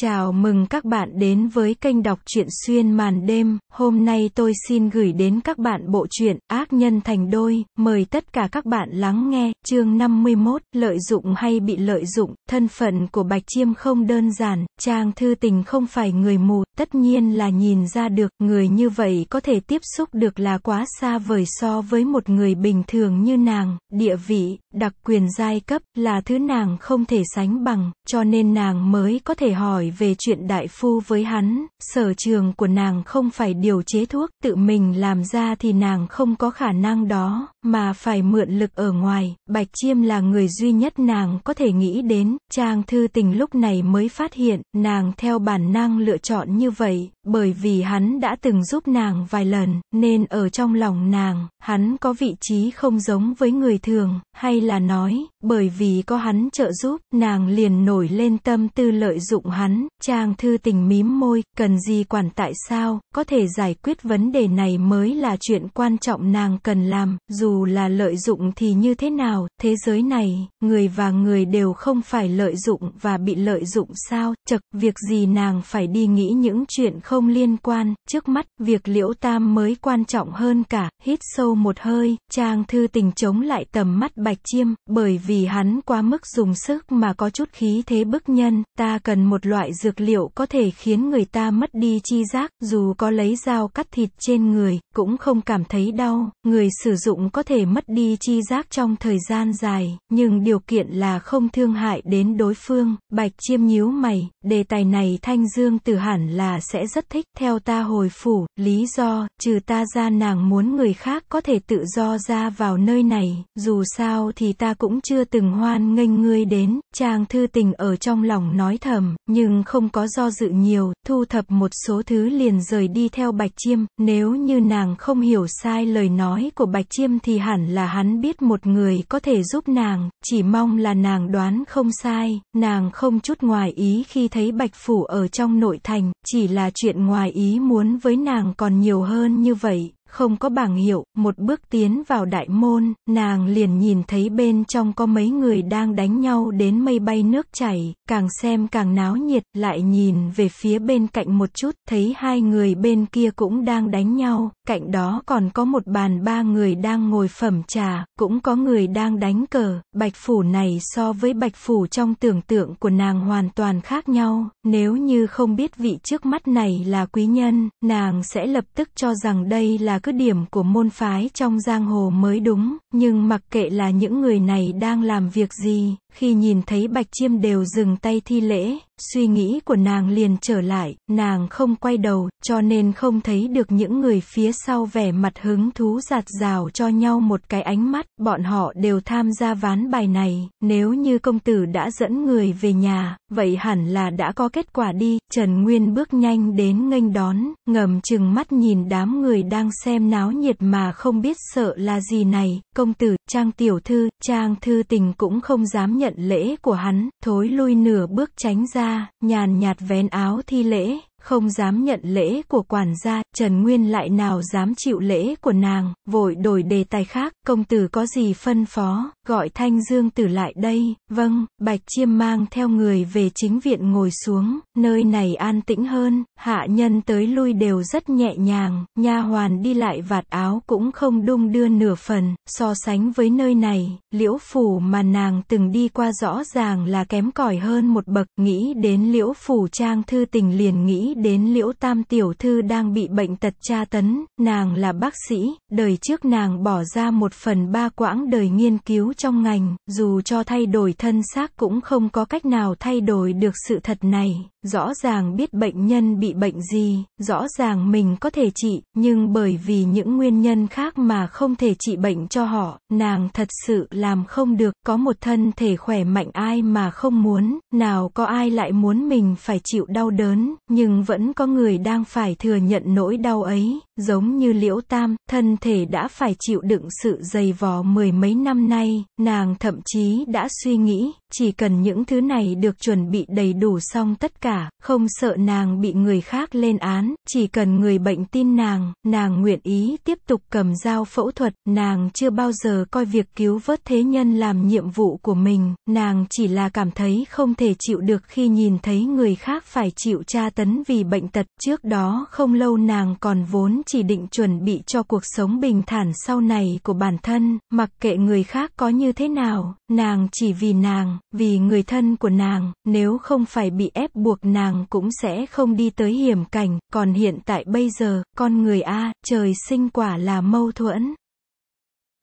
Chào mừng các bạn đến với kênh đọc truyện xuyên màn đêm. Hôm nay tôi xin gửi đến các bạn bộ truyện Ác nhân thành đôi. Mời tất cả các bạn lắng nghe. Chương 51: Lợi dụng hay bị lợi dụng. Thân phận của Bạch Chiêm không đơn giản, Trang thư tình không phải người mù, tất nhiên là nhìn ra được, người như vậy có thể tiếp xúc được là quá xa vời so với một người bình thường như nàng. Địa vị, đặc quyền giai cấp là thứ nàng không thể sánh bằng, cho nên nàng mới có thể hỏi về chuyện đại phu với hắn, sở trường của nàng không phải điều chế thuốc, tự mình làm ra thì nàng không có khả năng đó, mà phải mượn lực ở ngoài, Bạch Chiêm là người duy nhất nàng có thể nghĩ đến, Trang Thư Tình lúc này mới phát hiện, nàng theo bản năng lựa chọn như vậy, bởi vì hắn đã từng giúp nàng vài lần, nên ở trong lòng nàng, hắn có vị trí không giống với người thường, hay là nói, bởi vì có hắn trợ giúp, nàng liền nổi lên tâm tư lợi dụng hắn, hắn, chàng thư tình mím môi, cần gì quản tại sao, có thể giải quyết vấn đề này mới là chuyện quan trọng nàng cần làm, dù là lợi dụng thì như thế nào, thế giới này, người và người đều không phải lợi dụng và bị lợi dụng sao, chật, việc gì nàng phải đi nghĩ những chuyện không liên quan, trước mắt, việc liễu tam mới quan trọng hơn cả, hít sâu một hơi, chàng thư tình chống lại tầm mắt bạch chiêm, bởi vì hắn quá mức dùng sức mà có chút khí thế bức nhân, ta cần một loại loại dược liệu có thể khiến người ta mất đi chi giác, dù có lấy dao cắt thịt trên người, cũng không cảm thấy đau, người sử dụng có thể mất đi chi giác trong thời gian dài, nhưng điều kiện là không thương hại đến đối phương, bạch chiêm nhíu mày, đề tài này Thanh Dương từ hẳn là sẽ rất thích, theo ta hồi phủ, lý do, trừ ta ra nàng muốn người khác có thể tự do ra vào nơi này, dù sao thì ta cũng chưa từng hoan nghênh ngươi đến, chàng thư tình ở trong lòng nói thầm, nhưng nhưng không có do dự nhiều, thu thập một số thứ liền rời đi theo Bạch Chiêm, nếu như nàng không hiểu sai lời nói của Bạch Chiêm thì hẳn là hắn biết một người có thể giúp nàng, chỉ mong là nàng đoán không sai, nàng không chút ngoài ý khi thấy Bạch Phủ ở trong nội thành, chỉ là chuyện ngoài ý muốn với nàng còn nhiều hơn như vậy, không có bảng hiệu, một bước tiến vào đại môn, nàng liền nhìn thấy bên trong có mấy người đang đánh nhau đến mây bay nước chảy, càng xem càng náo nhiệt, lại nhìn về phía bên cạnh một chút, thấy hai người bên kia cũng đang đánh nhau, cạnh đó còn có một bàn ba người đang ngồi phẩm trà, cũng có người đang đánh cờ, bạch phủ này so với bạch phủ trong tưởng tượng của nàng hoàn toàn khác nhau, nếu như không biết vị trước mắt này là quý nhân, nàng sẽ lập tức cho rằng đây là là cứ điểm của môn phái trong giang hồ mới đúng, nhưng mặc kệ là những người này đang làm việc gì, khi nhìn thấy bạch chiêm đều dừng tay thi lễ, suy nghĩ của nàng liền trở lại, nàng không quay đầu, cho nên không thấy được những người phía sau vẻ mặt hứng thú giạt rào cho nhau một cái ánh mắt, bọn họ đều tham gia ván bài này, nếu như công tử đã dẫn người về nhà, vậy hẳn là đã có kết quả đi, Trần Nguyên bước nhanh đến nghênh đón, ngầm chừng mắt nhìn đám người đang xem náo nhiệt mà không biết sợ là gì này, công tử, trang tiểu thư, trang thư tình cũng không dám nhận nhận lễ của hắn, thối lui nửa bước tránh ra, nhàn nhạt vén áo thi lễ, không dám nhận lễ của quản gia, Trần Nguyên lại nào dám chịu lễ của nàng, vội đổi đề tài khác, công tử có gì phân phó, gọi Thanh Dương Tử lại đây, vâng, Bạch Chiêm mang theo người về chính viện ngồi xuống, nơi này an tĩnh hơn, hạ nhân tới lui đều rất nhẹ nhàng, nha hoàn đi lại vạt áo cũng không đung đưa nửa phần, so sánh với nơi này, liễu phủ mà nàng từng đi qua rõ ràng là kém cỏi hơn một bậc, nghĩ đến liễu phủ trang thư tình liền nghĩ đến Liễu Tam Tiểu Thư đang bị bệnh tật tra tấn, nàng là bác sĩ, đời trước nàng bỏ ra một phần ba quãng đời nghiên cứu trong ngành, dù cho thay đổi thân xác cũng không có cách nào thay đổi được sự thật này rõ ràng biết bệnh nhân bị bệnh gì, rõ ràng mình có thể trị, nhưng bởi vì những nguyên nhân khác mà không thể trị bệnh cho họ, nàng thật sự làm không được, có một thân thể khỏe mạnh ai mà không muốn, nào có ai lại muốn mình phải chịu đau đớn, nhưng vẫn có người đang phải thừa nhận nỗi đau ấy, giống như liễu tam, thân thể đã phải chịu đựng sự dày vò mười mấy năm nay, nàng thậm chí đã suy nghĩ, chỉ cần những thứ này được chuẩn bị đầy đủ xong tất cả không sợ nàng bị người khác lên án, chỉ cần người bệnh tin nàng, nàng nguyện ý tiếp tục cầm dao phẫu thuật, nàng chưa bao giờ coi việc cứu vớt thế nhân làm nhiệm vụ của mình, nàng chỉ là cảm thấy không thể chịu được khi nhìn thấy người khác phải chịu tra tấn vì bệnh tật, trước đó không lâu nàng còn vốn chỉ định chuẩn bị cho cuộc sống bình thản sau này của bản thân, mặc kệ người khác có như thế nào, nàng chỉ vì nàng, vì người thân của nàng, nếu không phải bị ép buộc cuộc nàng cũng sẽ không đi tới hiểm cảnh, còn hiện tại bây giờ, con người A, trời sinh quả là mâu thuẫn.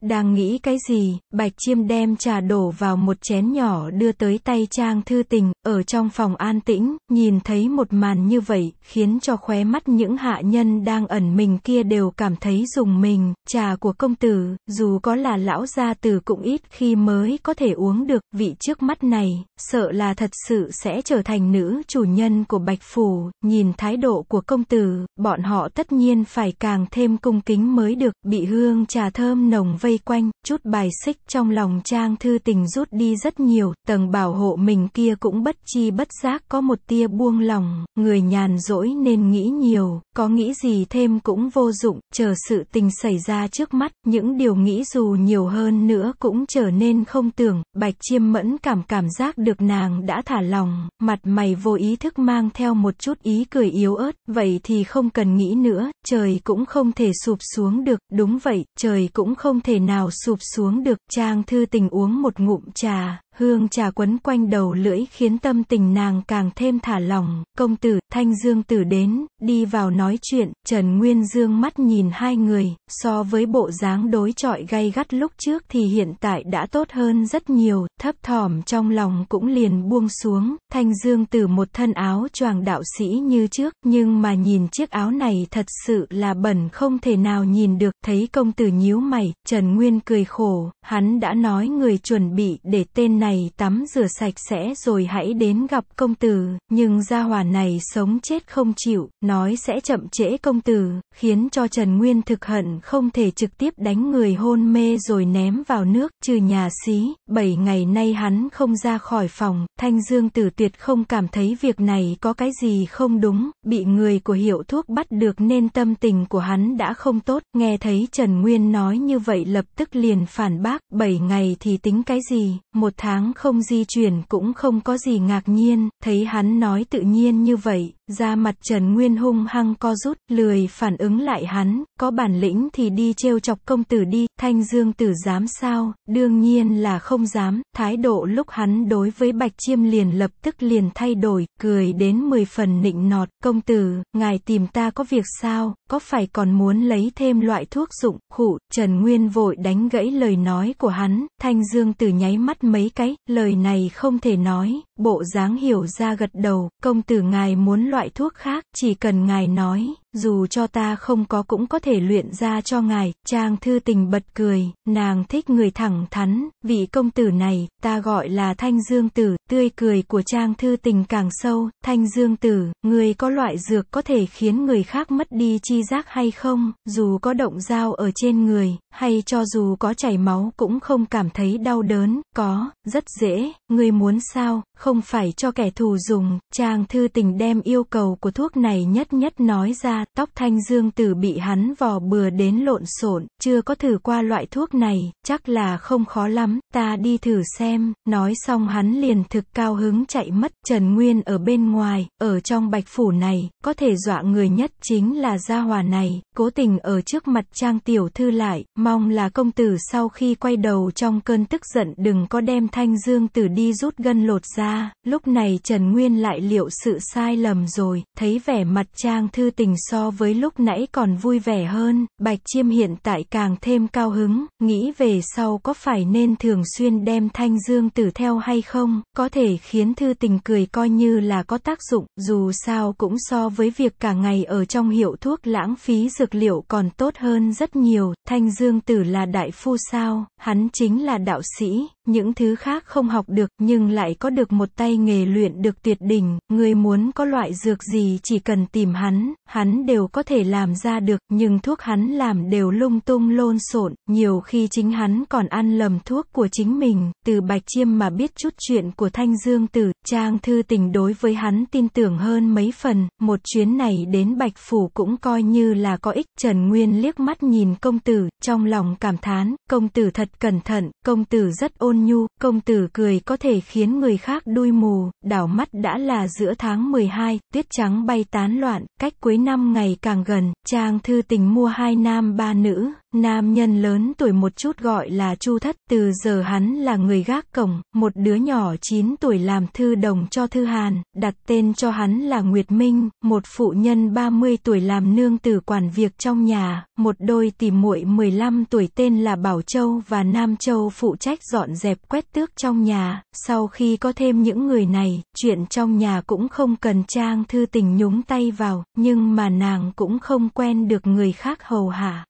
Đang nghĩ cái gì, Bạch Chiêm đem trà đổ vào một chén nhỏ đưa tới tay Trang Thư Tình, ở trong phòng an tĩnh, nhìn thấy một màn như vậy, khiến cho khóe mắt những hạ nhân đang ẩn mình kia đều cảm thấy dùng mình, trà của công tử, dù có là lão gia tử cũng ít khi mới có thể uống được, vị trước mắt này, sợ là thật sự sẽ trở thành nữ chủ nhân của Bạch Phủ, nhìn thái độ của công tử, bọn họ tất nhiên phải càng thêm cung kính mới được, bị hương trà thơm nồng vây vây quanh, chút bài xích trong lòng Trang Thư Tình rút đi rất nhiều, tầng bảo hộ mình kia cũng bất chi bất giác có một tia buông lòng, người nhàn rỗi nên nghĩ nhiều, có nghĩ gì thêm cũng vô dụng, chờ sự tình xảy ra trước mắt, những điều nghĩ dù nhiều hơn nữa cũng trở nên không tưởng, Bạch Chiêm Mẫn cảm cảm giác được nàng đã thả lòng, mặt mày vô ý thức mang theo một chút ý cười yếu ớt, vậy thì không cần nghĩ nữa, trời cũng không thể sụp xuống được, đúng vậy, trời cũng không thể thể nào sụp xuống được, Trang Thư Tình uống một ngụm trà, Hương trà quấn quanh đầu lưỡi khiến tâm tình nàng càng thêm thả lỏng, công tử, thanh dương tử đến, đi vào nói chuyện, Trần Nguyên Dương mắt nhìn hai người, so với bộ dáng đối trọi gay gắt lúc trước thì hiện tại đã tốt hơn rất nhiều, thấp thỏm trong lòng cũng liền buông xuống, thanh dương tử một thân áo choàng đạo sĩ như trước, nhưng mà nhìn chiếc áo này thật sự là bẩn không thể nào nhìn được, thấy công tử nhíu mày, Trần Nguyên cười khổ, hắn đã nói người chuẩn bị để tên nàng này tắm rửa sạch sẽ rồi hãy đến gặp công tử, nhưng gia hỏa này sống chết không chịu, nói sẽ chậm trễ công tử, khiến cho Trần Nguyên thực hận không thể trực tiếp đánh người hôn mê rồi ném vào nước, trừ nhà xí, 7 ngày nay hắn không ra khỏi phòng, Thanh Dương tử tuyệt không cảm thấy việc này có cái gì không đúng, bị người của hiệu thuốc bắt được nên tâm tình của hắn đã không tốt, nghe thấy Trần Nguyên nói như vậy lập tức liền phản bác, 7 ngày thì tính cái gì, một tháng dáng không di chuyển cũng không có gì ngạc nhiên, thấy hắn nói tự nhiên như vậy, ra mặt Trần Nguyên hung hăng co rút, lười phản ứng lại hắn, có bản lĩnh thì đi trêu chọc công tử đi, thanh dương tử dám sao, đương nhiên là không dám, thái độ lúc hắn đối với bạch chiêm liền lập tức liền thay đổi, cười đến mười phần nịnh nọt, công tử, ngài tìm ta có việc sao, có phải còn muốn lấy thêm loại thuốc dụng, khụ, Trần Nguyên vội đánh gãy lời nói của hắn, thanh dương tử nháy mắt mấy cái cái, lời này không thể nói, Bộ dáng hiểu ra gật đầu, công tử ngài muốn loại thuốc khác, chỉ cần ngài nói, dù cho ta không có cũng có thể luyện ra cho ngài, trang thư tình bật cười, nàng thích người thẳng thắn, vị công tử này, ta gọi là thanh dương tử, tươi cười của trang thư tình càng sâu, thanh dương tử, người có loại dược có thể khiến người khác mất đi chi giác hay không, dù có động dao ở trên người, hay cho dù có chảy máu cũng không cảm thấy đau đớn, có, rất dễ, người muốn sao, không không phải cho kẻ thù dùng, chàng thư tình đem yêu cầu của thuốc này nhất nhất nói ra, tóc thanh dương tử bị hắn vò bừa đến lộn xộn, chưa có thử qua loại thuốc này, chắc là không khó lắm, ta đi thử xem, nói xong hắn liền thực cao hứng chạy mất, Trần Nguyên ở bên ngoài, ở trong bạch phủ này, có thể dọa người nhất chính là gia hòa này, cố tình ở trước mặt trang tiểu thư lại, mong là công tử sau khi quay đầu trong cơn tức giận đừng có đem thanh dương tử đi rút gân lột ra, lúc này Trần Nguyên lại liệu sự sai lầm rồi, thấy vẻ mặt Trang Thư Tình so với lúc nãy còn vui vẻ hơn, Bạch Chiêm hiện tại càng thêm cao hứng, nghĩ về sau có phải nên thường xuyên đem Thanh Dương Tử theo hay không, có thể khiến Thư Tình cười coi như là có tác dụng, dù sao cũng so với việc cả ngày ở trong hiệu thuốc lãng phí dược liệu còn tốt hơn rất nhiều, Thanh Dương Tử là đại phu sao, hắn chính là đạo sĩ, những thứ khác không học được nhưng lại có được một một tay nghề luyện được tuyệt đỉnh, người muốn có loại dược gì chỉ cần tìm hắn, hắn đều có thể làm ra được, nhưng thuốc hắn làm đều lung tung lôn xộn, nhiều khi chính hắn còn ăn lầm thuốc của chính mình, từ bạch chiêm mà biết chút chuyện của Thanh Dương Tử, Trang Thư Tình đối với hắn tin tưởng hơn mấy phần, một chuyến này đến bạch phủ cũng coi như là có ích, Trần Nguyên liếc mắt nhìn công tử, trong lòng cảm thán, công tử thật cẩn thận, công tử rất ôn nhu, công tử cười có thể khiến người khác đuôi mù, đảo mắt đã là giữa tháng 12, tuyết trắng bay tán loạn, cách cuối năm ngày càng gần, Trang Thư Tình mua hai nam ba nữ, Nam nhân lớn tuổi một chút gọi là Chu Thất, từ giờ hắn là người gác cổng, một đứa nhỏ 9 tuổi làm thư đồng cho Thư Hàn, đặt tên cho hắn là Nguyệt Minh, một phụ nhân 30 tuổi làm nương tử quản việc trong nhà, một đôi tỉ muội 15 tuổi tên là Bảo Châu và Nam Châu phụ trách dọn dẹp quét tước trong nhà, sau khi có thêm những người này, chuyện trong nhà cũng không cần Trang Thư Tình nhúng tay vào, nhưng mà nàng cũng không quen được người khác hầu hạ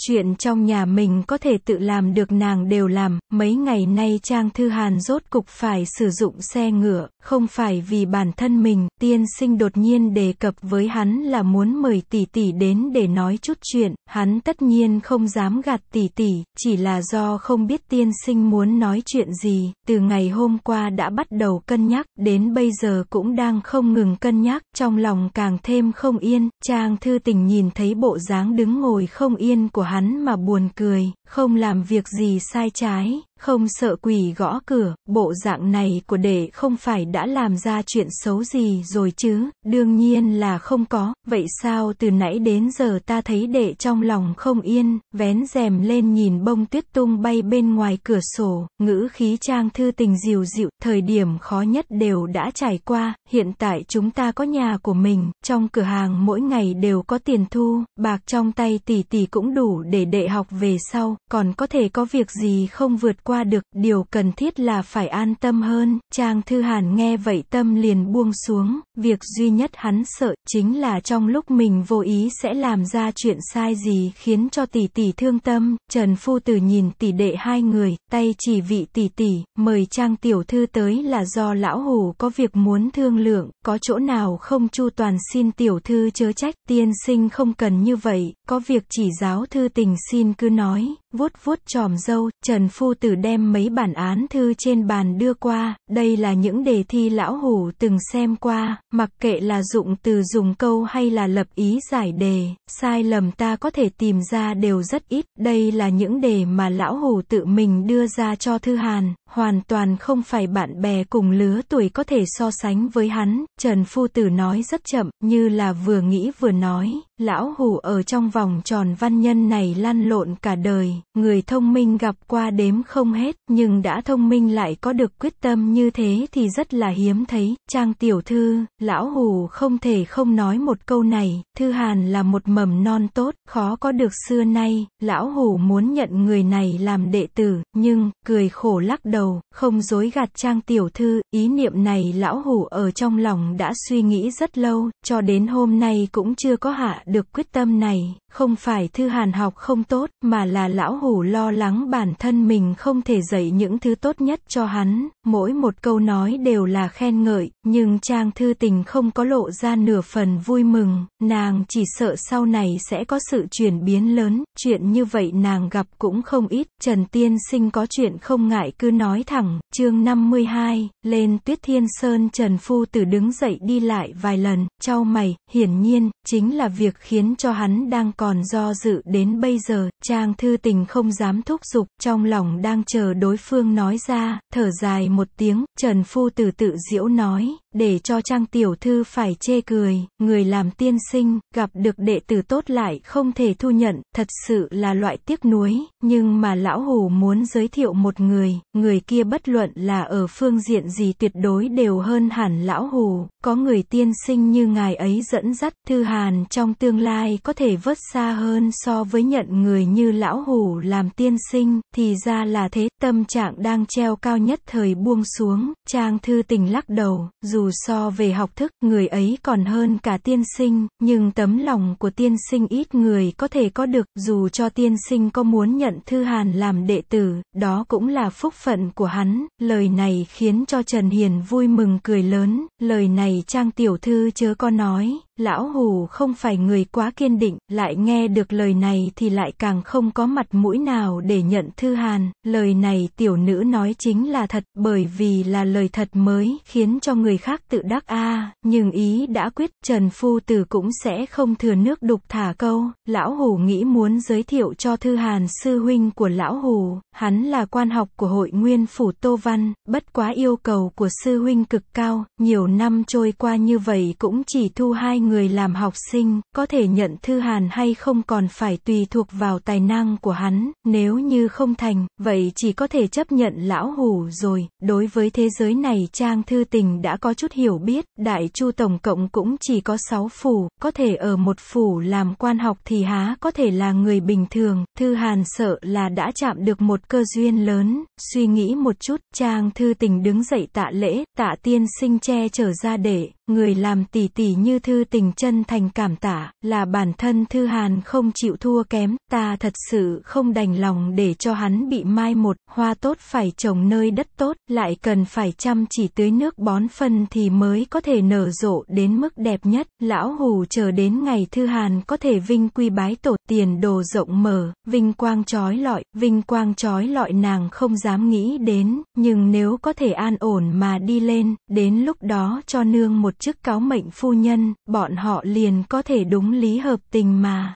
chuyện trong nhà mình có thể tự làm được nàng đều làm, mấy ngày nay Trang Thư Hàn rốt cục phải sử dụng xe ngựa, không phải vì bản thân mình, tiên sinh đột nhiên đề cập với hắn là muốn mời tỷ tỷ đến để nói chút chuyện, hắn tất nhiên không dám gạt tỷ tỷ, chỉ là do không biết tiên sinh muốn nói chuyện gì, từ ngày hôm qua đã bắt đầu cân nhắc, đến bây giờ cũng đang không ngừng cân nhắc, trong lòng càng thêm không yên, trang thư tình nhìn thấy bộ dáng đứng ngồi không yên của hắn mà buồn cười, không làm việc gì sai trái, không sợ quỷ gõ cửa, bộ dạng này của đệ không phải đã làm ra chuyện xấu gì rồi chứ, đương nhiên là không có, vậy sao từ nãy đến giờ ta thấy đệ trong lòng không yên, vén rèm lên nhìn bông tuyết tung bay bên ngoài cửa sổ, ngữ khí trang thư tình dịu dịu, thời điểm khó nhất đều đã trải qua, hiện tại chúng ta có nhà của mình, trong cửa hàng mỗi ngày đều có tiền thu, bạc trong tay tỷ tỷ cũng đủ để đệ học về sau, còn có thể có việc gì không vượt qua qua được, điều cần thiết là phải an tâm hơn. Trang Thư Hàn nghe vậy tâm liền buông xuống, việc duy nhất hắn sợ chính là trong lúc mình vô ý sẽ làm ra chuyện sai gì khiến cho tỷ tỷ thương tâm. Trần Phu Tử nhìn tỷ đệ hai người, tay chỉ vị tỷ tỷ, mời Trang tiểu thư tới là do lão hủ có việc muốn thương lượng, có chỗ nào không chu toàn xin tiểu thư chớ trách, tiên sinh không cần như vậy, có việc chỉ giáo thư tình xin cứ nói, vuốt vuốt tròm dâu, Trần Phu Tử đem mấy bản án thư trên bàn đưa qua, đây là những đề thi lão hủ từng xem qua, mặc kệ là dụng từ dùng câu hay là lập ý giải đề, sai lầm ta có thể tìm ra đều rất ít, đây là những đề mà lão hủ tự mình đưa ra cho Thư Hàn, hoàn toàn không phải bạn bè cùng lứa tuổi có thể so sánh với hắn, Trần Phu Tử nói rất chậm, như là vừa nghĩ vừa nói, Lão hủ ở trong vòng tròn văn nhân này lăn lộn cả đời, người thông minh gặp qua đếm không hết, nhưng đã thông minh lại có được quyết tâm như thế thì rất là hiếm thấy. Trang tiểu thư, lão hủ không thể không nói một câu này, thư hàn là một mầm non tốt, khó có được xưa nay, lão hủ muốn nhận người này làm đệ tử, nhưng, cười khổ lắc đầu, không dối gạt trang tiểu thư, ý niệm này lão hủ ở trong lòng đã suy nghĩ rất lâu, cho đến hôm nay cũng chưa có hạ được quyết tâm này không phải Thư Hàn học không tốt, mà là lão hủ lo lắng bản thân mình không thể dạy những thứ tốt nhất cho hắn, mỗi một câu nói đều là khen ngợi, nhưng Trang Thư Tình không có lộ ra nửa phần vui mừng, nàng chỉ sợ sau này sẽ có sự chuyển biến lớn, chuyện như vậy nàng gặp cũng không ít, Trần Tiên Sinh có chuyện không ngại cứ nói thẳng, chương 52, lên Tuyết Thiên Sơn Trần Phu Tử đứng dậy đi lại vài lần, trao mày, hiển nhiên, chính là việc khiến cho hắn đang có còn do dự đến bây giờ, Trang Thư Tình không dám thúc giục, trong lòng đang chờ đối phương nói ra, thở dài một tiếng, Trần Phu từ tự diễu nói, để cho Trang Tiểu Thư phải chê cười, người làm tiên sinh, gặp được đệ tử tốt lại không thể thu nhận, thật sự là loại tiếc nuối, nhưng mà Lão Hủ muốn giới thiệu một người, người kia bất luận là ở phương diện gì tuyệt đối đều hơn hẳn Lão Hủ, có người tiên sinh như ngài ấy dẫn dắt, Thư Hàn trong tương lai có thể vớt xa hơn so với nhận người như lão hủ làm tiên sinh, thì ra là thế, tâm trạng đang treo cao nhất thời buông xuống, Trang Thư Tình lắc đầu, dù so về học thức, người ấy còn hơn cả tiên sinh, nhưng tấm lòng của tiên sinh ít người có thể có được, dù cho tiên sinh có muốn nhận Thư Hàn làm đệ tử, đó cũng là phúc phận của hắn, lời này khiến cho Trần Hiền vui mừng cười lớn, lời này Trang Tiểu Thư chớ có nói, lão hù không phải người quá kiên định, lại nghe được lời này thì lại càng không có mặt mũi nào để nhận thư hàn, lời này tiểu nữ nói chính là thật, bởi vì là lời thật mới, khiến cho người khác tự đắc a à, nhưng ý đã quyết, Trần Phu Tử cũng sẽ không thừa nước đục thả câu, lão hù nghĩ muốn giới thiệu cho thư hàn sư huynh của lão hù, hắn là quan học của hội nguyên phủ Tô Văn, bất quá yêu cầu của sư huynh cực cao, nhiều năm trôi qua như vậy cũng chỉ thu hai người làm học sinh, có thể nhận thư Hàn hay không còn phải tùy thuộc vào tài năng của hắn, nếu như không thành, vậy chỉ có thể chấp nhận lão hủ rồi. Đối với thế giới này Trang Thư Tình đã có chút hiểu biết, Đại Chu Tổng Cộng cũng chỉ có sáu phủ, có thể ở một phủ làm quan học thì há có thể là người bình thường, Thư Hàn sợ là đã chạm được một cơ duyên lớn, suy nghĩ một chút, Trang Thư Tình đứng dậy tạ lễ, tạ tiên sinh che chở ra để người làm tỉ tỉ như thư tình chân thành cảm tả, là bản thân thư hàn không chịu thua kém, ta thật sự không đành lòng để cho hắn bị mai một, hoa tốt phải trồng nơi đất tốt, lại cần phải chăm chỉ tưới nước bón phân thì mới có thể nở rộ đến mức đẹp nhất, lão hù chờ đến ngày thư hàn có thể vinh quy bái tổ, tiền đồ rộng mở, vinh quang trói lọi, vinh quang trói lọi nàng không dám nghĩ đến, nhưng nếu có thể an ổn mà đi lên, đến lúc đó cho nương một chức cáo mệnh phu nhân, bọn họ liền có thể đúng lý hợp tình mà.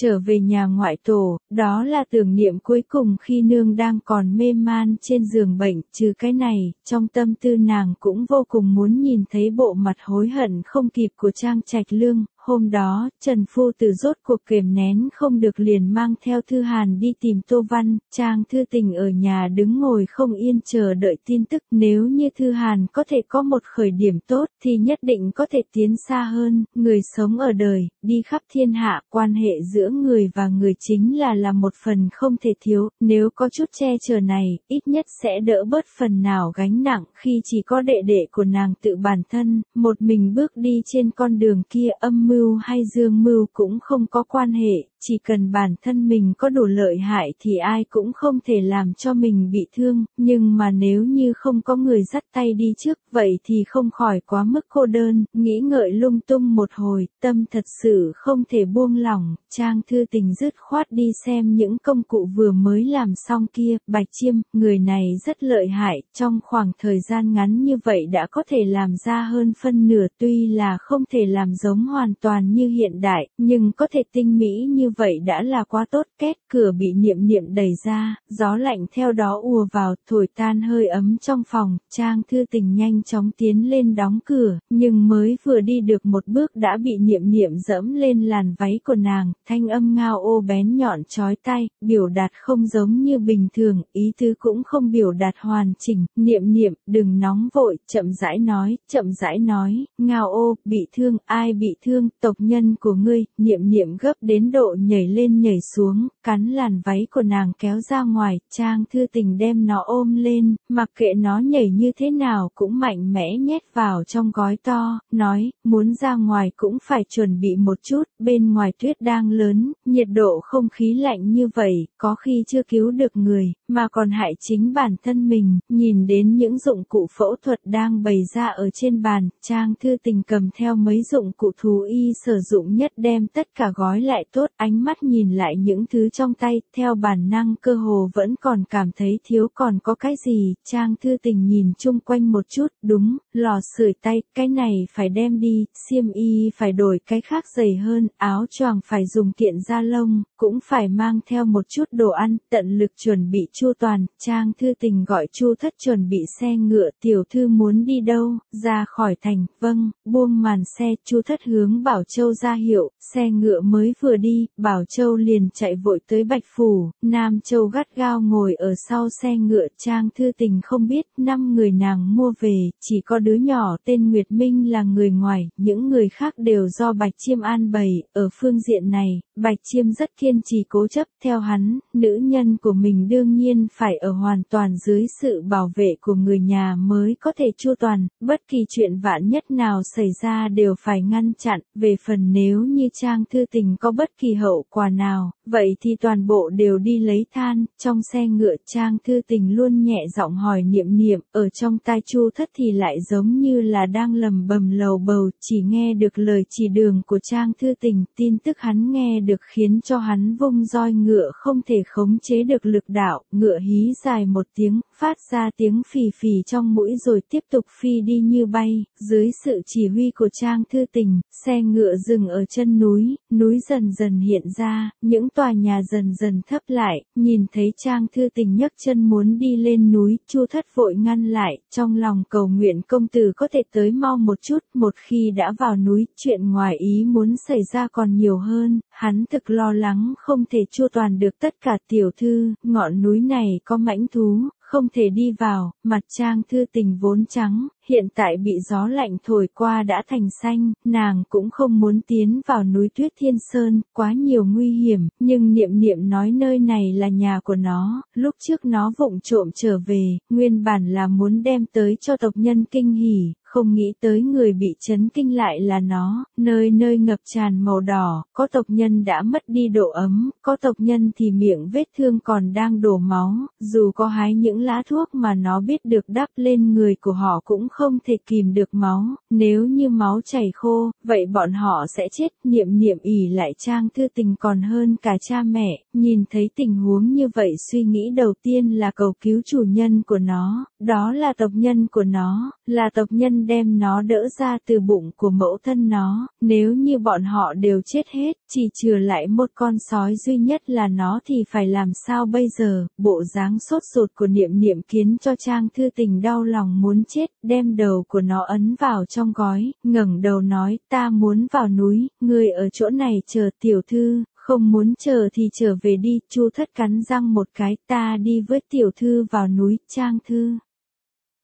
Trở về nhà ngoại tổ, đó là tưởng niệm cuối cùng khi nương đang còn mê man trên giường bệnh, trừ cái này, trong tâm tư nàng cũng vô cùng muốn nhìn thấy bộ mặt hối hận không kịp của Trang Trạch Lương, Hôm đó, Trần Phu Từ rốt cuộc kiềm nén không được liền mang theo Thư Hàn đi tìm Tô Văn, Trang Thư Tình ở nhà đứng ngồi không yên chờ đợi tin tức nếu như Thư Hàn có thể có một khởi điểm tốt thì nhất định có thể tiến xa hơn, người sống ở đời, đi khắp thiên hạ, quan hệ giữa người và người chính là là một phần không thể thiếu, nếu có chút che chở này, ít nhất sẽ đỡ bớt phần nào gánh nặng khi chỉ có đệ đệ của nàng tự bản thân, một mình bước đi trên con đường kia âm mưu mưu hay dương mưu cũng không có quan hệ chỉ cần bản thân mình có đủ lợi hại thì ai cũng không thể làm cho mình bị thương, nhưng mà nếu như không có người dắt tay đi trước vậy thì không khỏi quá mức cô đơn, nghĩ ngợi lung tung một hồi, tâm thật sự không thể buông lỏng, Trang Thư Tình dứt khoát đi xem những công cụ vừa mới làm xong kia, Bạch Chiêm, người này rất lợi hại, trong khoảng thời gian ngắn như vậy đã có thể làm ra hơn phân nửa tuy là không thể làm giống hoàn toàn như hiện đại, nhưng có thể tinh mỹ như vậy đã là quá tốt kết cửa bị niệm niệm đẩy ra, gió lạnh theo đó ùa vào, thổi tan hơi ấm trong phòng, trang thư tình nhanh chóng tiến lên đóng cửa, nhưng mới vừa đi được một bước đã bị niệm niệm dẫm lên làn váy của nàng, thanh âm ngao ô bén nhọn chói tay, biểu đạt không giống như bình thường, ý tứ cũng không biểu đạt hoàn chỉnh, niệm niệm, đừng nóng vội, chậm rãi nói, chậm rãi nói, ngao ô, bị thương, ai bị thương, tộc nhân của ngươi, niệm niệm gấp đến độ nhảy lên nhảy xuống, cắn làn váy của nàng kéo ra ngoài, Trang Thư Tình đem nó ôm lên, mặc kệ nó nhảy như thế nào cũng mạnh mẽ nhét vào trong gói to, nói, muốn ra ngoài cũng phải chuẩn bị một chút, bên ngoài tuyết đang lớn, nhiệt độ không khí lạnh như vậy, có khi chưa cứu được người, mà còn hại chính bản thân mình, nhìn đến những dụng cụ phẫu thuật đang bày ra ở trên bàn, Trang Thư Tình cầm theo mấy dụng cụ thú y sử dụng nhất đem tất cả gói lại tốt, anh ánh mắt nhìn lại những thứ trong tay, theo bản năng cơ hồ vẫn còn cảm thấy thiếu còn có cái gì, Trang Thư Tình nhìn chung quanh một chút, đúng, lò sưởi tay, cái này phải đem đi, xiêm y phải đổi cái khác dày hơn, áo choàng phải dùng kiện da lông, cũng phải mang theo một chút đồ ăn, tận lực chuẩn bị chu toàn, Trang Thư Tình gọi Chu Thất chuẩn bị xe ngựa, tiểu thư muốn đi đâu, ra khỏi thành, vâng, buông màn xe, Chu Thất hướng Bảo Châu ra hiệu, xe ngựa mới vừa đi, Bảo Châu liền chạy vội tới Bạch Phủ, Nam Châu gắt gao ngồi ở sau xe ngựa Trang Thư Tình không biết năm người nàng mua về, chỉ có đứa nhỏ tên Nguyệt Minh là người ngoài, những người khác đều do Bạch Chiêm an bày, ở phương diện này, Bạch Chiêm rất kiên trì cố chấp, theo hắn, nữ nhân của mình đương nhiên phải ở hoàn toàn dưới sự bảo vệ của người nhà mới có thể chu toàn, bất kỳ chuyện vạn nhất nào xảy ra đều phải ngăn chặn, về phần nếu như Trang Thư Tình có bất kỳ hậu đậu quả nào, vậy thì toàn bộ đều đi lấy than, trong xe ngựa trang thư tình luôn nhẹ giọng hỏi niệm niệm, ở trong tai chu thất thì lại giống như là đang lầm bầm lầu bầu, chỉ nghe được lời chỉ đường của trang thư tình, tin tức hắn nghe được khiến cho hắn vung roi ngựa không thể khống chế được lực đạo, ngựa hí dài một tiếng, phát ra tiếng phì phì trong mũi rồi tiếp tục phi đi như bay, dưới sự chỉ huy của trang thư tình, xe ngựa dừng ở chân núi, núi dần dần hiện ra, những tòa nhà dần dần thấp lại, nhìn thấy Trang Thư Tình nhấc chân muốn đi lên núi, Chu Thất vội ngăn lại, trong lòng cầu nguyện công tử có thể tới mau một chút, một khi đã vào núi, chuyện ngoài ý muốn xảy ra còn nhiều hơn, hắn thực lo lắng không thể chu toàn được tất cả tiểu thư, ngọn núi này có mãnh thú, không thể đi vào, mặt Trang Thư Tình vốn trắng, hiện tại bị gió lạnh thổi qua đã thành xanh, nàng cũng không muốn tiến vào núi tuyết thiên sơn, quá nhiều nguy hiểm, nhưng niệm niệm nói nơi này là nhà của nó, lúc trước nó vụng trộm trở về, nguyên bản là muốn đem tới cho tộc nhân kinh hỉ, không nghĩ tới người bị chấn kinh lại là nó, nơi nơi ngập tràn màu đỏ, có tộc nhân đã mất đi độ ấm, có tộc nhân thì miệng vết thương còn đang đổ máu, dù có hái những lá thuốc mà nó biết được đắp lên người của họ cũng không không thể kìm được máu, nếu như máu chảy khô, vậy bọn họ sẽ chết, niệm niệm ỉ lại trang thư tình còn hơn cả cha mẹ, nhìn thấy tình huống như vậy suy nghĩ đầu tiên là cầu cứu chủ nhân của nó, đó là tộc nhân của nó, là tộc nhân đem nó đỡ ra từ bụng của mẫu thân nó, nếu như bọn họ đều chết hết, chỉ trừ lại một con sói duy nhất là nó thì phải làm sao bây giờ, bộ dáng sốt ruột của niệm niệm khiến cho trang thư tình đau lòng muốn chết, đem đem đầu của nó ấn vào trong gói, ngẩng đầu nói, ta muốn vào núi, ngươi ở chỗ này chờ tiểu thư, không muốn chờ thì trở về đi, chu thất cắn răng một cái, ta đi với tiểu thư vào núi, trang thư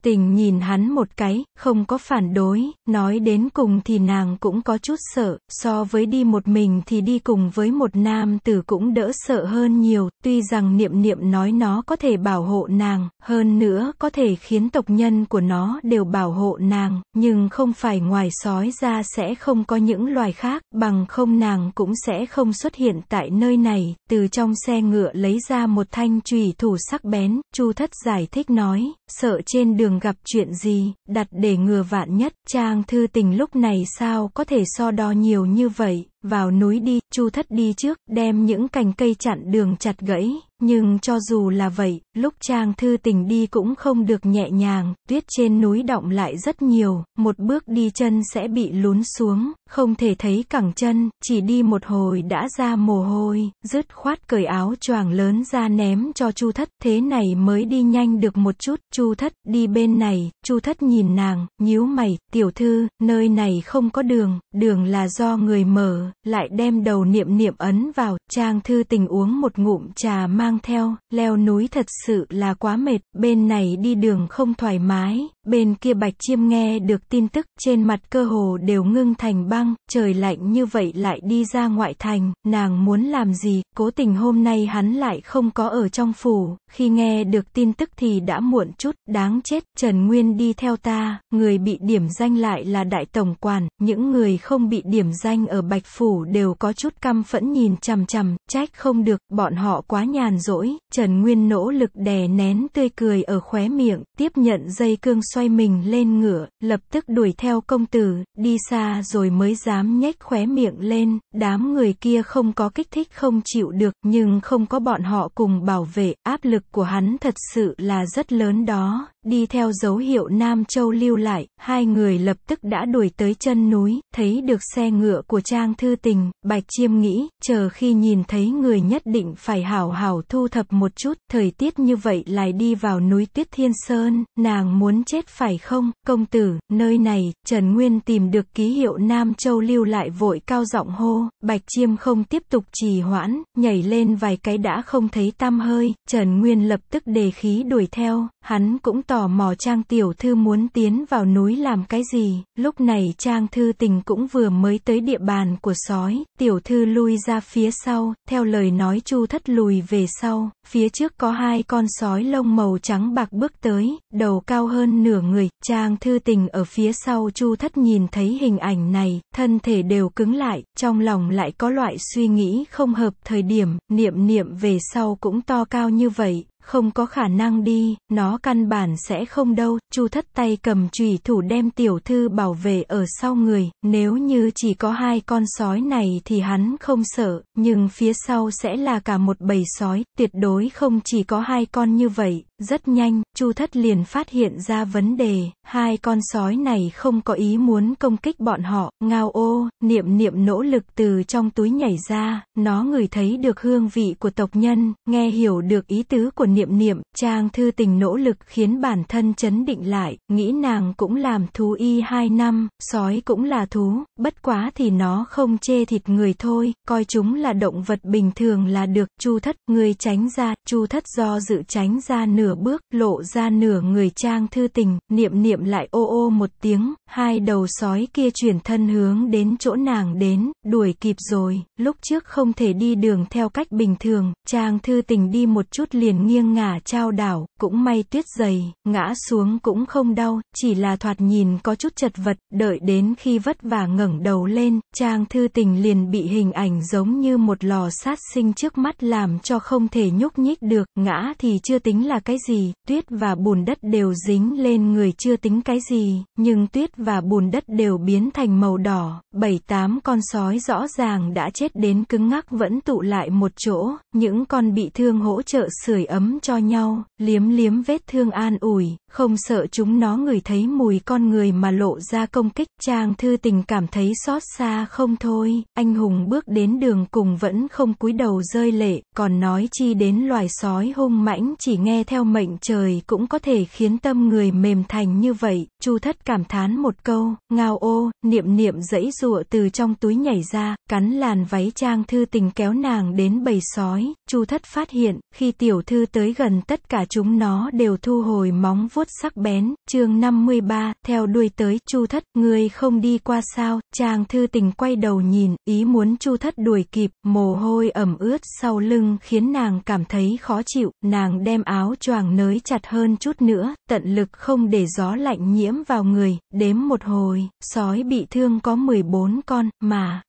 tình nhìn hắn một cái, không có phản đối, nói đến cùng thì nàng cũng có chút sợ, so với đi một mình thì đi cùng với một nam tử cũng đỡ sợ hơn nhiều, tuy rằng niệm niệm nói nó có thể bảo hộ nàng, hơn nữa có thể khiến tộc nhân của nó đều bảo hộ nàng, nhưng không phải ngoài sói ra sẽ không có những loài khác, bằng không nàng cũng sẽ không xuất hiện tại nơi này, từ trong xe ngựa lấy ra một thanh trùy thủ sắc bén, Chu Thất giải thích nói, sợ trên đường nàng gặp chuyện gì, đặt để ngừa vạn nhất, trang thư tình lúc này sao có thể so đo nhiều như vậy vào núi đi, Chu Thất đi trước, đem những cành cây chặn đường chặt gãy, nhưng cho dù là vậy, lúc Trang Thư Tình đi cũng không được nhẹ nhàng, tuyết trên núi động lại rất nhiều, một bước đi chân sẽ bị lún xuống, không thể thấy cẳng chân, chỉ đi một hồi đã ra mồ hôi, dứt khoát cởi áo choàng lớn ra ném cho Chu Thất, thế này mới đi nhanh được một chút, Chu Thất đi bên này, Chu Thất nhìn nàng, nhíu mày, "Tiểu thư, nơi này không có đường, đường là do người mở." lại đem đầu niệm niệm ấn vào, Trang Thư Tình uống một ngụm trà mang theo, leo núi thật sự là quá mệt, bên này đi đường không thoải mái, bên kia Bạch Chiêm nghe được tin tức, trên mặt cơ hồ đều ngưng thành băng, trời lạnh như vậy lại đi ra ngoại thành, nàng muốn làm gì, cố tình hôm nay hắn lại không có ở trong phủ, khi nghe được tin tức thì đã muộn chút, đáng chết, Trần Nguyên đi theo ta, người bị điểm danh lại là đại tổng quản, những người không bị điểm danh ở Bạch phủ đều có chút căm phẫn nhìn chằm chằm, trách không được, bọn họ quá nhàn rỗi, Trần Nguyên nỗ lực đè nén tươi cười ở khóe miệng, tiếp nhận dây cương xoay mình lên ngựa, lập tức đuổi theo công tử, đi xa rồi mới dám nhếch khóe miệng lên, đám người kia không có kích thích không chịu được, nhưng không có bọn họ cùng bảo vệ, áp lực của hắn thật sự là rất lớn đó, đi theo dấu hiệu Nam Châu lưu lại, hai người lập tức đã đuổi tới chân núi, thấy được xe ngựa của Trang Thư thư tình, Bạch Chiêm nghĩ, chờ khi nhìn thấy người nhất định phải hảo hảo thu thập một chút, thời tiết như vậy lại đi vào núi tuyết thiên sơn, nàng muốn chết phải không, công tử, nơi này, Trần Nguyên tìm được ký hiệu Nam Châu lưu lại vội cao giọng hô, Bạch Chiêm không tiếp tục trì hoãn, nhảy lên vài cái đã không thấy tam hơi, Trần Nguyên lập tức đề khí đuổi theo, hắn cũng tò mò Trang Tiểu Thư muốn tiến vào núi làm cái gì, lúc này Trang Thư Tình cũng vừa mới tới địa bàn của sói, tiểu thư lui ra phía sau, theo lời nói chu thất lùi về sau, phía trước có hai con sói lông màu trắng bạc bước tới, đầu cao hơn nửa người, trang thư tình ở phía sau chu thất nhìn thấy hình ảnh này, thân thể đều cứng lại, trong lòng lại có loại suy nghĩ không hợp thời điểm, niệm niệm về sau cũng to cao như vậy, không có khả năng đi, nó căn bản sẽ không đâu, Chu thất tay cầm chùy thủ đem tiểu thư bảo vệ ở sau người, nếu như chỉ có hai con sói này thì hắn không sợ, nhưng phía sau sẽ là cả một bầy sói, tuyệt đối không chỉ có hai con như vậy, rất nhanh, Chu Thất liền phát hiện ra vấn đề, hai con sói này không có ý muốn công kích bọn họ, ngao ô, niệm niệm nỗ lực từ trong túi nhảy ra, nó ngửi thấy được hương vị của tộc nhân, nghe hiểu được ý tứ của niệm niệm, trang thư tình nỗ lực khiến bản thân chấn định lại, nghĩ nàng cũng làm thú y hai năm, sói cũng là thú, bất quá thì nó không chê thịt người thôi, coi chúng là động vật bình thường là được, Chu Thất, người tránh ra, Chu Thất do dự tránh ra nửa nửa bước, lộ ra nửa người trang thư tình, niệm niệm lại ô ô một tiếng, hai đầu sói kia chuyển thân hướng đến chỗ nàng đến, đuổi kịp rồi, lúc trước không thể đi đường theo cách bình thường, trang thư tình đi một chút liền nghiêng ngả trao đảo, cũng may tuyết dày, ngã xuống cũng không đau, chỉ là thoạt nhìn có chút chật vật, đợi đến khi vất vả ngẩng đầu lên, trang thư tình liền bị hình ảnh giống như một lò sát sinh trước mắt làm cho không thể nhúc nhích được, ngã thì chưa tính là cái cái gì, tuyết và bùn đất đều dính lên người chưa tính cái gì, nhưng tuyết và bùn đất đều biến thành màu đỏ, bảy tám con sói rõ ràng đã chết đến cứng ngắc vẫn tụ lại một chỗ, những con bị thương hỗ trợ sưởi ấm cho nhau, liếm liếm vết thương an ủi, không sợ chúng nó ngửi thấy mùi con người mà lộ ra công kích, trang thư tình cảm thấy xót xa không thôi, anh hùng bước đến đường cùng vẫn không cúi đầu rơi lệ, còn nói chi đến loài sói hung mãnh chỉ nghe theo mệnh trời cũng có thể khiến tâm người mềm thành như vậy, Chu Thất cảm thán một câu, ngao ô, niệm niệm dẫy rụa từ trong túi nhảy ra, cắn làn váy trang thư tình kéo nàng đến bầy sói, Chu Thất phát hiện, khi tiểu thư tới gần tất cả chúng nó đều thu hồi móng vuốt sắc bén, chương 53, theo đuôi tới, Chu Thất, ngươi không đi qua sao, trang thư tình quay đầu nhìn, ý muốn Chu Thất đuổi kịp, mồ hôi ẩm ướt sau lưng khiến nàng cảm thấy khó chịu, nàng đem áo cho choàng nới chặt hơn chút nữa, tận lực không để gió lạnh nhiễm vào người, đếm một hồi, sói bị thương có 14 con, mà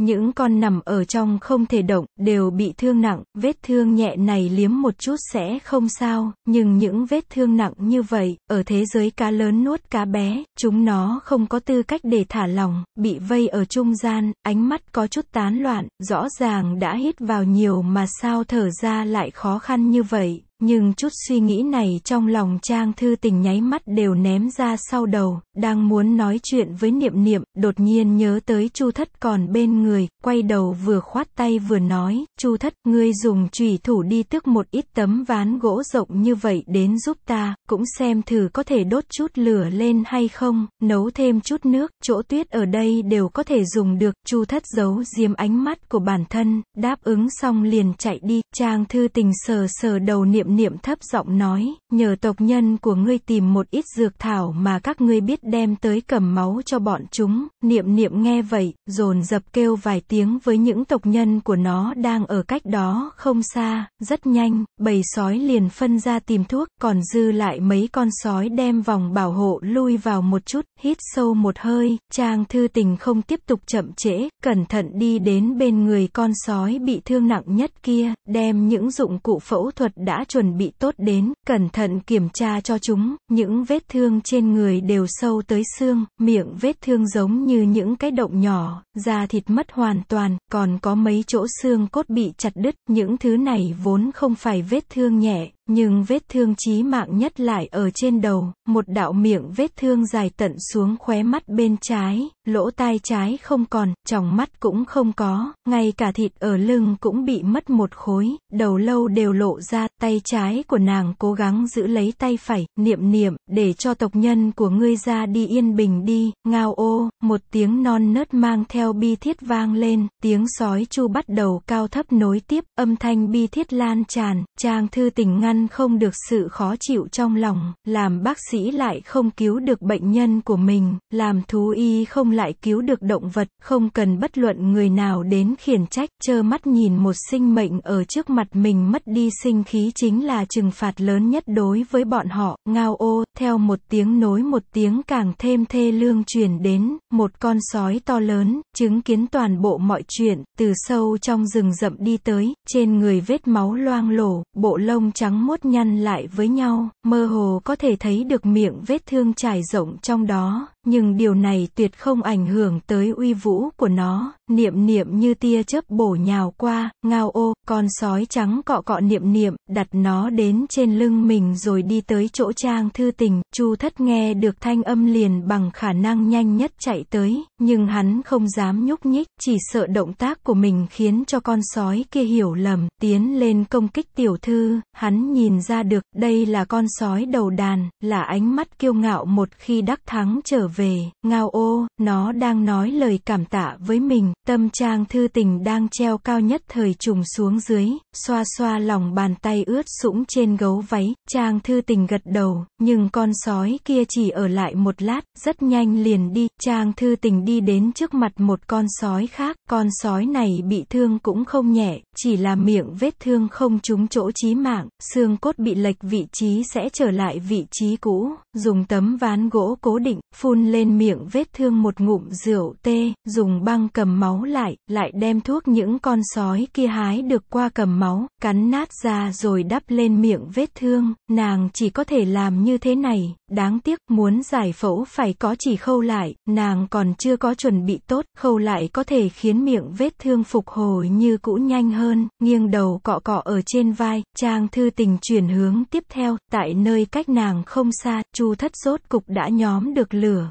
những con nằm ở trong không thể động, đều bị thương nặng, vết thương nhẹ này liếm một chút sẽ không sao, nhưng những vết thương nặng như vậy, ở thế giới cá lớn nuốt cá bé, chúng nó không có tư cách để thả lỏng, bị vây ở trung gian, ánh mắt có chút tán loạn, rõ ràng đã hít vào nhiều mà sao thở ra lại khó khăn như vậy, nhưng chút suy nghĩ này trong lòng Trang Thư Tình nháy mắt đều ném ra sau đầu, đang muốn nói chuyện với Niệm Niệm, đột nhiên nhớ tới Chu Thất còn bên người, quay đầu vừa khoát tay vừa nói, Chu Thất, ngươi dùng chủy thủ đi tước một ít tấm ván gỗ rộng như vậy đến giúp ta, cũng xem thử có thể đốt chút lửa lên hay không, nấu thêm chút nước, chỗ tuyết ở đây đều có thể dùng được, Chu Thất giấu diếm ánh mắt của bản thân, đáp ứng xong liền chạy đi, Trang Thư Tình sờ sờ đầu Niệm niệm niệm thấp giọng nói, nhờ tộc nhân của ngươi tìm một ít dược thảo mà các ngươi biết đem tới cầm máu cho bọn chúng, niệm niệm nghe vậy, dồn dập kêu vài tiếng với những tộc nhân của nó đang ở cách đó không xa, rất nhanh, bầy sói liền phân ra tìm thuốc, còn dư lại mấy con sói đem vòng bảo hộ lui vào một chút, hít sâu một hơi, trang thư tình không tiếp tục chậm trễ, cẩn thận đi đến bên người con sói bị thương nặng nhất kia, đem những dụng cụ phẫu thuật đã chuẩn bị tốt đến, cẩn thận kiểm tra cho chúng, những vết thương trên người đều sâu tới xương, miệng vết thương giống như những cái động nhỏ, da thịt mất hoàn toàn, còn có mấy chỗ xương cốt bị chặt đứt, những thứ này vốn không phải vết thương nhẹ, nhưng vết thương chí mạng nhất lại ở trên đầu, một đạo miệng vết thương dài tận xuống khóe mắt bên trái, lỗ tai trái không còn, tròng mắt cũng không có, ngay cả thịt ở lưng cũng bị mất một khối, đầu lâu đều lộ ra, tay trái của nàng cố gắng giữ lấy tay phải, niệm niệm, để cho tộc nhân của ngươi ra đi yên bình đi, ngao ô, một tiếng non nớt mang theo bi thiết vang lên, tiếng sói chu bắt đầu cao thấp nối tiếp, âm thanh bi thiết lan tràn, trang thư tình ngăn ngăn không được sự khó chịu trong lòng, làm bác sĩ lại không cứu được bệnh nhân của mình, làm thú y không lại cứu được động vật, không cần bất luận người nào đến khiển trách, trơ mắt nhìn một sinh mệnh ở trước mặt mình mất đi sinh khí chính là trừng phạt lớn nhất đối với bọn họ, ngao ô, theo một tiếng nối một tiếng càng thêm thê lương truyền đến, một con sói to lớn, chứng kiến toàn bộ mọi chuyện, từ sâu trong rừng rậm đi tới, trên người vết máu loang lổ, bộ lông trắng mốt nhăn lại với nhau, mơ hồ có thể thấy được miệng vết thương trải rộng trong đó, nhưng điều này tuyệt không ảnh hưởng tới uy vũ của nó, niệm niệm như tia chớp bổ nhào qua, ngao ô, con sói trắng cọ cọ niệm niệm, đặt nó đến trên lưng mình rồi đi tới chỗ trang thư tình, chu thất nghe được thanh âm liền bằng khả năng nhanh nhất chạy tới, nhưng hắn không dám nhúc nhích, chỉ sợ động tác của mình khiến cho con sói kia hiểu lầm, tiến lên công kích tiểu thư, hắn nhìn ra được, đây là con sói đầu đàn, là ánh mắt kiêu ngạo một khi đắc thắng trở về, ngao ô, nó đang nói lời cảm tạ với mình, tâm trang thư tình đang treo cao nhất thời trùng xuống dưới, xoa xoa lòng bàn tay ướt sũng trên gấu váy, trang thư tình gật đầu, nhưng con sói kia chỉ ở lại một lát, rất nhanh liền đi, trang thư tình đi đến trước mặt một con sói khác, con sói này bị thương cũng không nhẹ, chỉ là miệng vết thương không trúng chỗ chí mạng, xương cốt bị lệch vị trí sẽ trở lại vị trí cũ, dùng tấm ván gỗ cố định, phun lên miệng vết thương một ngụm rượu tê, dùng băng cầm máu lại, lại đem thuốc những con sói kia hái được qua cầm máu, cắn nát ra rồi đắp lên miệng vết thương, nàng chỉ có thể làm như thế này, đáng tiếc, muốn giải phẫu phải có chỉ khâu lại, nàng còn chưa có chuẩn bị tốt, khâu lại có thể khiến miệng vết thương phục hồi như cũ nhanh hơn, nghiêng đầu cọ cọ ở trên vai, trang thư tình chuyển hướng tiếp theo, tại nơi cách nàng không xa, chu thất rốt cục đã nhóm được lửa,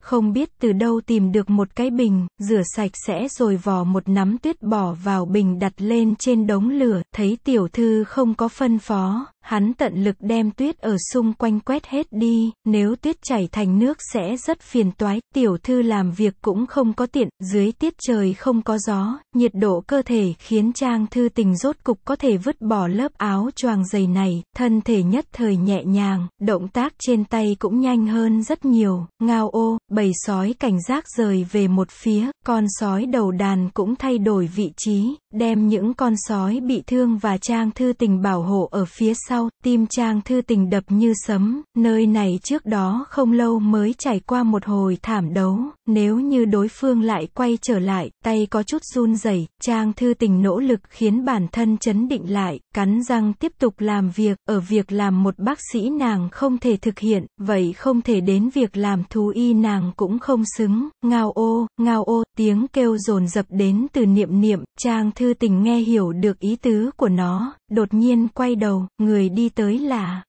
Không biết từ đâu tìm được một cái bình, rửa sạch sẽ rồi vò một nắm tuyết bỏ vào bình đặt lên trên đống lửa, thấy tiểu thư không có phân phó, hắn tận lực đem tuyết ở xung quanh quét hết đi, nếu tuyết chảy thành nước sẽ rất phiền toái, tiểu thư làm việc cũng không có tiện, dưới tiết trời không có gió, nhiệt độ cơ thể khiến trang thư tình rốt cục có thể vứt bỏ lớp áo choàng dày này, thân thể nhất thời nhẹ nhàng, động tác trên tay cũng nhanh hơn rất nhiều, ngao ô, bầy sói cảnh giác rời về một phía, con sói đầu đàn cũng thay đổi vị trí, đem những con sói bị thương và Trang Thư Tình bảo hộ ở phía sau, tim Trang Thư Tình đập như sấm, nơi này trước đó không lâu mới trải qua một hồi thảm đấu, nếu như đối phương lại quay trở lại, tay có chút run rẩy, Trang Thư Tình nỗ lực khiến bản thân chấn định lại, cắn răng tiếp tục làm việc, ở việc làm một bác sĩ nàng không thể thực hiện, vậy không thể đến việc làm thú y nàng nàng cũng không xứng, ngao ô, ngao ô, tiếng kêu rồn dập đến từ niệm niệm, trang thư tình nghe hiểu được ý tứ của nó, đột nhiên quay đầu, người đi tới là...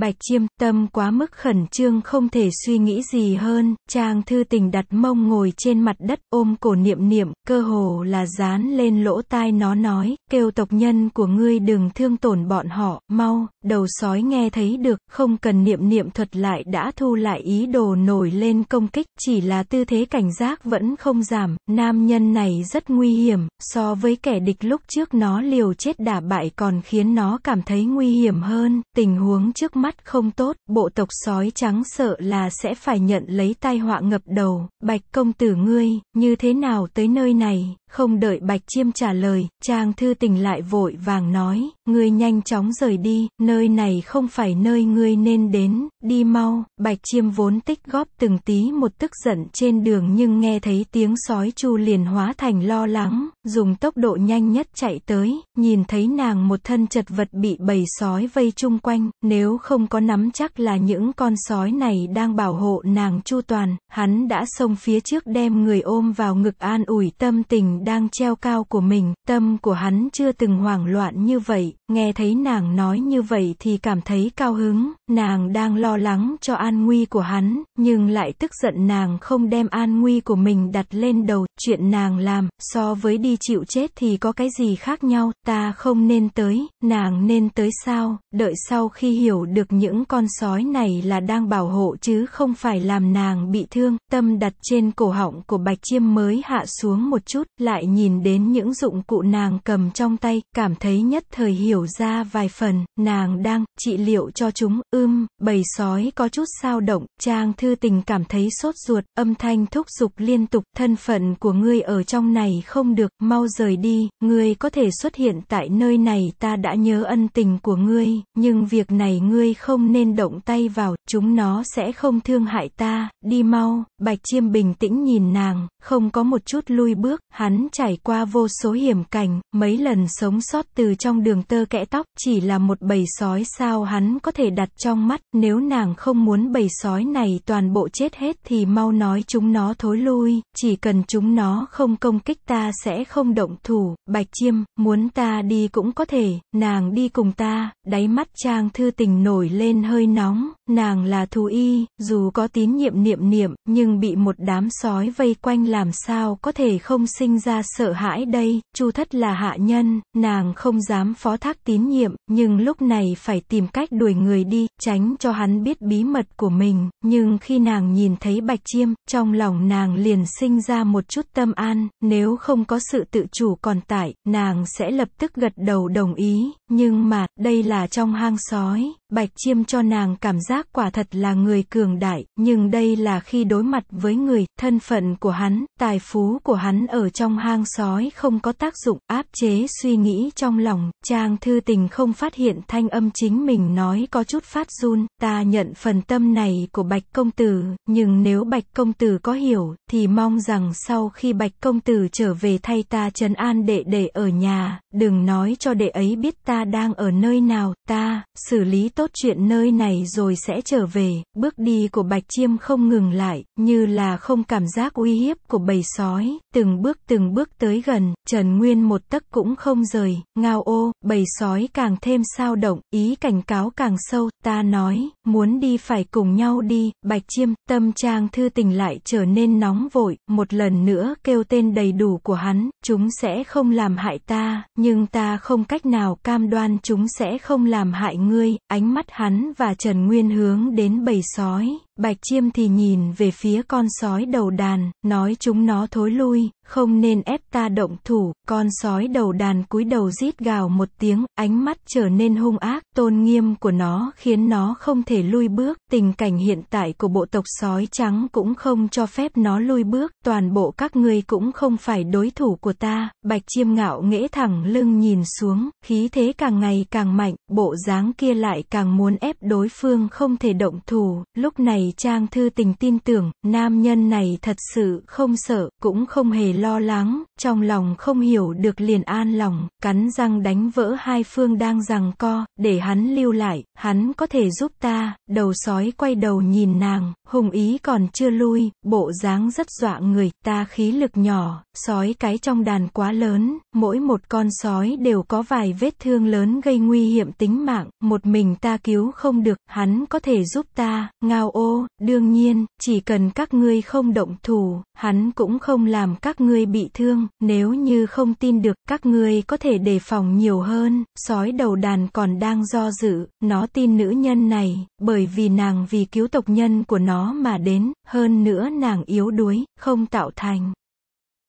Bạch chiêm tâm quá mức khẩn trương không thể suy nghĩ gì hơn, trang thư tình đặt mông ngồi trên mặt đất ôm cổ niệm niệm, cơ hồ là dán lên lỗ tai nó nói, kêu tộc nhân của ngươi đừng thương tổn bọn họ, mau, đầu sói nghe thấy được, không cần niệm niệm thuật lại đã thu lại ý đồ nổi lên công kích, chỉ là tư thế cảnh giác vẫn không giảm, nam nhân này rất nguy hiểm, so với kẻ địch lúc trước nó liều chết đả bại còn khiến nó cảm thấy nguy hiểm hơn, tình huống trước mắt mắt không tốt, bộ tộc sói trắng sợ là sẽ phải nhận lấy tai họa ngập đầu, bạch công tử ngươi, như thế nào tới nơi này, không đợi bạch chiêm trả lời, trang thư tình lại vội vàng nói, ngươi nhanh chóng rời đi, nơi này không phải nơi ngươi nên đến, đi mau, bạch chiêm vốn tích góp từng tí một tức giận trên đường nhưng nghe thấy tiếng sói chu liền hóa thành lo lắng, dùng tốc độ nhanh nhất chạy tới, nhìn thấy nàng một thân chật vật bị bầy sói vây chung quanh, nếu không không có nắm chắc là những con sói này đang bảo hộ nàng chu toàn, hắn đã xông phía trước đem người ôm vào ngực an ủi tâm tình đang treo cao của mình, tâm của hắn chưa từng hoảng loạn như vậy, nghe thấy nàng nói như vậy thì cảm thấy cao hứng, nàng đang lo lắng cho an nguy của hắn, nhưng lại tức giận nàng không đem an nguy của mình đặt lên đầu, chuyện nàng làm, so với đi chịu chết thì có cái gì khác nhau, ta không nên tới, nàng nên tới sao, đợi sau khi hiểu được được những con sói này là đang bảo hộ chứ không phải làm nàng bị thương, tâm đặt trên cổ họng của bạch chiêm mới hạ xuống một chút, lại nhìn đến những dụng cụ nàng cầm trong tay, cảm thấy nhất thời hiểu ra vài phần, nàng đang trị liệu cho chúng, ưm, bầy sói có chút sao động, trang thư tình cảm thấy sốt ruột, âm thanh thúc giục liên tục, thân phận của ngươi ở trong này không được, mau rời đi, ngươi có thể xuất hiện tại nơi này ta đã nhớ ân tình của ngươi, nhưng việc này ngươi không nên động tay vào, chúng nó sẽ không thương hại ta, đi mau, Bạch Chiêm bình tĩnh nhìn nàng, không có một chút lui bước, hắn trải qua vô số hiểm cảnh, mấy lần sống sót từ trong đường tơ kẽ tóc, chỉ là một bầy sói sao hắn có thể đặt trong mắt, nếu nàng không muốn bầy sói này toàn bộ chết hết thì mau nói chúng nó thối lui, chỉ cần chúng nó không công kích ta sẽ không động thủ, Bạch Chiêm, muốn ta đi cũng có thể, nàng đi cùng ta, đáy mắt trang thư tình nổi nổi lên hơi nóng, nàng là thú y, dù có tín nhiệm niệm niệm, nhưng bị một đám sói vây quanh làm sao có thể không sinh ra sợ hãi đây, chu thất là hạ nhân, nàng không dám phó thác tín nhiệm, nhưng lúc này phải tìm cách đuổi người đi, tránh cho hắn biết bí mật của mình, nhưng khi nàng nhìn thấy bạch chiêm, trong lòng nàng liền sinh ra một chút tâm an, nếu không có sự tự chủ còn tại, nàng sẽ lập tức gật đầu đồng ý, nhưng mà, đây là trong hang sói, Bạch Chiêm cho nàng cảm giác quả thật là người cường đại, nhưng đây là khi đối mặt với người, thân phận của hắn, tài phú của hắn ở trong hang sói không có tác dụng, áp chế suy nghĩ trong lòng, Trang Thư Tình không phát hiện thanh âm chính mình nói có chút phát run, ta nhận phần tâm này của Bạch Công Tử, nhưng nếu Bạch Công Tử có hiểu, thì mong rằng sau khi Bạch Công Tử trở về thay ta trấn an đệ đệ ở nhà, đừng nói cho đệ ấy biết ta đang ở nơi nào, ta, xử lý tốt tốt chuyện nơi này rồi sẽ trở về, bước đi của Bạch Chiêm không ngừng lại, như là không cảm giác uy hiếp của bầy sói, từng bước từng bước tới gần, Trần Nguyên một tấc cũng không rời, ngao ô, bầy sói càng thêm sao động, ý cảnh cáo càng sâu, ta nói, muốn đi phải cùng nhau đi, Bạch Chiêm, tâm trang thư tình lại trở nên nóng vội, một lần nữa kêu tên đầy đủ của hắn, chúng sẽ không làm hại ta, nhưng ta không cách nào cam đoan chúng sẽ không làm hại ngươi, ánh mắt hắn và Trần Nguyên hướng đến bầy sói. Bạch chiêm thì nhìn về phía con sói đầu đàn, nói chúng nó thối lui, không nên ép ta động thủ, con sói đầu đàn cúi đầu rít gào một tiếng, ánh mắt trở nên hung ác, tôn nghiêm của nó khiến nó không thể lui bước, tình cảnh hiện tại của bộ tộc sói trắng cũng không cho phép nó lui bước, toàn bộ các ngươi cũng không phải đối thủ của ta, bạch chiêm ngạo nghễ thẳng lưng nhìn xuống, khí thế càng ngày càng mạnh, bộ dáng kia lại càng muốn ép đối phương không thể động thủ, lúc này này Trang Thư Tình tin tưởng, nam nhân này thật sự không sợ, cũng không hề lo lắng, trong lòng không hiểu được liền an lòng, cắn răng đánh vỡ hai phương đang rằng co, để hắn lưu lại, hắn có thể giúp ta, đầu sói quay đầu nhìn nàng, hùng ý còn chưa lui, bộ dáng rất dọa người, ta khí lực nhỏ, sói cái trong đàn quá lớn, mỗi một con sói đều có vài vết thương lớn gây nguy hiểm tính mạng, một mình ta cứu không được, hắn có thể giúp ta, ngao ô đương nhiên, chỉ cần các ngươi không động thủ, hắn cũng không làm các ngươi bị thương, nếu như không tin được, các ngươi có thể đề phòng nhiều hơn, sói đầu đàn còn đang do dự, nó tin nữ nhân này, bởi vì nàng vì cứu tộc nhân của nó mà đến, hơn nữa nàng yếu đuối, không tạo thành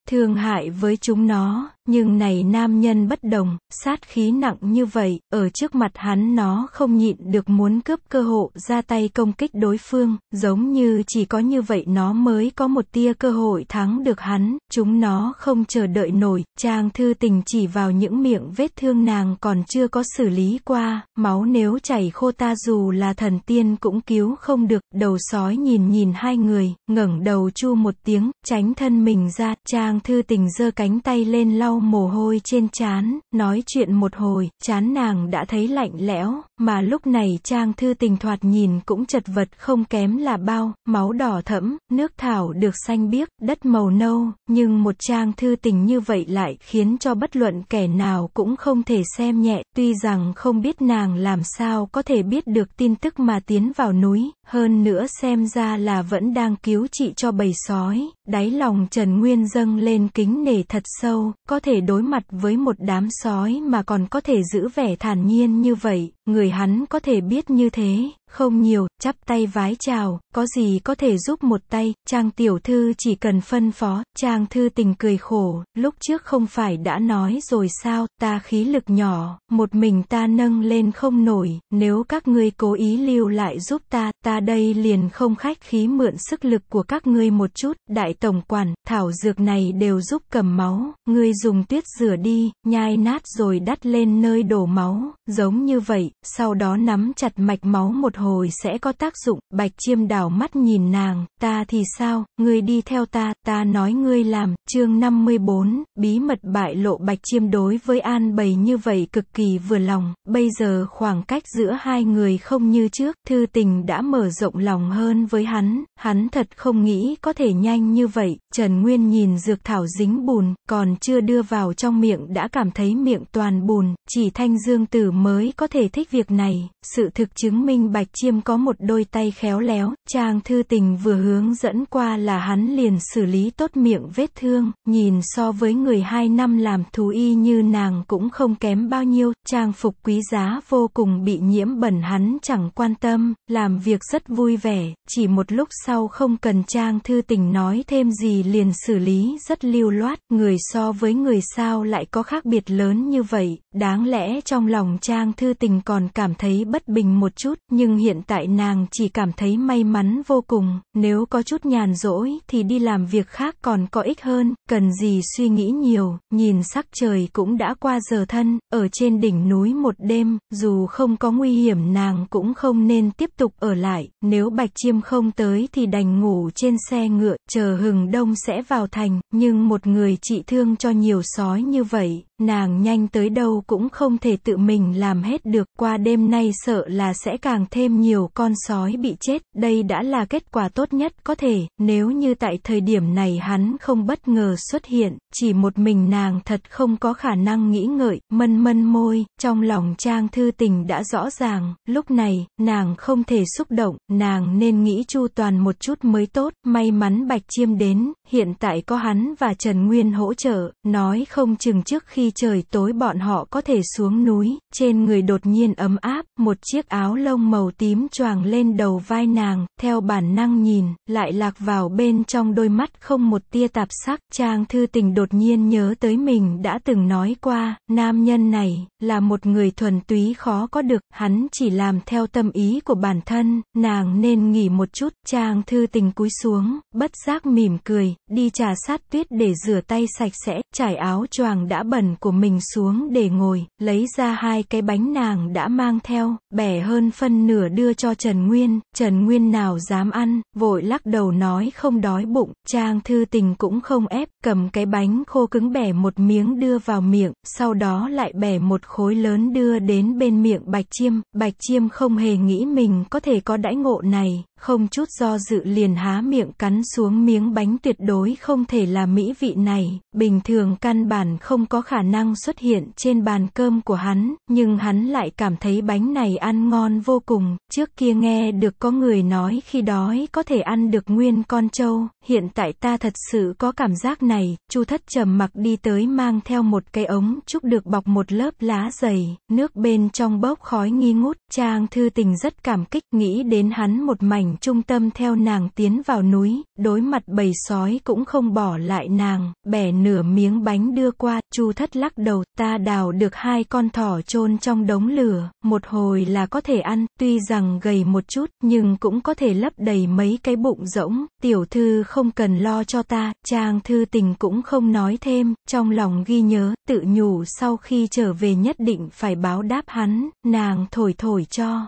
thương hại với chúng nó, nhưng này nam nhân bất đồng, sát khí nặng như vậy, ở trước mặt hắn nó không nhịn được muốn cướp cơ hội ra tay công kích đối phương, giống như chỉ có như vậy nó mới có một tia cơ hội thắng được hắn, chúng nó không chờ đợi nổi, trang thư tình chỉ vào những miệng vết thương nàng còn chưa có xử lý qua, máu nếu chảy khô ta dù là thần tiên cũng cứu không được, đầu sói nhìn nhìn hai người, ngẩng đầu chu một tiếng, tránh thân mình ra, trang thư tình giơ cánh tay lên lau lau mồ hôi trên chán, nói chuyện một hồi, chán nàng đã thấy lạnh lẽo, mà lúc này Trang Thư Tình thoạt nhìn cũng chật vật không kém là bao, máu đỏ thẫm, nước thảo được xanh biếc, đất màu nâu, nhưng một Trang Thư Tình như vậy lại khiến cho bất luận kẻ nào cũng không thể xem nhẹ, tuy rằng không biết nàng làm sao có thể biết được tin tức mà tiến vào núi, hơn nữa xem ra là vẫn đang cứu trị cho bầy sói, đáy lòng Trần Nguyên dâng lên kính nể thật sâu, có thể đối mặt với một đám sói mà còn có thể giữ vẻ thản nhiên như vậy người hắn có thể biết như thế, không nhiều, chắp tay vái chào, có gì có thể giúp một tay, trang tiểu thư chỉ cần phân phó, trang thư tình cười khổ, lúc trước không phải đã nói rồi sao, ta khí lực nhỏ, một mình ta nâng lên không nổi, nếu các ngươi cố ý lưu lại giúp ta, ta đây liền không khách khí mượn sức lực của các ngươi một chút, đại tổng quản, thảo dược này đều giúp cầm máu, ngươi dùng tuyết rửa đi, nhai nát rồi đắt lên nơi đổ máu, giống như vậy, sau đó nắm chặt mạch máu một hồi sẽ có tác dụng, bạch chiêm đảo mắt nhìn nàng, ta thì sao, ngươi đi theo ta, ta nói ngươi làm, chương 54, bí mật bại lộ bạch chiêm đối với an bầy như vậy cực kỳ vừa lòng, bây giờ khoảng cách giữa hai người không như trước, thư tình đã mở rộng lòng hơn với hắn, hắn thật không nghĩ có thể nhanh như vậy, Trần Nguyên nhìn dược thảo dính bùn, còn chưa đưa vào trong miệng đã cảm thấy miệng toàn bùn, chỉ thanh dương tử mới có thể thích việc này, sự thực chứng minh Bạch Chiêm có một đôi tay khéo léo, Trang Thư Tình vừa hướng dẫn qua là hắn liền xử lý tốt miệng vết thương, nhìn so với người hai năm làm thú y như nàng cũng không kém bao nhiêu, trang phục quý giá vô cùng bị nhiễm bẩn hắn chẳng quan tâm, làm việc rất vui vẻ, chỉ một lúc sau không cần Trang Thư Tình nói thêm gì liền xử lý rất lưu loát, người so với người sao lại có khác biệt lớn như vậy, đáng lẽ trong lòng Trang Thư Tình có còn cảm thấy bất bình một chút, nhưng hiện tại nàng chỉ cảm thấy may mắn vô cùng, nếu có chút nhàn rỗi thì đi làm việc khác còn có ích hơn, cần gì suy nghĩ nhiều, nhìn sắc trời cũng đã qua giờ thân, ở trên đỉnh núi một đêm, dù không có nguy hiểm nàng cũng không nên tiếp tục ở lại, nếu bạch chiêm không tới thì đành ngủ trên xe ngựa, chờ hừng đông sẽ vào thành, nhưng một người trị thương cho nhiều sói như vậy, Nàng nhanh tới đâu cũng không thể tự mình làm hết được, qua đêm nay sợ là sẽ càng thêm nhiều con sói bị chết, đây đã là kết quả tốt nhất có thể, nếu như tại thời điểm này hắn không bất ngờ xuất hiện, chỉ một mình nàng thật không có khả năng nghĩ ngợi, mân mân môi, trong lòng trang thư tình đã rõ ràng, lúc này, nàng không thể xúc động, nàng nên nghĩ chu toàn một chút mới tốt, may mắn bạch chiêm đến, hiện tại có hắn và Trần Nguyên hỗ trợ, nói không chừng trước khi khi trời tối bọn họ có thể xuống núi, trên người đột nhiên ấm áp, một chiếc áo lông màu tím choàng lên đầu vai nàng, theo bản năng nhìn, lại lạc vào bên trong đôi mắt không một tia tạp sắc. Trang thư tình đột nhiên nhớ tới mình đã từng nói qua, nam nhân này, là một người thuần túy khó có được, hắn chỉ làm theo tâm ý của bản thân, nàng nên nghỉ một chút. Trang thư tình cúi xuống, bất giác mỉm cười, đi trà sát tuyết để rửa tay sạch sẽ, trải áo choàng đã bẩn của mình xuống để ngồi, lấy ra hai cái bánh nàng đã mang theo, bẻ hơn phân nửa đưa cho Trần Nguyên, Trần Nguyên nào dám ăn, vội lắc đầu nói không đói bụng, Trang Thư Tình cũng không ép, cầm cái bánh khô cứng bẻ một miếng đưa vào miệng, sau đó lại bẻ một khối lớn đưa đến bên miệng Bạch Chiêm, Bạch Chiêm không hề nghĩ mình có thể có đãi ngộ này, không chút do dự liền há miệng cắn xuống miếng bánh tuyệt đối không thể là mỹ vị này, bình thường căn bản không có khả năng xuất hiện trên bàn cơm của hắn, nhưng hắn lại cảm thấy bánh này ăn ngon vô cùng, trước kia nghe được có người nói khi đói có thể ăn được nguyên con trâu, hiện tại ta thật sự có cảm giác này, Chu thất trầm mặc đi tới mang theo một cây ống trúc được bọc một lớp lá dày, nước bên trong bốc khói nghi ngút, Trang Thư Tình rất cảm kích nghĩ đến hắn một mảnh trung tâm theo nàng tiến vào núi, đối mặt bầy sói cũng không bỏ lại nàng, bẻ nửa miếng bánh đưa qua, Chu Thất lắc đầu, ta đào được hai con thỏ chôn trong đống lửa, một hồi là có thể ăn, tuy rằng gầy một chút, nhưng cũng có thể lấp đầy mấy cái bụng rỗng, tiểu thư không cần lo cho ta, Trang Thư Tình cũng không nói thêm, trong lòng ghi nhớ, tự nhủ sau khi trở về nhất định phải báo đáp hắn, nàng thổi thổi cho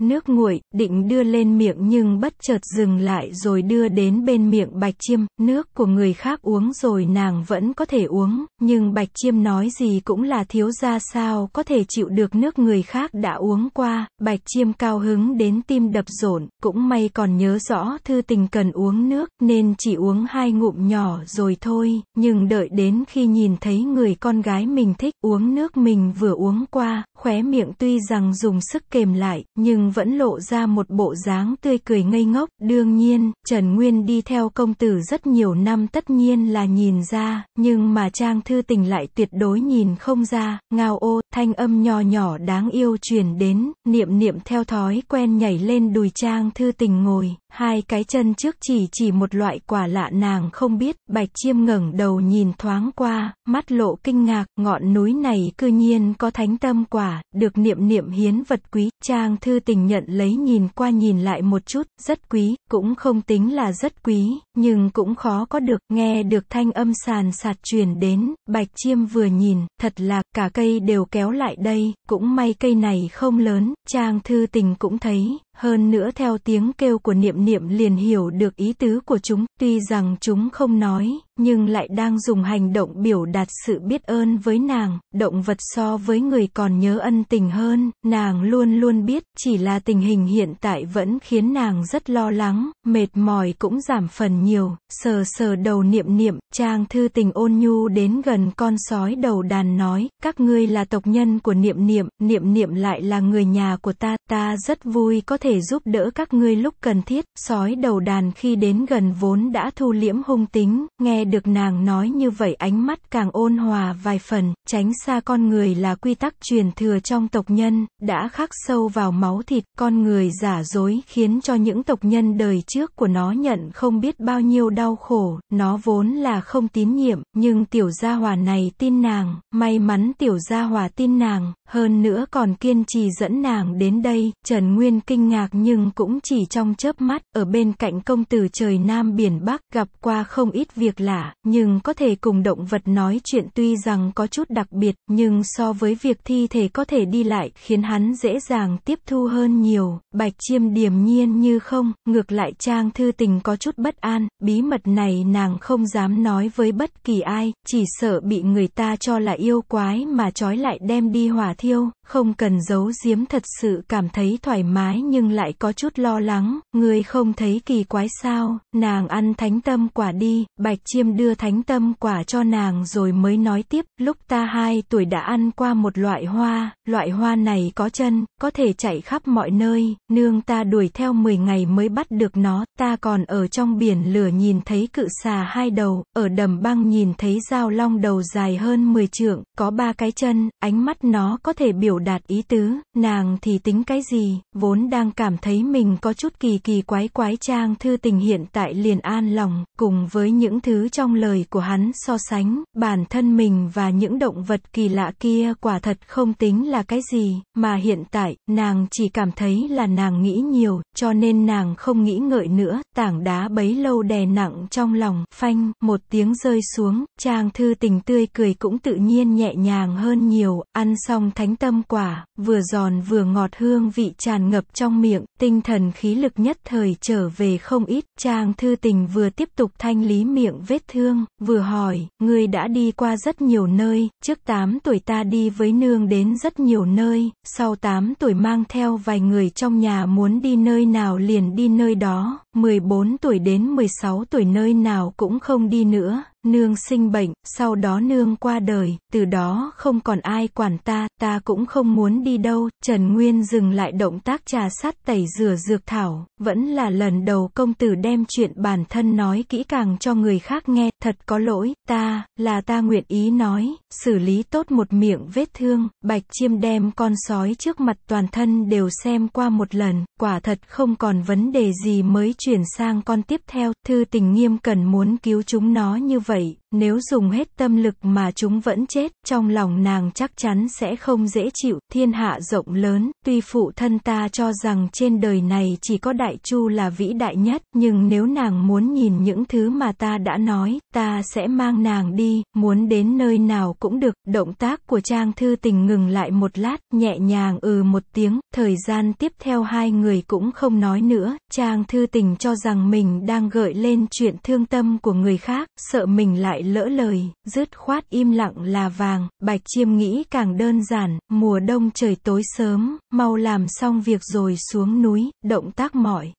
nước nguội, định đưa lên miệng nhưng bất chợt dừng lại rồi đưa đến bên miệng Bạch Chiêm, nước của người khác uống rồi nàng vẫn có thể uống, nhưng Bạch Chiêm nói gì cũng là thiếu ra sao có thể chịu được nước người khác đã uống qua, Bạch Chiêm cao hứng đến tim đập rộn, cũng may còn nhớ rõ thư tình cần uống nước nên chỉ uống hai ngụm nhỏ rồi thôi, nhưng đợi đến khi nhìn thấy người con gái mình thích uống nước mình vừa uống qua, khóe miệng tuy rằng dùng sức kềm lại, nhưng vẫn lộ ra một bộ dáng tươi cười ngây ngốc. Đương nhiên, Trần Nguyên đi theo công tử rất nhiều năm tất nhiên là nhìn ra, nhưng mà Trang Thư Tình lại tuyệt đối nhìn không ra. Ngao ô, thanh âm nhỏ nhỏ đáng yêu truyền đến, niệm niệm theo thói quen nhảy lên đùi Trang Thư Tình ngồi, hai cái chân trước chỉ chỉ một loại quả lạ nàng không biết. Bạch Chiêm ngẩng đầu nhìn thoáng qua, mắt lộ kinh ngạc, ngọn núi này cư nhiên có thánh tâm quả, được niệm niệm hiến vật quý, Trang Thư Tình tình nhận lấy nhìn qua nhìn lại một chút, rất quý, cũng không tính là rất quý, nhưng cũng khó có được, nghe được thanh âm sàn sạt truyền đến, bạch chiêm vừa nhìn, thật là, cả cây đều kéo lại đây, cũng may cây này không lớn, trang thư tình cũng thấy, hơn nữa theo tiếng kêu của niệm niệm liền hiểu được ý tứ của chúng, tuy rằng chúng không nói, nhưng lại đang dùng hành động biểu đạt sự biết ơn với nàng, động vật so với người còn nhớ ân tình hơn, nàng luôn luôn biết, chỉ là tình hình hiện tại vẫn khiến nàng rất lo lắng, mệt mỏi cũng giảm phần nhiều, sờ sờ đầu niệm niệm, trang thư tình ôn nhu đến gần con sói đầu đàn nói, các ngươi là tộc nhân của niệm niệm, niệm niệm lại là người nhà của ta, ta rất vui có thể thể giúp đỡ các ngươi lúc cần thiết. Sói đầu đàn khi đến gần vốn đã thu liễm hung tính, nghe được nàng nói như vậy ánh mắt càng ôn hòa vài phần, tránh xa con người là quy tắc truyền thừa trong tộc nhân, đã khắc sâu vào máu thịt, con người giả dối khiến cho những tộc nhân đời trước của nó nhận không biết bao nhiêu đau khổ, nó vốn là không tín nhiệm, nhưng tiểu gia hòa này tin nàng, may mắn tiểu gia hòa tin nàng, hơn nữa còn kiên trì dẫn nàng đến đây, Trần Nguyên kinh ngạc ngạc nhưng cũng chỉ trong chớp mắt, ở bên cạnh công tử trời Nam biển Bắc, gặp qua không ít việc lạ, nhưng có thể cùng động vật nói chuyện tuy rằng có chút đặc biệt, nhưng so với việc thi thể có thể đi lại, khiến hắn dễ dàng tiếp thu hơn nhiều, bạch chiêm điềm nhiên như không, ngược lại trang thư tình có chút bất an, bí mật này nàng không dám nói với bất kỳ ai, chỉ sợ bị người ta cho là yêu quái mà trói lại đem đi hỏa thiêu, không cần giấu giếm thật sự cảm thấy thoải mái nhưng lại có chút lo lắng, người không thấy kỳ quái sao, nàng ăn thánh tâm quả đi, bạch chiêm đưa thánh tâm quả cho nàng rồi mới nói tiếp, lúc ta 2 tuổi đã ăn qua một loại hoa, loại hoa này có chân, có thể chạy khắp mọi nơi, nương ta đuổi theo 10 ngày mới bắt được nó, ta còn ở trong biển lửa nhìn thấy cự xà hai đầu, ở đầm băng nhìn thấy dao long đầu dài hơn 10 trượng, có ba cái chân, ánh mắt nó có thể biểu đạt ý tứ, nàng thì tính cái gì, vốn đang cảm thấy mình có chút kỳ kỳ quái quái trang thư tình hiện tại liền an lòng, cùng với những thứ trong lời của hắn so sánh, bản thân mình và những động vật kỳ lạ kia quả thật không tính là cái gì, mà hiện tại, nàng chỉ cảm thấy là nàng nghĩ nhiều, cho nên nàng không nghĩ ngợi nữa, tảng đá bấy lâu đè nặng trong lòng, phanh, một tiếng rơi xuống, trang thư tình tươi cười cũng tự nhiên nhẹ nhàng hơn nhiều, ăn xong thánh tâm quả, vừa giòn vừa ngọt hương vị tràn ngập trong miệng, tinh thần khí lực nhất thời trở về không ít, Trang Thư Tình vừa tiếp tục thanh lý miệng vết thương, vừa hỏi, người đã đi qua rất nhiều nơi, trước 8 tuổi ta đi với nương đến rất nhiều nơi, sau 8 tuổi mang theo vài người trong nhà muốn đi nơi nào liền đi nơi đó, 14 tuổi đến 16 tuổi nơi nào cũng không đi nữa, nương sinh bệnh, sau đó nương qua đời, từ đó không còn ai quản ta, ta cũng không muốn đi đâu, Trần Nguyên dừng lại động tác trà sát tẩy rửa dược thảo, vẫn là lần đầu công tử đem chuyện bản thân nói kỹ càng cho người khác nghe, thật có lỗi, ta, là ta nguyện ý nói, xử lý tốt một miệng vết thương, bạch chiêm đem con sói trước mặt toàn thân đều xem qua một lần, quả thật không còn vấn đề gì mới chuyển sang con tiếp theo, thư tình nghiêm cần muốn cứu chúng nó như vậy, nếu dùng hết tâm lực mà chúng vẫn chết, trong lòng nàng chắc chắn sẽ không dễ chịu, thiên hạ rộng lớn, tuy phụ thân ta cho rằng trên đời này chỉ có đại chu là vĩ đại nhất, nhưng nếu nàng muốn nhìn những thứ mà ta đã nói, ta sẽ mang nàng đi, muốn đến nơi nào cũng được, động tác của trang thư tình ngừng lại một lát, nhẹ nhàng ừ một tiếng, thời gian tiếp theo hai người cũng không nói nữa, trang thư tình mình cho rằng mình đang gợi lên chuyện thương tâm của người khác, sợ mình lại lỡ lời, dứt khoát im lặng là vàng, bạch chiêm nghĩ càng đơn giản, mùa đông trời tối sớm, mau làm xong việc rồi xuống núi, động tác mỏi,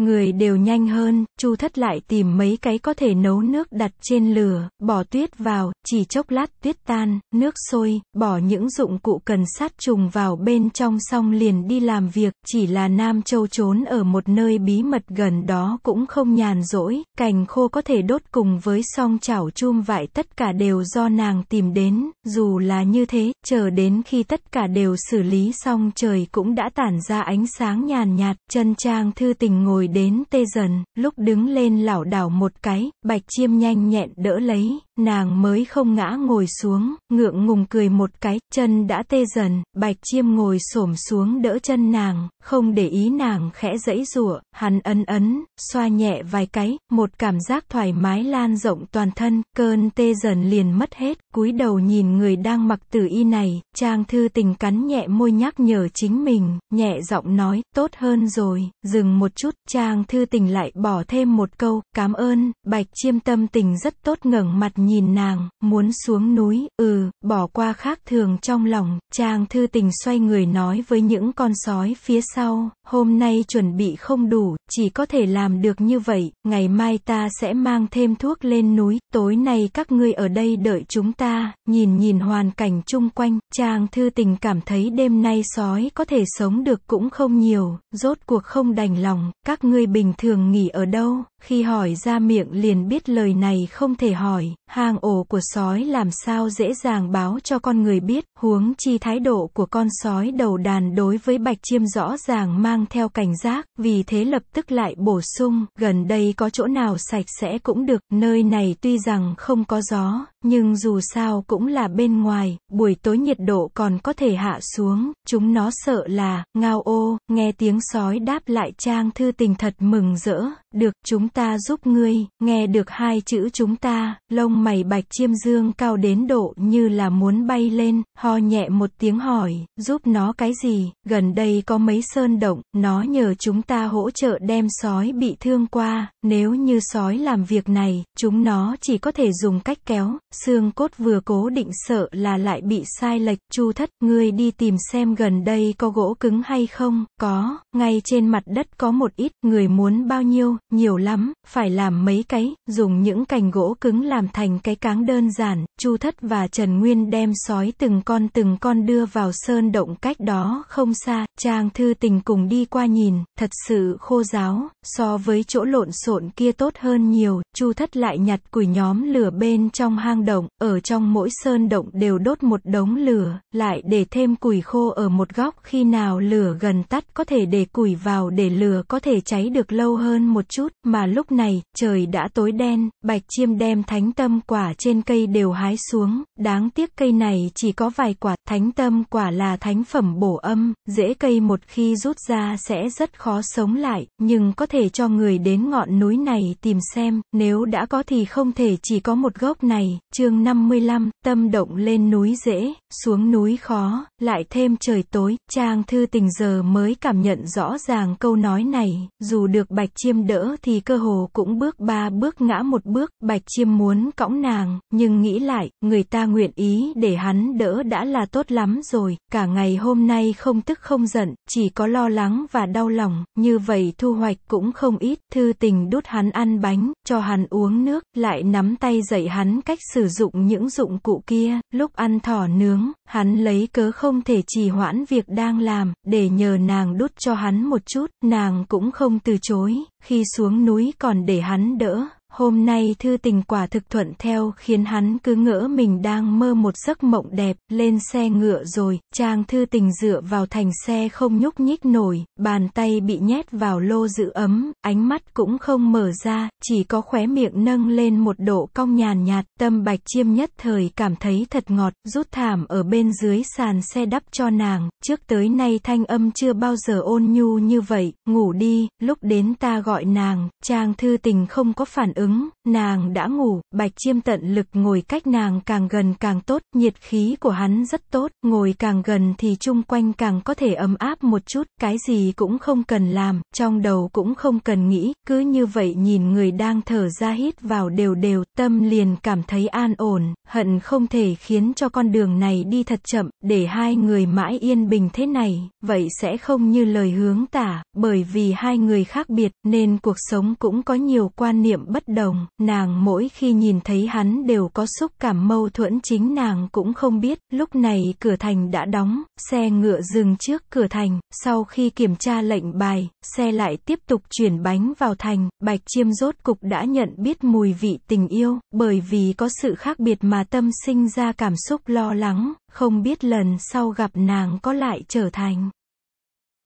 Người đều nhanh hơn, Chu Thất lại tìm mấy cái có thể nấu nước đặt trên lửa, bỏ tuyết vào, chỉ chốc lát tuyết tan, nước sôi, bỏ những dụng cụ cần sát trùng vào bên trong xong liền đi làm việc, chỉ là Nam Châu trốn ở một nơi bí mật gần đó cũng không nhàn rỗi, cành khô có thể đốt cùng với song chảo chum vải tất cả đều do nàng tìm đến, dù là như thế, chờ đến khi tất cả đều xử lý xong trời cũng đã tản ra ánh sáng nhàn nhạt, chân trang thư tình ngồi đến tê dần, lúc đứng lên lảo đảo một cái, bạch chiêm nhanh nhẹn đỡ lấy, nàng mới không ngã ngồi xuống, ngượng ngùng cười một cái, chân đã tê dần, bạch chiêm ngồi xổm xuống đỡ chân nàng, không để ý nàng khẽ dẫy rủa, hắn ấn ấn, xoa nhẹ vài cái, một cảm giác thoải mái lan rộng toàn thân, cơn tê dần liền mất hết, cúi đầu nhìn người đang mặc tử y này, trang thư tình cắn nhẹ môi nhắc nhở chính mình, nhẹ giọng nói, tốt hơn rồi, dừng một chút, trang Trang thư tình lại bỏ thêm một câu, cảm ơn, bạch chiêm tâm tình rất tốt ngẩng mặt nhìn nàng, muốn xuống núi, ừ, bỏ qua khác thường trong lòng, Trang thư tình xoay người nói với những con sói phía sau, hôm nay chuẩn bị không đủ, chỉ có thể làm được như vậy, ngày mai ta sẽ mang thêm thuốc lên núi, tối nay các ngươi ở đây đợi chúng ta, nhìn nhìn hoàn cảnh chung quanh, Trang Thư Tình cảm thấy đêm nay sói có thể sống được cũng không nhiều, rốt cuộc không đành lòng, các ngươi bình thường nghỉ ở đâu, khi hỏi ra miệng liền biết lời này không thể hỏi, hang ổ của sói làm sao dễ dàng báo cho con người biết, huống chi thái độ của con sói đầu đàn đối với Bạch Chiêm rõ ràng mang mang theo cảnh giác, vì thế lập tức lại bổ sung, gần đây có chỗ nào sạch sẽ cũng được, nơi này tuy rằng không có gió, nhưng dù sao cũng là bên ngoài, buổi tối nhiệt độ còn có thể hạ xuống, chúng nó sợ là, ngao ô, nghe tiếng sói đáp lại trang thư tình thật mừng rỡ, được, chúng ta giúp ngươi, nghe được hai chữ chúng ta, lông mày bạch chiêm dương cao đến độ như là muốn bay lên, ho nhẹ một tiếng hỏi, giúp nó cái gì, gần đây có mấy sơn động, nó nhờ chúng ta hỗ trợ đem sói bị thương qua, nếu như sói làm việc này, chúng nó chỉ có thể dùng cách kéo, xương cốt vừa cố định sợ là lại bị sai lệch, chu thất, ngươi đi tìm xem gần đây có gỗ cứng hay không, có, ngay trên mặt đất có một ít, người muốn bao nhiêu, nhiều lắm, phải làm mấy cái, dùng những cành gỗ cứng làm thành cái cáng đơn giản, chu thất và Trần Nguyên đem sói từng con từng con đưa vào sơn động cách đó không xa, trang thư tình cùng đi đi qua nhìn, thật sự khô giáo, so với chỗ lộn xộn kia tốt hơn nhiều, chu thất lại nhặt củi nhóm lửa bên trong hang động, ở trong mỗi sơn động đều đốt một đống lửa, lại để thêm củi khô ở một góc khi nào lửa gần tắt có thể để củi vào để lửa có thể cháy được lâu hơn một chút, mà lúc này, trời đã tối đen, bạch chiêm đem thánh tâm quả trên cây đều hái xuống, đáng tiếc cây này chỉ có vài quả, thánh tâm quả là thánh phẩm bổ âm, dễ cây một khi rút ra sẽ rất khó sống lại, nhưng có thể cho người đến ngọn núi này tìm xem, nếu đã có thì không thể chỉ có một gốc này. Chương 55, tâm động lên núi dễ, xuống núi khó, lại thêm trời tối, Trang Thư Tình giờ mới cảm nhận rõ ràng câu nói này, dù được Bạch Chiêm đỡ thì cơ hồ cũng bước ba bước ngã một bước, Bạch Chiêm muốn cõng nàng, nhưng nghĩ lại, người ta nguyện ý để hắn đỡ đã là tốt lắm rồi, cả ngày hôm nay không tức không giận, chỉ có lo lắng và đau lòng, như vậy thu hoạch cũng không ít, thư tình đút hắn ăn bánh, cho hắn uống nước, lại nắm tay dạy hắn cách sử dụng những dụng cụ kia, lúc ăn thỏ nướng, hắn lấy cớ không thể trì hoãn việc đang làm, để nhờ nàng đút cho hắn một chút, nàng cũng không từ chối, khi xuống núi còn để hắn đỡ. Hôm nay thư tình quả thực thuận theo khiến hắn cứ ngỡ mình đang mơ một giấc mộng đẹp, lên xe ngựa rồi, chàng thư tình dựa vào thành xe không nhúc nhích nổi, bàn tay bị nhét vào lô giữ ấm, ánh mắt cũng không mở ra, chỉ có khóe miệng nâng lên một độ cong nhàn nhạt, tâm bạch chiêm nhất thời cảm thấy thật ngọt, rút thảm ở bên dưới sàn xe đắp cho nàng, trước tới nay thanh âm chưa bao giờ ôn nhu như vậy, ngủ đi, lúc đến ta gọi nàng, chàng thư tình không có phản ứng ứng, nàng đã ngủ, bạch chiêm tận lực ngồi cách nàng càng gần càng tốt, nhiệt khí của hắn rất tốt, ngồi càng gần thì chung quanh càng có thể ấm áp một chút, cái gì cũng không cần làm, trong đầu cũng không cần nghĩ, cứ như vậy nhìn người đang thở ra hít vào đều đều, tâm liền cảm thấy an ổn, hận không thể khiến cho con đường này đi thật chậm, để hai người mãi yên bình thế này, vậy sẽ không như lời hướng tả, bởi vì hai người khác biệt, nên cuộc sống cũng có nhiều quan niệm bất đồng, nàng mỗi khi nhìn thấy hắn đều có xúc cảm mâu thuẫn chính nàng cũng không biết, lúc này cửa thành đã đóng, xe ngựa dừng trước cửa thành, sau khi kiểm tra lệnh bài, xe lại tiếp tục chuyển bánh vào thành, bạch chiêm rốt cục đã nhận biết mùi vị tình yêu, bởi vì có sự khác biệt mà tâm sinh ra cảm xúc lo lắng, không biết lần sau gặp nàng có lại trở thành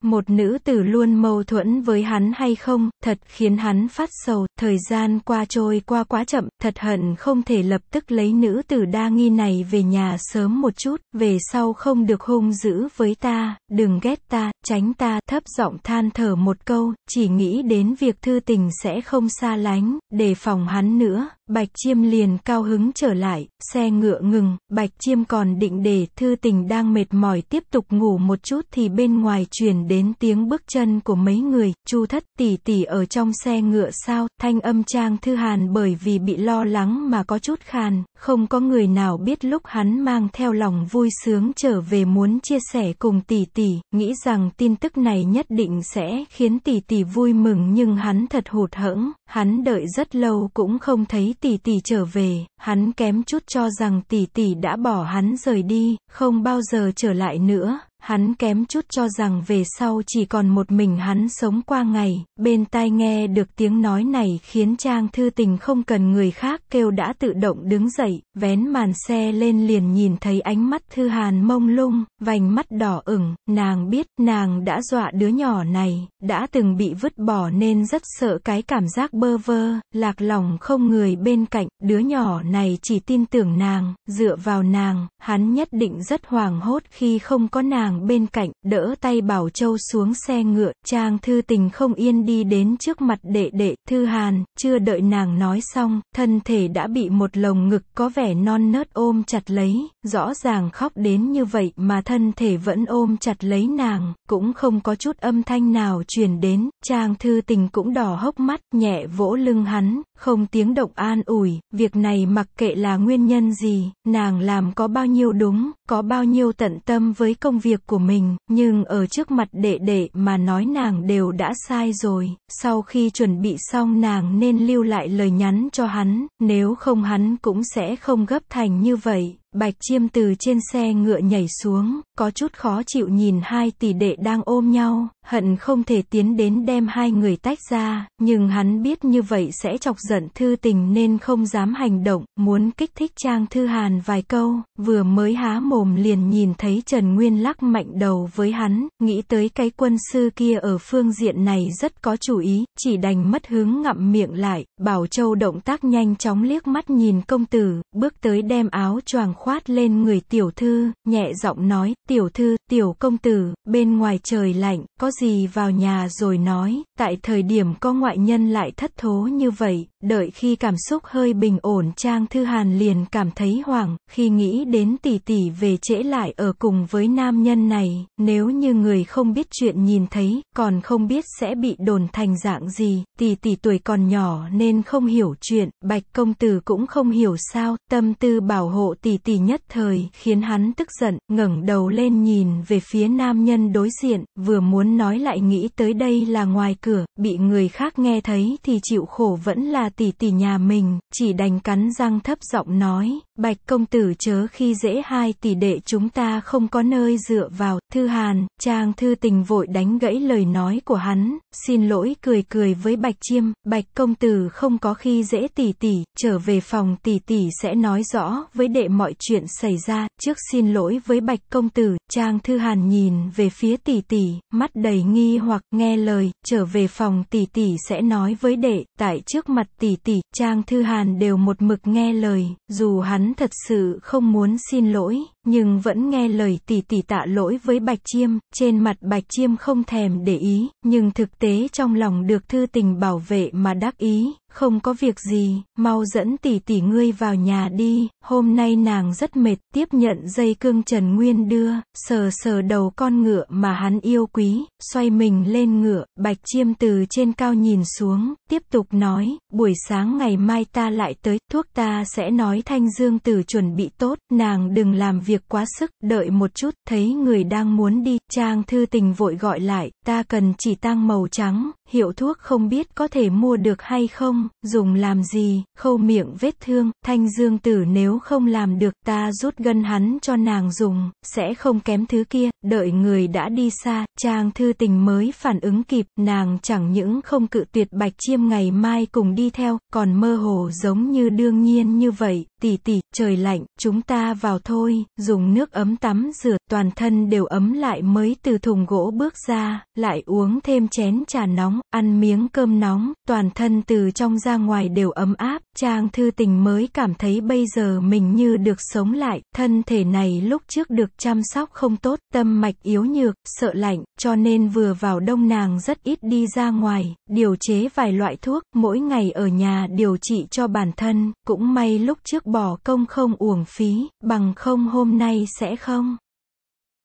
một nữ tử luôn mâu thuẫn với hắn hay không, thật khiến hắn phát sầu, thời gian qua trôi qua quá chậm, thật hận không thể lập tức lấy nữ tử đa nghi này về nhà sớm một chút, về sau không được hung dữ với ta, đừng ghét ta, tránh ta, thấp giọng than thở một câu, chỉ nghĩ đến việc thư tình sẽ không xa lánh, đề phòng hắn nữa, Bạch Chiêm liền cao hứng trở lại, xe ngựa ngừng, Bạch Chiêm còn định để thư tình đang mệt mỏi tiếp tục ngủ một chút thì bên ngoài truyền đến tiếng bước chân của mấy người, Chu Thất tỷ tỷ ở trong xe ngựa sao, thanh âm Trang Thư Hàn bởi vì bị lo lắng mà có chút khàn, không có người nào biết lúc hắn mang theo lòng vui sướng trở về muốn chia sẻ cùng tỷ tỷ, nghĩ rằng tin tức này nhất định sẽ khiến tỷ tỷ vui mừng nhưng hắn thật hụt hẫng, hắn đợi rất lâu cũng không thấy tỷ tỷ trở về, hắn kém chút cho rằng tỷ tỷ đã bỏ hắn rời đi, không bao giờ trở lại nữa hắn kém chút cho rằng về sau chỉ còn một mình hắn sống qua ngày, bên tai nghe được tiếng nói này khiến Trang Thư Tình không cần người khác kêu đã tự động đứng dậy, vén màn xe lên liền nhìn thấy ánh mắt Thư Hàn mông lung, vành mắt đỏ ửng, nàng biết nàng đã dọa đứa nhỏ này, đã từng bị vứt bỏ nên rất sợ cái cảm giác bơ vơ, lạc lòng không người bên cạnh, đứa nhỏ này chỉ tin tưởng nàng, dựa vào nàng, hắn nhất định rất hoảng hốt khi không có nàng hàng bên cạnh, đỡ tay Bảo Châu xuống xe ngựa, Trang Thư Tình không yên đi đến trước mặt đệ đệ, Thư Hàn, chưa đợi nàng nói xong, thân thể đã bị một lồng ngực có vẻ non nớt ôm chặt lấy, rõ ràng khóc đến như vậy mà thân thể vẫn ôm chặt lấy nàng, cũng không có chút âm thanh nào truyền đến, Trang Thư Tình cũng đỏ hốc mắt, nhẹ vỗ lưng hắn, không tiếng động an ủi, việc này mặc kệ là nguyên nhân gì, nàng làm có bao nhiêu đúng, có bao nhiêu tận tâm với công việc của mình, nhưng ở trước mặt đệ đệ mà nói nàng đều đã sai rồi, sau khi chuẩn bị xong nàng nên lưu lại lời nhắn cho hắn, nếu không hắn cũng sẽ không gấp thành như vậy. Bạch Chiêm từ trên xe ngựa nhảy xuống, có chút khó chịu nhìn hai tỷ đệ đang ôm nhau, hận không thể tiến đến đem hai người tách ra, nhưng hắn biết như vậy sẽ chọc giận Thư Tình nên không dám hành động, muốn kích thích Trang Thư Hàn vài câu, vừa mới há mồm liền nhìn thấy Trần Nguyên lắc mạnh đầu với hắn, nghĩ tới cái quân sư kia ở phương diện này rất có chủ ý, chỉ đành mất hứng ngậm miệng lại, Bảo Châu động tác nhanh chóng liếc mắt nhìn công tử, bước tới đem áo choàng khoát lên người tiểu thư, nhẹ giọng nói, tiểu thư, tiểu công tử, bên ngoài trời lạnh, có gì vào nhà rồi nói, tại thời điểm có ngoại nhân lại thất thố như vậy, đợi khi cảm xúc hơi bình ổn Trang Thư Hàn liền cảm thấy hoảng, khi nghĩ đến tỷ tỷ về trễ lại ở cùng với nam nhân này, nếu như người không biết chuyện nhìn thấy, còn không biết sẽ bị đồn thành dạng gì, tỷ tỷ tuổi còn nhỏ nên không hiểu chuyện, Bạch Công Tử cũng không hiểu sao, tâm tư bảo hộ tỷ tỷ nhất thời, khiến hắn tức giận, ngẩng đầu lên nhìn về phía nam nhân đối diện, vừa muốn nói lại nghĩ tới đây là ngoài cửa, bị người khác nghe thấy thì chịu khổ vẫn là tỷ tỷ nhà mình, chỉ đành cắn răng thấp giọng nói, bạch công tử chớ khi dễ hai tỷ đệ chúng ta không có nơi dựa vào, thư hàn, chàng thư tình vội đánh gãy lời nói của hắn, xin lỗi cười cười với bạch chiêm, bạch công tử không có khi dễ tỷ tỷ, trở về phòng tỷ tỷ sẽ nói rõ với đệ mọi chuyện xảy ra, trước xin lỗi với bạch công tử, chàng thư hàn nhìn về phía tỷ tỷ, mắt đầy nghi hoặc nghe lời, trở về phòng tỷ tỷ sẽ nói với đệ, tại trước mặt tỷ tỷ tỷ, Trang Thư Hàn đều một mực nghe lời, dù hắn thật sự không muốn xin lỗi, nhưng vẫn nghe lời tỷ tỷ tạ lỗi với Bạch Chiêm, trên mặt Bạch Chiêm không thèm để ý, nhưng thực tế trong lòng được thư tình bảo vệ mà đắc ý, không có việc gì, mau dẫn tỷ tỷ ngươi vào nhà đi, hôm nay nàng rất mệt, tiếp nhận dây cương Trần Nguyên đưa, sờ sờ đầu con ngựa mà hắn yêu quý, xoay mình lên ngựa, bạch chiêm từ trên cao nhìn xuống, tiếp tục nói, buổi sáng ngày mai ta lại tới, thuốc ta sẽ nói thanh dương tử chuẩn bị tốt, nàng đừng làm việc quá sức, đợi một chút, thấy người đang muốn đi, trang thư tình vội gọi lại, ta cần chỉ tang màu trắng, hiệu thuốc không biết có thể mua được hay không, dùng làm gì, khâu miệng vết thương, thanh dương tử nếu không làm được ta rút gân hắn cho nàng dùng, sẽ không kém thứ kia, đợi người đã đi xa, trang thư tình mới phản ứng kịp, nàng chẳng những không cự tuyệt bạch chiêm ngày mai cùng đi theo, còn mơ hồ giống như đương nhiên như vậy, tỷ tỷ, trời lạnh, chúng ta vào thôi, dùng nước ấm tắm rửa, toàn thân đều ấm lại mới từ thùng gỗ bước ra, lại uống thêm chén trà nóng, ăn miếng cơm nóng, toàn thân từ trong ra ngoài đều ấm áp, Trang Thư Tình mới cảm thấy bây giờ mình như được sống lại, thân thể này lúc trước được chăm sóc không tốt, tâm mạch yếu nhược, sợ lạnh, cho nên vừa vào đông nàng rất ít đi ra ngoài, điều chế vài loại thuốc, mỗi ngày ở nhà điều trị cho bản thân, cũng may lúc trước bỏ công không uổng phí, bằng không hôm nay sẽ không.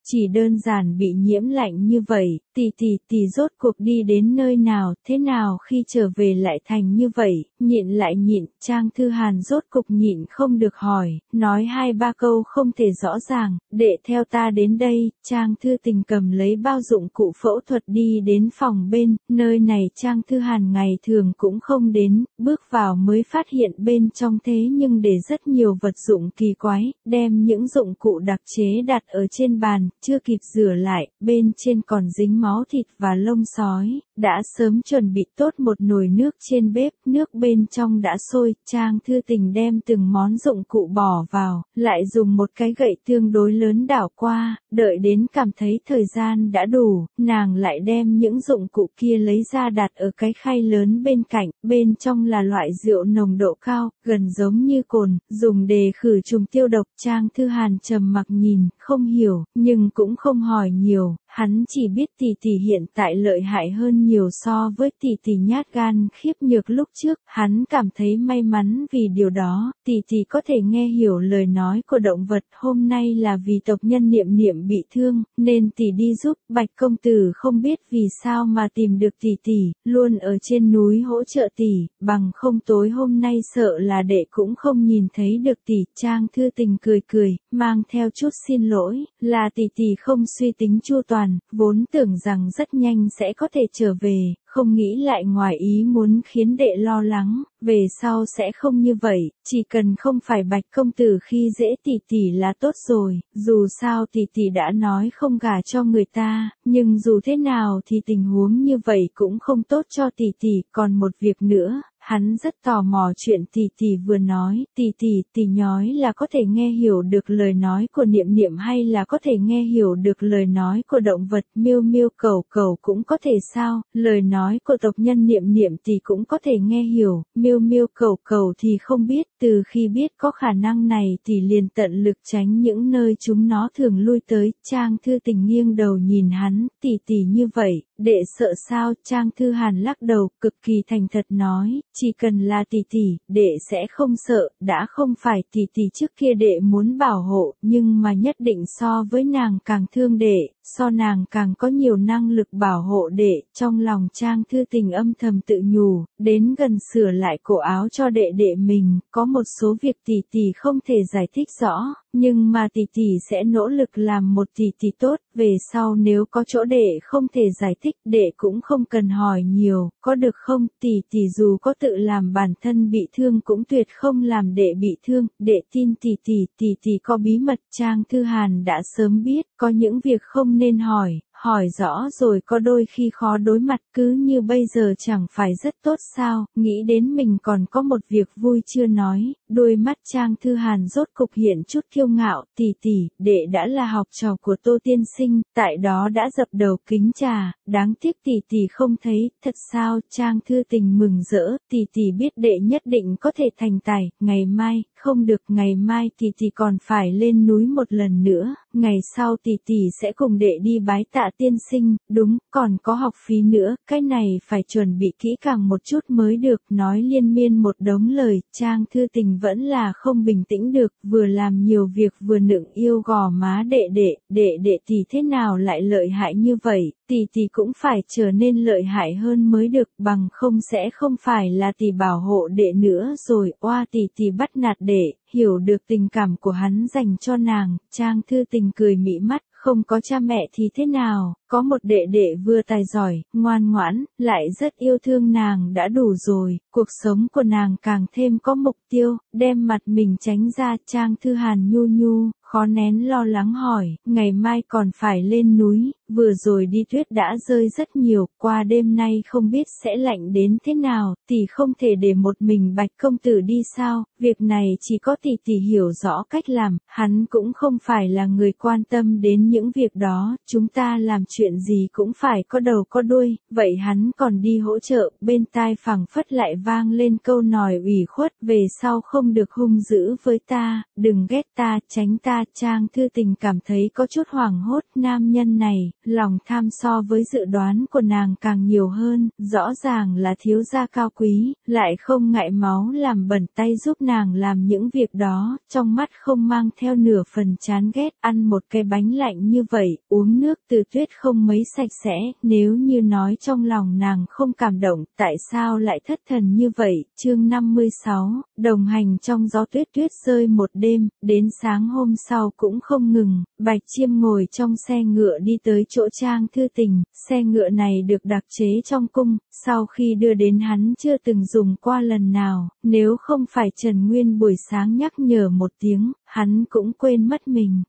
Chỉ đơn giản bị nhiễm lạnh như vậy, tỷ tỷ tỷ rốt cuộc đi đến nơi nào, thế nào khi trở về lại thành như vậy, nhịn lại nhịn, Trang Thư Hàn rốt cục nhịn không được hỏi, nói hai ba câu không thể rõ ràng, để theo ta đến đây, Trang Thư tình cầm lấy bao dụng cụ phẫu thuật đi đến phòng bên, nơi này Trang Thư Hàn ngày thường cũng không đến, bước vào mới phát hiện bên trong thế nhưng để rất nhiều vật dụng kỳ quái, đem những dụng cụ đặc chế đặt ở trên bàn, chưa kịp rửa lại, bên trên còn dính máu máu thịt và lông sói, đã sớm chuẩn bị tốt một nồi nước trên bếp, nước bên trong đã sôi, Trang Thư Tình đem từng món dụng cụ bỏ vào, lại dùng một cái gậy tương đối lớn đảo qua, đợi đến cảm thấy thời gian đã đủ, nàng lại đem những dụng cụ kia lấy ra đặt ở cái khay lớn bên cạnh, bên trong là loại rượu nồng độ cao, gần giống như cồn, dùng để khử trùng tiêu độc Trang Thư Hàn trầm mặc nhìn, không hiểu, nhưng cũng không hỏi nhiều, hắn chỉ biết tỷ tỷ hiện tại lợi hại hơn nhiều so với tỷ tỷ nhát gan khiếp nhược lúc trước, hắn cảm thấy may mắn vì điều đó, tỷ tỷ có thể nghe hiểu lời nói của động vật hôm nay là vì tộc nhân niệm niệm bị thương, nên tỷ đi giúp, bạch công tử không biết vì sao mà tìm được tỷ tỷ, luôn ở trên núi hỗ trợ tỷ, bằng không tối hôm nay sợ là đệ cũng không nhìn thấy được tỷ, trang thư tình cười cười, mang theo chút xin lỗi lỗi, là tỷ tỷ không suy tính chu toàn, vốn tưởng rằng rất nhanh sẽ có thể trở về, không nghĩ lại ngoài ý muốn khiến đệ lo lắng, về sau sẽ không như vậy, chỉ cần không phải bạch công tử khi dễ tỷ tỷ là tốt rồi, dù sao tỷ tỷ đã nói không gả cho người ta, nhưng dù thế nào thì tình huống như vậy cũng không tốt cho tỷ tỷ, còn một việc nữa, hắn rất tò mò chuyện tỷ tỷ vừa nói, tỷ tỷ tỷ nhói là có thể nghe hiểu được lời nói của niệm niệm hay là có thể nghe hiểu được lời nói của động vật miêu miêu cầu cầu cũng có thể sao, lời nói của tộc nhân niệm niệm tỷ cũng có thể nghe hiểu, miêu miêu cầu cầu thì không biết, từ khi biết có khả năng này thì liền tận lực tránh những nơi chúng nó thường lui tới, trang thư tình nghiêng đầu nhìn hắn, tỷ tỷ như vậy, Đệ sợ sao, Trang Thư Hàn lắc đầu, cực kỳ thành thật nói, chỉ cần là tỷ tỷ, đệ sẽ không sợ, đã không phải tỷ tỷ trước kia đệ muốn bảo hộ, nhưng mà nhất định so với nàng càng thương đệ so nàng càng có nhiều năng lực bảo hộ đệ, trong lòng Trang Thư Tình âm thầm tự nhủ, đến gần sửa lại cổ áo cho đệ đệ mình, có một số việc tỷ tỷ không thể giải thích rõ, nhưng mà tỷ tỷ sẽ nỗ lực làm một tỷ tỷ tốt, về sau nếu có chỗ đệ không thể giải thích, đệ cũng không cần hỏi nhiều, có được không, tỷ tỷ dù có tự làm bản thân bị thương cũng tuyệt không làm đệ bị thương, đệ tin tỷ tỷ, tỷ tỷ có bí mật Trang Thư Hàn đã sớm biết, có những việc không nên hỏi, hỏi rõ rồi có đôi khi khó đối mặt cứ như bây giờ chẳng phải rất tốt sao, nghĩ đến mình còn có một việc vui chưa nói, đôi mắt Trang Thư Hàn rốt cục hiện chút kiêu ngạo, tỷ tỷ, đệ đã là học trò của Tô Tiên Sinh, tại đó đã dập đầu kính trà, đáng tiếc tỷ tỷ không thấy, thật sao, Trang Thư Tình mừng rỡ, tỷ tỷ biết đệ nhất định có thể thành tài, ngày mai, không được ngày mai tỷ tỷ còn phải lên núi một lần nữa, ngày sau tỷ tỷ sẽ cùng đệ đi bái tạ tiên sinh, đúng, còn có học phí nữa, cái này phải chuẩn bị kỹ càng một chút mới được, nói liên miên một đống lời, Trang Thư Tình vẫn là không bình tĩnh được, vừa làm nhiều việc vừa nựng yêu gò má đệ đệ, đệ đệ thì thế nào lại lợi hại như vậy, tỷ tỷ cũng phải trở nên lợi hại hơn mới được, bằng không sẽ không phải là tỷ bảo hộ đệ nữa rồi, oa tỷ tỷ bắt nạt đệ, hiểu được tình cảm của hắn dành cho nàng, Trang Thư Tình cười mị mắt, không có cha mẹ thì thế nào? Có một đệ đệ vừa tài giỏi, ngoan ngoãn, lại rất yêu thương nàng đã đủ rồi, cuộc sống của nàng càng thêm có mục tiêu, đem mặt mình tránh ra trang thư hàn nhu nhu, khó nén lo lắng hỏi, ngày mai còn phải lên núi, vừa rồi đi tuyết đã rơi rất nhiều, qua đêm nay không biết sẽ lạnh đến thế nào, tỷ không thể để một mình bạch công tử đi sao, việc này chỉ có tỷ tỷ hiểu rõ cách làm, hắn cũng không phải là người quan tâm đến những việc đó, chúng ta làm chuyện chuyện gì cũng phải có đầu có đuôi, vậy hắn còn đi hỗ trợ, bên tai phẳng phất lại vang lên câu nòi ủy khuất về sau không được hung dữ với ta, đừng ghét ta, tránh ta, trang thư tình cảm thấy có chút hoảng hốt, nam nhân này, lòng tham so với dự đoán của nàng càng nhiều hơn, rõ ràng là thiếu gia cao quý, lại không ngại máu làm bẩn tay giúp nàng làm những việc đó, trong mắt không mang theo nửa phần chán ghét, ăn một cái bánh lạnh như vậy, uống nước từ tuyết không không mấy sạch sẽ, nếu như nói trong lòng nàng không cảm động, tại sao lại thất thần như vậy? Chương 56, đồng hành trong gió tuyết tuyết rơi một đêm, đến sáng hôm sau cũng không ngừng, Bạch Chiêm ngồi trong xe ngựa đi tới chỗ trang thư tình, xe ngựa này được đặc chế trong cung, sau khi đưa đến hắn chưa từng dùng qua lần nào, nếu không phải Trần Nguyên buổi sáng nhắc nhở một tiếng, hắn cũng quên mất mình.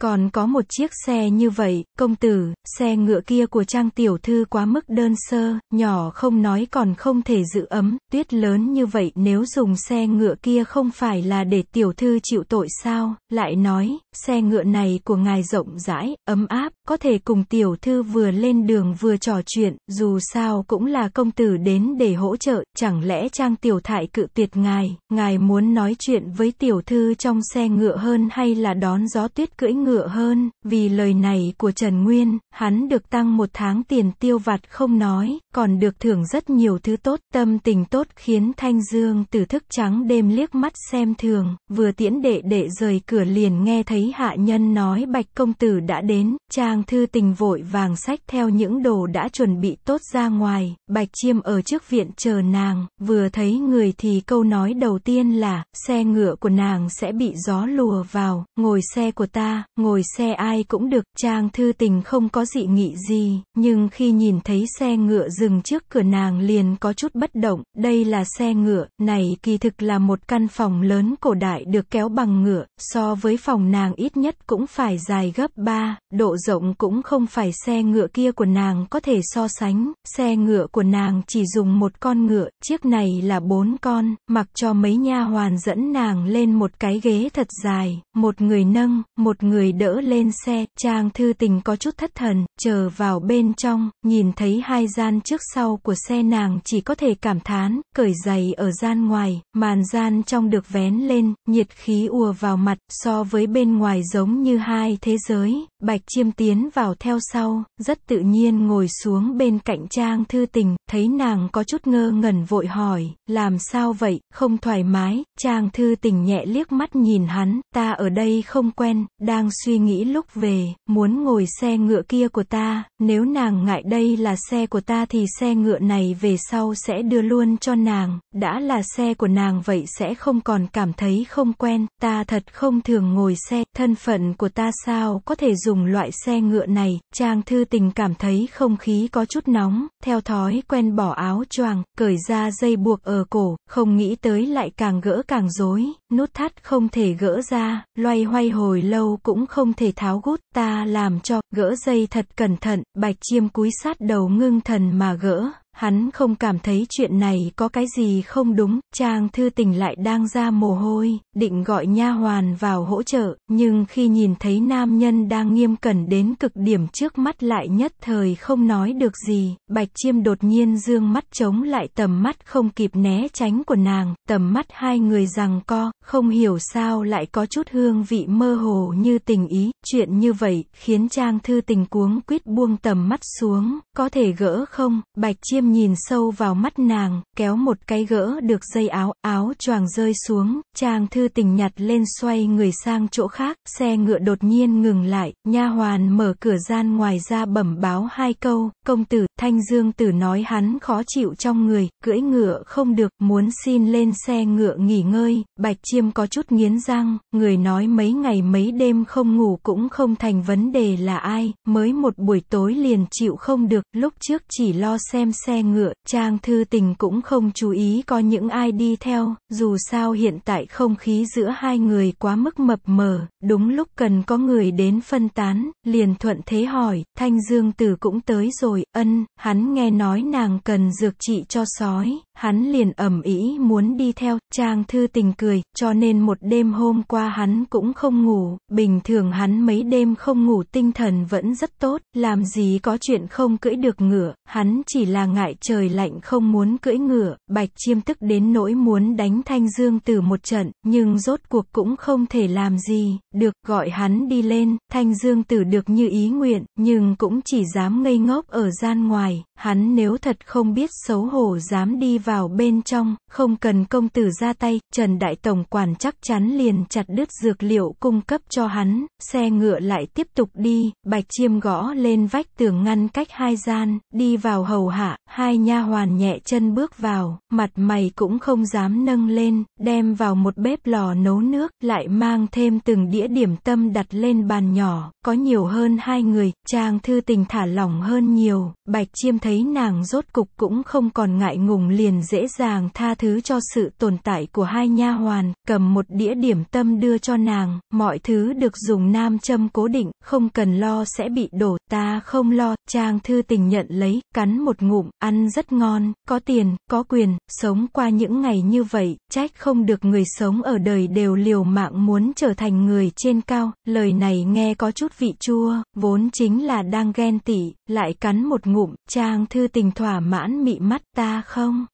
Còn có một chiếc xe như vậy, công tử, xe ngựa kia của trang tiểu thư quá mức đơn sơ, nhỏ không nói còn không thể giữ ấm, tuyết lớn như vậy nếu dùng xe ngựa kia không phải là để tiểu thư chịu tội sao, lại nói, xe ngựa này của ngài rộng rãi, ấm áp, có thể cùng tiểu thư vừa lên đường vừa trò chuyện, dù sao cũng là công tử đến để hỗ trợ, chẳng lẽ trang tiểu thải cự tuyệt ngài, ngài muốn nói chuyện với tiểu thư trong xe ngựa hơn hay là đón gió tuyết cưỡi ngựa hơn, vì lời này của Trần Nguyên, hắn được tăng một tháng tiền tiêu vặt không nói, còn được thưởng rất nhiều thứ tốt, tâm tình tốt khiến Thanh Dương tử thức trắng đêm liếc mắt xem thường, vừa tiễn đệ đệ rời cửa liền nghe thấy hạ nhân nói bạch công tử đã đến, trang Tang Thư Tình vội vàng sách theo những đồ đã chuẩn bị tốt ra ngoài, Bạch Chiêm ở trước viện chờ nàng, vừa thấy người thì câu nói đầu tiên là, xe ngựa của nàng sẽ bị gió lùa vào, ngồi xe của ta, ngồi xe ai cũng được, Trang Thư Tình không có dị nghị gì, nhưng khi nhìn thấy xe ngựa dừng trước cửa nàng liền có chút bất động, đây là xe ngựa, này kỳ thực là một căn phòng lớn cổ đại được kéo bằng ngựa, so với phòng nàng ít nhất cũng phải dài gấp 3, độ rộng cũng không phải xe ngựa kia của nàng có thể so sánh, xe ngựa của nàng chỉ dùng một con ngựa, chiếc này là bốn con, mặc cho mấy nha hoàn dẫn nàng lên một cái ghế thật dài, một người nâng, một người đỡ lên xe, trang thư tình có chút thất thần, chờ vào bên trong, nhìn thấy hai gian trước sau của xe nàng chỉ có thể cảm thán, cởi giày ở gian ngoài, màn gian trong được vén lên, nhiệt khí ùa vào mặt, so với bên ngoài giống như hai thế giới, bạch chiêm tiến tiến vào theo sau, rất tự nhiên ngồi xuống bên cạnh Trang Thư Tình, thấy nàng có chút ngơ ngẩn vội hỏi, làm sao vậy, không thoải mái, Trang Thư Tình nhẹ liếc mắt nhìn hắn, ta ở đây không quen, đang suy nghĩ lúc về, muốn ngồi xe ngựa kia của ta, nếu nàng ngại đây là xe của ta thì xe ngựa này về sau sẽ đưa luôn cho nàng, đã là xe của nàng vậy sẽ không còn cảm thấy không quen, ta thật không thường ngồi xe, thân phận của ta sao có thể dùng loại xe ngựa này, Trang Thư Tình cảm thấy không khí có chút nóng, theo thói quen bỏ áo choàng, cởi ra dây buộc ở cổ, không nghĩ tới lại càng gỡ càng rối, nút thắt không thể gỡ ra, loay hoay hồi lâu cũng không thể tháo gút, ta làm cho, gỡ dây thật cẩn thận, Bạch Chiêm cúi sát đầu ngưng thần mà gỡ, Hắn không cảm thấy chuyện này có cái gì không đúng, Trang Thư Tình lại đang ra mồ hôi, định gọi nha hoàn vào hỗ trợ, nhưng khi nhìn thấy nam nhân đang nghiêm cẩn đến cực điểm trước mắt lại nhất thời không nói được gì, Bạch Chiêm đột nhiên dương mắt chống lại tầm mắt không kịp né tránh của nàng, tầm mắt hai người rằng co, không hiểu sao lại có chút hương vị mơ hồ như tình ý, chuyện như vậy khiến Trang Thư Tình cuống quýt buông tầm mắt xuống, có thể gỡ không, Bạch Chiêm Liêm nhìn sâu vào mắt nàng, kéo một cái gỡ được dây áo, áo choàng rơi xuống, chàng thư tình nhặt lên xoay người sang chỗ khác, xe ngựa đột nhiên ngừng lại, nha hoàn mở cửa gian ngoài ra bẩm báo hai câu, công tử, thanh dương tử nói hắn khó chịu trong người, cưỡi ngựa không được, muốn xin lên xe ngựa nghỉ ngơi, bạch chiêm có chút nghiến răng, người nói mấy ngày mấy đêm không ngủ cũng không thành vấn đề là ai, mới một buổi tối liền chịu không được, lúc trước chỉ lo xem xe xe ngựa, Trang Thư Tình cũng không chú ý có những ai đi theo, dù sao hiện tại không khí giữa hai người quá mức mập mờ, đúng lúc cần có người đến phân tán, liền thuận thế hỏi, Thanh Dương Tử cũng tới rồi, ân, hắn nghe nói nàng cần dược trị cho sói, hắn liền ầm ĩ muốn đi theo, Trang Thư Tình cười, cho nên một đêm hôm qua hắn cũng không ngủ, bình thường hắn mấy đêm không ngủ tinh thần vẫn rất tốt, làm gì có chuyện không cưỡi được ngựa, hắn chỉ là ngại trời lạnh không muốn cưỡi ngựa, Bạch Chiêm tức đến nỗi muốn đánh Thanh Dương từ một trận, nhưng rốt cuộc cũng không thể làm gì, được gọi hắn đi lên, Thanh Dương tử được như ý nguyện, nhưng cũng chỉ dám ngây ngốc ở gian ngoài, hắn nếu thật không biết xấu hổ dám đi vào vào bên trong, không cần công tử ra tay, Trần Đại Tổng Quản chắc chắn liền chặt đứt dược liệu cung cấp cho hắn, xe ngựa lại tiếp tục đi, Bạch Chiêm gõ lên vách tường ngăn cách hai gian, đi vào hầu hạ, hai nha hoàn nhẹ chân bước vào, mặt mày cũng không dám nâng lên, đem vào một bếp lò nấu nước, lại mang thêm từng đĩa điểm tâm đặt lên bàn nhỏ, có nhiều hơn hai người, Trang Thư Tình thả lỏng hơn nhiều, Bạch Chiêm thấy nàng rốt cục cũng không còn ngại ngùng liền liền dễ dàng tha thứ cho sự tồn tại của hai nha hoàn, cầm một đĩa điểm tâm đưa cho nàng, mọi thứ được dùng nam châm cố định, không cần lo sẽ bị đổ, ta không lo, Trang Thư Tình nhận lấy, cắn một ngụm, ăn rất ngon, có tiền, có quyền, sống qua những ngày như vậy, trách không được người sống ở đời đều liều mạng muốn trở thành người trên cao, lời này nghe có chút vị chua, vốn chính là đang ghen tị, lại cắn một ngụm, Trang Thư Tình thỏa mãn mị mắt ta không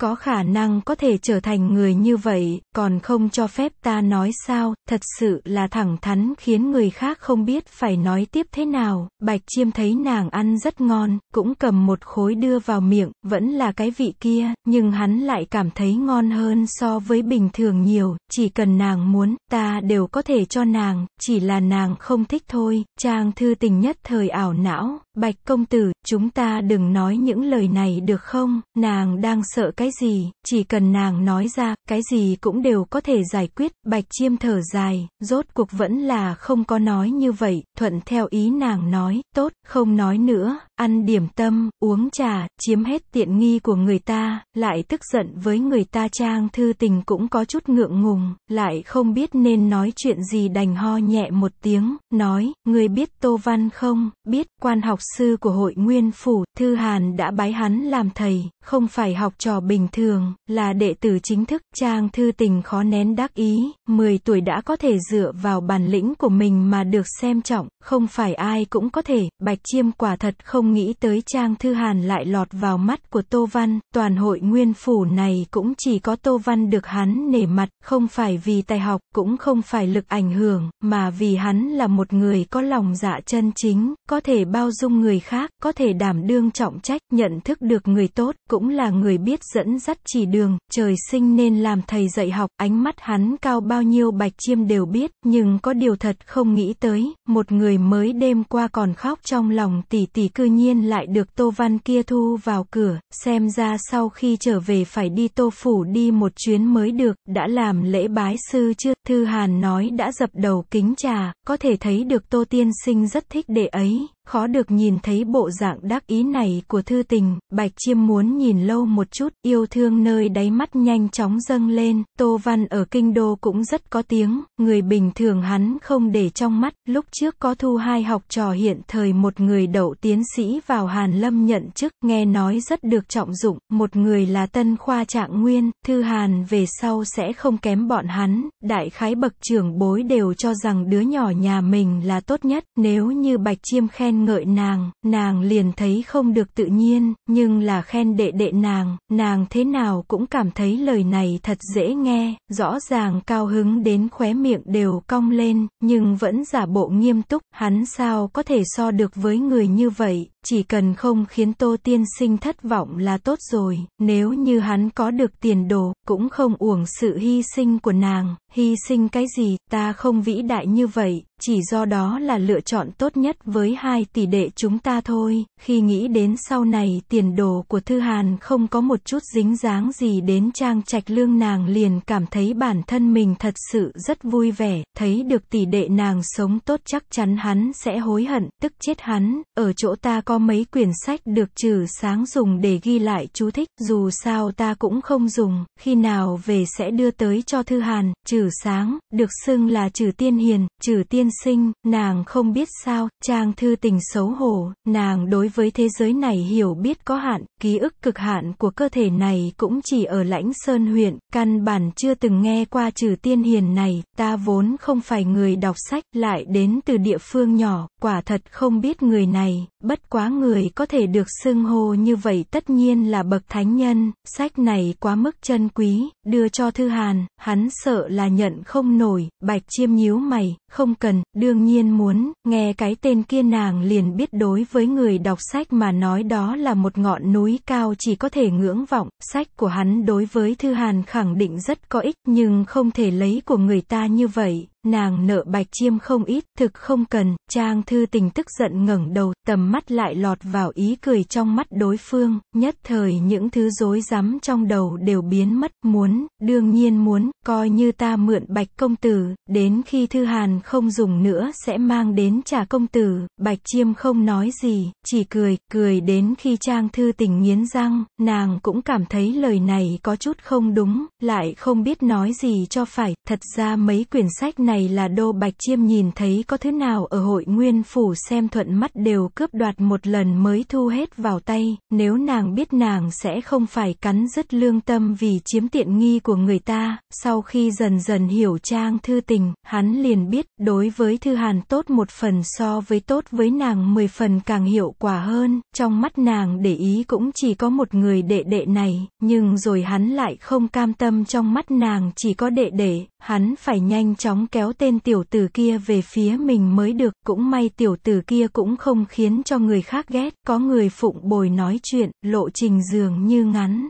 có khả năng có thể trở thành người như vậy, còn không cho phép ta nói sao, thật sự là thẳng thắn khiến người khác không biết phải nói tiếp thế nào. Bạch chiêm thấy nàng ăn rất ngon, cũng cầm một khối đưa vào miệng, vẫn là cái vị kia, nhưng hắn lại cảm thấy ngon hơn so với bình thường nhiều, chỉ cần nàng muốn, ta đều có thể cho nàng, chỉ là nàng không thích thôi, trang thư tình nhất thời ảo não, bạch công tử, chúng ta đừng nói những lời này được không, nàng đang sợ cái gì, chỉ cần nàng nói ra, cái gì cũng đều có thể giải quyết, bạch chiêm thở dài, rốt cuộc vẫn là không có nói như vậy, thuận theo ý nàng nói, tốt, không nói nữa, ăn điểm tâm, uống trà, chiếm hết tiện nghi của người ta, lại tức giận với người ta trang thư tình cũng có chút ngượng ngùng, lại không biết nên nói chuyện gì đành ho nhẹ một tiếng, nói, người biết Tô Văn không, biết, quan học sư của hội nguyên phủ, Thư Hàn đã bái hắn làm thầy, không phải học trò bình thường, là đệ tử chính thức, trang thư tình khó nén đắc ý, 10 tuổi đã có thể dựa vào bản lĩnh của mình mà được xem trọng, không phải ai cũng có thể, Bạch Chiêm quả thật không nghĩ tới Trang Thư Hàn lại lọt vào mắt của Tô Văn, toàn hội nguyên phủ này cũng chỉ có Tô Văn được hắn nể mặt, không phải vì tài học, cũng không phải lực ảnh hưởng, mà vì hắn là một người có lòng dạ chân chính, có thể bao dung người khác, có thể đảm đương trọng trách, nhận thức được người tốt, cũng là người biết dẫn dắt chỉ đường, trời sinh nên làm thầy dạy học, ánh mắt hắn cao bao nhiêu bạch chiêm đều biết, nhưng có điều thật không nghĩ tới, một người mới đêm qua còn khóc trong lòng tỷ tỷ cư nhiên lại được Tô Văn kia thu vào cửa, xem ra sau khi trở về phải đi Tô Phủ đi một chuyến mới được, đã làm lễ bái sư chưa, Thư Hàn nói đã dập đầu kính trà, có thể thấy được Tô Tiên Sinh rất thích đệ ấy. Khó được nhìn thấy bộ dạng đắc ý này của thư tình, Bạch Chiêm muốn nhìn lâu một chút, yêu thương nơi đáy mắt nhanh chóng dâng lên, Tô Văn ở Kinh Đô cũng rất có tiếng, người bình thường hắn không để trong mắt, lúc trước có thu hai học trò hiện thời một người đậu tiến sĩ vào Hàn Lâm nhận chức, nghe nói rất được trọng dụng, một người là Tân Khoa Trạng Nguyên, Thư Hàn về sau sẽ không kém bọn hắn, đại khái bậc trưởng bối đều cho rằng đứa nhỏ nhà mình là tốt nhất, nếu như Bạch Chiêm khen khen ngợi nàng, nàng liền thấy không được tự nhiên, nhưng là khen đệ đệ nàng, nàng thế nào cũng cảm thấy lời này thật dễ nghe, rõ ràng cao hứng đến khóe miệng đều cong lên, nhưng vẫn giả bộ nghiêm túc, hắn sao có thể so được với người như vậy, chỉ cần không khiến Tô Tiên Sinh thất vọng là tốt rồi, nếu như hắn có được tiền đồ, cũng không uổng sự hy sinh của nàng, hy sinh cái gì, ta không vĩ đại như vậy, chỉ do đó là lựa chọn tốt nhất với hai tỷ đệ chúng ta thôi, khi nghĩ đến sau này tiền đồ của Thư Hàn không có một chút dính dáng gì đến trang trạch lương nàng liền cảm thấy bản thân mình thật sự rất vui vẻ, thấy được tỷ đệ nàng sống tốt chắc chắn hắn sẽ hối hận, tức chết hắn, ở chỗ ta có có mấy quyển sách được trừ sáng dùng để ghi lại chú thích, dù sao ta cũng không dùng, khi nào về sẽ đưa tới cho Thư Hàn, trừ sáng, được xưng là trừ tiên hiền, trừ tiên sinh, nàng không biết sao, trang thư tình xấu hổ, nàng đối với thế giới này hiểu biết có hạn, ký ức cực hạn của cơ thể này cũng chỉ ở lãnh sơn huyện, căn bản chưa từng nghe qua trừ tiên hiền này, ta vốn không phải người đọc sách, lại đến từ địa phương nhỏ, quả thật không biết người này, bất quá người có thể được xưng hô như vậy tất nhiên là bậc thánh nhân, sách này quá mức chân quý, đưa cho Thư Hàn, hắn sợ là nhận không nổi, Bạch Chiêm nhíu mày, không cần, đương nhiên muốn, nghe cái tên kia nàng liền biết đối với người đọc sách mà nói đó là một ngọn núi cao chỉ có thể ngưỡng vọng, sách của hắn đối với Thư Hàn khẳng định rất có ích nhưng không thể lấy của người ta như vậy, nàng nợ bạch chiêm không ít, thực không cần, Trang Thư Tình tức giận ngẩng đầu, tầm mắt lại lọt vào ý cười trong mắt đối phương, nhất thời những thứ rối rắm trong đầu đều biến mất, muốn, đương nhiên muốn, coi như ta mượn bạch công tử, đến khi Thư Hàn không dùng nữa sẽ mang đến trả công tử, bạch chiêm không nói gì, chỉ cười, cười đến khi trang thư tình nghiến răng, nàng cũng cảm thấy lời này có chút không đúng, lại không biết nói gì cho phải, thật ra mấy quyển sách này là đô bạch chiêm nhìn thấy có thứ nào ở hội nguyên phủ xem thuận mắt đều cướp đoạt một lần mới thu hết vào tay, nếu nàng biết nàng sẽ không phải cắn dứt lương tâm vì chiếm tiện nghi của người ta, sau khi dần dần hiểu trang thư tình, hắn liền biết Đối với Thư Hàn tốt một phần so với tốt với nàng 10 phần càng hiệu quả hơn, trong mắt nàng để ý cũng chỉ có một người đệ đệ này, nhưng rồi hắn lại không cam tâm trong mắt nàng chỉ có đệ đệ, hắn phải nhanh chóng kéo tên tiểu tử kia về phía mình mới được, cũng may tiểu tử kia cũng không khiến cho người khác ghét, có người phụng bồi nói chuyện, lộ trình dường như ngắn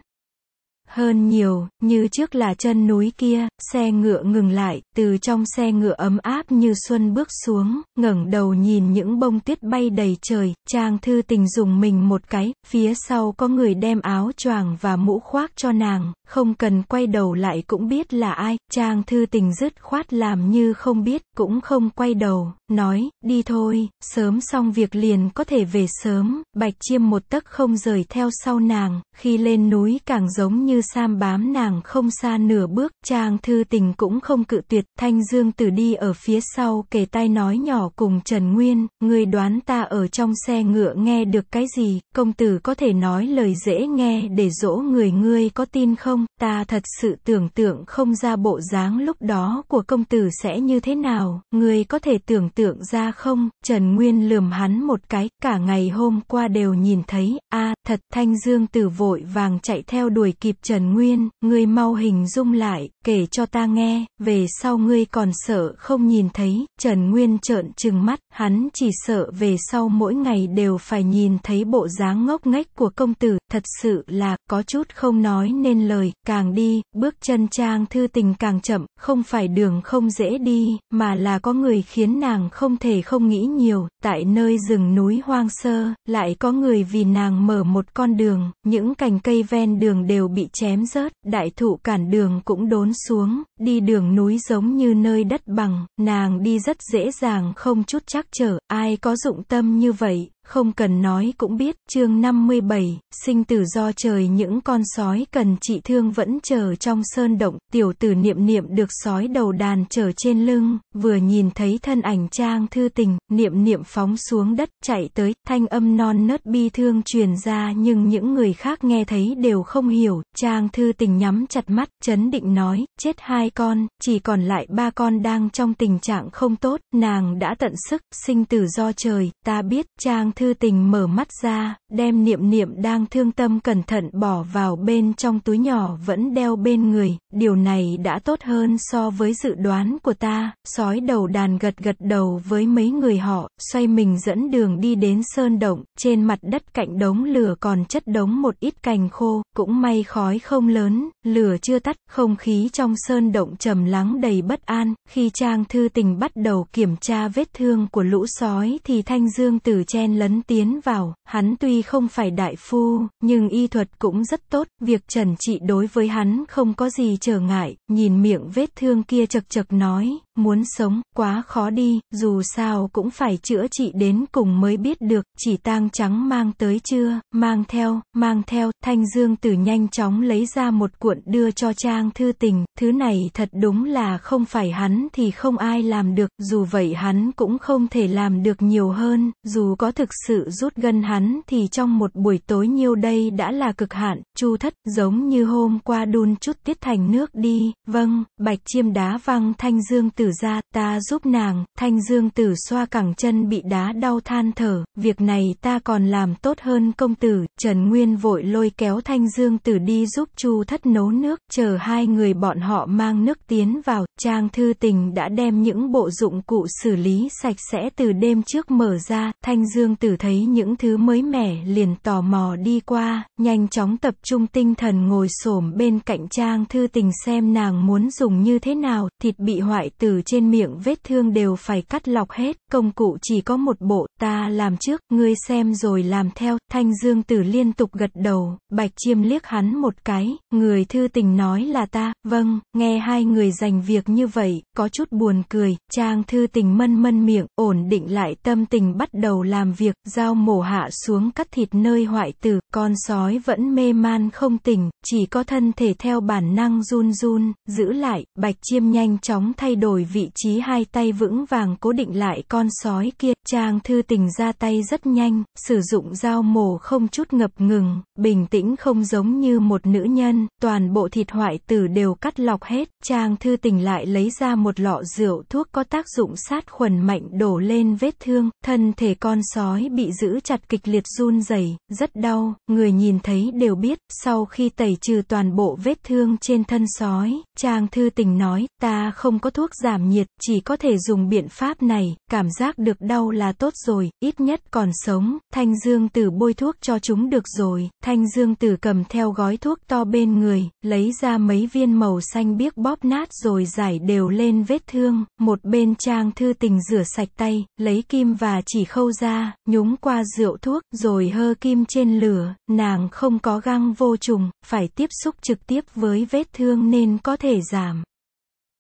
hơn nhiều, như trước là chân núi kia, xe ngựa ngừng lại, từ trong xe ngựa ấm áp như xuân bước xuống, ngẩng đầu nhìn những bông tuyết bay đầy trời, Trang Thư Tình dùng mình một cái, phía sau có người đem áo choàng và mũ khoác cho nàng, không cần quay đầu lại cũng biết là ai, Trang Thư Tình dứt khoát làm như không biết, cũng không quay đầu, nói, đi thôi, sớm xong việc liền có thể về sớm, Bạch Chiêm một tấc không rời theo sau nàng, khi lên núi càng giống như Sam bám nàng không xa nửa bước, Trang Thư Tình cũng không cự tuyệt, Thanh Dương Tử đi ở phía sau kề tai nói nhỏ cùng Trần Nguyên, người đoán ta ở trong xe ngựa nghe được cái gì, công tử có thể nói lời dễ nghe để dỗ người ngươi có tin không, ta thật sự tưởng tượng không ra bộ dáng lúc đó của công tử sẽ như thế nào, Ngươi có thể tưởng tượng ra không, Trần Nguyên lườm hắn một cái, cả ngày hôm qua đều nhìn thấy, a thật Thanh Dương Tử vội vàng chạy theo đuổi kịp Trần Trần Nguyên, ngươi mau hình dung lại, kể cho ta nghe, về sau ngươi còn sợ không nhìn thấy, Trần Nguyên trợn trừng mắt, hắn chỉ sợ về sau mỗi ngày đều phải nhìn thấy bộ dáng ngốc nghếch của công tử, thật sự là, có chút không nói nên lời, càng đi, bước chân trang thư tình càng chậm, không phải đường không dễ đi, mà là có người khiến nàng không thể không nghĩ nhiều, tại nơi rừng núi hoang sơ, lại có người vì nàng mở một con đường, những cành cây ven đường đều bị chém rớt, đại thụ cản đường cũng đốn xuống, đi đường núi giống như nơi đất bằng, nàng đi rất dễ dàng không chút chắc trở, ai có dụng tâm như vậy, không cần nói cũng biết, chương 57, sinh tử do trời những con sói cần trị thương vẫn chờ trong sơn động, tiểu tử niệm niệm được sói đầu đàn trở trên lưng, vừa nhìn thấy thân ảnh trang thư tình, niệm niệm phóng xuống đất, chạy tới, thanh âm non nớt bi thương truyền ra nhưng những người khác nghe thấy đều không hiểu, trang thư tình nhắm chặt mắt, chấn định nói, chết hai con, chỉ còn lại ba con đang trong tình trạng không tốt, nàng đã tận sức, sinh tử do trời, ta biết, trang thư tình mở mắt ra, đem niệm niệm đang thương tâm cẩn thận bỏ vào bên trong túi nhỏ vẫn đeo bên người, điều này đã tốt hơn so với dự đoán của ta, sói đầu đàn gật gật đầu với mấy người họ, xoay mình dẫn đường đi đến sơn động, trên mặt đất cạnh đống lửa còn chất đống một ít cành khô, cũng may khói không lớn, lửa chưa tắt, không khí trong sơn động trầm lắng đầy bất an, khi trang thư tình bắt đầu kiểm tra vết thương của lũ sói thì thanh dương tử chen lấn lấn tiến vào, hắn tuy không phải đại phu, nhưng y thuật cũng rất tốt, việc trần trị đối với hắn không có gì trở ngại, nhìn miệng vết thương kia chật chật nói, muốn sống, quá khó đi, dù sao cũng phải chữa trị đến cùng mới biết được, chỉ tang trắng mang tới chưa, mang theo, mang theo, thanh dương tử nhanh chóng lấy ra một cuộn đưa cho trang thư tình, thứ này thật đúng là không phải hắn thì không ai làm được, dù vậy hắn cũng không thể làm được nhiều hơn, dù có thực sự rút gân hắn thì trong một buổi tối nhiêu đây đã là cực hạn, chu thất, giống như hôm qua đun chút tiết thành nước đi, vâng, bạch chiêm đá văng thanh dương tử tử ra, ta giúp nàng, thanh dương tử xoa cẳng chân bị đá đau than thở, việc này ta còn làm tốt hơn công tử, Trần Nguyên vội lôi kéo thanh dương tử đi giúp chu thất nấu nước, chờ hai người bọn họ mang nước tiến vào, trang thư tình đã đem những bộ dụng cụ xử lý sạch sẽ từ đêm trước mở ra, thanh dương tử thấy những thứ mới mẻ liền tò mò đi qua, nhanh chóng tập trung tinh thần ngồi xổm bên cạnh trang thư tình xem nàng muốn dùng như thế nào, thịt bị hoại tử trên miệng vết thương đều phải cắt lọc hết, công cụ chỉ có một bộ, ta làm trước, ngươi xem rồi làm theo, thanh dương tử liên tục gật đầu, bạch chiêm liếc hắn một cái, người thư tình nói là ta, vâng, nghe hai người dành việc như vậy, có chút buồn cười, trang thư tình mân mân miệng, ổn định lại tâm tình bắt đầu làm việc, dao mổ hạ xuống cắt thịt nơi hoại tử, con sói vẫn mê man không tỉnh, chỉ có thân thể theo bản năng run run, giữ lại, bạch chiêm nhanh chóng thay đổi hồi vị trí hai tay vững vàng cố định lại con sói kia, Trang Thư Tình ra tay rất nhanh, sử dụng dao mổ không chút ngập ngừng, bình tĩnh không giống như một nữ nhân, toàn bộ thịt hoại tử đều cắt lọc hết, Trang Thư Tình lại lấy ra một lọ rượu thuốc có tác dụng sát khuẩn mạnh đổ lên vết thương, thân thể con sói bị giữ chặt kịch liệt run rẩy, rất đau, người nhìn thấy đều biết, sau khi tẩy trừ toàn bộ vết thương trên thân sói, Trang Thư Tình nói, ta không có thuốc giả giảm nhiệt, chỉ có thể dùng biện pháp này, cảm giác được đau là tốt rồi, ít nhất còn sống, Thanh Dương Tử bôi thuốc cho chúng được rồi, Thanh Dương Tử cầm theo gói thuốc to bên người, lấy ra mấy viên màu xanh biếc bóp nát rồi giải đều lên vết thương, một bên Trang Thư Tình rửa sạch tay, lấy kim và chỉ khâu ra, nhúng qua rượu thuốc, rồi hơ kim trên lửa, nàng không có găng vô trùng, phải tiếp xúc trực tiếp với vết thương nên có thể giảm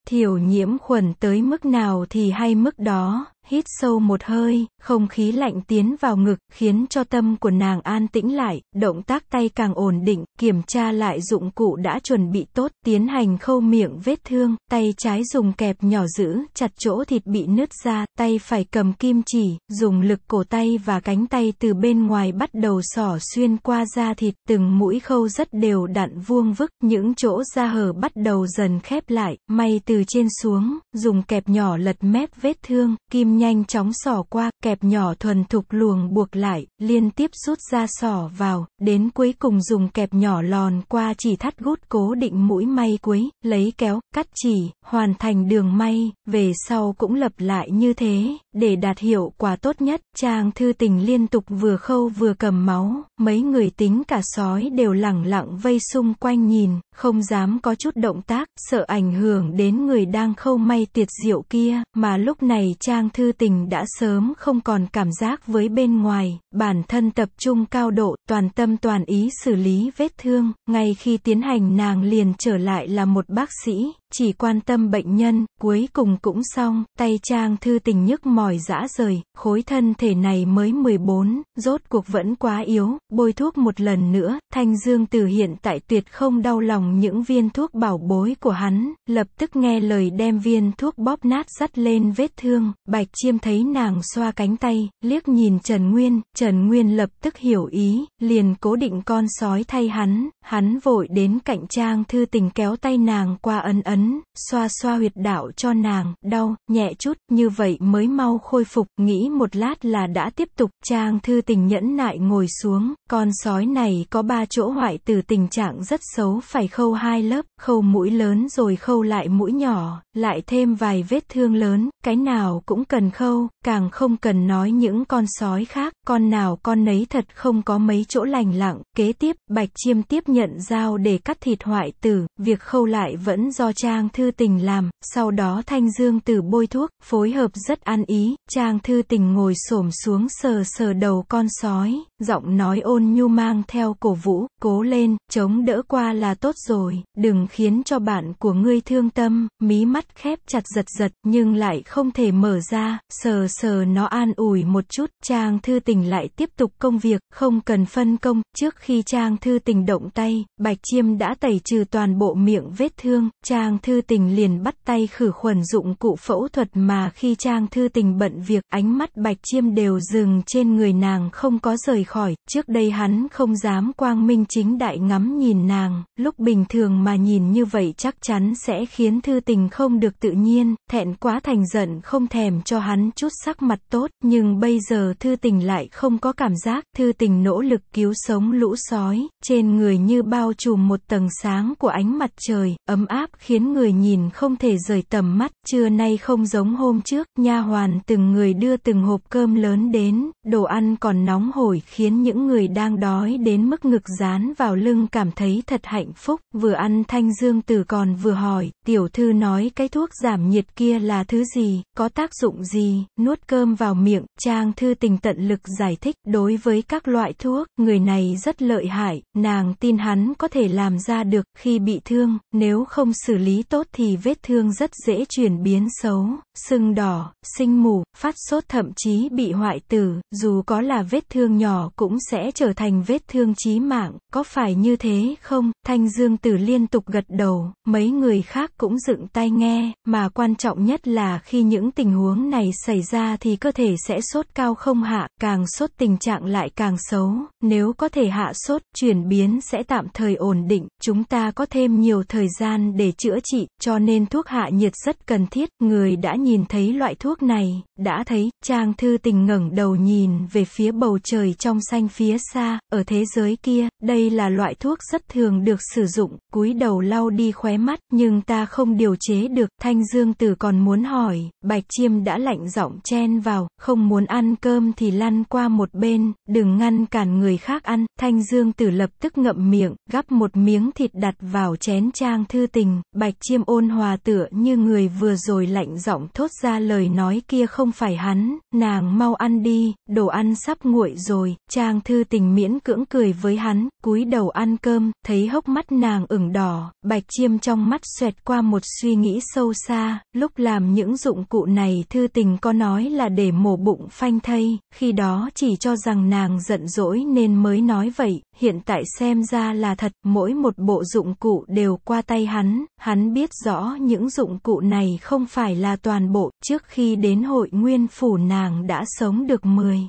thiểu nhiễm khuẩn tới mức nào thì hay mức đó hít sâu một hơi, không khí lạnh tiến vào ngực, khiến cho tâm của nàng an tĩnh lại, động tác tay càng ổn định, kiểm tra lại dụng cụ đã chuẩn bị tốt, tiến hành khâu miệng vết thương, tay trái dùng kẹp nhỏ giữ, chặt chỗ thịt bị nứt ra, tay phải cầm kim chỉ, dùng lực cổ tay và cánh tay từ bên ngoài bắt đầu sỏ xuyên qua da thịt, từng mũi khâu rất đều đặn vuông vức, những chỗ da hở bắt đầu dần khép lại, may từ trên xuống, dùng kẹp nhỏ lật mép vết thương, kim nhanh chóng sỏ qua, kẹp nhỏ thuần thục luồng buộc lại, liên tiếp rút ra sỏ vào, đến cuối cùng dùng kẹp nhỏ lòn qua chỉ thắt gút cố định mũi may cuối, lấy kéo, cắt chỉ, hoàn thành đường may, về sau cũng lập lại như thế. Để đạt hiệu quả tốt nhất, trang thư tình liên tục vừa khâu vừa cầm máu, mấy người tính cả sói đều lẳng lặng vây xung quanh nhìn, không dám có chút động tác, sợ ảnh hưởng đến người đang khâu may tiệt diệu kia, mà lúc này trang thư tình đã sớm không còn cảm giác với bên ngoài, bản thân tập trung cao độ, toàn tâm toàn ý xử lý vết thương, ngay khi tiến hành nàng liền trở lại là một bác sĩ, chỉ quan tâm bệnh nhân, cuối cùng cũng xong, tay Trang Thư Tình nhức mỏi dã rời, khối thân thể này mới 14, rốt cuộc vẫn quá yếu, bôi thuốc một lần nữa, Thanh Dương Tử hiện tại tuyệt không đau lòng những viên thuốc bảo bối của hắn, lập tức nghe lời đem viên thuốc bóp nát dắt lên vết thương, Bạch Chiêm thấy nàng xoa cánh tay, liếc nhìn Trần Nguyên, Trần Nguyên lập tức hiểu ý, liền cố định con sói thay hắn, hắn vội đến cạnh Trang Thư Tình kéo tay nàng qua ân ân xoa xoa huyệt đạo cho nàng, đau, nhẹ chút, như vậy mới mau khôi phục, nghĩ một lát là đã tiếp tục, trang thư tình nhẫn nại ngồi xuống, con sói này có ba chỗ hoại từ tình trạng rất xấu phải khâu hai lớp, khâu mũi lớn rồi khâu lại mũi nhỏ, lại thêm vài vết thương lớn, cái nào cũng cần khâu, càng không cần nói những con sói khác, con nào con nấy thật không có mấy chỗ lành lặng, kế tiếp, bạch chiêm tiếp nhận dao để cắt thịt hoại tử, việc khâu lại vẫn do cha Trang Thư Tình làm, sau đó Thanh Dương Tử bôi thuốc, phối hợp rất ăn ý, Trang Thư Tình ngồi xổm xuống sờ sờ đầu con sói, giọng nói ôn nhu mang theo cổ vũ, cố lên, chống đỡ qua là tốt rồi, đừng khiến cho bạn của ngươi thương tâm, mí mắt khép chặt giật giật, nhưng lại không thể mở ra, sờ sờ nó an ủi một chút, Trang Thư Tình lại tiếp tục công việc, không cần phân công, trước khi Trang Thư Tình động tay, Bạch Chiêm đã tẩy trừ toàn bộ miệng vết thương, Trang Trang Thư Tình liền bắt tay khử khuẩn dụng cụ phẫu thuật mà khi Trang Thư Tình bận việc ánh mắt Bạch Chiêm đều dừng trên người nàng không có rời khỏi, trước đây hắn không dám quang minh chính đại ngắm nhìn nàng, lúc bình thường mà nhìn như vậy chắc chắn sẽ khiến Thư Tình không được tự nhiên, thẹn quá thành giận không thèm cho hắn chút sắc mặt tốt, nhưng bây giờ Thư Tình lại không có cảm giác, Thư Tình nỗ lực cứu sống lũ sói, trên người như bao trùm một tầng sáng của ánh mặt trời, ấm áp khiến khiến người nhìn không thể rời tầm mắt, trưa nay không giống hôm trước, nha hoàn từng người đưa từng hộp cơm lớn đến, đồ ăn còn nóng hổi khiến những người đang đói đến mức ngực dán vào lưng cảm thấy thật hạnh phúc, vừa ăn thanh dương tử còn vừa hỏi, tiểu thư nói cái thuốc giảm nhiệt kia là thứ gì, có tác dụng gì, nuốt cơm vào miệng, trang thư tình tận lực giải thích, đối với các loại thuốc, người này rất lợi hại, nàng tin hắn có thể làm ra được, khi bị thương, nếu không xử lý tốt thì vết thương rất dễ chuyển biến xấu, sưng đỏ, sinh mù phát sốt thậm chí bị hoại tử, dù có là vết thương nhỏ cũng sẽ trở thành vết thương chí mạng, có phải như thế không? Thanh Dương Tử liên tục gật đầu, mấy người khác cũng dựng tai nghe, mà quan trọng nhất là khi những tình huống này xảy ra thì cơ thể sẽ sốt cao không hạ, càng sốt tình trạng lại càng xấu, nếu có thể hạ sốt, chuyển biến sẽ tạm thời ổn định, chúng ta có thêm nhiều thời gian để chữa trị, cho nên thuốc hạ nhiệt rất cần thiết. Người đã nhìn thấy loại thuốc này, đã thấy, Trang Thư Tình ngẩng đầu nhìn về phía bầu trời trong xanh phía xa, ở thế giới kia, đây là loại thuốc rất thường được sử dụng, cúi đầu lau đi khóe mắt, nhưng ta không điều chế được, Thanh Dương Tử còn muốn hỏi, Bạch Chiêm đã lạnh giọng chen vào, không muốn ăn cơm thì lăn qua một bên, đừng ngăn cản người khác ăn, Thanh Dương Tử lập tức ngậm miệng, gắp một miếng thịt đặt vào chén Trang Thư Tình, Bạch Bạch Chiêm ôn hòa tựa như người vừa rồi lạnh giọng thốt ra lời nói kia không phải hắn, nàng mau ăn đi, đồ ăn sắp nguội rồi, Trang Thư Tình miễn cưỡng cười với hắn, cúi đầu ăn cơm, thấy hốc mắt nàng ửng đỏ, Bạch Chiêm trong mắt xoẹt qua một suy nghĩ sâu xa, lúc làm những dụng cụ này Thư Tình có nói là để mổ bụng phanh thây, khi đó chỉ cho rằng nàng giận dỗi nên mới nói vậy, hiện tại xem ra là thật, mỗi một bộ dụng cụ đều qua tay hắn, hắn biết rõ những dụng cụ này không phải là toàn bộ, trước khi đến hội nguyên phủ nàng đã sống được 10.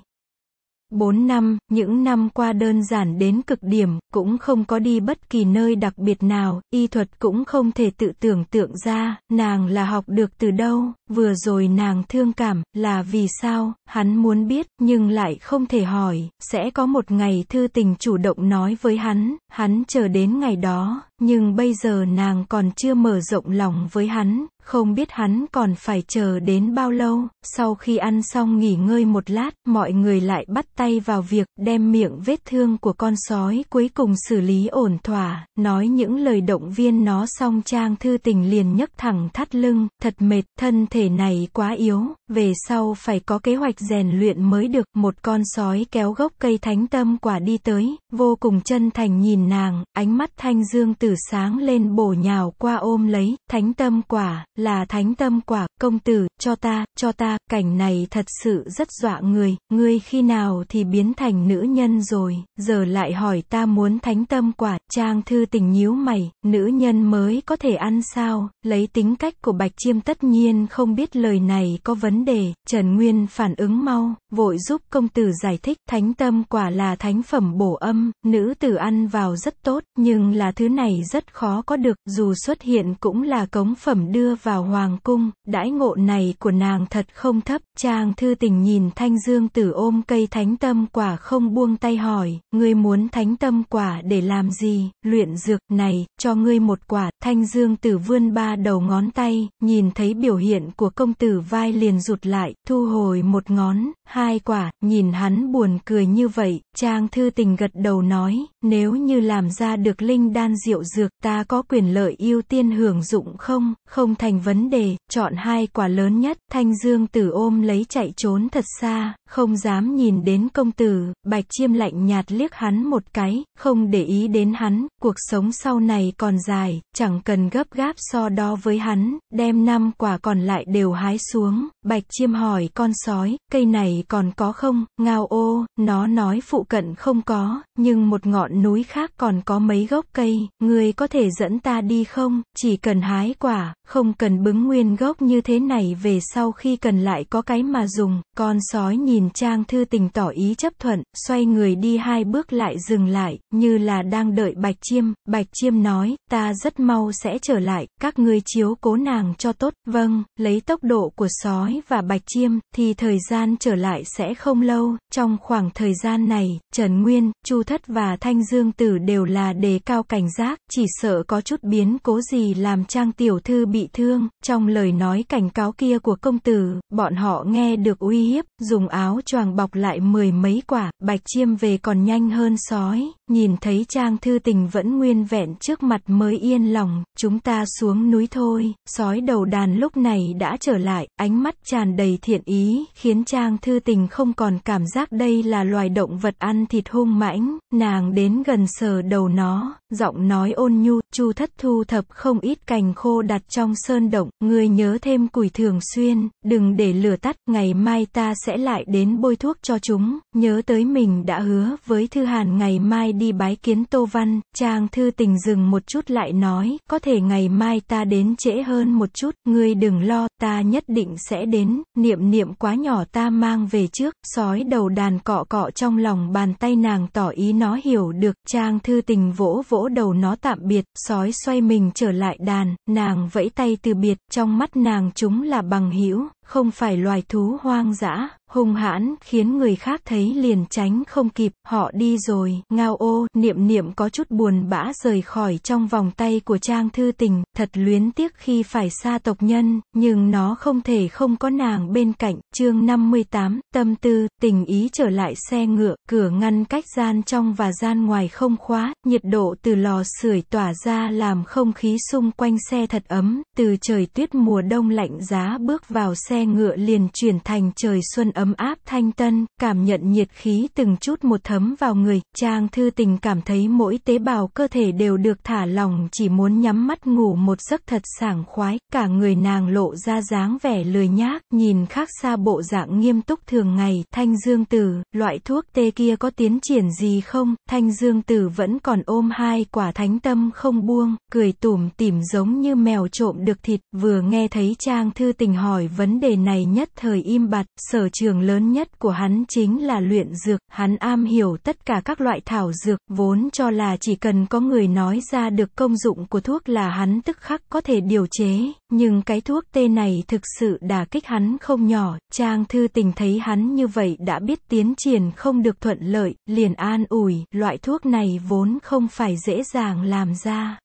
4 năm, những năm qua đơn giản đến cực điểm, cũng không có đi bất kỳ nơi đặc biệt nào, y thuật cũng không thể tự tưởng tượng ra, nàng là học được từ đâu, vừa rồi nàng thương cảm, là vì sao, hắn muốn biết, nhưng lại không thể hỏi, sẽ có một ngày thư tình chủ động nói với hắn, hắn chờ đến ngày đó, nhưng bây giờ nàng còn chưa mở rộng lòng với hắn, không biết hắn còn phải chờ đến bao lâu. Sau khi ăn xong nghỉ ngơi một lát, mọi người lại bắt tay vào việc đem miệng vết thương của con sói cuối cùng xử lý ổn thỏa, nói những lời động viên nó xong Trang Thư Tình liền nhấc thẳng thắt lưng, thật mệt, thân thể này quá yếu, về sau phải có kế hoạch rèn luyện mới được. Một con sói kéo gốc cây thánh tâm quả đi tới, vô cùng chân thành nhìn nàng, ánh mắt thanh dương tự tử sáng lên bổ nhào qua ôm lấy, thánh tâm quả, là thánh tâm quả, công tử, cho ta, cho ta, cảnh này thật sự rất dọa người, ngươi khi nào thì biến thành nữ nhân rồi, giờ lại hỏi ta muốn thánh tâm quả, trang thư tình nhíu mày, nữ nhân mới có thể ăn sao, lấy tính cách của bạch chiêm tất nhiên không biết lời này có vấn đề, Trần Nguyên phản ứng mau, vội giúp công tử giải thích, thánh tâm quả là thánh phẩm bổ âm, nữ tử ăn vào rất tốt, nhưng là thứ này rất khó có được, dù xuất hiện cũng là cống phẩm đưa vào hoàng cung, đãi ngộ này của nàng thật không thấp, chàng thư tình nhìn thanh dương tử ôm cây thánh tâm quả không buông tay hỏi, ngươi muốn thánh tâm quả để làm gì, luyện dược, này, cho ngươi một quả, thanh dương tử vươn ba đầu ngón tay, nhìn thấy biểu hiện của công tử vai liền rụt lại, thu hồi một ngón, hai quả, nhìn hắn buồn cười như vậy, chàng thư tình gật đầu nói, nếu như làm ra được linh đan rượu dược ta có quyền lợi ưu tiên hưởng dụng không, không thành vấn đề, chọn hai quả lớn nhất nhất, Thanh Dương Tử ôm lấy chạy trốn thật xa. Không dám nhìn đến công tử, bạch chiêm lạnh nhạt liếc hắn một cái, không để ý đến hắn, cuộc sống sau này còn dài, chẳng cần gấp gáp so đo với hắn, đem năm quả còn lại đều hái xuống, bạch chiêm hỏi con sói, cây này còn có không, ngao ô, nó nói phụ cận không có, nhưng một ngọn núi khác còn có mấy gốc cây, người có thể dẫn ta đi không, chỉ cần hái quả, không cần bứng nguyên gốc như thế này về sau khi cần lại có cái mà dùng, con sói nhìn nhìn Trang Thư Tình tỏ ý chấp thuận, xoay người đi hai bước lại dừng lại, như là đang đợi Bạch Chiêm. Bạch Chiêm nói, ta rất mau sẽ trở lại, các ngươi chiếu cố nàng cho tốt. Vâng, lấy tốc độ của sói và Bạch Chiêm, thì thời gian trở lại sẽ không lâu. Trong khoảng thời gian này, Trần Nguyên, Chu Thất và Thanh Dương Tử đều là đề cao cảnh giác, chỉ sợ có chút biến cố gì làm Trang Tiểu Thư bị thương. Trong lời nói cảnh cáo kia của công tử, bọn họ nghe được uy hiếp, dùng áo áo choàng bọc lại mười mấy quả, bạch chiêm về còn nhanh hơn sói, nhìn thấy trang thư tình vẫn nguyên vẹn trước mặt mới yên lòng, chúng ta xuống núi thôi, sói đầu đàn lúc này đã trở lại, ánh mắt tràn đầy thiện ý, khiến trang thư tình không còn cảm giác đây là loài động vật ăn thịt hung mãnh, nàng đến gần sờ đầu nó, giọng nói ôn nhu, Chu Thất thu thập không ít cành khô đặt trong sơn động, người nhớ thêm củi thường xuyên, đừng để lửa tắt, ngày mai ta sẽ lại đến bôi thuốc cho chúng, nhớ tới mình đã hứa với Thư Hàn ngày mai đi bái kiến Tô Văn, Trang Thư Tình dừng một chút lại nói, có thể ngày mai ta đến trễ hơn một chút, người đừng lo, ta nhất định sẽ đến, niệm niệm quá nhỏ ta mang về trước, sói đầu đàn cọ cọ trong lòng bàn tay nàng tỏ ý nó hiểu được, Trang Thư Tình vỗ vỗ đầu nó tạm biệt, sói xoay mình trở lại đàn, nàng vẫy tay từ biệt, trong mắt nàng chúng là bằng hữu không phải loài thú hoang dã hung hãn, khiến người khác thấy liền tránh không kịp, họ đi rồi, ngao ô, niệm niệm có chút buồn bã rời khỏi trong vòng tay của Trang Thư Tình, thật luyến tiếc khi phải xa tộc nhân, nhưng nó không thể không có nàng bên cạnh, chương 58, tâm tư, tình ý trở lại xe ngựa, cửa ngăn cách gian trong và gian ngoài không khóa, nhiệt độ từ lò sưởi tỏa ra làm không khí xung quanh xe thật ấm, từ trời tuyết mùa đông lạnh giá bước vào xe ngựa liền chuyển thành trời xuân ấm áp thanh tân, cảm nhận nhiệt khí từng chút một thấm vào người, Trang Thư Tình cảm thấy mỗi tế bào cơ thể đều được thả lỏng chỉ muốn nhắm mắt ngủ một giấc thật sảng khoái, cả người nàng lộ ra dáng vẻ lười nhác, nhìn khác xa bộ dạng nghiêm túc thường ngày, Thanh Dương Tử, loại thuốc tê kia có tiến triển gì không, Thanh Dương Tử vẫn còn ôm hai quả thánh tâm không buông, cười tủm tỉm giống như mèo trộm được thịt, vừa nghe thấy Trang Thư Tình hỏi vấn đề này nhất thời im bặt, sở trường trường lớn nhất của hắn chính là luyện dược, hắn am hiểu tất cả các loại thảo dược, vốn cho là chỉ cần có người nói ra được công dụng của thuốc là hắn tức khắc có thể điều chế, nhưng cái thuốc tê này thực sự đả kích hắn không nhỏ, Trang Thư Tình thấy hắn như vậy đã biết tiến triển không được thuận lợi, liền an ủi, loại thuốc này vốn không phải dễ dàng làm ra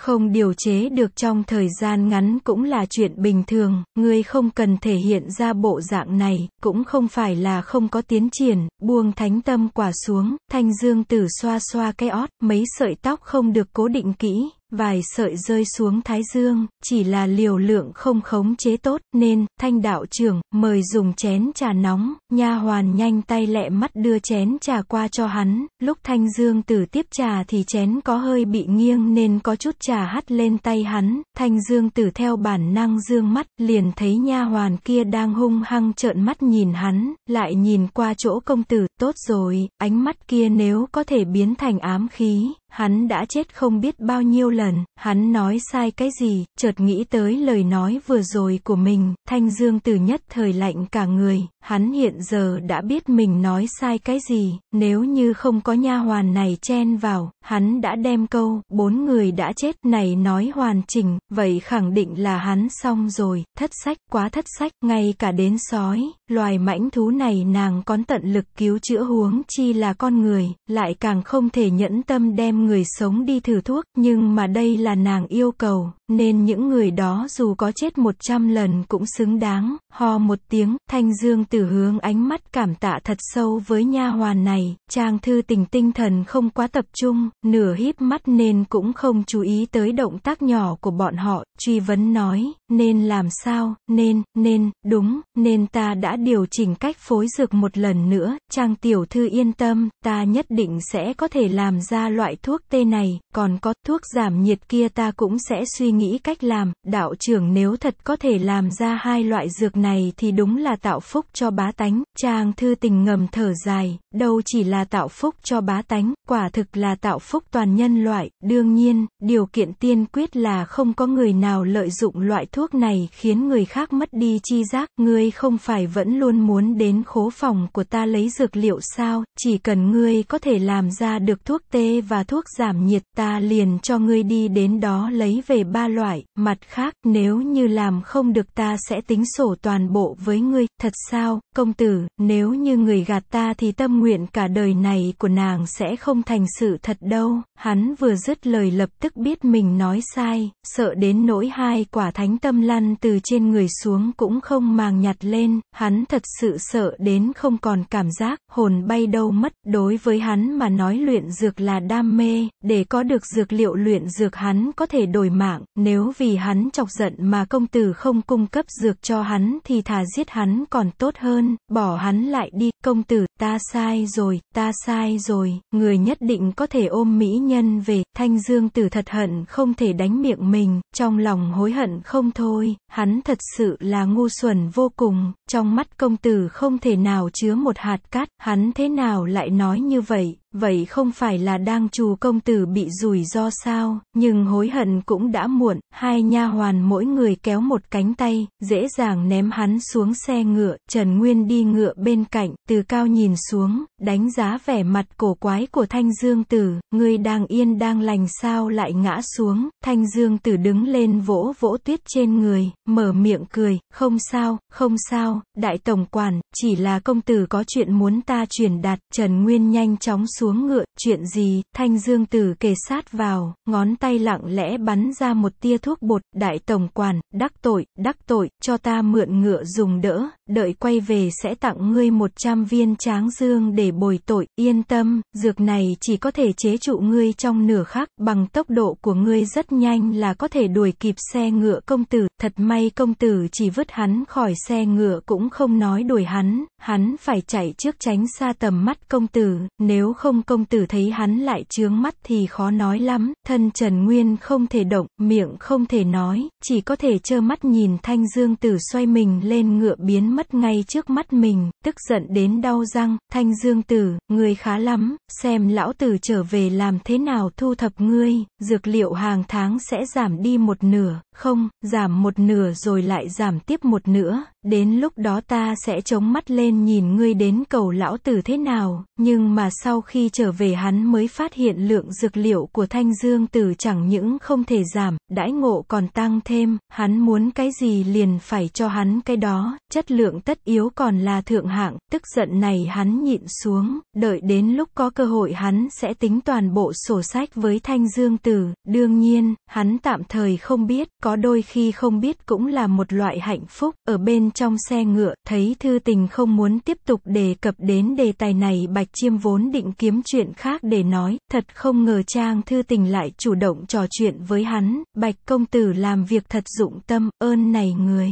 không điều chế được trong thời gian ngắn cũng là chuyện bình thường, ngươi không cần thể hiện ra bộ dạng này, cũng không phải là không có tiến triển, buông thánh tâm quả xuống, thanh dương tử xoa xoa cái ót, mấy sợi tóc không được cố định kỹ, vài sợi rơi xuống thái dương, chỉ là liều lượng không khống chế tốt nên, thanh đạo trưởng, mời dùng chén trà nóng, nha hoàn nhanh tay lẹ mắt đưa chén trà qua cho hắn, lúc thanh dương tử tiếp trà thì chén có hơi bị nghiêng nên có chút trà hắt lên tay hắn, thanh dương tử theo bản năng dương mắt, liền thấy nha hoàn kia đang hung hăng trợn mắt nhìn hắn, lại nhìn qua chỗ công tử, tốt rồi, ánh mắt kia nếu có thể biến thành ám khí, hắn đã chết không biết bao nhiêu lần, hắn nói sai cái gì, chợt nghĩ tới lời nói vừa rồi của mình, thanh dương từ nhất thời lạnh cả người, hắn hiện giờ đã biết mình nói sai cái gì, nếu như không có nha hoàn này chen vào, hắn đã đem câu, bốn người đã chết này nói hoàn chỉnh, vậy khẳng định là hắn xong rồi, thất sách, quá thất sách, ngay cả đến sói, loài mãnh thú này nàng còn tận lực cứu chữa huống chi là con người, lại càng không thể nhẫn tâm đem người sống đi thử thuốc, nhưng mà đây là nàng yêu cầu, nên những người đó dù có chết 100 lần cũng xứng đáng. Ho một tiếng, Thanh Dương Tử hướng ánh mắt cảm tạ thật sâu với nha hoàn này, Trang Thư Tình tinh thần không quá tập trung, nửa híp mắt nên cũng không chú ý tới động tác nhỏ của bọn họ, truy vấn nói, nên làm sao, nên, nên, đúng, nên ta đã điều chỉnh cách phối dược một lần nữa, Trang Tiểu Thư yên tâm, ta nhất định sẽ có thể làm ra loại thuốc thuốc tê này, còn có thuốc giảm nhiệt kia ta cũng sẽ suy nghĩ cách làm, đạo trưởng nếu thật có thể làm ra hai loại dược này thì đúng là tạo phúc cho bá tánh, chàng thư tình ngầm thở dài, đâu chỉ là tạo phúc cho bá tánh, quả thực là tạo phúc toàn nhân loại, đương nhiên, điều kiện tiên quyết là không có người nào lợi dụng loại thuốc này khiến người khác mất đi chi giác, ngươi không phải vẫn luôn muốn đến khố phòng của ta lấy dược liệu sao, chỉ cần ngươi có thể làm ra được thuốc tê và thuốc thuốc giảm nhiệt ta liền cho ngươi đi đến đó lấy về ba loại, mặt khác nếu như làm không được ta sẽ tính sổ toàn bộ với ngươi, thật sao, công tử, nếu như người gạt ta thì tâm nguyện cả đời này của nàng sẽ không thành sự thật đâu, hắn vừa dứt lời lập tức biết mình nói sai, sợ đến nỗi hai quả thánh tâm lăn từ trên người xuống cũng không màng nhặt lên, hắn thật sự sợ đến không còn cảm giác, hồn bay đâu mất, đối với hắn mà nói luyện dược là đam mê để có được dược liệu luyện dược hắn có thể đổi mạng, nếu vì hắn chọc giận mà công tử không cung cấp dược cho hắn thì thà giết hắn còn tốt hơn, bỏ hắn lại đi, công tử, ta sai rồi, ta sai rồi, người nhất định có thể ôm mỹ nhân về, thanh dương tử thật hận không thể đánh miệng mình, trong lòng hối hận không thôi, hắn thật sự là ngu xuẩn vô cùng, trong mắt công tử không thể nào chứa một hạt cát, hắn thế nào lại nói như vậy, Vậy không phải là đang trù công tử bị rủi ro sao, nhưng hối hận cũng đã muộn, hai nha hoàn mỗi người kéo một cánh tay, dễ dàng ném hắn xuống xe ngựa, Trần Nguyên đi ngựa bên cạnh, từ cao nhìn xuống, đánh giá vẻ mặt cổ quái của Thanh Dương Tử, người đang yên đang lành sao lại ngã xuống, Thanh Dương Tử đứng lên vỗ vỗ tuyết trên người, mở miệng cười, không sao, không sao, đại tổng quản, chỉ là công tử có chuyện muốn ta truyền đạt, Trần Nguyên nhanh chóng xuống ngựa, chuyện gì, thanh dương tử kề sát vào, ngón tay lặng lẽ bắn ra một tia thuốc bột, đại tổng quản, đắc tội, đắc tội, cho ta mượn ngựa dùng đỡ, đợi quay về sẽ tặng ngươi 100 viên tráng dương để bồi tội, yên tâm, dược này chỉ có thể chế trụ ngươi trong nửa khắc, bằng tốc độ của ngươi rất nhanh là có thể đuổi kịp xe ngựa công tử, thật may công tử chỉ vứt hắn khỏi xe ngựa cũng không nói đuổi hắn, hắn phải chạy trước tránh xa tầm mắt công tử, nếu không không công tử thấy hắn lại chướng mắt thì khó nói lắm, thân Trần Nguyên không thể động, miệng không thể nói, chỉ có thể trơ mắt nhìn thanh dương tử xoay mình lên ngựa biến mất ngay trước mắt mình, tức giận đến đau răng, thanh dương tử, người khá lắm, xem lão tử trở về làm thế nào thu thập ngươi, dược liệu hàng tháng sẽ giảm đi một nửa, không, giảm một nửa rồi lại giảm tiếp một nửa. Đến lúc đó ta sẽ chống mắt lên nhìn ngươi đến cầu lão tử thế nào, nhưng mà sau khi trở về hắn mới phát hiện lượng dược liệu của thanh dương tử chẳng những không thể giảm, đãi ngộ còn tăng thêm, hắn muốn cái gì liền phải cho hắn cái đó, chất lượng tất yếu còn là thượng hạng, tức giận này hắn nhịn xuống, đợi đến lúc có cơ hội hắn sẽ tính toàn bộ sổ sách với thanh dương tử, đương nhiên, hắn tạm thời không biết, có đôi khi không biết cũng là một loại hạnh phúc, ở bên trong xe ngựa, thấy thư tình không muốn tiếp tục đề cập đến đề tài này Bạch Chiêm vốn định kiếm chuyện khác để nói, thật không ngờ Trang thư tình lại chủ động trò chuyện với hắn, Bạch công tử làm việc thật dụng tâm, ơn này người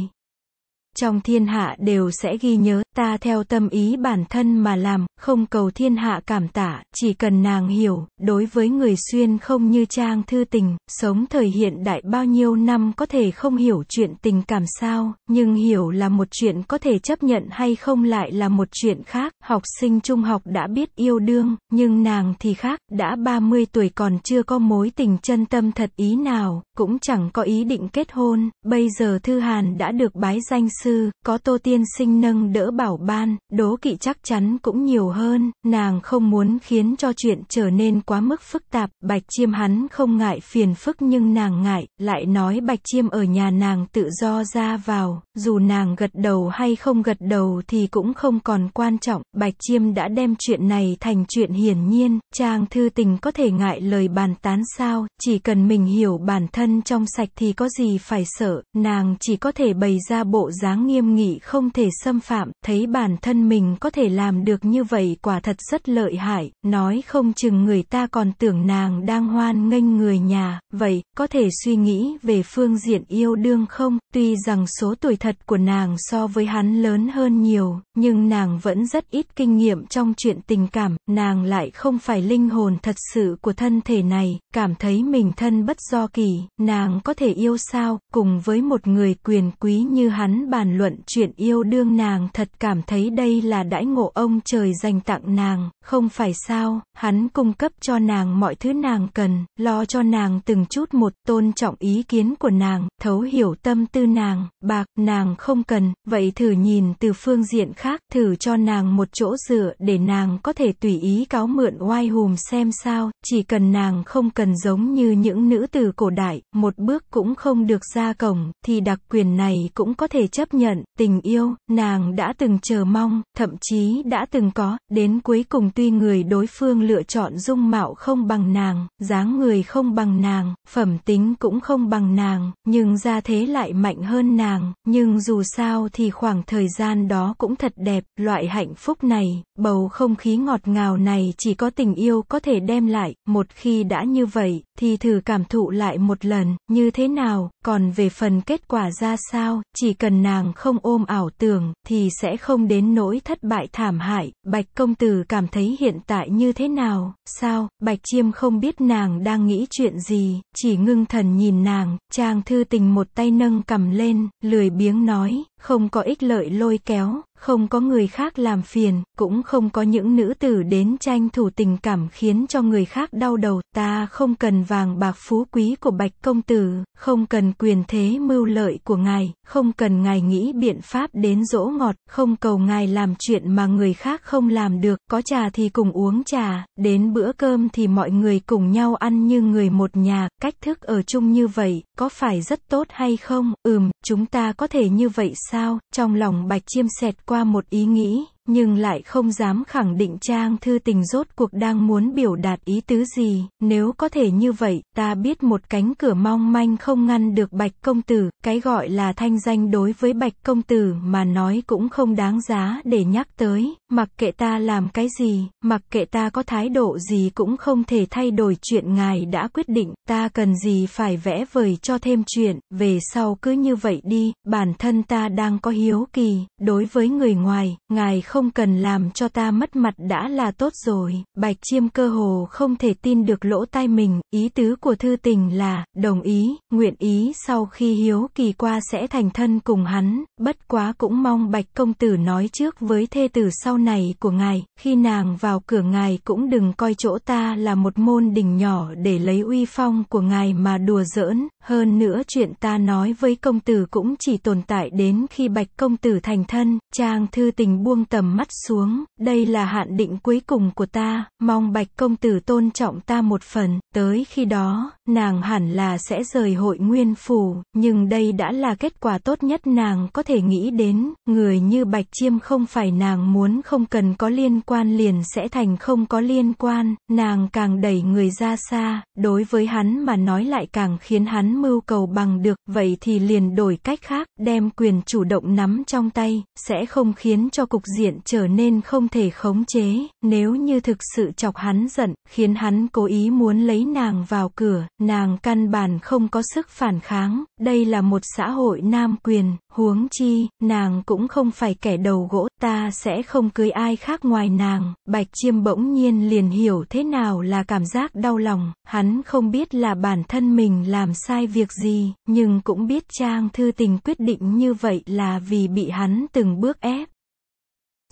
trong thiên hạ đều sẽ ghi nhớ, ta theo tâm ý bản thân mà làm, không cầu thiên hạ cảm tạ, chỉ cần nàng hiểu, đối với người xuyên không như trang thư tình, sống thời hiện đại bao nhiêu năm có thể không hiểu chuyện tình cảm sao, nhưng hiểu là một chuyện có thể chấp nhận hay không lại là một chuyện khác, học sinh trung học đã biết yêu đương, nhưng nàng thì khác, đã 30 tuổi còn chưa có mối tình chân tâm thật ý nào, cũng chẳng có ý định kết hôn, bây giờ Thư Hàn đã được bái danh sư, có Tô Tiên Sinh nâng đỡ bảo ban, đố kỵ chắc chắn cũng nhiều hơn, nàng không muốn khiến cho chuyện trở nên quá mức phức tạp, Bạch Chiêm hắn không ngại phiền phức nhưng nàng ngại, lại nói Bạch Chiêm ở nhà nàng tự do ra vào, dù nàng gật đầu hay không gật đầu thì cũng không còn quan trọng, Bạch Chiêm đã đem chuyện này thành chuyện hiển nhiên, chàng thư tình có thể ngại lời bàn tán sao, chỉ cần mình hiểu bản thân trong sạch thì có gì phải sợ, nàng chỉ có thể bày ra bộ dáng dáng nghiêm nghị không thể xâm phạm, thấy bản thân mình có thể làm được như vậy quả thật rất lợi hại, nói không chừng người ta còn tưởng nàng đang hoan nghênh người nhà, vậy, có thể suy nghĩ về phương diện yêu đương không, tuy rằng số tuổi thật của nàng so với hắn lớn hơn nhiều, nhưng nàng vẫn rất ít kinh nghiệm trong chuyện tình cảm, nàng lại không phải linh hồn thật sự của thân thể này, cảm thấy mình thân bất do kỳ, nàng có thể yêu sao, cùng với một người quyền quý như hắn bà bàn luận chuyện yêu đương nàng thật cảm thấy đây là đãi ngộ ông trời dành tặng nàng, không phải sao, hắn cung cấp cho nàng mọi thứ nàng cần, lo cho nàng từng chút một, tôn trọng ý kiến của nàng, thấu hiểu tâm tư nàng, bạc, nàng không cần, vậy thử nhìn từ phương diện khác, thử cho nàng một chỗ dựa để nàng có thể tùy ý cáo mượn oai hùm xem sao, chỉ cần nàng không cần giống như những nữ từ cổ đại, một bước cũng không được ra cổng, thì đặc quyền này cũng có thể chấp chấp nhận, tình yêu, nàng đã từng chờ mong, thậm chí đã từng có, đến cuối cùng tuy người đối phương lựa chọn dung mạo không bằng nàng, dáng người không bằng nàng, phẩm tính cũng không bằng nàng, nhưng ra thế lại mạnh hơn nàng, nhưng dù sao thì khoảng thời gian đó cũng thật đẹp, loại hạnh phúc này, bầu không khí ngọt ngào này chỉ có tình yêu có thể đem lại, một khi đã như vậy, thì thử cảm thụ lại một lần, như thế nào, còn về phần kết quả ra sao, chỉ cần nàng không ôm ảo tưởng, thì sẽ không đến nỗi thất bại thảm hại, Bạch Công Tử cảm thấy hiện tại như thế nào, sao, Bạch Chiêm không biết nàng đang nghĩ chuyện gì, chỉ ngưng thần nhìn nàng, chàng thư tình một tay nâng cầm lên, lười biếng nói, không có ích lợi lôi kéo, không có người khác làm phiền, cũng không có những nữ tử đến tranh thủ tình cảm khiến cho người khác đau đầu, ta không cần vàng bạc phú quý của bạch công tử, không cần quyền thế mưu lợi của ngài, không cần ngài nghĩ biện pháp đến dỗ ngọt, không cầu ngài làm chuyện mà người khác không làm được, có trà thì cùng uống trà, đến bữa cơm thì mọi người cùng nhau ăn như người một nhà, cách thức ở chung như vậy, có phải rất tốt hay không, ừm, chúng ta có thể như vậy sao, trong lòng bạch chiêm sẹt qua một ý nghĩ nhưng lại không dám khẳng định Trang Thư Tình rốt cuộc đang muốn biểu đạt ý tứ gì. Nếu có thể như vậy, ta biết một cánh cửa mong manh không ngăn được Bạch Công Tử, cái gọi là thanh danh đối với Bạch Công Tử mà nói cũng không đáng giá để nhắc tới, mặc kệ ta làm cái gì, mặc kệ ta có thái độ gì cũng không thể thay đổi chuyện ngài đã quyết định, ta cần gì phải vẽ vời cho thêm chuyện, về sau cứ như vậy đi, bản thân ta đang có hiếu kỳ, đối với người ngoài, ngài không không cần làm cho ta mất mặt đã là tốt rồi. Bạch chiêm cơ hồ không thể tin được lỗ tai mình, ý tứ của thư tình là, đồng ý, nguyện ý sau khi hiếu kỳ qua sẽ thành thân cùng hắn, bất quá cũng mong bạch công tử nói trước với thê tử sau này của ngài, khi nàng vào cửa ngài cũng đừng coi chỗ ta là một môn đỉnh nhỏ để lấy uy phong của ngài mà đùa giỡn, hơn nữa chuyện ta nói với công tử cũng chỉ tồn tại đến khi bạch công tử thành thân, trang thư tình buông tầm mắt xuống, đây là hạn định cuối cùng của ta, mong bạch công tử tôn trọng ta một phần, tới khi đó, nàng hẳn là sẽ rời hội nguyên phủ, nhưng đây đã là kết quả tốt nhất nàng có thể nghĩ đến, người như bạch chiêm không phải nàng muốn không cần có liên quan liền sẽ thành không có liên quan, nàng càng đẩy người ra xa, đối với hắn mà nói lại càng khiến hắn mưu cầu bằng được, vậy thì liền đổi cách khác, đem quyền chủ động nắm trong tay, sẽ không khiến cho cục diện chuyện trở nên không thể khống chế, nếu như thực sự chọc hắn giận, khiến hắn cố ý muốn lấy nàng vào cửa, nàng căn bản không có sức phản kháng, đây là một xã hội nam quyền, huống chi, nàng cũng không phải kẻ đầu gỗ, ta sẽ không cưới ai khác ngoài nàng, bạch chiêm bỗng nhiên liền hiểu thế nào là cảm giác đau lòng, hắn không biết là bản thân mình làm sai việc gì, nhưng cũng biết Trang Thư Tình quyết định như vậy là vì bị hắn từng bước ép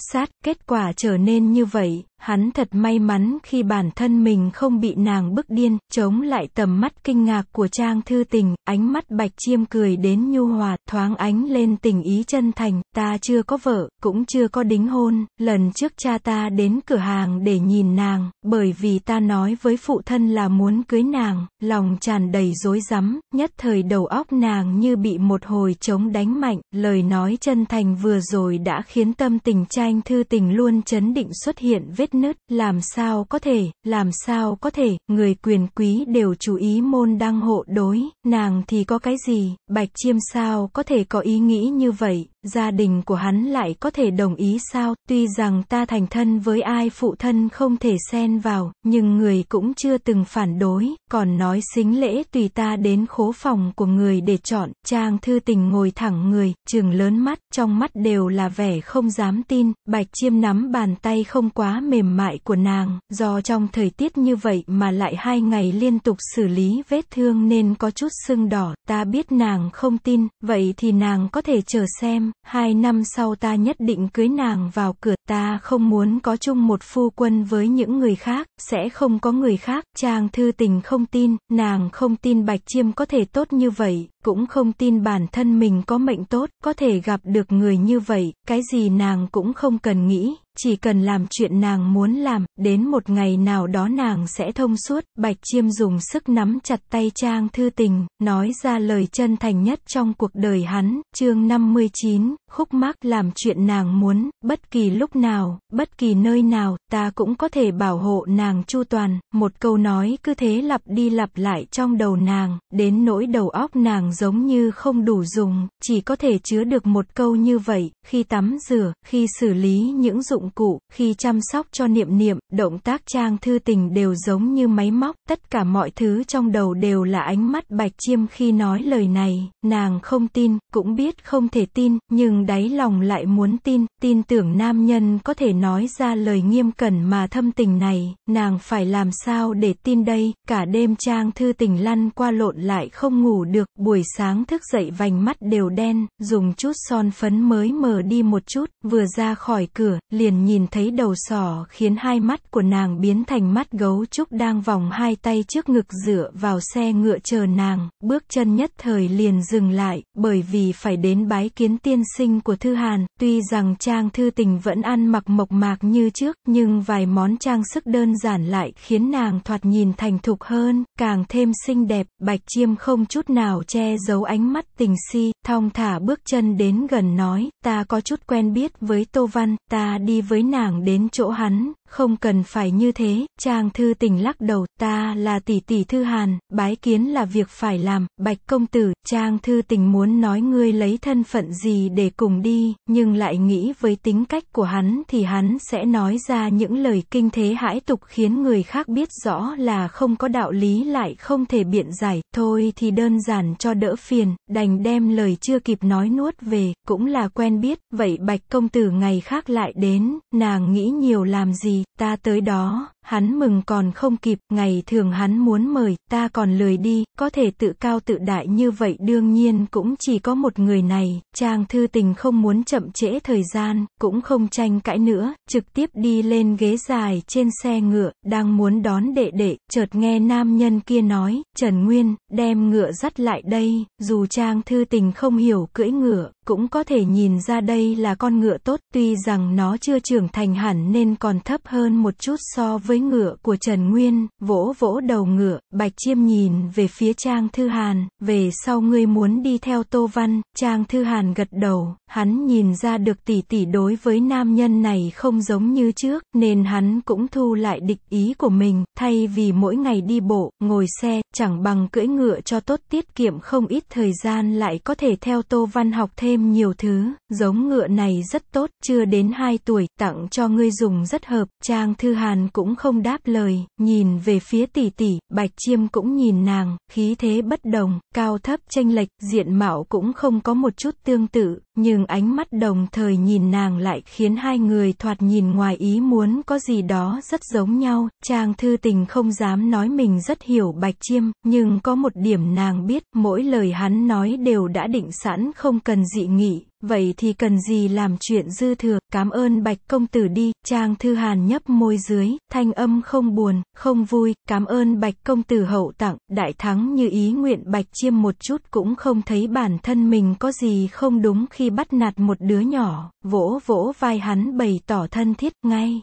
sát, kết quả trở nên như vậy hắn thật may mắn khi bản thân mình không bị nàng bức điên, chống lại tầm mắt kinh ngạc của Trang Thư Tình, ánh mắt bạch chiêm cười đến nhu hòa, thoáng ánh lên tình ý chân thành, ta chưa có vợ, cũng chưa có đính hôn, lần trước cha ta đến cửa hàng để nhìn nàng, bởi vì ta nói với phụ thân là muốn cưới nàng, lòng tràn đầy rối rắm, nhất thời đầu óc nàng như bị một hồi chống đánh mạnh, lời nói chân thành vừa rồi đã khiến tâm tình Trang Thư Tình luôn chấn định xuất hiện vết vết nứt, làm sao có thể, làm sao có thể, người quyền quý đều chú ý môn đăng hộ đối, nàng thì có cái gì, bạch chiêm sao có thể có ý nghĩ như vậy, gia đình của hắn lại có thể đồng ý sao, tuy rằng ta thành thân với ai phụ thân không thể xen vào, nhưng người cũng chưa từng phản đối, còn nói xính lễ tùy ta đến khố phòng của người để chọn, trang thư tình ngồi thẳng người, trường lớn mắt, trong mắt đều là vẻ không dám tin, bạch chiêm nắm bàn tay không quá mềm mại của nàng, do trong thời tiết như vậy mà lại hai ngày liên tục xử lý vết thương nên có chút sưng đỏ, ta biết nàng không tin, vậy thì nàng có thể chờ xem, hai năm sau ta nhất định cưới nàng vào cửa, ta không muốn có chung một phu quân với những người khác, sẽ không có người khác, chàng thư tình không tin, nàng không tin bạch chiêm có thể tốt như vậy, cũng không tin bản thân mình có mệnh tốt, có thể gặp được người như vậy, cái gì nàng cũng không cần nghĩ, chỉ cần làm chuyện nàng muốn làm, đến một ngày nào đó nàng sẽ thông suốt, Bạch Chiêm dùng sức nắm chặt tay Trang Thư Tình, nói ra lời chân thành nhất trong cuộc đời hắn, chương 59, khúc mắc làm chuyện nàng muốn, bất kỳ lúc nào, bất kỳ nơi nào, ta cũng có thể bảo hộ nàng chu toàn, một câu nói cứ thế lặp đi lặp lại trong đầu nàng, đến nỗi đầu óc nàng giống như không đủ dùng, chỉ có thể chứa được một câu như vậy, khi tắm rửa, khi xử lý những dụng cụ, khi chăm sóc cho niệm niệm, động tác trang thư tình đều giống như máy móc, tất cả mọi thứ trong đầu đều là ánh mắt bạch chiêm khi nói lời này, nàng không tin, cũng biết không thể tin, nhưng nhưng đáy lòng lại muốn tin, tin tưởng nam nhân có thể nói ra lời nghiêm cẩn mà thâm tình này, nàng phải làm sao để tin đây, cả đêm trang thư tình lăn qua lộn lại không ngủ được, buổi sáng thức dậy vành mắt đều đen, dùng chút son phấn mới mờ đi một chút, vừa ra khỏi cửa, liền nhìn thấy đầu sỏ khiến hai mắt của nàng biến thành mắt gấu trúc đang vòng hai tay trước ngực dựa vào xe ngựa chờ nàng, bước chân nhất thời liền dừng lại, bởi vì phải đến bái kiến tiên sinh sinh của Thư Hàn, tuy rằng trang thư tình vẫn ăn mặc mộc mạc như trước, nhưng vài món trang sức đơn giản lại khiến nàng thoạt nhìn thành thục hơn, càng thêm xinh đẹp, Bạch Chiêm không chút nào che giấu ánh mắt tình si, thong thả bước chân đến gần nói, ta có chút quen biết với Tô Văn, ta đi với nàng đến chỗ hắn, không cần phải như thế, trang thư tình lắc đầu, ta là tỷ tỷ Thư Hàn, bái kiến là việc phải làm, Bạch Công Tử, trang thư tình muốn nói ngươi lấy thân phận gì để cùng đi, nhưng lại nghĩ với tính cách của hắn thì hắn sẽ nói ra những lời kinh thế hãi tục khiến người khác biết rõ là không có đạo lý lại không thể biện giải, thôi thì đơn giản cho đỡ phiền, đành đem lời chưa kịp nói nuốt về, cũng là quen biết, vậy bạch công tử ngày khác lại đến, nàng nghĩ nhiều làm gì, ta tới đó, hắn mừng còn không kịp, ngày thường hắn muốn mời, ta còn lười đi, có thể tự cao tự đại như vậy đương nhiên cũng chỉ có một người này, trang thư tình không muốn chậm trễ thời gian, cũng không tranh cãi nữa, trực tiếp đi lên ghế dài trên xe ngựa, đang muốn đón đệ đệ, chợt nghe nam nhân kia nói, Trần Nguyên, đem ngựa dắt lại đây, dù trang thư tình không hiểu cưỡi ngựa, cũng có thể nhìn ra đây là con ngựa tốt, tuy rằng nó chưa trưởng thành hẳn nên còn thấp hơn một chút so với cưỡi ngựa của Trần Nguyên, vỗ vỗ đầu ngựa, Bạch Chiêm nhìn về phía Trang Thư Hàn, về sau ngươi muốn đi theo Tô Văn, Trang Thư Hàn gật đầu, hắn nhìn ra được tỷ tỷ đối với nam nhân này không giống như trước, nên hắn cũng thu lại địch ý của mình, thay vì mỗi ngày đi bộ, ngồi xe, chẳng bằng cưỡi ngựa cho tốt tiết kiệm không ít thời gian lại có thể theo Tô Văn học thêm nhiều thứ, giống ngựa này rất tốt, chưa đến 2 tuổi, tặng cho ngươi dùng rất hợp, Trang Thư Hàn cũng không không đáp lời, nhìn về phía tỷ tỷ, Bạch Chiêm cũng nhìn nàng, khí thế bất đồng, cao thấp tranh lệch, diện mạo cũng không có một chút tương tự, nhưng ánh mắt đồng thời nhìn nàng lại khiến hai người thoạt nhìn ngoài ý muốn có gì đó rất giống nhau. chàng thư tình không dám nói mình rất hiểu Bạch Chiêm, nhưng có một điểm nàng biết, mỗi lời hắn nói đều đã định sẵn không cần dị nghị, vậy thì cần gì làm chuyện dư thừa, cảm ơn bạch công tử đi, trang thư hàn nhấp môi dưới, thanh âm không buồn, không vui, cảm ơn bạch công tử hậu tặng, đại thắng như ý nguyện bạch chiêm một chút cũng không thấy bản thân mình có gì không đúng khi bắt nạt một đứa nhỏ, vỗ vỗ vai hắn bày tỏ thân thiết, ngay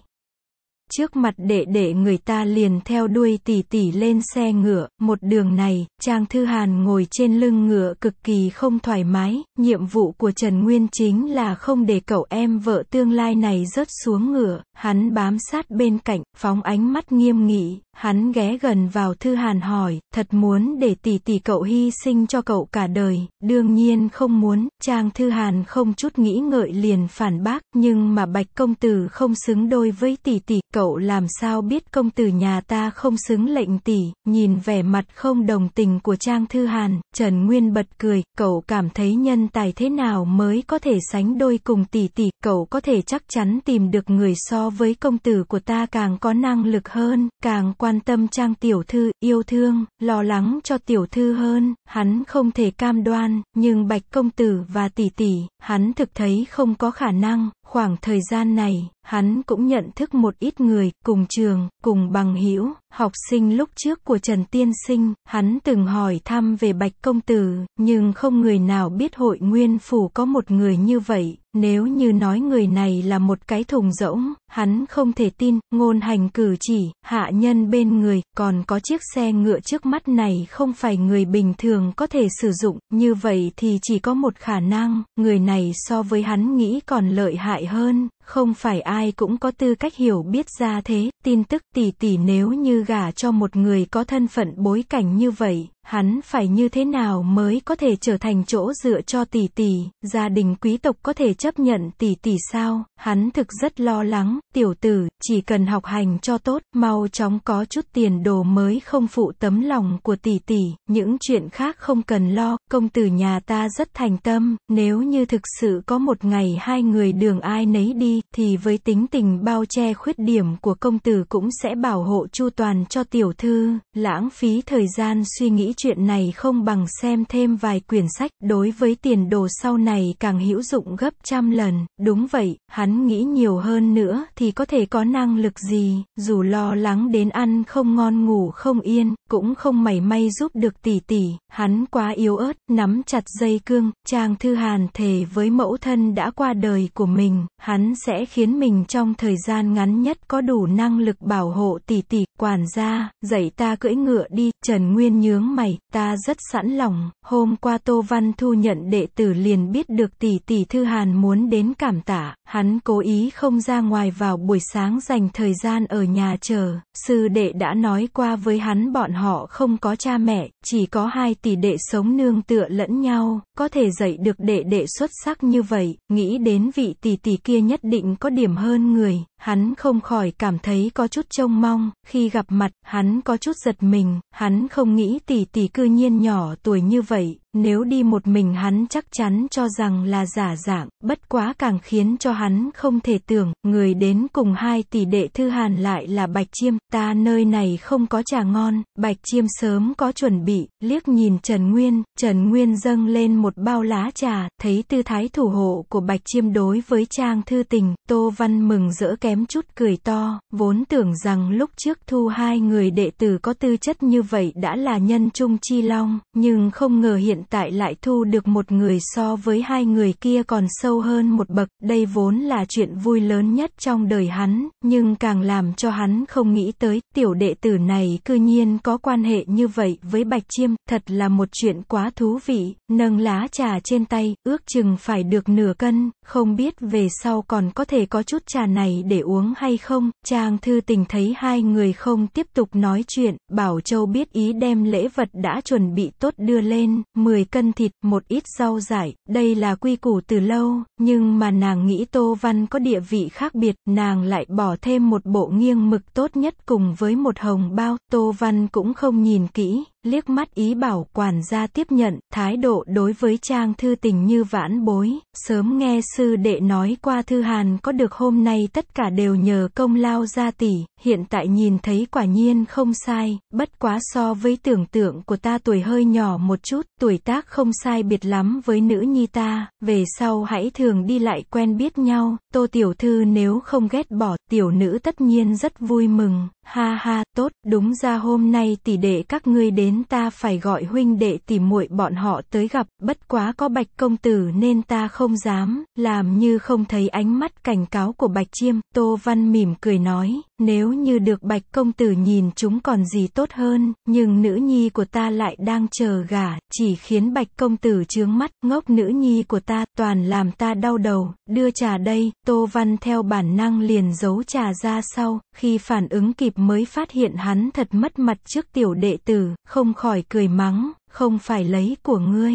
trước mặt đệ đệ người ta liền theo đuôi tỷ tỷ lên xe ngựa, một đường này, Trang Thư Hàn ngồi trên lưng ngựa cực kỳ không thoải mái, nhiệm vụ của Trần Nguyên chính là không để cậu em vợ tương lai này rớt xuống ngựa, hắn bám sát bên cạnh, phóng ánh mắt nghiêm nghị, hắn ghé gần vào Thư Hàn hỏi, thật muốn để tỷ tỷ cậu hy sinh cho cậu cả đời, đương nhiên không muốn, Trang Thư Hàn không chút nghĩ ngợi liền phản bác, nhưng mà Bạch Công Tử không xứng đôi với tỷ tỷ, cậu làm sao biết công tử nhà ta không xứng lệnh tỷ, nhìn vẻ mặt không đồng tình của Trang Thư Hàn, Trần Nguyên bật cười, cậu cảm thấy nhân tài thế nào mới có thể sánh đôi cùng tỷ tỷ, cậu có thể chắc chắn tìm được người so với công tử của ta càng có năng lực hơn, càng quan tâm Trang tiểu thư, yêu thương, lo lắng cho tiểu thư hơn, hắn không thể cam đoan, nhưng Bạch công tử và tỷ tỷ, hắn thực thấy không có khả năng, khoảng thời gian này, hắn cũng nhận thức một ít người, cùng trường, cùng bằng hữu học sinh lúc trước của Trần Tiên Sinh, hắn từng hỏi thăm về Bạch Công Tử, nhưng không người nào biết hội nguyên phủ có một người như vậy, nếu như nói người này là một cái thùng rỗng, hắn không thể tin, ngôn hành cử chỉ, hạ nhân bên người, còn có chiếc xe ngựa trước mắt này không phải người bình thường có thể sử dụng, như vậy thì chỉ có một khả năng, người này so với hắn nghĩ còn lợi hại hơn, không phải ai cũng có tư cách hiểu biết ra thế, tin tức tỷ tỷ nếu như gả cho một người có thân phận bối cảnh như vậy hắn phải như thế nào mới có thể trở thành chỗ dựa cho tỷ tỷ, gia đình quý tộc có thể chấp nhận tỷ tỷ sao, hắn thực rất lo lắng, tiểu tử, chỉ cần học hành cho tốt, mau chóng có chút tiền đồ mới không phụ tấm lòng của tỷ tỷ, những chuyện khác không cần lo, công tử nhà ta rất thành tâm, nếu như thực sự có một ngày hai người đường ai nấy đi, thì với tính tình bao che khuyết điểm của công tử cũng sẽ bảo hộ chu toàn cho tiểu thư, lãng phí thời gian suy nghĩ chuyện này không bằng xem thêm vài quyển sách, đối với tiền đồ sau này càng hữu dụng gấp trăm lần, đúng vậy, hắn nghĩ nhiều hơn nữa thì có thể có năng lực gì, dù lo lắng đến ăn không ngon ngủ không yên, cũng không mảy may giúp được tỷ tỷ, hắn quá yếu ớt, nắm chặt dây cương, Trang Thư Hàn thề với mẫu thân đã qua đời của mình, hắn sẽ khiến mình trong thời gian ngắn nhất có đủ năng lực bảo hộ tỷ tỷ, quản gia, dạy ta cưỡi ngựa đi, Trần Nguyên nhướng mày mày, ta rất sẵn lòng, hôm qua Tô Văn Thu nhận đệ tử liền biết được tỷ tỷ Thư Hàn muốn đến cảm tạ, hắn cố ý không ra ngoài vào buổi sáng dành thời gian ở nhà chờ, sư đệ đã nói qua với hắn bọn họ không có cha mẹ, chỉ có hai tỷ đệ sống nương tựa lẫn nhau, có thể dạy được đệ đệ xuất sắc như vậy, nghĩ đến vị tỷ tỷ kia nhất định có điểm hơn người, hắn không khỏi cảm thấy có chút trông mong, khi gặp mặt, hắn có chút giật mình, hắn không nghĩ tỷ tỷ cư nhiên nhỏ tuổi như vậy, nếu đi một mình hắn chắc chắn cho rằng là giả dạng, bất quá càng khiến cho hắn không thể tưởng, người đến cùng hai tỷ đệ thư hàn lại là Bạch Chiêm, ta nơi này không có trà ngon, Bạch Chiêm sớm có chuẩn bị, liếc nhìn Trần Nguyên, Trần Nguyên dâng lên một bao lá trà, thấy tư thái thủ hộ của Bạch Chiêm đối với trang thư tình, Tô Văn mừng rỡ kém chút cười to, vốn tưởng rằng lúc trước thu hai người đệ tử có tư chất như vậy đã là nhân trung chi long, nhưng không ngờ hiện tại lại thu được một người so với hai người kia còn sâu hơn một bậc, đây vốn là chuyện vui lớn nhất trong đời hắn, nhưng càng làm cho hắn không nghĩ tới, tiểu đệ tử này cư nhiên có quan hệ như vậy với Bạch Chiêm, thật là một chuyện quá thú vị, nâng lá trà trên tay, ước chừng phải được nửa cân, không biết về sau còn có thể có chút trà này để uống hay không, Trang Thư Tình thấy hai người không tiếp tục nói chuyện, Bảo Châu biết ý đem lễ vật đã chuẩn bị tốt đưa lên, 10 10 cân thịt, một ít rau rải, đây là quy củ từ lâu, nhưng mà nàng nghĩ Tô Văn có địa vị khác biệt, nàng lại bỏ thêm một bộ nghiêng mực tốt nhất cùng với một hồng bao, Tô Văn cũng không nhìn kỹ, liếc mắt ý bảo quản gia tiếp nhận, thái độ đối với trang thư tình như vãn bối, sớm nghe sư đệ nói qua thư hàn có được hôm nay tất cả đều nhờ công lao gia tỷ, hiện tại nhìn thấy quả nhiên không sai, bất quá so với tưởng tượng của ta tuổi hơi nhỏ một chút, tuổi tác không sai biệt lắm với nữ nhi ta, về sau hãy thường đi lại quen biết nhau, tô tiểu thư nếu không ghét bỏ, tiểu nữ tất nhiên rất vui mừng, Ha ha, tốt, đúng ra hôm nay tỷ đệ các ngươi đến ta phải gọi huynh đệ tỷ muội bọn họ tới gặp, bất quá có Bạch công tử nên ta không dám, làm như không thấy ánh mắt cảnh cáo của Bạch Chiêm, Tô Văn mỉm cười nói, nếu như được Bạch công tử nhìn chúng còn gì tốt hơn, nhưng nữ nhi của ta lại đang chờ gả, chỉ khiến Bạch công tử chướng mắt, ngốc nữ nhi của ta toàn làm ta đau đầu, đưa trà đây, Tô Văn theo bản năng liền giấu trà ra sau, khi phản ứng kịp kịp mới phát hiện hắn thật mất mặt trước tiểu đệ tử, không khỏi cười mắng, không phải lấy của ngươi,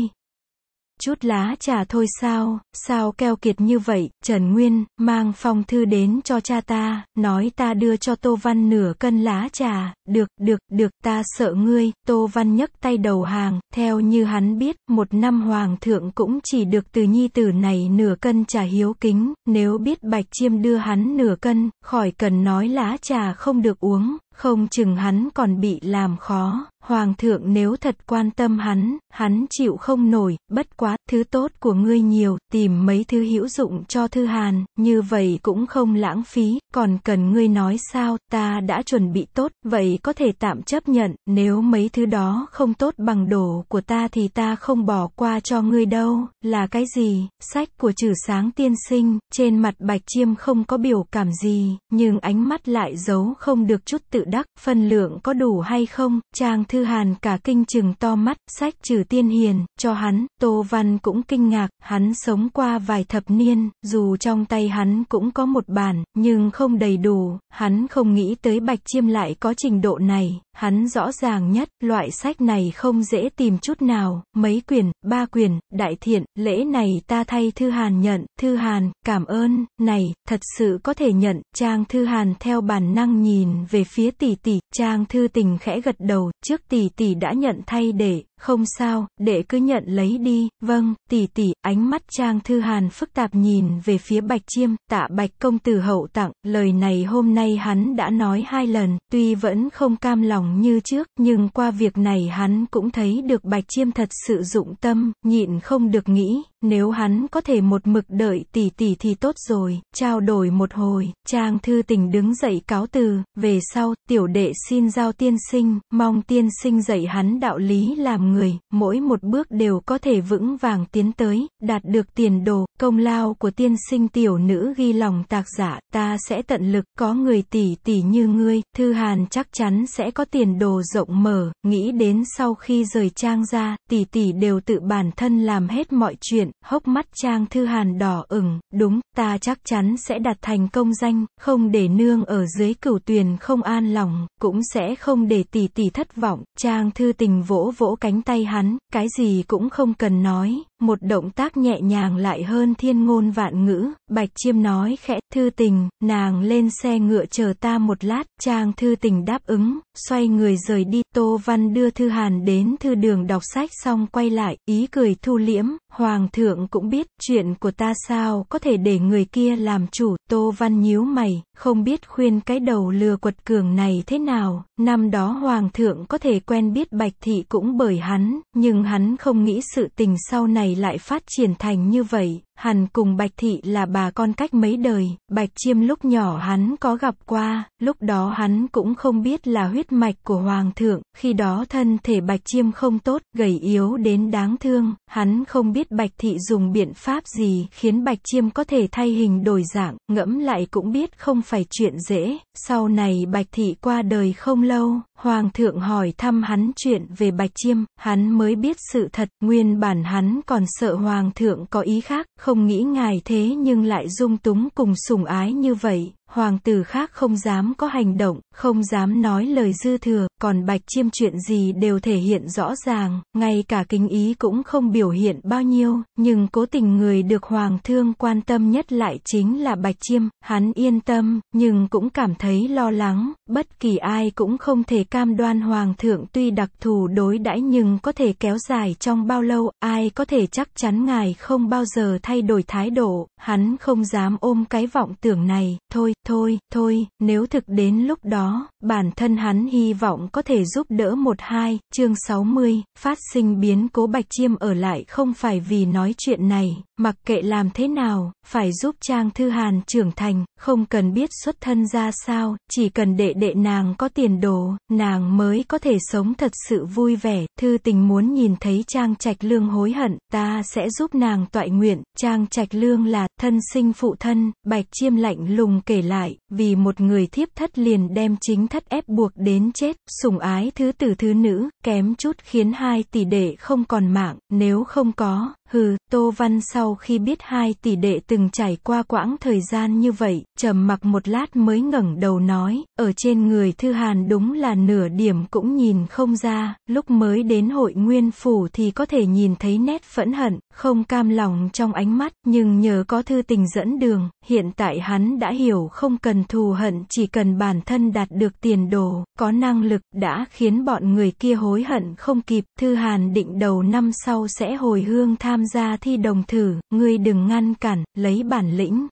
chút lá trà thôi sao, sao keo kiệt như vậy, Trần Nguyên, mang phong thư đến cho cha ta, nói ta đưa cho Tô Văn nửa cân lá trà, được, được, được, ta sợ ngươi, Tô Văn nhấc tay đầu hàng, theo như hắn biết, một năm hoàng thượng cũng chỉ được từ nhi tử này nửa cân trà hiếu kính, nếu biết bạch chiêm đưa hắn nửa cân, khỏi cần nói lá trà không được uống, không chừng hắn còn bị làm khó. Hoàng thượng nếu thật quan tâm hắn, hắn chịu không nổi, bất quá, thứ tốt của ngươi nhiều, tìm mấy thứ hữu dụng cho thư hàn, như vậy cũng không lãng phí, còn cần ngươi nói sao, ta đã chuẩn bị tốt, vậy có thể tạm chấp nhận, nếu mấy thứ đó không tốt bằng đồ của ta thì ta không bỏ qua cho ngươi đâu, là cái gì, sách của trừ sáng tiên sinh, trên mặt bạch chiêm không có biểu cảm gì, nhưng ánh mắt lại giấu không được chút tự đắc, phân lượng có đủ hay không, trang thư Thư Hàn cả kinh chừng to mắt, sách trừ tiên hiền, cho hắn, Tô Văn cũng kinh ngạc, hắn sống qua vài thập niên, dù trong tay hắn cũng có một bản, nhưng không đầy đủ, hắn không nghĩ tới Bạch Chiêm lại có trình độ này, hắn rõ ràng nhất, loại sách này không dễ tìm chút nào, mấy quyển, ba quyển, đại thiện, lễ này ta thay Thư Hàn nhận, Thư Hàn, cảm ơn, này, thật sự có thể nhận, Trang Thư Hàn theo bản năng nhìn về phía tỷ tỷ, Trang Thư Tình khẽ gật đầu, trước tỷ tỷ đã nhận thay để không sao, để cứ nhận lấy đi, vâng, tỷ tỷ, ánh mắt Trang Thư Hàn phức tạp nhìn về phía Bạch Chiêm, tạ Bạch công tử hậu tặng, lời này hôm nay hắn đã nói hai lần, tuy vẫn không cam lòng như trước, nhưng qua việc này hắn cũng thấy được Bạch Chiêm thật sự dụng tâm, nhịn không được nghĩ, nếu hắn có thể một mực đợi tỷ tỷ thì tốt rồi, trao đổi một hồi, Trang Thư Tình đứng dậy cáo từ, về sau, tiểu đệ xin giao tiên sinh, mong tiên sinh dạy hắn đạo lý làm người, mỗi một bước đều có thể vững vàng tiến tới, đạt được tiền đồ, công lao của tiên sinh tiểu nữ ghi lòng tạc giả, ta sẽ tận lực, có người tỷ tỷ như ngươi, Thư Hàn chắc chắn sẽ có tiền đồ rộng mở, nghĩ đến sau khi rời Trang ra, tỷ tỷ đều tự bản thân làm hết mọi chuyện, hốc mắt Trang Thư Hàn đỏ ửng, đúng, ta chắc chắn sẽ đạt thành công danh, không để nương ở dưới cửu tuyền không an lòng, cũng sẽ không để tỷ tỷ thất vọng, Trang Thư tình vỗ vỗ cánh cánh tay hắn, cái gì cũng không cần nói, một động tác nhẹ nhàng lại hơn thiên ngôn vạn ngữ, bạch chiêm nói khẽ, thư tình, nàng lên xe ngựa chờ ta một lát, trang thư tình đáp ứng, xoay người rời đi, tô văn đưa thư hàn đến thư đường đọc sách xong quay lại, ý cười thu liễm, hoàng thượng cũng biết, chuyện của ta sao có thể để người kia làm chủ, tô văn nhíu mày, không biết khuyên cái đầu lừa quật cường này thế nào, năm đó hoàng thượng có thể quen biết bạch thị cũng bởi hắn, nhưng hắn không nghĩ sự tình sau này này lại phát triển thành như vậy hàn cùng Bạch Thị là bà con cách mấy đời, Bạch Chiêm lúc nhỏ hắn có gặp qua, lúc đó hắn cũng không biết là huyết mạch của Hoàng thượng, khi đó thân thể Bạch Chiêm không tốt, gầy yếu đến đáng thương, hắn không biết Bạch Thị dùng biện pháp gì khiến Bạch Chiêm có thể thay hình đổi dạng, ngẫm lại cũng biết không phải chuyện dễ, sau này Bạch Thị qua đời không lâu, Hoàng thượng hỏi thăm hắn chuyện về Bạch Chiêm, hắn mới biết sự thật, nguyên bản hắn còn sợ Hoàng thượng có ý khác, không không nghĩ ngài thế nhưng lại dung túng cùng sùng ái như vậy hoàng tử khác không dám có hành động, không dám nói lời dư thừa, còn bạch chiêm chuyện gì đều thể hiện rõ ràng, ngay cả kinh ý cũng không biểu hiện bao nhiêu, nhưng cố tình người được hoàng thương quan tâm nhất lại chính là bạch chiêm, hắn yên tâm, nhưng cũng cảm thấy lo lắng, bất kỳ ai cũng không thể cam đoan hoàng thượng tuy đặc thù đối đãi nhưng có thể kéo dài trong bao lâu, ai có thể chắc chắn ngài không bao giờ thay đổi thái độ, hắn không dám ôm cái vọng tưởng này, thôi, thôi, thôi, nếu thực đến lúc đó, bản thân hắn hy vọng có thể giúp đỡ một hai, chương 60, phát sinh biến cố Bạch Chiêm ở lại không phải vì nói chuyện này, mặc kệ làm thế nào, phải giúp Trang Thư Hàn trưởng thành, không cần biết xuất thân ra sao, chỉ cần đệ đệ nàng có tiền đồ, nàng mới có thể sống thật sự vui vẻ, thư tình muốn nhìn thấy Trang Trạch Lương hối hận, ta sẽ giúp nàng tọa nguyện, Trang Trạch Lương là thân sinh phụ thân, Bạch Chiêm lạnh lùng kể lại, vì một người thiếp thất liền đem chính thất ép buộc đến chết, sủng ái thứ tử thứ nữ, kém chút khiến hai tỷ đệ không còn mạng, nếu không có, Hừ, Tô Văn sau khi biết hai tỷ đệ từng trải qua quãng thời gian như vậy, trầm mặc một lát mới ngẩng đầu nói, ở trên người Thư Hàn đúng là nửa điểm cũng nhìn không ra, lúc mới đến hội nguyên phủ thì có thể nhìn thấy nét phẫn hận, không cam lòng trong ánh mắt, nhưng nhờ có thư tình dẫn đường, hiện tại hắn đã hiểu không cần thù hận chỉ cần bản thân đạt được tiền đồ, có năng lực, đã khiến bọn người kia hối hận không kịp, Thư Hàn định đầu năm sau sẽ hồi hương tham tham gia thi đồng thử, ngươi đừng ngăn cản, lấy bản lĩnh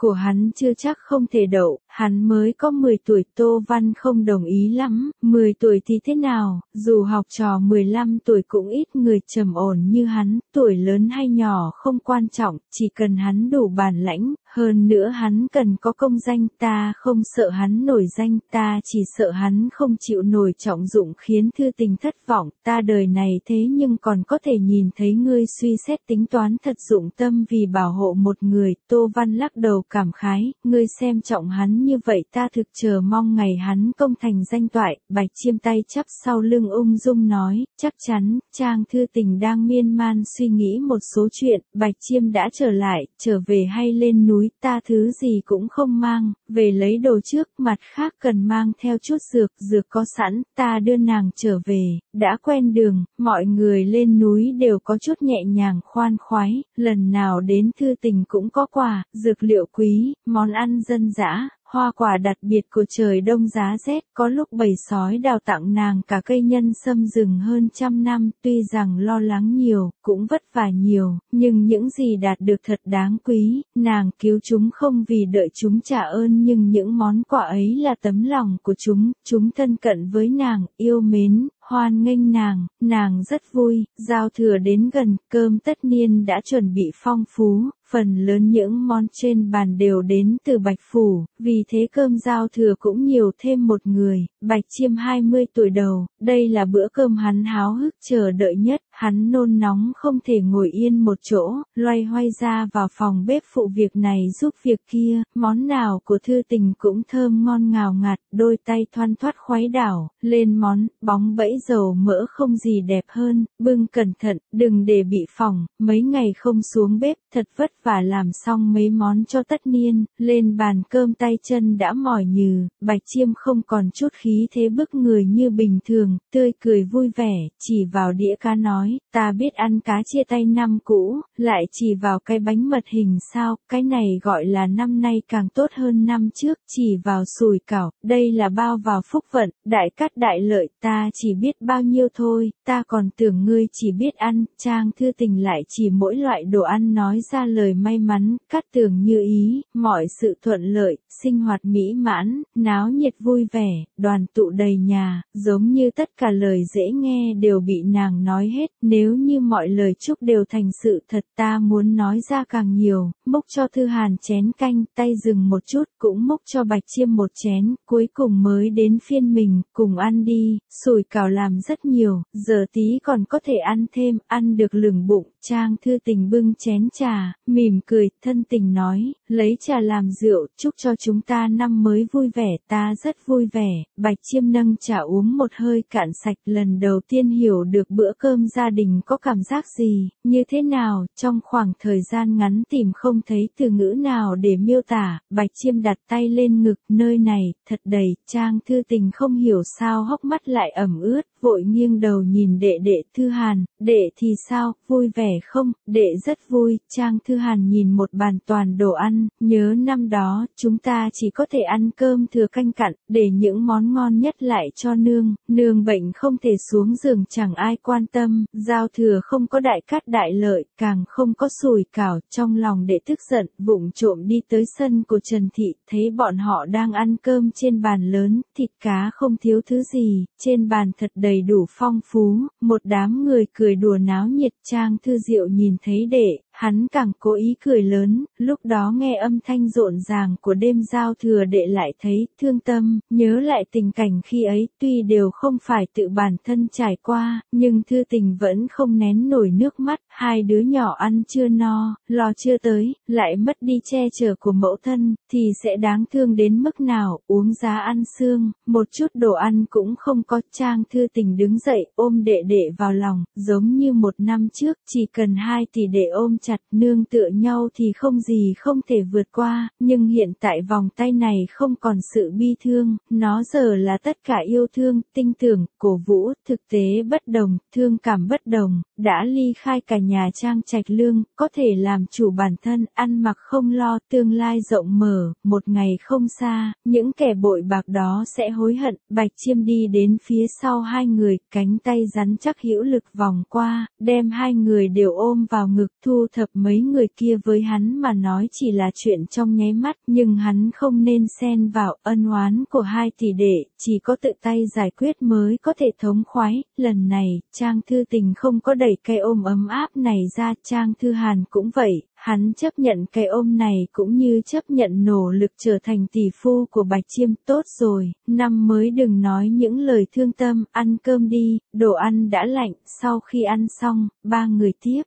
của hắn chưa chắc không thể đậu, hắn mới có 10 tuổi Tô Văn không đồng ý lắm, 10 tuổi thì thế nào, dù học trò 15 tuổi cũng ít người trầm ổn như hắn, tuổi lớn hay nhỏ không quan trọng, chỉ cần hắn đủ bản lãnh, hơn nữa hắn cần có công danh ta không sợ hắn nổi danh ta chỉ sợ hắn không chịu nổi trọng dụng khiến thư tình thất vọng, ta đời này thế nhưng còn có thể nhìn thấy ngươi suy xét tính toán thật dụng tâm vì bảo hộ một người, Tô Văn lắc đầu cảm khái, ngươi xem trọng hắn như vậy ta thực chờ mong ngày hắn công thành danh toại, bạch chiêm tay chắp sau lưng ung dung nói, chắc chắn, trang thư tình đang miên man suy nghĩ một số chuyện, bạch chiêm đã trở lại, trở về hay lên núi, ta thứ gì cũng không mang, về lấy đồ trước, mặt khác cần mang theo chút dược, dược có sẵn, ta đưa nàng trở về, đã quen đường, mọi người lên núi đều có chút nhẹ nhàng khoan khoái, lần nào đến thư tình cũng có quà, dược liệu quý, món ăn dân dã, hoa quả đặc biệt của trời đông giá rét, có lúc bầy sói đào tặng nàng cả cây nhân sâm rừng hơn trăm năm, tuy rằng lo lắng nhiều, cũng vất vả nhiều, nhưng những gì đạt được thật đáng quý, nàng cứu chúng không vì đợi chúng trả ơn nhưng những món quà ấy là tấm lòng của chúng, chúng thân cận với nàng, yêu mến, hoan nghênh nàng, nàng rất vui, giao thừa đến gần, cơm tất niên đã chuẩn bị phong phú, phần lớn những món trên bàn đều đến từ Bạch Phủ, vì thế cơm giao thừa cũng nhiều thêm một người, Bạch Chiêm 20 tuổi đầu, đây là bữa cơm hắn háo hức chờ đợi nhất, hắn nôn nóng không thể ngồi yên một chỗ, loay hoay ra vào phòng bếp phụ việc này giúp việc kia, món nào của thư tình cũng thơm ngon ngào ngạt, đôi tay thoăn thoát khoái đảo, lên món, bóng bẫy dầu mỡ không gì đẹp hơn, bưng cẩn thận, đừng để bị phỏng, mấy ngày không xuống bếp, thật vất vả làm xong mấy món cho tất niên, lên bàn cơm tay chân đã mỏi nhừ, bạch chiêm không còn chút khí thế bức người như bình thường, tươi cười vui vẻ, chỉ vào đĩa cá nói, nói, ta biết ăn cá chia tay năm cũ, lại chỉ vào cái bánh mật hình sao, cái này gọi là năm nay càng tốt hơn năm trước, chỉ vào sùi cảo, đây là bao vào phúc vận, đại cát đại lợi, ta chỉ biết bao nhiêu thôi, ta còn tưởng ngươi chỉ biết ăn, trang thư tình lại chỉ mỗi loại đồ ăn nói ra lời may mắn, cắt tưởng như ý, mọi sự thuận lợi, sinh hoạt mỹ mãn, náo nhiệt vui vẻ, đoàn tụ đầy nhà, giống như tất cả lời dễ nghe đều bị nàng nói hết, nếu như mọi lời chúc đều thành sự thật ta muốn nói ra càng nhiều, mốc cho Thư Hàn chén canh, tay dừng một chút, cũng mốc cho Bạch Chiêm một chén, cuối cùng mới đến phiên mình, cùng ăn đi, sủi cào làm rất nhiều, giờ tí còn có thể ăn thêm, ăn được lửng bụng, Trang thư tình bưng chén trà, mỉm cười, thân tình nói, lấy trà làm rượu, chúc cho chúng ta năm mới vui vẻ, ta rất vui vẻ, bạch chiêm nâng trà uống một hơi cạn sạch lần đầu tiên hiểu được bữa cơm gia đình có cảm giác gì, như thế nào, trong khoảng thời gian ngắn tìm không thấy từ ngữ nào để miêu tả, bạch chiêm đặt tay lên ngực, nơi này, thật đầy, Trang thư tình không hiểu sao hốc mắt lại ẩm ướt, vội nghiêng đầu nhìn đệ đệ thư hàn, đệ thì sao, vui vẻ không, đệ rất vui, Trang Thư Hàn nhìn một bàn toàn đồ ăn, nhớ năm đó, chúng ta chỉ có thể ăn cơm thừa canh cặn, để những món ngon nhất lại cho nương, nương bệnh không thể xuống giường chẳng ai quan tâm, giao thừa không có đại cát đại lợi, càng không có sùi cảo, trong lòng đệ tức giận, vụng trộm đi tới sân của Trần Thị, thấy bọn họ đang ăn cơm trên bàn lớn, thịt cá không thiếu thứ gì, trên bàn thật đầy đủ phong phú, một đám người cười đùa náo nhiệt trang thư diệu nhìn thấy đệ, Hắn càng cố ý cười lớn, lúc đó nghe âm thanh rộn ràng của đêm giao thừa đệ lại thấy thương tâm, nhớ lại tình cảnh khi ấy tuy đều không phải tự bản thân trải qua, nhưng thư tình vẫn không nén nổi nước mắt, hai đứa nhỏ ăn chưa no, lo chưa tới, lại mất đi che chở của mẫu thân, thì sẽ đáng thương đến mức nào, uống giá ăn xương, một chút đồ ăn cũng không có, trang thư tình đứng dậy ôm đệ đệ vào lòng, giống như một năm trước, chỉ cần hai thì đệ ôm chặt chặt, nương tựa nhau thì không gì không thể vượt qua, nhưng hiện tại vòng tay này không còn sự bi thương, nó giờ là tất cả yêu thương, tinh tưởng, cổ vũ, thực tế bất đồng, thương cảm bất đồng, đã ly khai cả nhà trang trạch lương, có thể làm chủ bản thân, ăn mặc không lo, tương lai rộng mở, một ngày không xa, những kẻ bội bạc đó sẽ hối hận, bạch chiêm đi đến phía sau hai người, cánh tay rắn chắc hữu lực vòng qua, đem hai người đều ôm vào ngực thu thập thập mấy người kia với hắn mà nói chỉ là chuyện trong nháy mắt nhưng hắn không nên xen vào ân oán của hai tỷ đệ, chỉ có tự tay giải quyết mới có thể thống khoái, lần này, Trang Thư Tình không có đẩy cây ôm ấm áp này ra, Trang Thư Hàn cũng vậy, hắn chấp nhận cái ôm này cũng như chấp nhận nỗ lực trở thành tỷ phu của Bạch Chiêm tốt rồi, năm mới đừng nói những lời thương tâm, ăn cơm đi, đồ ăn đã lạnh, sau khi ăn xong, ba người tiếp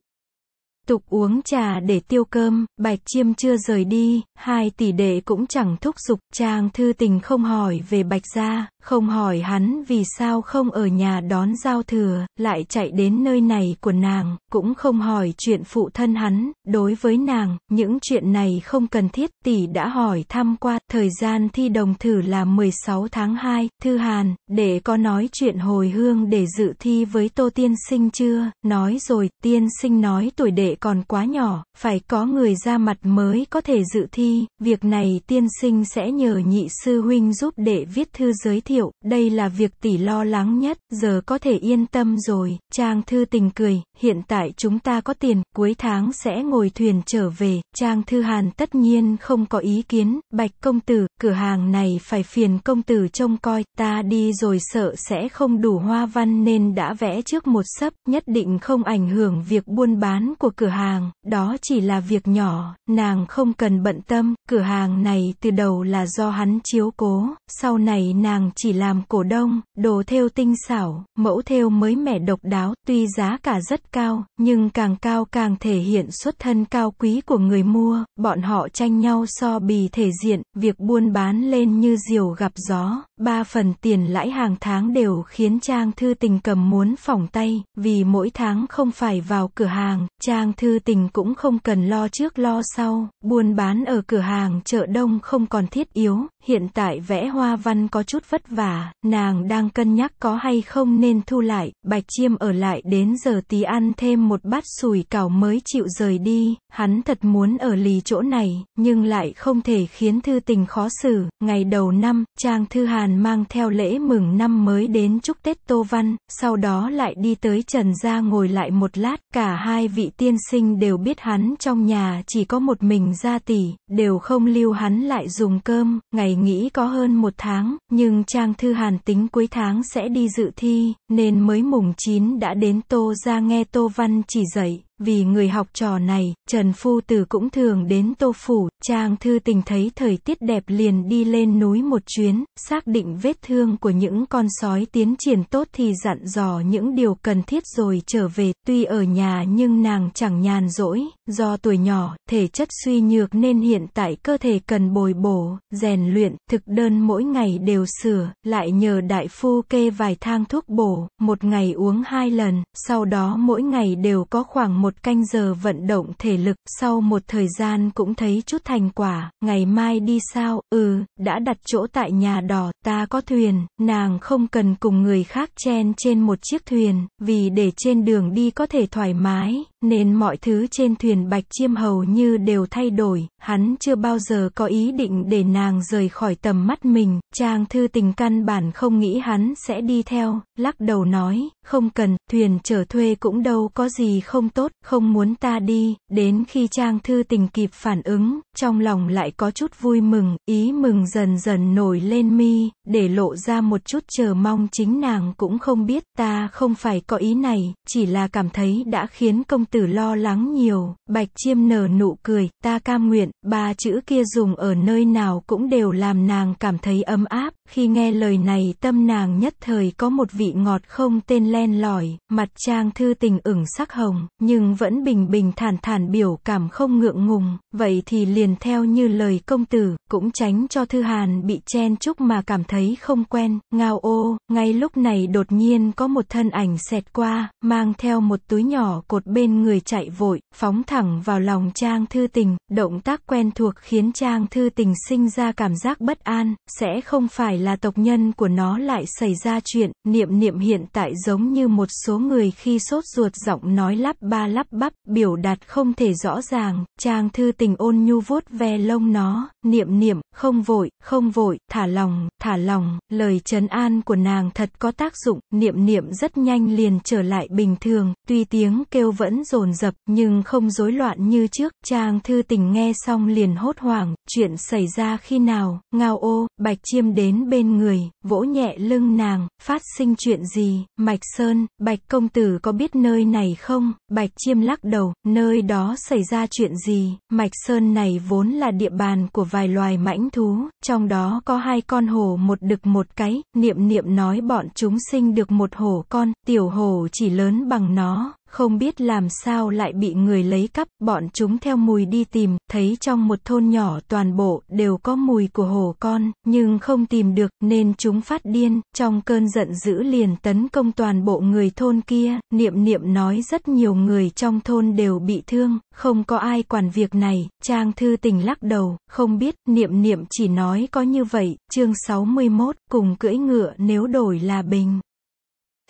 tục uống trà để tiêu cơm, bạch chiêm chưa rời đi, hai tỷ đệ cũng chẳng thúc giục, trang thư tình không hỏi về bạch gia, không hỏi hắn vì sao không ở nhà đón giao thừa, lại chạy đến nơi này của nàng, cũng không hỏi chuyện phụ thân hắn, đối với nàng, những chuyện này không cần thiết, tỷ đã hỏi thăm qua, thời gian thi đồng thử là 16 tháng 2, thư hàn, để có nói chuyện hồi hương để dự thi với tô tiên sinh chưa, nói rồi, tiên sinh nói tuổi đệ còn quá nhỏ, phải có người ra mặt mới có thể dự thi, việc này tiên sinh sẽ nhờ nhị sư huynh giúp đệ viết thư giới thiệu, đây là việc tỷ lo lắng nhất, giờ có thể yên tâm rồi, Trang Thư tình cười, hiện tại chúng ta có tiền, cuối tháng sẽ ngồi thuyền trở về, Trang Thư Hàn tất nhiên không có ý kiến, Bạch Công Tử, cửa hàng này phải phiền Công Tử trông coi, ta đi rồi sợ sẽ không đủ hoa văn nên đã vẽ trước một sấp, nhất định không ảnh hưởng việc buôn bán của cửa cửa hàng, đó chỉ là việc nhỏ, nàng không cần bận tâm, cửa hàng này từ đầu là do hắn chiếu cố, sau này nàng chỉ làm cổ đông, đồ thêu tinh xảo, mẫu thêu mới mẻ độc đáo, tuy giá cả rất cao, nhưng càng cao càng thể hiện xuất thân cao quý của người mua, bọn họ tranh nhau so bì thể diện, việc buôn bán lên như diều gặp gió, ba phần tiền lãi hàng tháng đều khiến Trang Thư Tình cầm muốn phỏng tay, vì mỗi tháng không phải vào cửa hàng, Trang thư tình cũng không cần lo trước lo sau, buôn bán ở cửa hàng chợ đông không còn thiết yếu, hiện tại vẽ hoa văn có chút vất vả, nàng đang cân nhắc có hay không nên thu lại, bạch chiêm ở lại đến giờ tí ăn thêm một bát sùi cảo mới chịu rời đi, hắn thật muốn ở lì chỗ này, nhưng lại không thể khiến thư tình khó xử, ngày đầu năm, Trang Thư Hàn mang theo lễ mừng năm mới đến chúc Tết Tô Văn, sau đó lại đi tới Trần Gia ngồi lại một lát, cả hai vị tiên sinh đều biết hắn trong nhà chỉ có một mình gia tỷ, đều không lưu hắn lại dùng cơm, ngày nghỉ có hơn một tháng, nhưng Trang Thư Hàn tính cuối tháng sẽ đi dự thi, nên mới mùng 9 đã đến Tô ra nghe Tô Văn chỉ dạy, vì người học trò này, Trần Phu Tử cũng thường đến Tô Phủ, Trang Thư Tình thấy thời tiết đẹp liền đi lên núi một chuyến, xác định vết thương của những con sói tiến triển tốt thì dặn dò những điều cần thiết rồi trở về, tuy ở nhà nhưng nàng chẳng nhàn rỗi, do tuổi nhỏ, thể chất suy nhược nên hiện tại cơ thể cần bồi bổ, rèn luyện, thực đơn mỗi ngày đều sửa, lại nhờ đại phu kê vài thang thuốc bổ, một ngày uống hai lần, sau đó mỗi ngày đều có khoảng một canh giờ vận động thể lực, sau một thời gian cũng thấy chút thành quả, ngày mai đi sao, ừ, đã đặt chỗ tại nhà đỏ, ta có thuyền, nàng không cần cùng người khác chen trên một chiếc thuyền, vì để trên đường đi có thể thoải mái, nên mọi thứ trên thuyền Bạch Chiêm hầu như đều thay đổi, hắn chưa bao giờ có ý định để nàng rời khỏi tầm mắt mình, Trang Thư Tình căn bản không nghĩ hắn sẽ đi theo, lắc đầu nói, không cần, thuyền trở thuê cũng đâu có gì không tốt, không muốn ta đi, đến khi Trang Thư Tình kịp phản ứng, trong lòng lại có chút vui mừng, ý mừng dần dần nổi lên mi, để lộ ra một chút chờ mong chính nàng cũng không biết, ta không phải có ý này, chỉ là cảm thấy đã khiến công tử lo lắng nhiều, bạch chiêm nở nụ cười, ta cam nguyện, ba chữ kia dùng ở nơi nào cũng đều làm nàng cảm thấy ấm áp, khi nghe lời này tâm nàng nhất thời có một vị ngọt không tên len lỏi, mặt trang thư tình ửng sắc hồng, nhưng vẫn bình bình thản thản biểu cảm không ngượng ngùng, vậy thì liền theo như lời công tử, cũng tránh cho thư hàn bị chen chúc mà cảm thấy không quen, ngao ô, ngay lúc này đột nhiên có một thân ảnh xẹt qua, mang theo một túi nhỏ cột bên người chạy vội, phóng thẳng vào lòng Trang Thư Tình, động tác quen thuộc khiến Trang Thư Tình sinh ra cảm giác bất an, sẽ không phải là tộc nhân của nó lại xảy ra chuyện, niệm niệm hiện tại giống như một số người khi sốt ruột giọng nói lắp ba lắp bắp, biểu đạt không thể rõ ràng, Trang Thư Tình ôn nhu vuốt ve lông nó, niệm niệm, không vội, không vội, thả lòng, thả lòng, lời trấn an của nàng thật có tác dụng, niệm niệm rất nhanh liền trở lại bình thường, tuy tiếng kêu vẫn vẫn dồn dập nhưng không rối loạn như trước trang thư tình nghe xong liền hốt hoảng chuyện xảy ra khi nào ngao ô bạch chiêm đến bên người vỗ nhẹ lưng nàng phát sinh chuyện gì mạch sơn bạch công tử có biết nơi này không bạch chiêm lắc đầu nơi đó xảy ra chuyện gì mạch sơn này vốn là địa bàn của vài loài mãnh thú trong đó có hai con hổ một đực một cái niệm niệm nói bọn chúng sinh được một hổ con tiểu hổ chỉ lớn bằng nó không biết làm sao lại bị người lấy cắp, bọn chúng theo mùi đi tìm, thấy trong một thôn nhỏ toàn bộ đều có mùi của hồ con, nhưng không tìm được nên chúng phát điên, trong cơn giận dữ liền tấn công toàn bộ người thôn kia, niệm niệm nói rất nhiều người trong thôn đều bị thương, không có ai quản việc này, Trang Thư Tình lắc đầu, không biết, niệm niệm chỉ nói có như vậy, chương 61, cùng cưỡi ngựa nếu đổi là bình.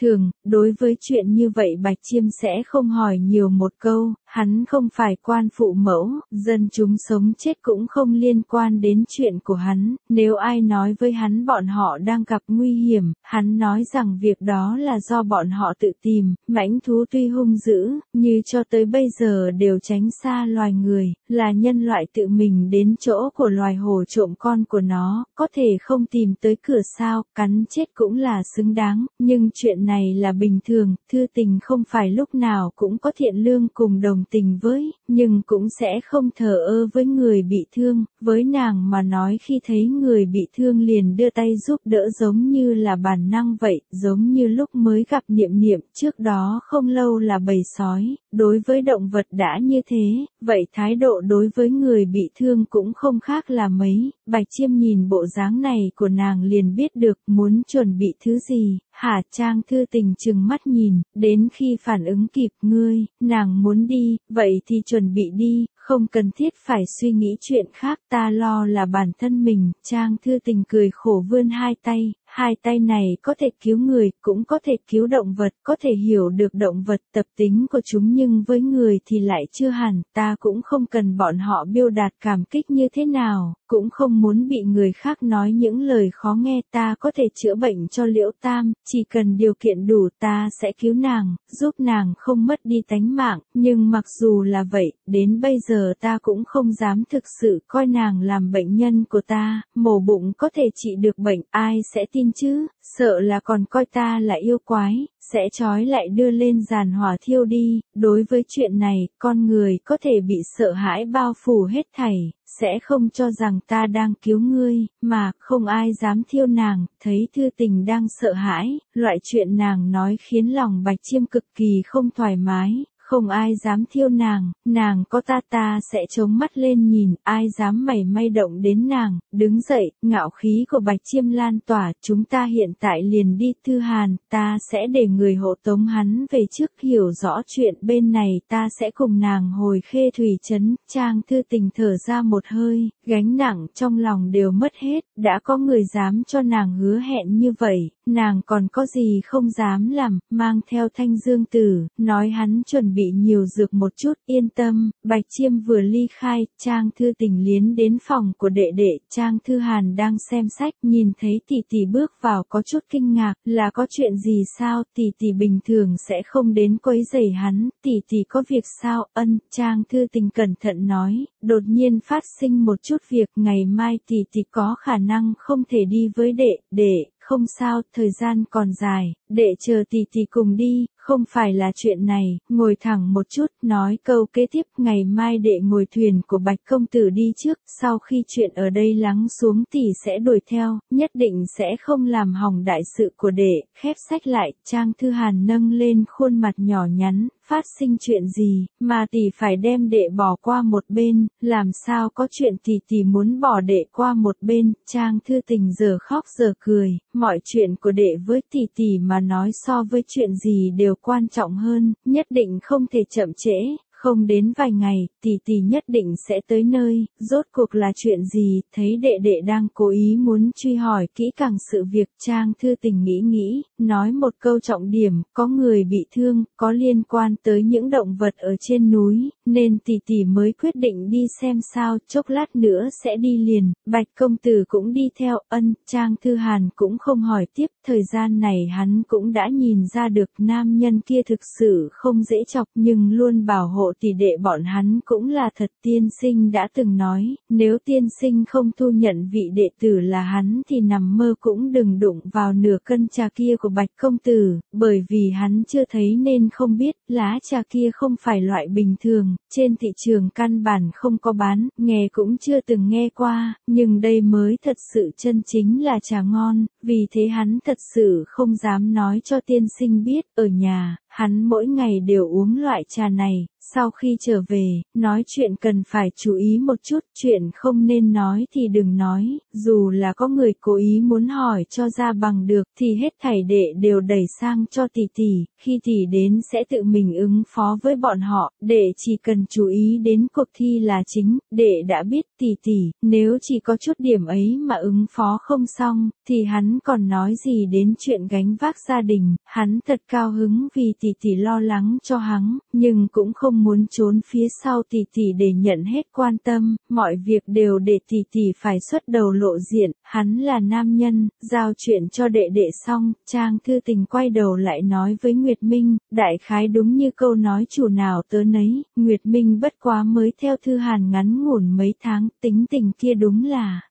Thường, đối với chuyện như vậy Bạch Chiêm sẽ không hỏi nhiều một câu, hắn không phải quan phụ mẫu, dân chúng sống chết cũng không liên quan đến chuyện của hắn, nếu ai nói với hắn bọn họ đang gặp nguy hiểm, hắn nói rằng việc đó là do bọn họ tự tìm, mãnh thú tuy hung dữ, như cho tới bây giờ đều tránh xa loài người, là nhân loại tự mình đến chỗ của loài hồ trộm con của nó, có thể không tìm tới cửa sao, cắn chết cũng là xứng đáng, nhưng chuyện này là bình thường, thư tình không phải lúc nào cũng có thiện lương cùng đồng tình với, nhưng cũng sẽ không thờ ơ với người bị thương, với nàng mà nói khi thấy người bị thương liền đưa tay giúp đỡ giống như là bản năng vậy, giống như lúc mới gặp niệm niệm trước đó không lâu là bầy sói, đối với động vật đã như thế, vậy thái độ đối với người bị thương cũng không khác là mấy, bạch chiêm nhìn bộ dáng này của nàng liền biết được muốn chuẩn bị thứ gì, Hà Trang thư tình chừng mắt nhìn, đến khi phản ứng kịp ngươi, nàng muốn đi, vậy thì chuẩn bị đi, không cần thiết phải suy nghĩ chuyện khác ta lo là bản thân mình. Trang thư tình cười khổ vươn hai tay, hai tay này có thể cứu người, cũng có thể cứu động vật, có thể hiểu được động vật tập tính của chúng nhưng với người thì lại chưa hẳn, ta cũng không cần bọn họ biêu đạt cảm kích như thế nào, cũng không muốn bị người khác nói những lời khó nghe ta có thể chữa bệnh cho liễu tam, chỉ cần điều kiện đủ ta sẽ cứu nàng, giúp nàng không mất đi tánh mạng, nhưng mặc dù là vậy, đến bây giờ ta cũng không dám thực sự coi nàng làm bệnh nhân của ta, mổ bụng có thể trị được bệnh ai sẽ tin chứ, sợ là còn coi ta là yêu quái, sẽ trói lại đưa lên giàn hỏa thiêu đi, đối với chuyện này, con người có thể bị sợ hãi bao phủ hết thảy, sẽ không cho rằng ta đang cứu ngươi, mà không ai dám thiêu nàng, thấy thư tình đang sợ hãi, loại chuyện nàng nói khiến lòng bạch chiêm cực kỳ không thoải mái, không ai dám thiêu nàng, nàng có ta ta sẽ chống mắt lên nhìn, ai dám mảy may động đến nàng, đứng dậy, ngạo khí của bạch chiêm lan tỏa, chúng ta hiện tại liền đi thư hàn, ta sẽ để người hộ tống hắn về trước hiểu rõ chuyện bên này, ta sẽ cùng nàng hồi khê thủy chấn trang thư tình thở ra một hơi, gánh nặng trong lòng đều mất hết, đã có người dám cho nàng hứa hẹn như vậy, nàng còn có gì không dám làm, mang theo thanh dương tử, nói hắn chuẩn bị bị nhiều dược một chút, yên tâm, Bạch Chiêm vừa ly khai, Trang Thư Tình liến đến phòng của đệ đệ, Trang Thư Hàn đang xem sách, nhìn thấy tỷ tỷ bước vào có chút kinh ngạc, là có chuyện gì sao, tỷ tỷ bình thường sẽ không đến quấy rầy hắn, tỷ tỷ có việc sao, ân, Trang Thư Tình cẩn thận nói, đột nhiên phát sinh một chút việc, ngày mai tỷ tỷ có khả năng không thể đi với đệ, đệ, không sao, thời gian còn dài, để chờ tỷ tỷ cùng đi, không phải là chuyện này, ngồi thẳng một chút, nói câu kế tiếp, ngày mai đệ ngồi thuyền của Bạch Công Tử đi trước, sau khi chuyện ở đây lắng xuống tỷ sẽ đuổi theo, nhất định sẽ không làm hỏng đại sự của đệ, khép sách lại, Trang Thư Hàn nâng lên khuôn mặt nhỏ nhắn, phát sinh chuyện gì, mà tỷ phải đem đệ bỏ qua một bên, làm sao có chuyện tỷ tỷ muốn bỏ đệ qua một bên, Trang Thư Tình giờ khóc giờ cười, mọi chuyện của đệ với tỷ tỷ mà nói so với chuyện gì đều điều quan trọng hơn, nhất định không thể chậm trễ, không đến vài ngày, tỷ tỷ nhất định sẽ tới nơi, rốt cuộc là chuyện gì, thấy đệ đệ đang cố ý muốn truy hỏi kỹ càng sự việc Trang Thư Tình nghĩ nghĩ, nói một câu trọng điểm, có người bị thương, có liên quan tới những động vật ở trên núi, nên tỷ tỷ mới quyết định đi xem sao, chốc lát nữa sẽ đi liền, Bạch Công Tử cũng đi theo, ân, Trang Thư Hàn cũng không hỏi tiếp, thời gian này hắn cũng đã nhìn ra được nam nhân kia thực sự không dễ chọc nhưng luôn bảo hộ lộ tỷ đệ bọn hắn cũng là thật tiên sinh đã từng nói, nếu tiên sinh không thu nhận vị đệ tử là hắn thì nằm mơ cũng đừng đụng vào nửa cân trà kia của bạch công tử, bởi vì hắn chưa thấy nên không biết, lá trà kia không phải loại bình thường, trên thị trường căn bản không có bán, nghe cũng chưa từng nghe qua, nhưng đây mới thật sự chân chính là trà ngon, vì thế hắn thật sự không dám nói cho tiên sinh biết, ở nhà, hắn mỗi ngày đều uống loại trà này, sau khi trở về, nói chuyện cần phải chú ý một chút, chuyện không nên nói thì đừng nói, dù là có người cố ý muốn hỏi cho ra bằng được thì hết thảy đệ đều đẩy sang cho tỷ tỷ, khi tỷ đến sẽ tự mình ứng phó với bọn họ, đệ chỉ cần chú ý đến cuộc thi là chính, đệ đã biết tỷ tỷ, nếu chỉ có chút điểm ấy mà ứng phó không xong, thì hắn còn nói gì đến chuyện gánh vác gia đình, hắn thật cao hứng vì tỷ tỷ lo lắng cho hắn, nhưng cũng không không muốn trốn phía sau tỷ tỷ để nhận hết quan tâm, mọi việc đều để tỷ tỷ phải xuất đầu lộ diện, hắn là nam nhân, giao chuyện cho đệ đệ xong, Trang Thư Tình quay đầu lại nói với Nguyệt Minh, đại khái đúng như câu nói chủ nào tớ nấy, Nguyệt Minh bất quá mới theo Thư Hàn ngắn ngủn mấy tháng, tính tình kia đúng là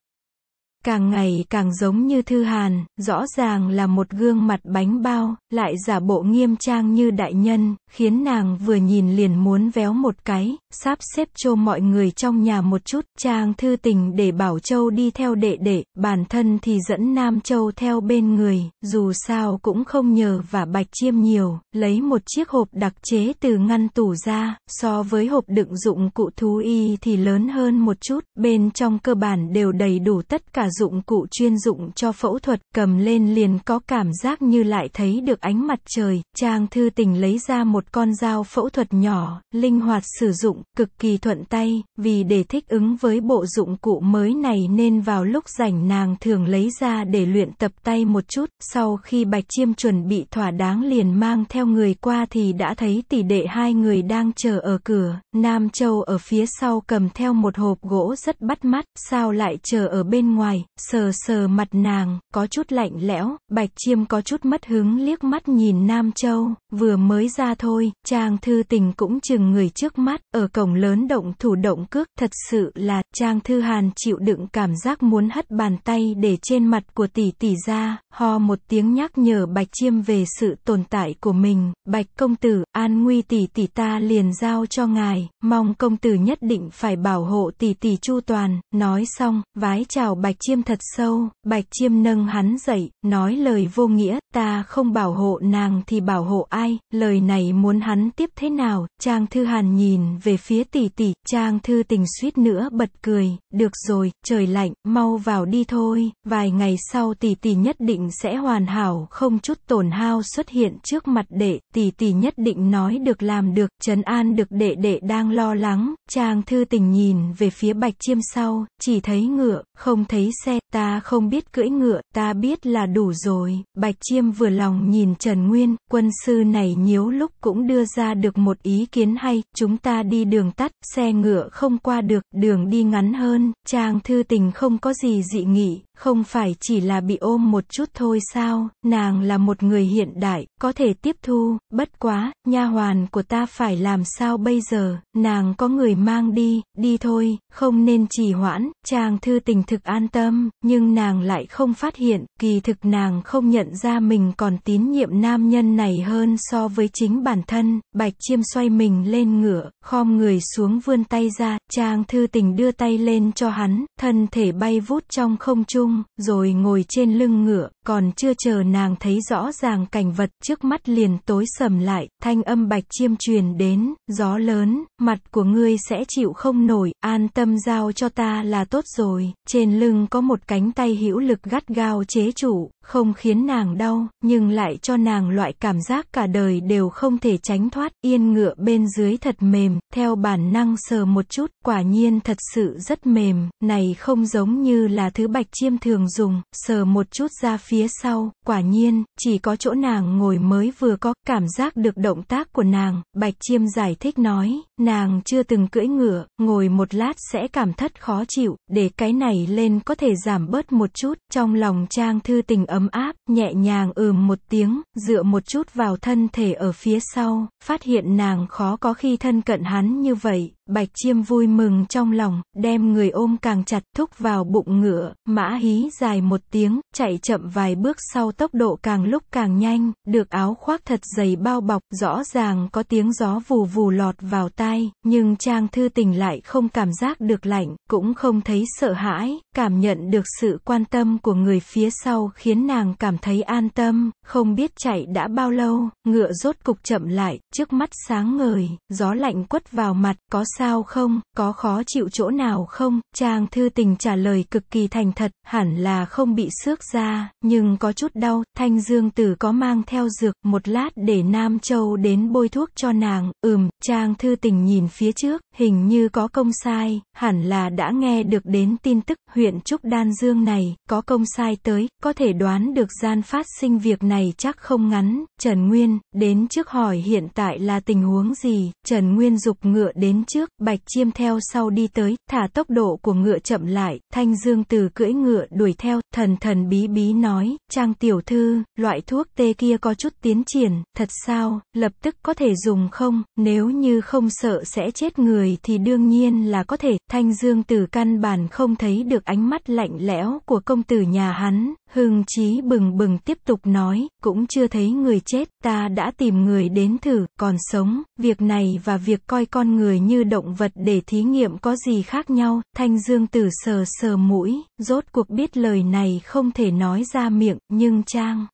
Càng ngày càng giống như Thư Hàn, rõ ràng là một gương mặt bánh bao, lại giả bộ nghiêm trang như đại nhân, khiến nàng vừa nhìn liền muốn véo một cái, sắp xếp cho mọi người trong nhà một chút, trang thư tình để Bảo Châu đi theo đệ đệ, bản thân thì dẫn Nam Châu theo bên người, dù sao cũng không nhờ và bạch chiêm nhiều, lấy một chiếc hộp đặc chế từ ngăn tủ ra, so với hộp đựng dụng cụ thú y thì lớn hơn một chút, bên trong cơ bản đều đầy đủ tất cả dụng cụ chuyên dụng cho phẫu thuật, cầm lên liền có cảm giác như lại thấy được ánh mặt trời. Trang thư tình lấy ra một con dao phẫu thuật nhỏ, linh hoạt sử dụng, cực kỳ thuận tay, vì để thích ứng với bộ dụng cụ mới này nên vào lúc rảnh nàng thường lấy ra để luyện tập tay một chút. Sau khi bạch chiêm chuẩn bị thỏa đáng liền mang theo người qua thì đã thấy tỷ đệ hai người đang chờ ở cửa, Nam Châu ở phía sau cầm theo một hộp gỗ rất bắt mắt, sao lại chờ ở bên ngoài, sờ sờ mặt nàng, có chút lạnh lẽo, bạch chiêm có chút mất hứng liếc mắt nhìn Nam Châu, vừa mới ra thôi, Trang Thư Tình cũng chừng người trước mắt, ở cổng lớn động thủ động cước, thật sự là, Trang Thư Hàn chịu đựng cảm giác muốn hất bàn tay để trên mặt của tỷ tỷ ra, ho một tiếng nhắc nhở bạch chiêm về sự tồn tại của mình, bạch công tử, an nguy tỷ tỷ ta liền giao cho ngài, mong công tử nhất định phải bảo hộ tỷ tỷ chu toàn, nói xong, vái chào bạch chiêm chiêm thật sâu, bạch chiêm nâng hắn dậy, nói lời vô nghĩa, ta không bảo hộ nàng thì bảo hộ ai, lời này muốn hắn tiếp thế nào, Trang Thư Hàn nhìn về phía tỷ tỷ, Trang Thư tình suýt nữa bật cười, được rồi, trời lạnh, mau vào đi thôi, vài ngày sau tỷ tỷ nhất định sẽ hoàn hảo, không chút tổn hao xuất hiện trước mặt đệ, tỷ tỷ nhất định nói được làm được, trấn an được đệ đệ đang lo lắng, Trang Thư tình nhìn về phía bạch chiêm sau, chỉ thấy ngựa, không thấy xe, ta không biết cưỡi ngựa, ta biết là đủ rồi. Bạch Chiêm vừa lòng nhìn Trần Nguyên, quân sư này nhiều lúc cũng đưa ra được một ý kiến hay, chúng ta đi đường tắt, xe ngựa không qua được, đường đi ngắn hơn, chàng thư tình không có gì dị nghị, không phải chỉ là bị ôm một chút thôi sao, nàng là một người hiện đại, có thể tiếp thu, bất quá, nha hoàn của ta phải làm sao bây giờ, nàng có người mang đi, đi thôi, không nên trì hoãn, chàng thư tình thực an tâm tâm, nhưng nàng lại không phát hiện, kỳ thực nàng không nhận ra mình còn tín nhiệm nam nhân này hơn so với chính bản thân, bạch chiêm xoay mình lên ngựa, khom người xuống vươn tay ra, trang thư tình đưa tay lên cho hắn, thân thể bay vút trong không trung, rồi ngồi trên lưng ngựa, còn chưa chờ nàng thấy rõ ràng cảnh vật trước mắt liền tối sầm lại, thanh âm bạch chiêm truyền đến, gió lớn, mặt của ngươi sẽ chịu không nổi, an tâm giao cho ta là tốt rồi, trên lưng có một cánh tay hữu lực gắt gao chế chủ, không khiến nàng đau, nhưng lại cho nàng loại cảm giác cả đời đều không thể tránh thoát, yên ngựa bên dưới thật mềm, theo bản năng sờ một chút, quả nhiên thật sự rất mềm, này không giống như là thứ bạch chiêm thường dùng, sờ một chút ra phía phía sau, quả nhiên, chỉ có chỗ nàng ngồi mới vừa có, cảm giác được động tác của nàng, Bạch Chiêm giải thích nói, nàng chưa từng cưỡi ngựa, ngồi một lát sẽ cảm thất khó chịu, để cái này lên có thể giảm bớt một chút, trong lòng Trang Thư Tình ấm áp, nhẹ nhàng ừm một tiếng, dựa một chút vào thân thể ở phía sau, phát hiện nàng khó có khi thân cận hắn như vậy, Bạch chiêm vui mừng trong lòng, đem người ôm càng chặt thúc vào bụng ngựa, mã hí dài một tiếng, chạy chậm vài bước sau tốc độ càng lúc càng nhanh, được áo khoác thật dày bao bọc, rõ ràng có tiếng gió vù vù lọt vào tai, nhưng Trang Thư tỉnh lại không cảm giác được lạnh, cũng không thấy sợ hãi, cảm nhận được sự quan tâm của người phía sau khiến nàng cảm thấy an tâm, không biết chạy đã bao lâu, ngựa rốt cục chậm lại, trước mắt sáng ngời, gió lạnh quất vào mặt, có sao không, có khó chịu chỗ nào không, chàng thư tình trả lời cực kỳ thành thật, hẳn là không bị xước ra, nhưng có chút đau, thanh dương tử có mang theo dược, một lát để Nam Châu đến bôi thuốc cho nàng, ừm, chàng thư tình nhìn phía trước, hình như có công sai, hẳn là đã nghe được đến tin tức huyện Trúc Đan Dương này, có công sai tới, có thể đoán được gian phát sinh việc này chắc không ngắn, Trần Nguyên, đến trước hỏi hiện tại là tình huống gì, Trần Nguyên dục ngựa đến trước, Bạch Chiêm theo sau đi tới, thả tốc độ của ngựa chậm lại, Thanh Dương từ cưỡi ngựa đuổi theo, thần thần bí bí nói, Trang tiểu thư, loại thuốc tê kia có chút tiến triển, thật sao, lập tức có thể dùng không, nếu như không sợ sẽ chết người người thì đương nhiên là có thể, Thanh Dương Tử căn bản không thấy được ánh mắt lạnh lẽo của công tử nhà hắn, hưng chí bừng bừng tiếp tục nói, cũng chưa thấy người chết, ta đã tìm người đến thử, còn sống, việc này và việc coi con người như động vật để thí nghiệm có gì khác nhau, Thanh Dương Tử sờ sờ mũi, rốt cuộc biết lời này không thể nói ra miệng, nhưng Trang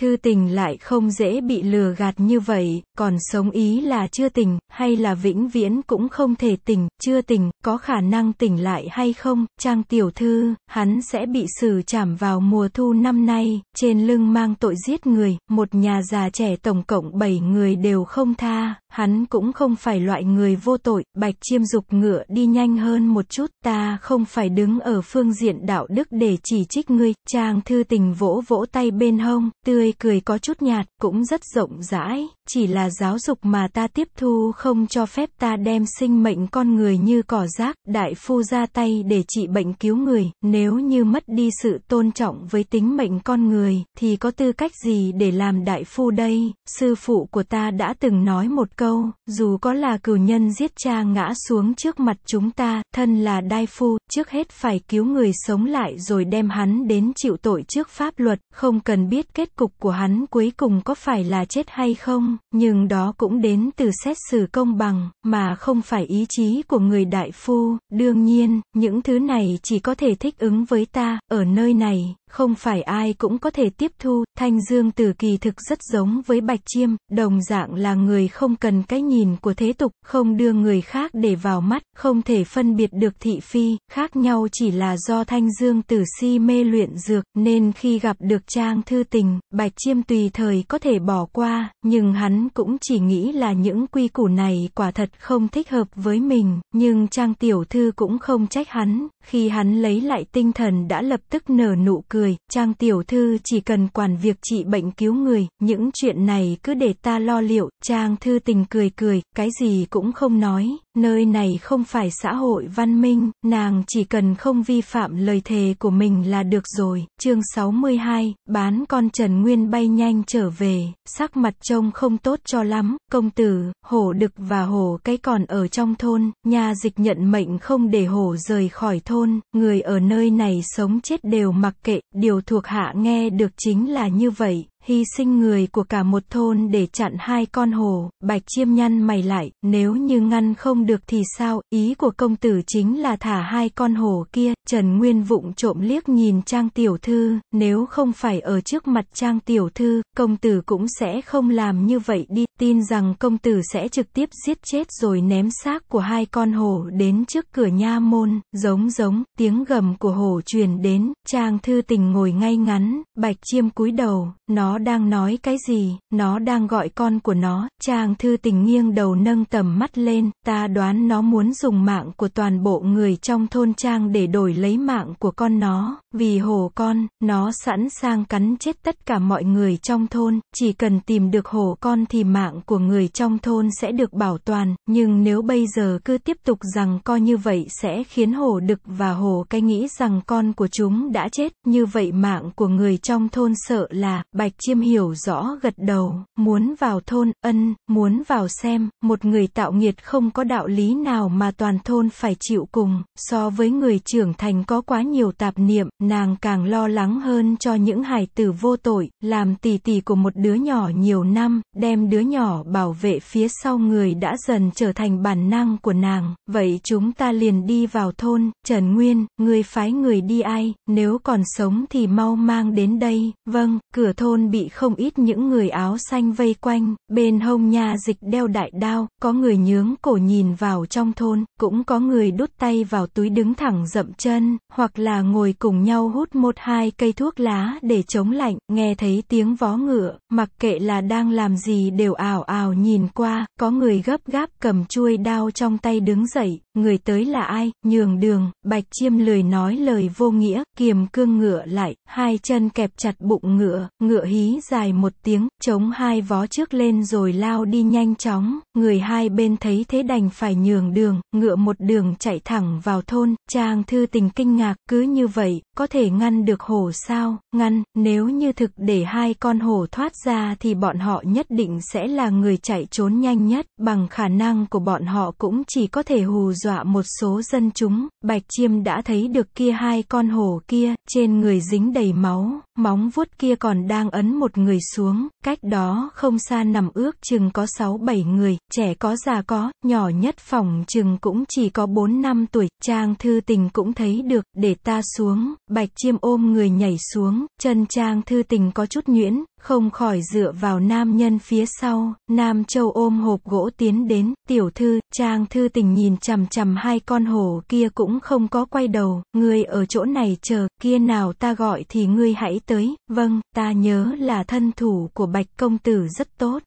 thư tình lại không dễ bị lừa gạt như vậy, còn sống ý là chưa tình, hay là vĩnh viễn cũng không thể tình chưa tình có khả năng tỉnh lại hay không, trang tiểu thư, hắn sẽ bị xử trảm vào mùa thu năm nay, trên lưng mang tội giết người, một nhà già trẻ tổng cộng 7 người đều không tha, Hắn cũng không phải loại người vô tội, bạch chiêm dục ngựa đi nhanh hơn một chút, ta không phải đứng ở phương diện đạo đức để chỉ trích ngươi, chàng thư tình vỗ vỗ tay bên hông, tươi cười có chút nhạt, cũng rất rộng rãi, chỉ là giáo dục mà ta tiếp thu không cho phép ta đem sinh mệnh con người như cỏ rác, đại phu ra tay để trị bệnh cứu người, nếu như mất đi sự tôn trọng với tính mệnh con người, thì có tư cách gì để làm đại phu đây, sư phụ của ta đã từng nói một câu, dù có là cửu nhân giết cha ngã xuống trước mặt chúng ta, thân là đại phu, trước hết phải cứu người sống lại rồi đem hắn đến chịu tội trước pháp luật, không cần biết kết cục của hắn cuối cùng có phải là chết hay không, nhưng đó cũng đến từ xét xử công bằng, mà không phải ý chí của người đại phu. Đương nhiên, những thứ này chỉ có thể thích ứng với ta, ở nơi này, không phải ai cũng có thể tiếp thu, Thanh Dương Tử kỳ thực rất giống với Bạch Chiêm, đồng dạng là người không cần cái nhìn của thế tục, không đưa người khác để vào mắt, không thể phân biệt được thị phi, khác nhau chỉ là do Thanh Dương Tử si mê luyện dược, nên khi gặp được trang thư tình, Bạch Chiêm tùy thời có thể bỏ qua, nhưng hắn cũng chỉ nghĩ là những quy củ này quả thật không thích hợp với mình, nhưng trang tiểu thư cũng không trách hắn, khi hắn lấy lại tinh thần đã lập tức nở nụ cười cười, Trang tiểu thư chỉ cần quản việc trị bệnh cứu người, những chuyện này cứ để ta lo liệu, Trang thư tình cười cười, cái gì cũng không nói, nơi này không phải xã hội văn minh, nàng chỉ cần không vi phạm lời thề của mình là được rồi. Chương 62, bán con Trần Nguyên bay nhanh trở về, sắc mặt trông không tốt cho lắm, công tử, hổ đực và hổ cái còn ở trong thôn, nhà dịch nhận mệnh không để hổ rời khỏi thôn, người ở nơi này sống chết đều mặc kệ, điều thuộc hạ nghe được chính là như vậy hy sinh người của cả một thôn để chặn hai con hồ bạch chiêm nhăn mày lại, nếu như ngăn không được thì sao, ý của công tử chính là thả hai con hồ kia, Trần Nguyên vụng trộm liếc nhìn Trang Tiểu Thư, nếu không phải ở trước mặt Trang Tiểu Thư, công tử cũng sẽ không làm như vậy đi, tin rằng công tử sẽ trực tiếp giết chết rồi ném xác của hai con hồ đến trước cửa nha môn, giống giống, tiếng gầm của hồ truyền đến, Trang Thư Tình ngồi ngay ngắn, bạch chiêm cúi đầu, nó nó đang nói cái gì, nó đang gọi con của nó, chàng thư tình nghiêng đầu nâng tầm mắt lên, ta đoán nó muốn dùng mạng của toàn bộ người trong thôn trang để đổi lấy mạng của con nó, vì hồ con, nó sẵn sàng cắn chết tất cả mọi người trong thôn, chỉ cần tìm được hồ con thì mạng của người trong thôn sẽ được bảo toàn, nhưng nếu bây giờ cứ tiếp tục rằng co như vậy sẽ khiến hồ đực và hồ cái nghĩ rằng con của chúng đã chết, như vậy mạng của người trong thôn sợ là, bạch chiêm hiểu rõ gật đầu, muốn vào thôn, ân, muốn vào xem, một người tạo nghiệt không có đạo lý nào mà toàn thôn phải chịu cùng, so với người trưởng thành có quá nhiều tạp niệm, nàng càng lo lắng hơn cho những hài tử vô tội, làm tỷ tỷ của một đứa nhỏ nhiều năm, đem đứa nhỏ bảo vệ phía sau người đã dần trở thành bản năng của nàng, vậy chúng ta liền đi vào thôn, Trần Nguyên, người phái người đi ai, nếu còn sống thì mau mang đến đây, vâng, cửa thôn bị không ít những người áo xanh vây quanh, bên hông nhà dịch đeo đại đao, có người nhướng cổ nhìn vào trong thôn, cũng có người đút tay vào túi đứng thẳng dậm chân, hoặc là ngồi cùng nhau hút một hai cây thuốc lá để chống lạnh, nghe thấy tiếng vó ngựa, mặc kệ là đang làm gì đều ảo ảo nhìn qua, có người gấp gáp cầm chuôi đao trong tay đứng dậy, người tới là ai, nhường đường, bạch chiêm lười nói lời vô nghĩa, kiềm cương ngựa lại, hai chân kẹp chặt bụng ngựa, ngựa hí dài một tiếng, chống hai vó trước lên rồi lao đi nhanh chóng, người hai bên thấy thế đành phải nhường đường, ngựa một đường chạy thẳng vào thôn, trang thư tình kinh ngạc, cứ như vậy, có thể ngăn được hổ sao, ngăn, nếu như thực để hai con hổ thoát ra thì bọn họ nhất định sẽ là người chạy trốn nhanh nhất, bằng khả năng của bọn họ cũng chỉ có thể hù dọa một số dân chúng, bạch chiêm đã thấy được kia hai con hổ kia, trên người dính đầy máu, Móng vuốt kia còn đang ấn một người xuống, cách đó không xa nằm ước chừng có 6-7 người, trẻ có già có, nhỏ nhất phòng chừng cũng chỉ có 4 năm tuổi, Trang Thư Tình cũng thấy được, để ta xuống, Bạch Chiêm ôm người nhảy xuống, chân Trang Thư Tình có chút nhuyễn, không khỏi dựa vào nam nhân phía sau, nam châu ôm hộp gỗ tiến đến, tiểu thư, trang thư tình nhìn chằm chằm hai con hổ kia cũng không có quay đầu, ngươi ở chỗ này chờ, kia nào ta gọi thì ngươi hãy tới, vâng, ta nhớ là thân thủ của bạch công tử rất tốt.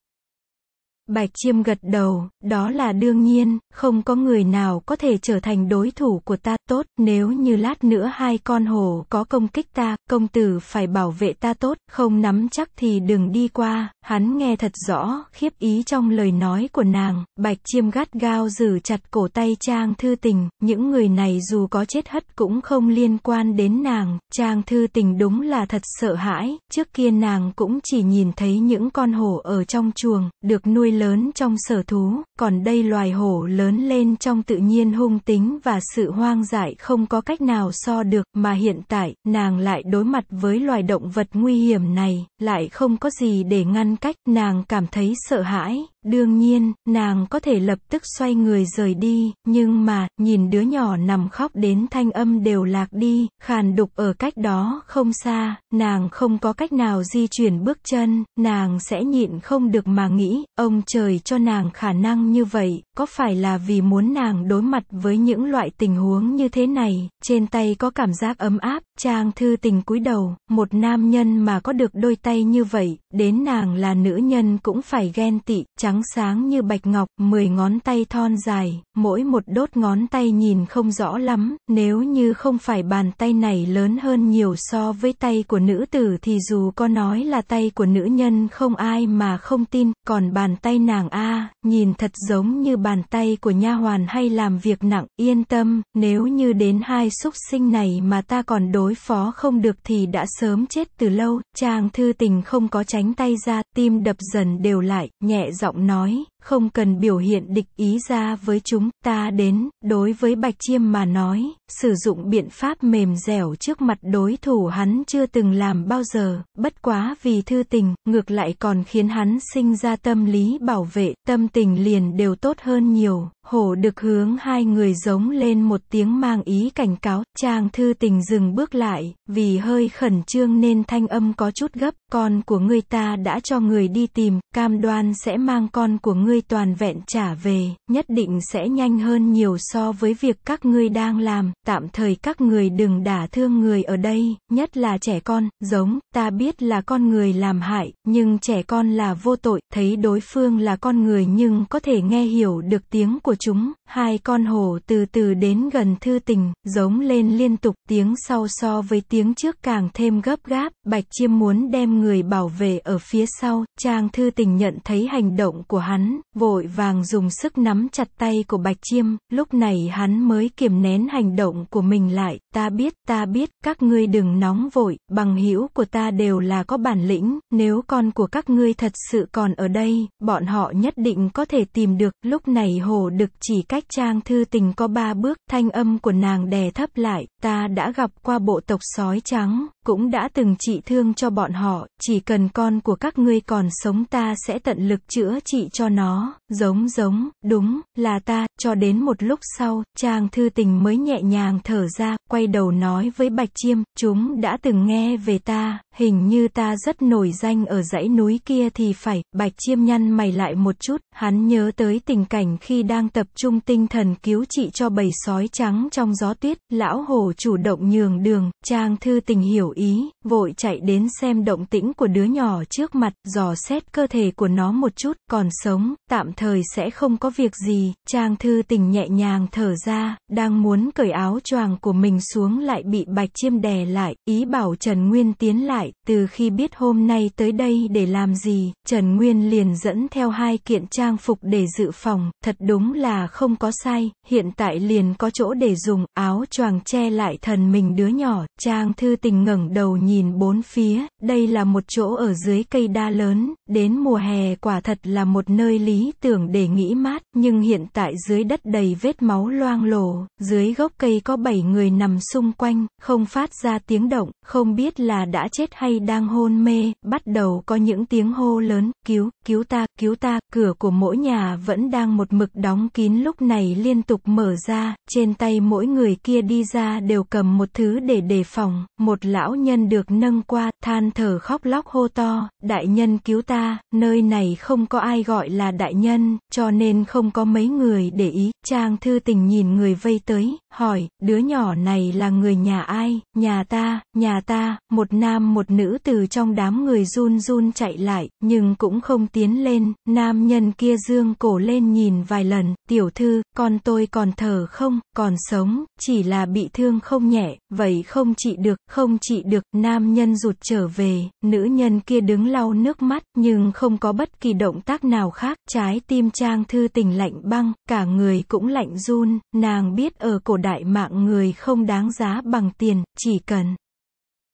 Bạch Chiêm gật đầu, đó là đương nhiên, không có người nào có thể trở thành đối thủ của ta tốt, nếu như lát nữa hai con hổ có công kích ta, công tử phải bảo vệ ta tốt, không nắm chắc thì đừng đi qua, hắn nghe thật rõ, khiếp ý trong lời nói của nàng, Bạch Chiêm gắt gao giữ chặt cổ tay Trang Thư Tình, những người này dù có chết hất cũng không liên quan đến nàng, Trang Thư Tình đúng là thật sợ hãi, trước kia nàng cũng chỉ nhìn thấy những con hổ ở trong chuồng, được nuôi lớn trong sở thú, còn đây loài hổ lớn lên trong tự nhiên hung tính và sự hoang dại không có cách nào so được, mà hiện tại, nàng lại đối mặt với loài động vật nguy hiểm này, lại không có gì để ngăn cách, nàng cảm thấy sợ hãi, Đương nhiên, nàng có thể lập tức xoay người rời đi, nhưng mà, nhìn đứa nhỏ nằm khóc đến thanh âm đều lạc đi, khàn đục ở cách đó không xa, nàng không có cách nào di chuyển bước chân, nàng sẽ nhịn không được mà nghĩ, ông trời cho nàng khả năng như vậy, có phải là vì muốn nàng đối mặt với những loại tình huống như thế này, trên tay có cảm giác ấm áp, Trang Thư Tình cúi đầu, một nam nhân mà có được đôi tay như vậy, đến nàng là nữ nhân cũng phải ghen tị, trắng sáng như bạch ngọc, 10 ngón tay thon dài, mỗi một đốt ngón tay nhìn không rõ lắm, nếu như không phải bàn tay này lớn hơn nhiều so với tay của nữ tử thì dù có nói là tay của nữ nhân không ai mà không tin, còn bàn tay nàng a, nhìn thật giống như bàn tay của nha hoàn hay làm việc nặng, yên tâm, nếu như đến hai xúc sinh này mà ta còn đối phó không được thì đã sớm chết từ lâu, chàng thư tình không có tránh tay ra, tim đập dần đều lại, nhẹ giọng nói, không cần biểu hiện địch ý ra với chúng ta đến, đối với Bạch Chiêm mà nói, sử dụng biện pháp mềm dẻo trước mặt đối thủ hắn chưa từng làm bao giờ, bất quá vì thư tình, ngược lại còn khiến hắn sinh ra tâm lý bảo vệ, tâm tình liền đều tốt hơn nhiều, hổ được hướng hai người giống lên một tiếng mang ý cảnh cáo, chàng thư tình dừng bước lại, vì hơi khẩn trương nên thanh âm có chút gấp, con của người ta đã cho người đi tìm, cam đoan sẽ mang con của người ngươi toàn vẹn trả về, nhất định sẽ nhanh hơn nhiều so với việc các ngươi đang làm, tạm thời các người đừng đả thương người ở đây, nhất là trẻ con, giống, ta biết là con người làm hại, nhưng trẻ con là vô tội, thấy đối phương là con người nhưng có thể nghe hiểu được tiếng của chúng, hai con hổ từ từ đến gần thư tình, giống lên liên tục tiếng sau so với tiếng trước càng thêm gấp gáp, bạch chiêm muốn đem người bảo vệ ở phía sau, trang thư tình nhận thấy hành động của hắn, vội vàng dùng sức nắm chặt tay của Bạch Chiêm, lúc này hắn mới kiềm nén hành động của mình lại, ta biết, ta biết, các ngươi đừng nóng vội, bằng hữu của ta đều là có bản lĩnh, nếu con của các ngươi thật sự còn ở đây, bọn họ nhất định có thể tìm được, lúc này hồ đực chỉ cách trang thư tình có ba bước, thanh âm của nàng đè thấp lại, ta đã gặp qua bộ tộc sói trắng, cũng đã từng trị thương cho bọn họ, chỉ cần con của các ngươi còn sống ta sẽ tận lực chữa trị cho nó. Giống giống, đúng, là ta, cho đến một lúc sau, chàng thư tình mới nhẹ nhàng thở ra, quay đầu nói với Bạch Chiêm, chúng đã từng nghe về ta, hình như ta rất nổi danh ở dãy núi kia thì phải, Bạch Chiêm nhăn mày lại một chút, hắn nhớ tới tình cảnh khi đang tập trung tinh thần cứu trị cho bầy sói trắng trong gió tuyết, lão hồ chủ động nhường đường, chàng thư tình hiểu ý, vội chạy đến xem động tĩnh của đứa nhỏ trước mặt, dò xét cơ thể của nó một chút, còn sống, tạm thời sẽ không có việc gì, Trang Thư Tình nhẹ nhàng thở ra, đang muốn cởi áo choàng của mình xuống lại bị Bạch Chiêm đè lại, ý bảo Trần Nguyên tiến lại, từ khi biết hôm nay tới đây để làm gì, Trần Nguyên liền dẫn theo hai kiện trang phục để dự phòng, thật đúng là không có sai, hiện tại liền có chỗ để dùng, áo choàng che lại thần mình đứa nhỏ, Trang Thư Tình ngẩng đầu nhìn bốn phía, đây là một chỗ ở dưới cây đa lớn, đến mùa hè quả thật là một nơi lý tưởng tưởng để nghỉ mát, nhưng hiện tại dưới đất đầy vết máu loang lổ, dưới gốc cây có 7 người nằm xung quanh, không phát ra tiếng động, không biết là đã chết hay đang hôn mê, bắt đầu có những tiếng hô lớn, cứu, cứu ta, cứu ta, cửa của mỗi nhà vẫn đang một mực đóng kín lúc này liên tục mở ra, trên tay mỗi người kia đi ra đều cầm một thứ để đề phòng, một lão nhân được nâng qua, than thở khóc lóc hô to, đại nhân cứu ta, nơi này không có ai gọi là đại nhân, nhân, cho nên không có mấy người để ý. Trang thư tình nhìn người vây tới, hỏi, đứa nhỏ này là người nhà ai? Nhà ta, nhà ta, một nam một nữ từ trong đám người run run chạy lại, nhưng cũng không tiến lên. Nam nhân kia dương cổ lên nhìn vài lần, tiểu thư, con tôi còn thở không, còn sống, chỉ là bị thương không nhẹ, vậy không trị được, không trị được. Nam nhân rụt trở về, nữ nhân kia đứng lau nước mắt, nhưng không có bất kỳ động tác nào khác, trái tim Trang Thư tình lạnh băng, cả người cũng lạnh run, nàng biết ở cổ đại mạng người không đáng giá bằng tiền, chỉ cần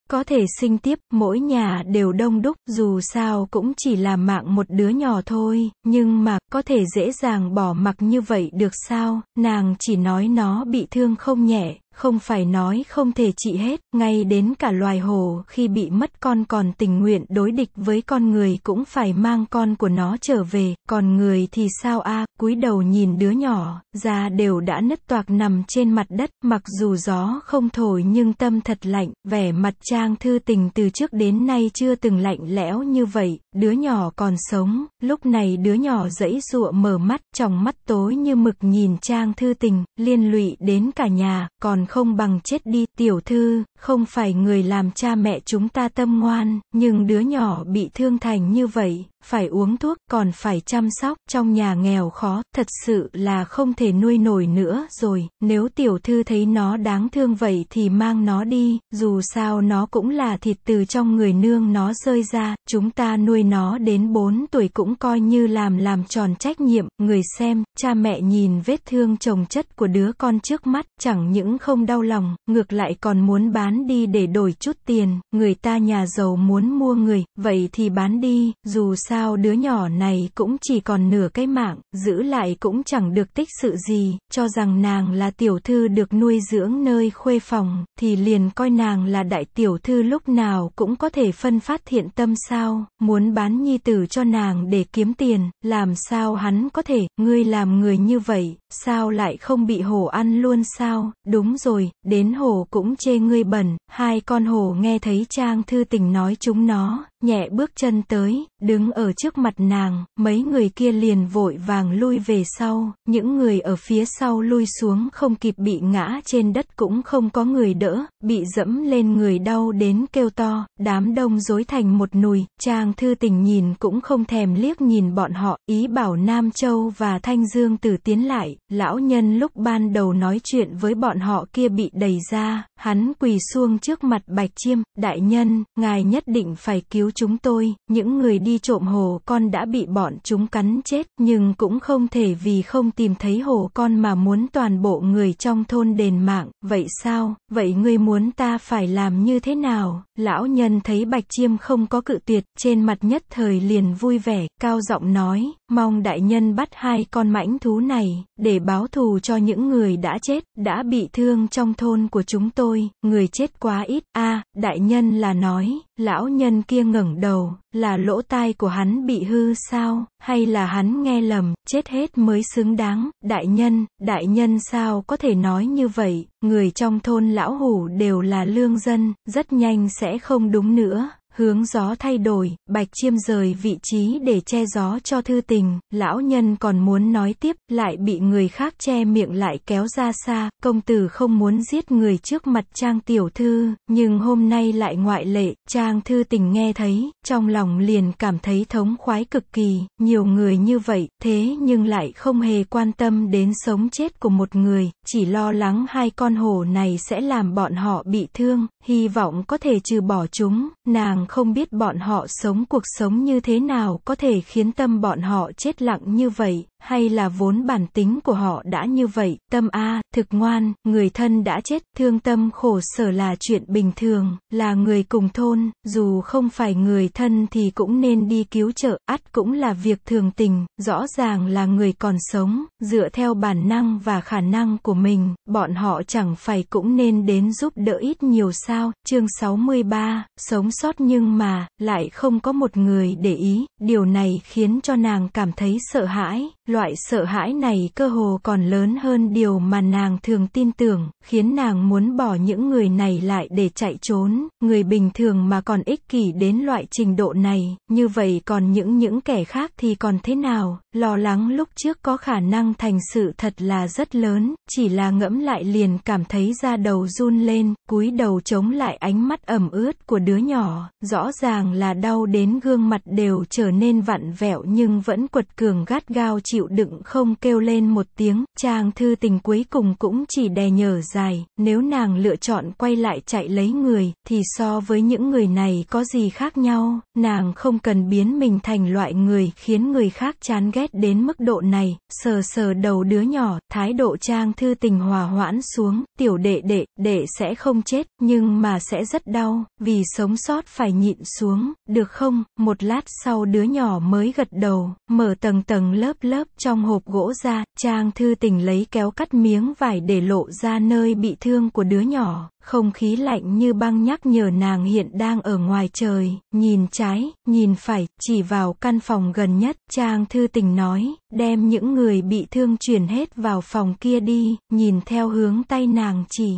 có thể sinh tiếp, mỗi nhà đều đông đúc, dù sao cũng chỉ là mạng một đứa nhỏ thôi, nhưng mà, có thể dễ dàng bỏ mặc như vậy được sao, nàng chỉ nói nó bị thương không nhẹ, không phải nói không thể trị hết, ngay đến cả loài hồ khi bị mất con còn tình nguyện đối địch với con người cũng phải mang con của nó trở về, còn người thì sao a? À? cúi đầu nhìn đứa nhỏ, da đều đã nứt toạc nằm trên mặt đất, mặc dù gió không thổi nhưng tâm thật lạnh, vẻ mặt trang thư tình từ trước đến nay chưa từng lạnh lẽo như vậy, đứa nhỏ còn sống, lúc này đứa nhỏ dẫy dụa mở mắt, trong mắt tối như mực nhìn trang thư tình, liên lụy đến cả nhà, còn không bằng chết đi, tiểu thư, không phải người làm cha mẹ chúng ta tâm ngoan, nhưng đứa nhỏ bị thương thành như vậy, phải uống thuốc, còn phải chăm sóc, trong nhà nghèo khó, thật sự là không thể nuôi nổi nữa rồi, nếu tiểu thư thấy nó đáng thương vậy thì mang nó đi, dù sao nó cũng là thịt từ trong người nương nó rơi ra, chúng ta nuôi nó đến 4 tuổi cũng coi như làm làm tròn trách nhiệm, người xem, cha mẹ nhìn vết thương chồng chất của đứa con trước mắt, chẳng những không không đau lòng, ngược lại còn muốn bán đi để đổi chút tiền, người ta nhà giàu muốn mua người, vậy thì bán đi, dù sao đứa nhỏ này cũng chỉ còn nửa cái mạng, giữ lại cũng chẳng được tích sự gì, cho rằng nàng là tiểu thư được nuôi dưỡng nơi khuê phòng, thì liền coi nàng là đại tiểu thư lúc nào cũng có thể phân phát thiện tâm sao, muốn bán nhi tử cho nàng để kiếm tiền, làm sao hắn có thể, ngươi làm người như vậy, sao lại không bị hổ ăn luôn sao, đúng rồi, đến hổ cũng chê ngươi bẩn, hai con hổ nghe thấy Trang Thư Tình nói chúng nó, nhẹ bước chân tới, đứng ở trước mặt nàng, mấy người kia liền vội vàng lui về sau, những người ở phía sau lui xuống không kịp bị ngã trên đất cũng không có người đỡ, bị dẫm lên người đau đến kêu to, đám đông rối thành một nùi, trang thư tình nhìn cũng không thèm liếc nhìn bọn họ, ý bảo Nam Châu và Thanh Dương tử tiến lại, lão nhân lúc ban đầu nói chuyện với bọn họ kia bị đẩy ra, Hắn quỳ xuông trước mặt Bạch Chiêm, đại nhân, ngài nhất định phải cứu chúng tôi, những người đi trộm hồ con đã bị bọn chúng cắn chết, nhưng cũng không thể vì không tìm thấy hồ con mà muốn toàn bộ người trong thôn đền mạng, vậy sao, vậy ngươi muốn ta phải làm như thế nào, lão nhân thấy Bạch Chiêm không có cự tuyệt, trên mặt nhất thời liền vui vẻ, cao giọng nói, mong đại nhân bắt hai con mãnh thú này, để báo thù cho những người đã chết, đã bị thương trong thôn của chúng tôi thôi, người chết quá ít, a à, đại nhân là nói, lão nhân kia ngẩng đầu, là lỗ tai của hắn bị hư sao, hay là hắn nghe lầm, chết hết mới xứng đáng, đại nhân, đại nhân sao có thể nói như vậy, người trong thôn lão hủ đều là lương dân, rất nhanh sẽ không đúng nữa, hướng gió thay đổi, bạch chiêm rời vị trí để che gió cho thư tình, lão nhân còn muốn nói tiếp, lại bị người khác che miệng lại kéo ra xa, công tử không muốn giết người trước mặt trang tiểu thư, nhưng hôm nay lại ngoại lệ, trang thư tình nghe thấy, trong lòng liền cảm thấy thống khoái cực kỳ, nhiều người như vậy, thế nhưng lại không hề quan tâm đến sống chết của một người, chỉ lo lắng hai con hổ này sẽ làm bọn họ bị thương, hy vọng có thể trừ bỏ chúng, nàng không biết bọn họ sống cuộc sống như thế nào có thể khiến tâm bọn họ chết lặng như vậy hay là vốn bản tính của họ đã như vậy, tâm a, thực ngoan, người thân đã chết, thương tâm khổ sở là chuyện bình thường, là người cùng thôn, dù không phải người thân thì cũng nên đi cứu trợ, ắt cũng là việc thường tình, rõ ràng là người còn sống, dựa theo bản năng và khả năng của mình, bọn họ chẳng phải cũng nên đến giúp đỡ ít nhiều sao, chương 63, sống sót nhưng mà, lại không có một người để ý, điều này khiến cho nàng cảm thấy sợ hãi, Loại sợ hãi này cơ hồ còn lớn hơn điều mà nàng thường tin tưởng, khiến nàng muốn bỏ những người này lại để chạy trốn, người bình thường mà còn ích kỷ đến loại trình độ này, như vậy còn những những kẻ khác thì còn thế nào, lo lắng lúc trước có khả năng thành sự thật là rất lớn, chỉ là ngẫm lại liền cảm thấy da đầu run lên, cúi đầu chống lại ánh mắt ẩm ướt của đứa nhỏ, rõ ràng là đau đến gương mặt đều trở nên vặn vẹo nhưng vẫn quật cường gắt gao chịu chịu đựng không kêu lên một tiếng, chàng thư tình cuối cùng cũng chỉ đè nhở dài, nếu nàng lựa chọn quay lại chạy lấy người, thì so với những người này có gì khác nhau, nàng không cần biến mình thành loại người khiến người khác chán ghét đến mức độ này, sờ sờ đầu đứa nhỏ, thái độ trang thư tình hòa hoãn xuống, tiểu đệ đệ, đệ sẽ không chết, nhưng mà sẽ rất đau, vì sống sót phải nhịn xuống, được không, một lát sau đứa nhỏ mới gật đầu, mở tầng tầng lớp lớp, trong hộp gỗ ra, Trang Thư Tình lấy kéo cắt miếng vải để lộ ra nơi bị thương của đứa nhỏ, không khí lạnh như băng nhắc nhở nàng hiện đang ở ngoài trời, nhìn trái, nhìn phải, chỉ vào căn phòng gần nhất, Trang Thư Tình nói, đem những người bị thương chuyển hết vào phòng kia đi, nhìn theo hướng tay nàng chỉ.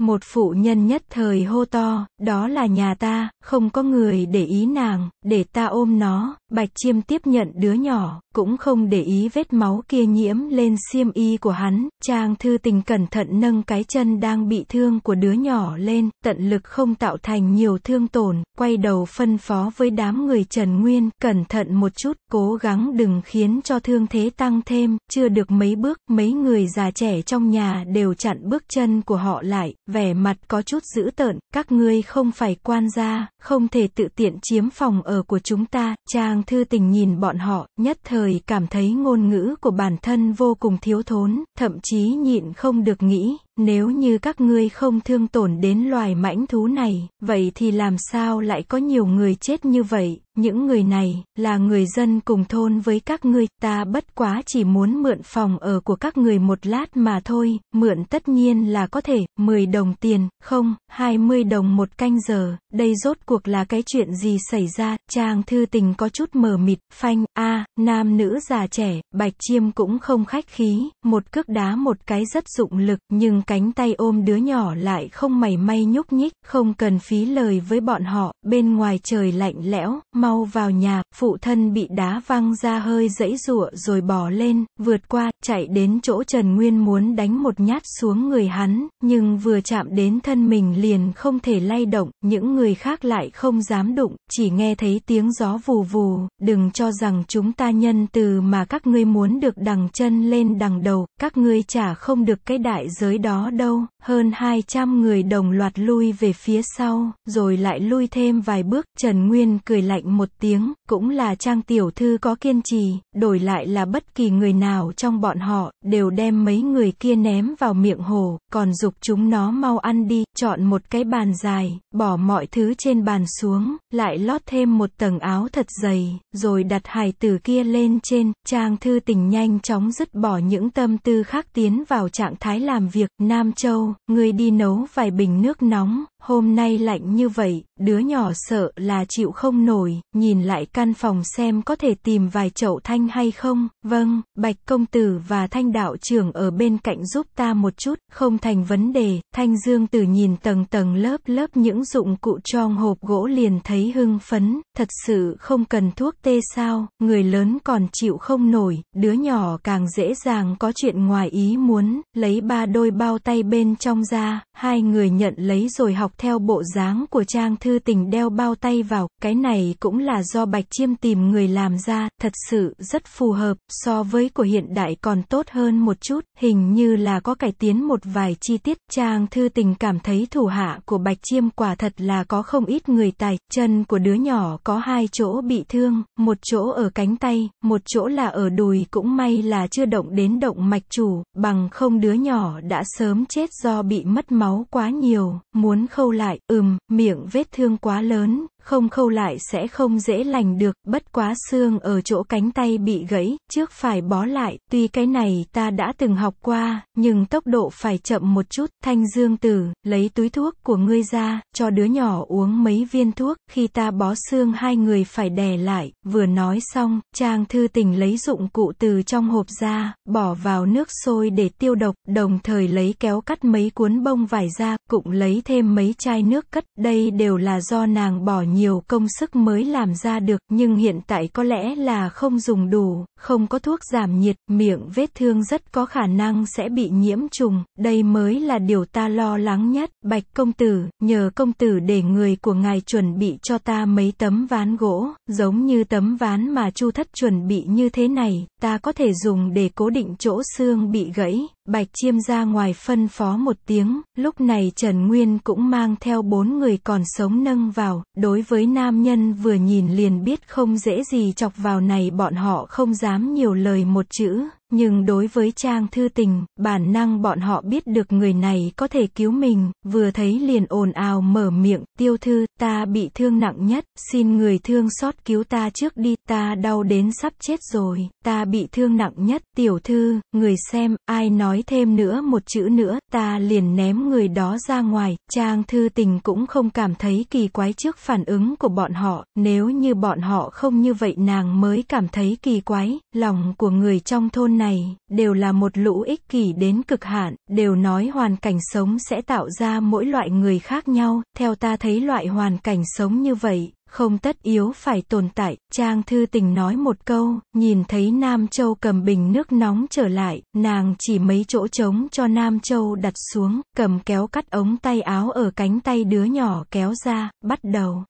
Một phụ nhân nhất thời hô to, đó là nhà ta, không có người để ý nàng, để ta ôm nó, Bạch Chiêm tiếp nhận đứa nhỏ, cũng không để ý vết máu kia nhiễm lên xiêm y của hắn, Trang Thư Tình cẩn thận nâng cái chân đang bị thương của đứa nhỏ lên, tận lực không tạo thành nhiều thương tổn, quay đầu phân phó với đám người Trần Nguyên, cẩn thận một chút, cố gắng đừng khiến cho thương thế tăng thêm, chưa được mấy bước, mấy người già trẻ trong nhà đều chặn bước chân của họ lại, vẻ mặt có chút dữ tợn, các ngươi không phải quan gia, không thể tự tiện chiếm phòng ở của chúng ta, Trang Thư Tình nhìn bọn họ, nhất thời thời cảm thấy ngôn ngữ của bản thân vô cùng thiếu thốn, thậm chí nhịn không được nghĩ, nếu như các ngươi không thương tổn đến loài mãnh thú này, vậy thì làm sao lại có nhiều người chết như vậy, những người này, là người dân cùng thôn với các ngươi, ta bất quá chỉ muốn mượn phòng ở của các người một lát mà thôi, mượn tất nhiên là có thể, 10 đồng tiền, không, 20 đồng một canh giờ, đây rốt cuộc là cái chuyện gì xảy ra, chàng thư tình có chút mờ mịt, phanh, a nam nữ già trẻ, bạch chiêm cũng không khách khí, một cước đá một cái rất dụng lực, nhưng cánh tay ôm đứa nhỏ lại không mảy may nhúc nhích, không cần phí lời với bọn họ, bên ngoài trời lạnh lẽo, mau vào nhà, phụ thân bị đá văng ra hơi dãy rụa rồi bỏ lên, vượt qua, chạy đến chỗ Trần Nguyên muốn đánh một nhát xuống người hắn, nhưng vừa chạm đến thân mình liền không thể lay động, những người khác lại không dám đụng, chỉ nghe thấy tiếng gió vù vù, đừng cho rằng chúng ta nhân từ mà các ngươi muốn được đằng chân lên đằng đầu, các ngươi chả không được cái đại giới đó có đâu hơn 200 người đồng loạt lui về phía sau, rồi lại lui thêm vài bước, Trần Nguyên cười lạnh một tiếng, cũng là trang tiểu thư có kiên trì, đổi lại là bất kỳ người nào trong bọn họ, đều đem mấy người kia ném vào miệng hồ, còn dục chúng nó mau ăn đi, chọn một cái bàn dài, bỏ mọi thứ trên bàn xuống, lại lót thêm một tầng áo thật dày, rồi đặt hài tử kia lên trên, trang thư tình nhanh chóng dứt bỏ những tâm tư khác tiến vào trạng thái làm việc, Nam Châu, Người đi nấu vài bình nước nóng, Hôm nay lạnh như vậy, đứa nhỏ sợ là chịu không nổi, nhìn lại căn phòng xem có thể tìm vài chậu thanh hay không. Vâng, Bạch Công Tử và Thanh Đạo trưởng ở bên cạnh giúp ta một chút, không thành vấn đề. Thanh Dương Tử nhìn tầng tầng lớp lớp những dụng cụ trong hộp gỗ liền thấy hưng phấn, thật sự không cần thuốc tê sao, người lớn còn chịu không nổi, đứa nhỏ càng dễ dàng có chuyện ngoài ý muốn, lấy ba đôi bao tay bên trong ra, hai người nhận lấy rồi học theo bộ dáng của Trang Thư Tình đeo bao tay vào, cái này cũng là do Bạch Chiêm tìm người làm ra, thật sự rất phù hợp, so với của hiện đại còn tốt hơn một chút, hình như là có cải tiến một vài chi tiết, Trang Thư Tình cảm thấy thủ hạ của Bạch Chiêm quả thật là có không ít người tài, chân của đứa nhỏ có hai chỗ bị thương, một chỗ ở cánh tay, một chỗ là ở đùi cũng may là chưa động đến động mạch chủ, bằng không đứa nhỏ đã sớm chết do bị mất máu quá nhiều, muốn không khâu lại, ừm, miệng vết thương quá lớn, không khâu lại sẽ không dễ lành được, bất quá xương ở chỗ cánh tay bị gãy, trước phải bó lại, tuy cái này ta đã từng học qua, nhưng tốc độ phải chậm một chút, thanh dương tử, lấy túi thuốc của ngươi ra, cho đứa nhỏ uống mấy viên thuốc, khi ta bó xương hai người phải đè lại, vừa nói xong, trang thư tình lấy dụng cụ từ trong hộp ra, bỏ vào nước sôi để tiêu độc, đồng thời lấy kéo cắt mấy cuốn bông vải ra, cũng lấy thêm mấy chai nước cất, đây đều là do nàng bỏ nhiều công sức mới làm ra được, nhưng hiện tại có lẽ là không dùng đủ, không có thuốc giảm nhiệt, miệng vết thương rất có khả năng sẽ bị nhiễm trùng, đây mới là điều ta lo lắng nhất. Bạch công tử, nhờ công tử để người của ngài chuẩn bị cho ta mấy tấm ván gỗ, giống như tấm ván mà Chu Thất chuẩn bị như thế này, ta có thể dùng để cố định chỗ xương bị gãy, Bạch Chiêm ra ngoài phân phó một tiếng, lúc này Trần Nguyên cũng mang theo bốn người còn sống nâng vào, đối với nam nhân vừa nhìn liền biết không dễ gì chọc vào này bọn họ không dám nhiều lời một chữ, nhưng đối với Trang Thư Tình, bản năng bọn họ biết được người này có thể cứu mình, vừa thấy liền ồn ào mở miệng, tiêu thư, ta bị thương nặng nhất, xin người thương xót cứu ta trước đi, ta đau đến sắp chết rồi, ta bị thương nặng nhất, tiểu thư, người xem, ai nói thêm nữa một chữ nữa, ta liền ném người đó ra ngoài, Trang Thư Tình cũng không cảm thấy kỳ quái trước phản ứng của bọn họ, nếu như bọn họ không như vậy nàng mới cảm thấy kỳ quái, lòng của người trong thôn này, đều là một lũ ích kỷ đến cực hạn, đều nói hoàn cảnh sống sẽ tạo ra mỗi loại người khác nhau, theo ta thấy loại hoàn cảnh sống như vậy, không tất yếu phải tồn tại. Trang Thư Tình nói một câu, nhìn thấy Nam Châu cầm bình nước nóng trở lại, nàng chỉ mấy chỗ trống cho Nam Châu đặt xuống, cầm kéo cắt ống tay áo ở cánh tay đứa nhỏ kéo ra, bắt đầu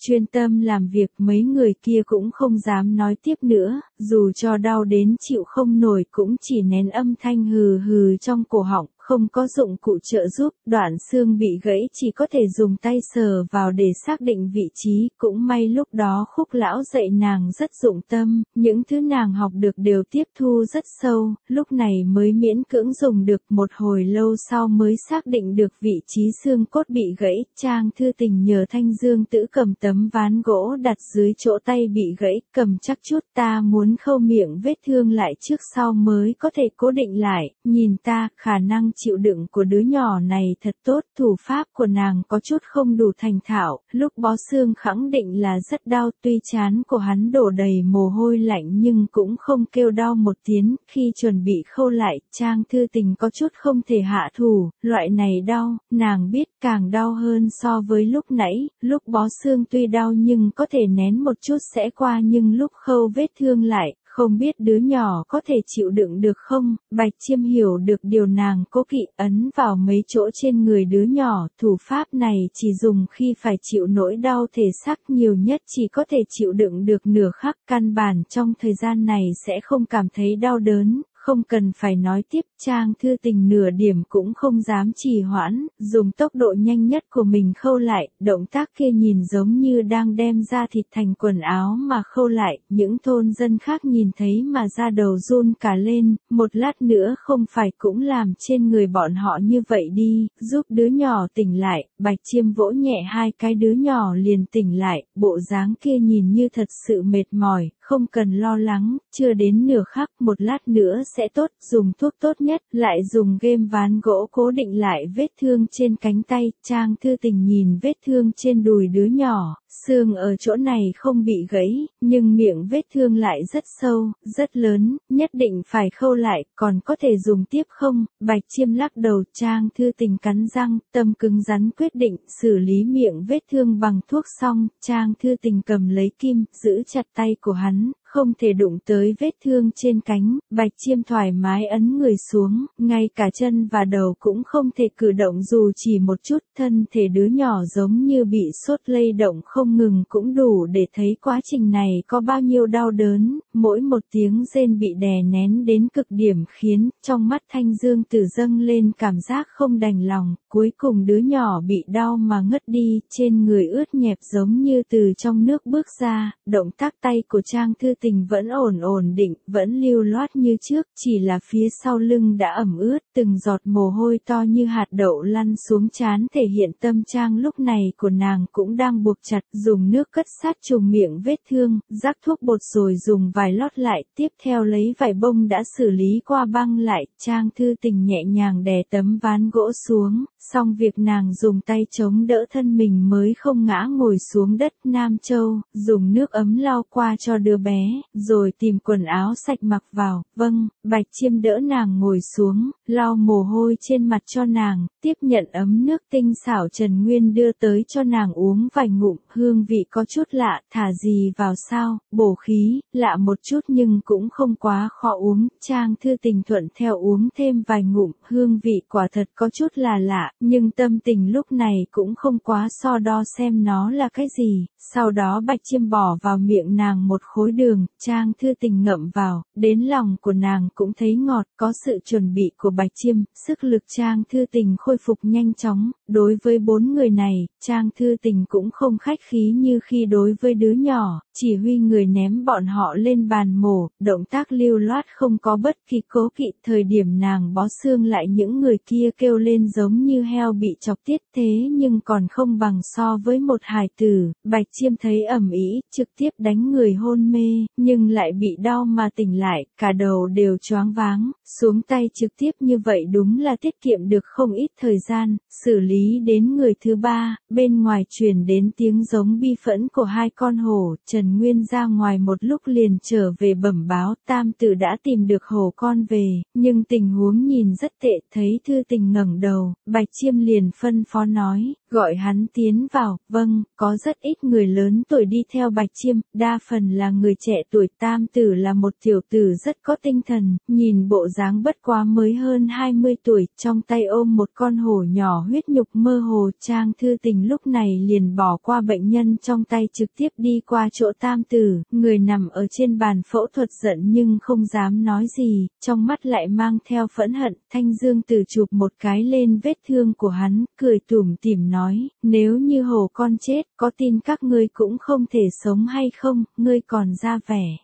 chuyên tâm làm việc mấy người kia cũng không dám nói tiếp nữa, dù cho đau đến chịu không nổi cũng chỉ nén âm thanh hừ hừ trong cổ họng, không có dụng cụ trợ giúp, đoạn xương bị gãy chỉ có thể dùng tay sờ vào để xác định vị trí, cũng may lúc đó khúc lão dạy nàng rất dụng tâm, những thứ nàng học được đều tiếp thu rất sâu, lúc này mới miễn cưỡng dùng được một hồi lâu sau mới xác định được vị trí xương cốt bị gãy, trang thư tình nhờ thanh dương tử cầm tấm ván gỗ đặt dưới chỗ tay bị gãy, cầm chắc chút ta muốn khâu miệng vết thương lại trước sau mới có thể cố định lại, nhìn ta, khả năng chịu đựng của đứa nhỏ này thật tốt, thủ pháp của nàng có chút không đủ thành thạo, lúc bó xương khẳng định là rất đau tuy chán của hắn đổ đầy mồ hôi lạnh nhưng cũng không kêu đau một tiếng, khi chuẩn bị khâu lại, trang thư tình có chút không thể hạ thủ, loại này đau, nàng biết càng đau hơn so với lúc nãy, lúc bó xương tuy đau nhưng có thể nén một chút sẽ qua nhưng lúc khâu vết thương lại, không biết đứa nhỏ có thể chịu đựng được không, Bạch Chiêm hiểu được điều nàng cố kỵ ấn vào mấy chỗ trên người đứa nhỏ, thủ pháp này chỉ dùng khi phải chịu nỗi đau thể xác nhiều nhất chỉ có thể chịu đựng được nửa khắc căn bản trong thời gian này sẽ không cảm thấy đau đớn, không cần phải nói tiếp trang thư tình nửa điểm cũng không dám trì hoãn, dùng tốc độ nhanh nhất của mình khâu lại, động tác kia nhìn giống như đang đem ra thịt thành quần áo mà khâu lại, những thôn dân khác nhìn thấy mà ra đầu run cả lên, một lát nữa không phải cũng làm trên người bọn họ như vậy đi, giúp đứa nhỏ tỉnh lại, bạch chiêm vỗ nhẹ hai cái đứa nhỏ liền tỉnh lại, bộ dáng kia nhìn như thật sự mệt mỏi, không cần lo lắng, chưa đến nửa khắc một lát nữa sẽ tốt, dùng thuốc tốt nhất, lại dùng game ván gỗ cố định lại vết thương trên cánh tay, Trang Thư Tình nhìn vết thương trên đùi đứa nhỏ, xương ở chỗ này không bị gãy, nhưng miệng vết thương lại rất sâu, rất lớn, nhất định phải khâu lại, còn có thể dùng tiếp không, Bạch Chiêm lắc đầu Trang Thư Tình cắn răng, tâm cứng rắn quyết định xử lý miệng vết thương bằng thuốc xong, Trang Thư Tình cầm lấy kim, giữ chặt tay của hắn hắn, không thể đụng tới vết thương trên cánh, bạch chiêm thoải mái ấn người xuống, ngay cả chân và đầu cũng không thể cử động dù chỉ một chút, thân thể đứa nhỏ giống như bị sốt lây động không ngừng cũng đủ để thấy quá trình này có bao nhiêu đau đớn, mỗi một tiếng rên bị đè nén đến cực điểm khiến, trong mắt thanh dương tử dâng lên cảm giác không đành lòng, cuối cùng đứa nhỏ bị đau mà ngất đi, trên người ướt nhẹp giống như từ trong nước bước ra, động tác tay của trang thư tình tình vẫn ổn ổn định, vẫn lưu loát như trước, chỉ là phía sau lưng đã ẩm ướt, từng giọt mồ hôi to như hạt đậu lăn xuống chán thể hiện tâm trang lúc này của nàng cũng đang buộc chặt, dùng nước cất sát trùng miệng vết thương, rắc thuốc bột rồi dùng vài lót lại, tiếp theo lấy vải bông đã xử lý qua băng lại, trang thư tình nhẹ nhàng đè tấm ván gỗ xuống, xong việc nàng dùng tay chống đỡ thân mình mới không ngã ngồi xuống đất Nam Châu, dùng nước ấm lau qua cho đứa bé, rồi tìm quần áo sạch mặc vào, vâng, bạch chiêm đỡ nàng ngồi xuống, lau mồ hôi trên mặt cho nàng, tiếp nhận ấm nước tinh xảo Trần Nguyên đưa tới cho nàng uống vài ngụm, hương vị có chút lạ, thả gì vào sao, bổ khí, lạ một chút nhưng cũng không quá khó uống, trang thư tình thuận theo uống thêm vài ngụm, hương vị quả thật có chút là lạ, nhưng tâm tình lúc này cũng không quá so đo xem nó là cái gì, sau đó bạch chiêm bỏ vào miệng nàng một khối đường, bừng, Trang Thư Tình ngậm vào, đến lòng của nàng cũng thấy ngọt, có sự chuẩn bị của Bạch Chiêm, sức lực Trang Thư Tình khôi phục nhanh chóng, đối với bốn người này, Trang Thư Tình cũng không khách khí như khi đối với đứa nhỏ, chỉ huy người ném bọn họ lên bàn mổ, động tác lưu loát không có bất kỳ cố kỵ thời điểm nàng bó xương lại những người kia kêu lên giống như heo bị chọc tiết thế nhưng còn không bằng so với một hài tử, bạch chiêm thấy ẩm ý, trực tiếp đánh người hôn mê, nhưng lại bị đau mà tỉnh lại, cả đầu đều choáng váng, xuống tay trực tiếp như vậy đúng là tiết kiệm được không ít thời gian, xử lý lý đến người thứ ba, bên ngoài truyền đến tiếng giống bi phẫn của hai con hổ, Trần Nguyên ra ngoài một lúc liền trở về bẩm báo tam tử đã tìm được hổ con về, nhưng tình huống nhìn rất tệ thấy thư tình ngẩng đầu, bạch chiêm liền phân phó nói, Gọi hắn tiến vào, vâng, có rất ít người lớn tuổi đi theo bạch chiêm, đa phần là người trẻ tuổi tam tử là một tiểu tử rất có tinh thần, nhìn bộ dáng bất quá mới hơn 20 tuổi, trong tay ôm một con hổ nhỏ huyết nhục mơ hồ trang thư tình lúc này liền bỏ qua bệnh nhân trong tay trực tiếp đi qua chỗ tam tử, người nằm ở trên bàn phẫu thuật giận nhưng không dám nói gì, trong mắt lại mang theo phẫn hận, thanh dương tử chụp một cái lên vết thương của hắn, cười tủm tỉm nói nói, nếu như hồ con chết, có tin các ngươi cũng không thể sống hay không, ngươi còn ra vẻ.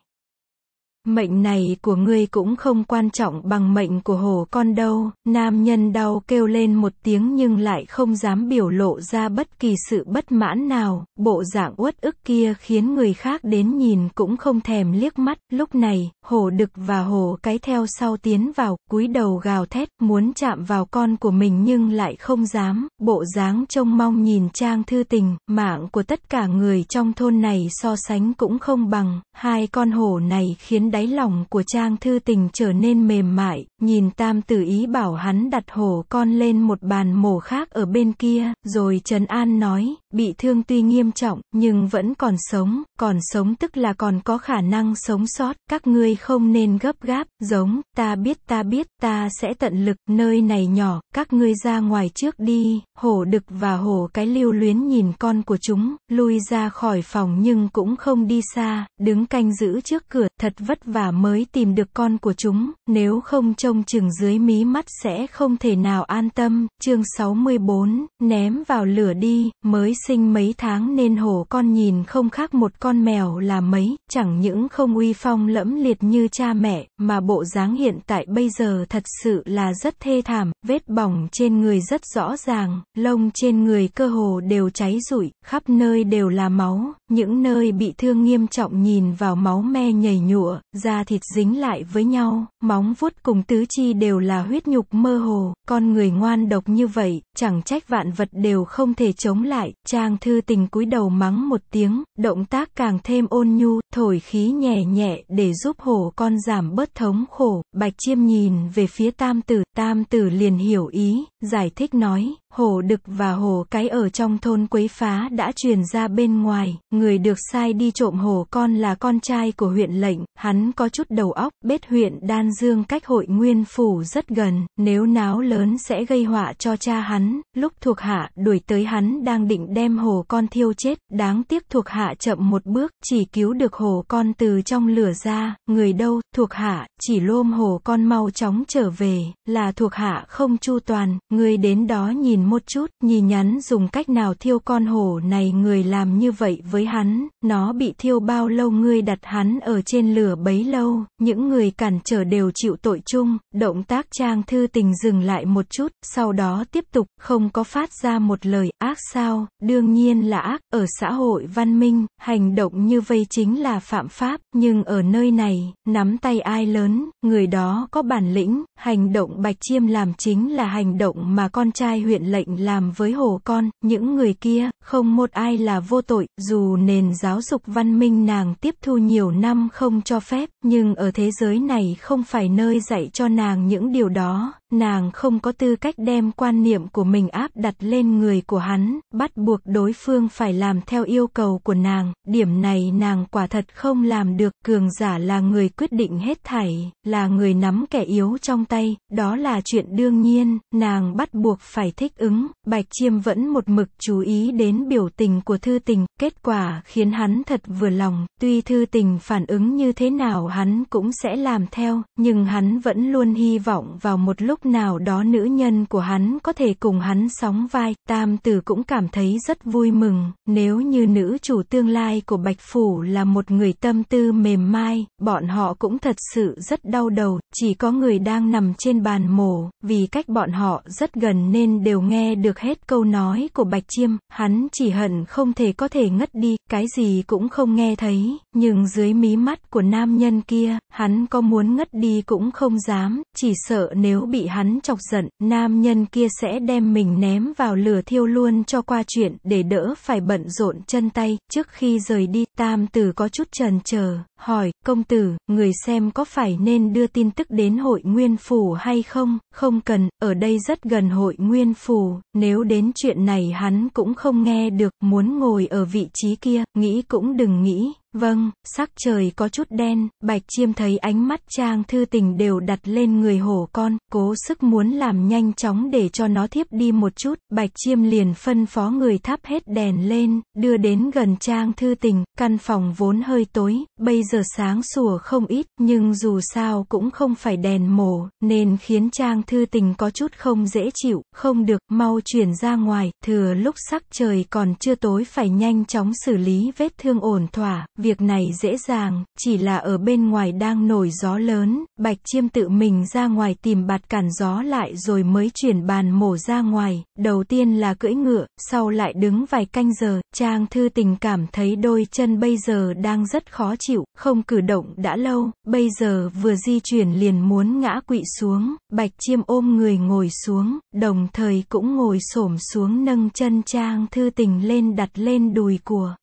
Mệnh này của ngươi cũng không quan trọng bằng mệnh của hồ con đâu, nam nhân đau kêu lên một tiếng nhưng lại không dám biểu lộ ra bất kỳ sự bất mãn nào, bộ dạng uất ức kia khiến người khác đến nhìn cũng không thèm liếc mắt, lúc này, hồ đực và hồ cái theo sau tiến vào, cúi đầu gào thét, muốn chạm vào con của mình nhưng lại không dám, bộ dáng trông mong nhìn trang thư tình, mạng của tất cả người trong thôn này so sánh cũng không bằng, hai con hồ này khiến đáy lòng của Trang Thư Tình trở nên mềm mại, nhìn Tam Tử Ý bảo hắn đặt hổ con lên một bàn mổ khác ở bên kia, rồi Trần An nói, bị thương tuy nghiêm trọng, nhưng vẫn còn sống, còn sống tức là còn có khả năng sống sót, các ngươi không nên gấp gáp, giống, ta biết ta biết, ta sẽ tận lực, nơi này nhỏ, các ngươi ra ngoài trước đi, hổ đực và hổ cái lưu luyến nhìn con của chúng, lui ra khỏi phòng nhưng cũng không đi xa, đứng canh giữ trước cửa, thật vất vất vả mới tìm được con của chúng, nếu không trông chừng dưới mí mắt sẽ không thể nào an tâm. Chương 64, ném vào lửa đi, mới sinh mấy tháng nên hổ con nhìn không khác một con mèo là mấy, chẳng những không uy phong lẫm liệt như cha mẹ, mà bộ dáng hiện tại bây giờ thật sự là rất thê thảm, vết bỏng trên người rất rõ ràng, lông trên người cơ hồ đều cháy rụi, khắp nơi đều là máu, những nơi bị thương nghiêm trọng nhìn vào máu me nhảy nhụa, da thịt dính lại với nhau, móng vuốt cùng tứ chi đều là huyết nhục mơ hồ, con người ngoan độc như vậy, chẳng trách vạn vật đều không thể chống lại, Trang Thư Tình cúi đầu mắng một tiếng, động tác càng thêm ôn nhu, thổi khí nhẹ nhẹ để giúp hổ con giảm bớt thống khổ, Bạch Chiêm nhìn về phía Tam Tử, Tam Tử liền hiểu ý, giải thích nói, hổ đực và hổ cái ở trong thôn quấy phá đã truyền ra bên ngoài, người được sai đi trộm hổ con là con trai của huyện lệnh, hắn có chút đầu óc, bết huyện Đan Dương cách hội nguyên phủ rất gần, nếu náo lớn sẽ gây họa cho cha hắn, lúc thuộc hạ đuổi tới hắn đang định đem hổ con thiêu chết, đáng tiếc thuộc hạ chậm một bước, chỉ cứu được hổ con từ trong lửa ra, người đâu, thuộc hạ, chỉ lôm hổ con mau chóng trở về, là thuộc hạ không chu toàn, người đến đó nhìn một chút, nhì nhắn dùng cách nào thiêu con hổ này người làm như vậy với hắn, nó bị thiêu bao lâu ngươi đặt hắn ở trên lửa bấy lâu, những người cản trở đều chịu tội chung, động tác trang thư tình dừng lại một chút, sau đó tiếp tục, không có phát ra một lời, ác sao, đương nhiên là ác, ở xã hội văn minh, hành động như vây chính là phạm pháp, nhưng ở nơi này, nắm tay ai lớn, người đó có bản lĩnh, hành động bạch chiêm làm chính là hành động mà con trai huyện lệnh làm với hổ con, những người kia, không một ai là vô tội, dù nền giáo dục văn minh nàng tiếp thu nhiều năm không cho phép, nhưng ở thế giới này không phải nơi dạy cho nàng những điều đó, nàng không có tư cách đem quan niệm của mình áp đặt lên người của hắn, bắt buộc đối phương phải làm theo yêu cầu của nàng, điểm này nàng quả thật không làm được, cường giả là người quyết định hết thảy, là người nắm kẻ yếu trong tay, đó là chuyện đương nhiên, nàng bắt buộc phải thích ứng, bạch chiêm vẫn một mực chú ý đến biểu tình của thư tình, kết quả khiến hắn thật vừa lòng, tuy thư tình phản ứng như thế nào hắn cũng sẽ làm theo, nhưng hắn vẫn luôn hy vọng vào một lúc nào đó nữ nhân của hắn có thể cùng hắn sóng vai, tam tử cũng cảm thấy rất vui mừng, nếu như nữ chủ tương lai của Bạch Phủ là một người tâm tư mềm mai, bọn họ cũng thật sự rất đau đầu, chỉ có người đang nằm trên bàn mổ, vì cách bọn họ rất gần nên đều nghe được hết câu nói của Bạch Chiêm, hắn chỉ hận không thể có thể ngất đi, cái gì cũng không nghe thấy, nhưng dưới mí mắt của nam nhân kia, hắn có muốn ngất đi cũng không dám, chỉ sợ nếu bị hắn chọc giận, nam nhân kia sẽ đem mình ném vào lửa thiêu luôn cho qua chuyện để đỡ phải bận rộn chân tay. Trước khi rời đi, tam tử có chút trần chờ hỏi, công tử, người xem có phải nên đưa tin tức đến hội nguyên phủ hay không? Không cần, ở đây rất gần hội nguyên phủ, nếu đến chuyện này hắn cũng không nghe được, muốn ngồi ở vị trí kia, nghĩ cũng đừng nghĩ. Vâng, sắc trời có chút đen, Bạch Chiêm thấy ánh mắt Trang Thư Tình đều đặt lên người hổ con, cố sức muốn làm nhanh chóng để cho nó thiếp đi một chút, Bạch Chiêm liền phân phó người thắp hết đèn lên, đưa đến gần Trang Thư Tình, căn phòng vốn hơi tối, bây giờ sáng sủa không ít, nhưng dù sao cũng không phải đèn mổ, nên khiến Trang Thư Tình có chút không dễ chịu, không được, mau chuyển ra ngoài, thừa lúc sắc trời còn chưa tối phải nhanh chóng xử lý vết thương ổn thỏa Việc này dễ dàng, chỉ là ở bên ngoài đang nổi gió lớn, Bạch Chiêm tự mình ra ngoài tìm bạt cản gió lại rồi mới chuyển bàn mổ ra ngoài, đầu tiên là cưỡi ngựa, sau lại đứng vài canh giờ, Trang Thư Tình cảm thấy đôi chân bây giờ đang rất khó chịu, không cử động đã lâu, bây giờ vừa di chuyển liền muốn ngã quỵ xuống, Bạch Chiêm ôm người ngồi xuống, đồng thời cũng ngồi xổm xuống nâng chân Trang Thư Tình lên đặt lên đùi của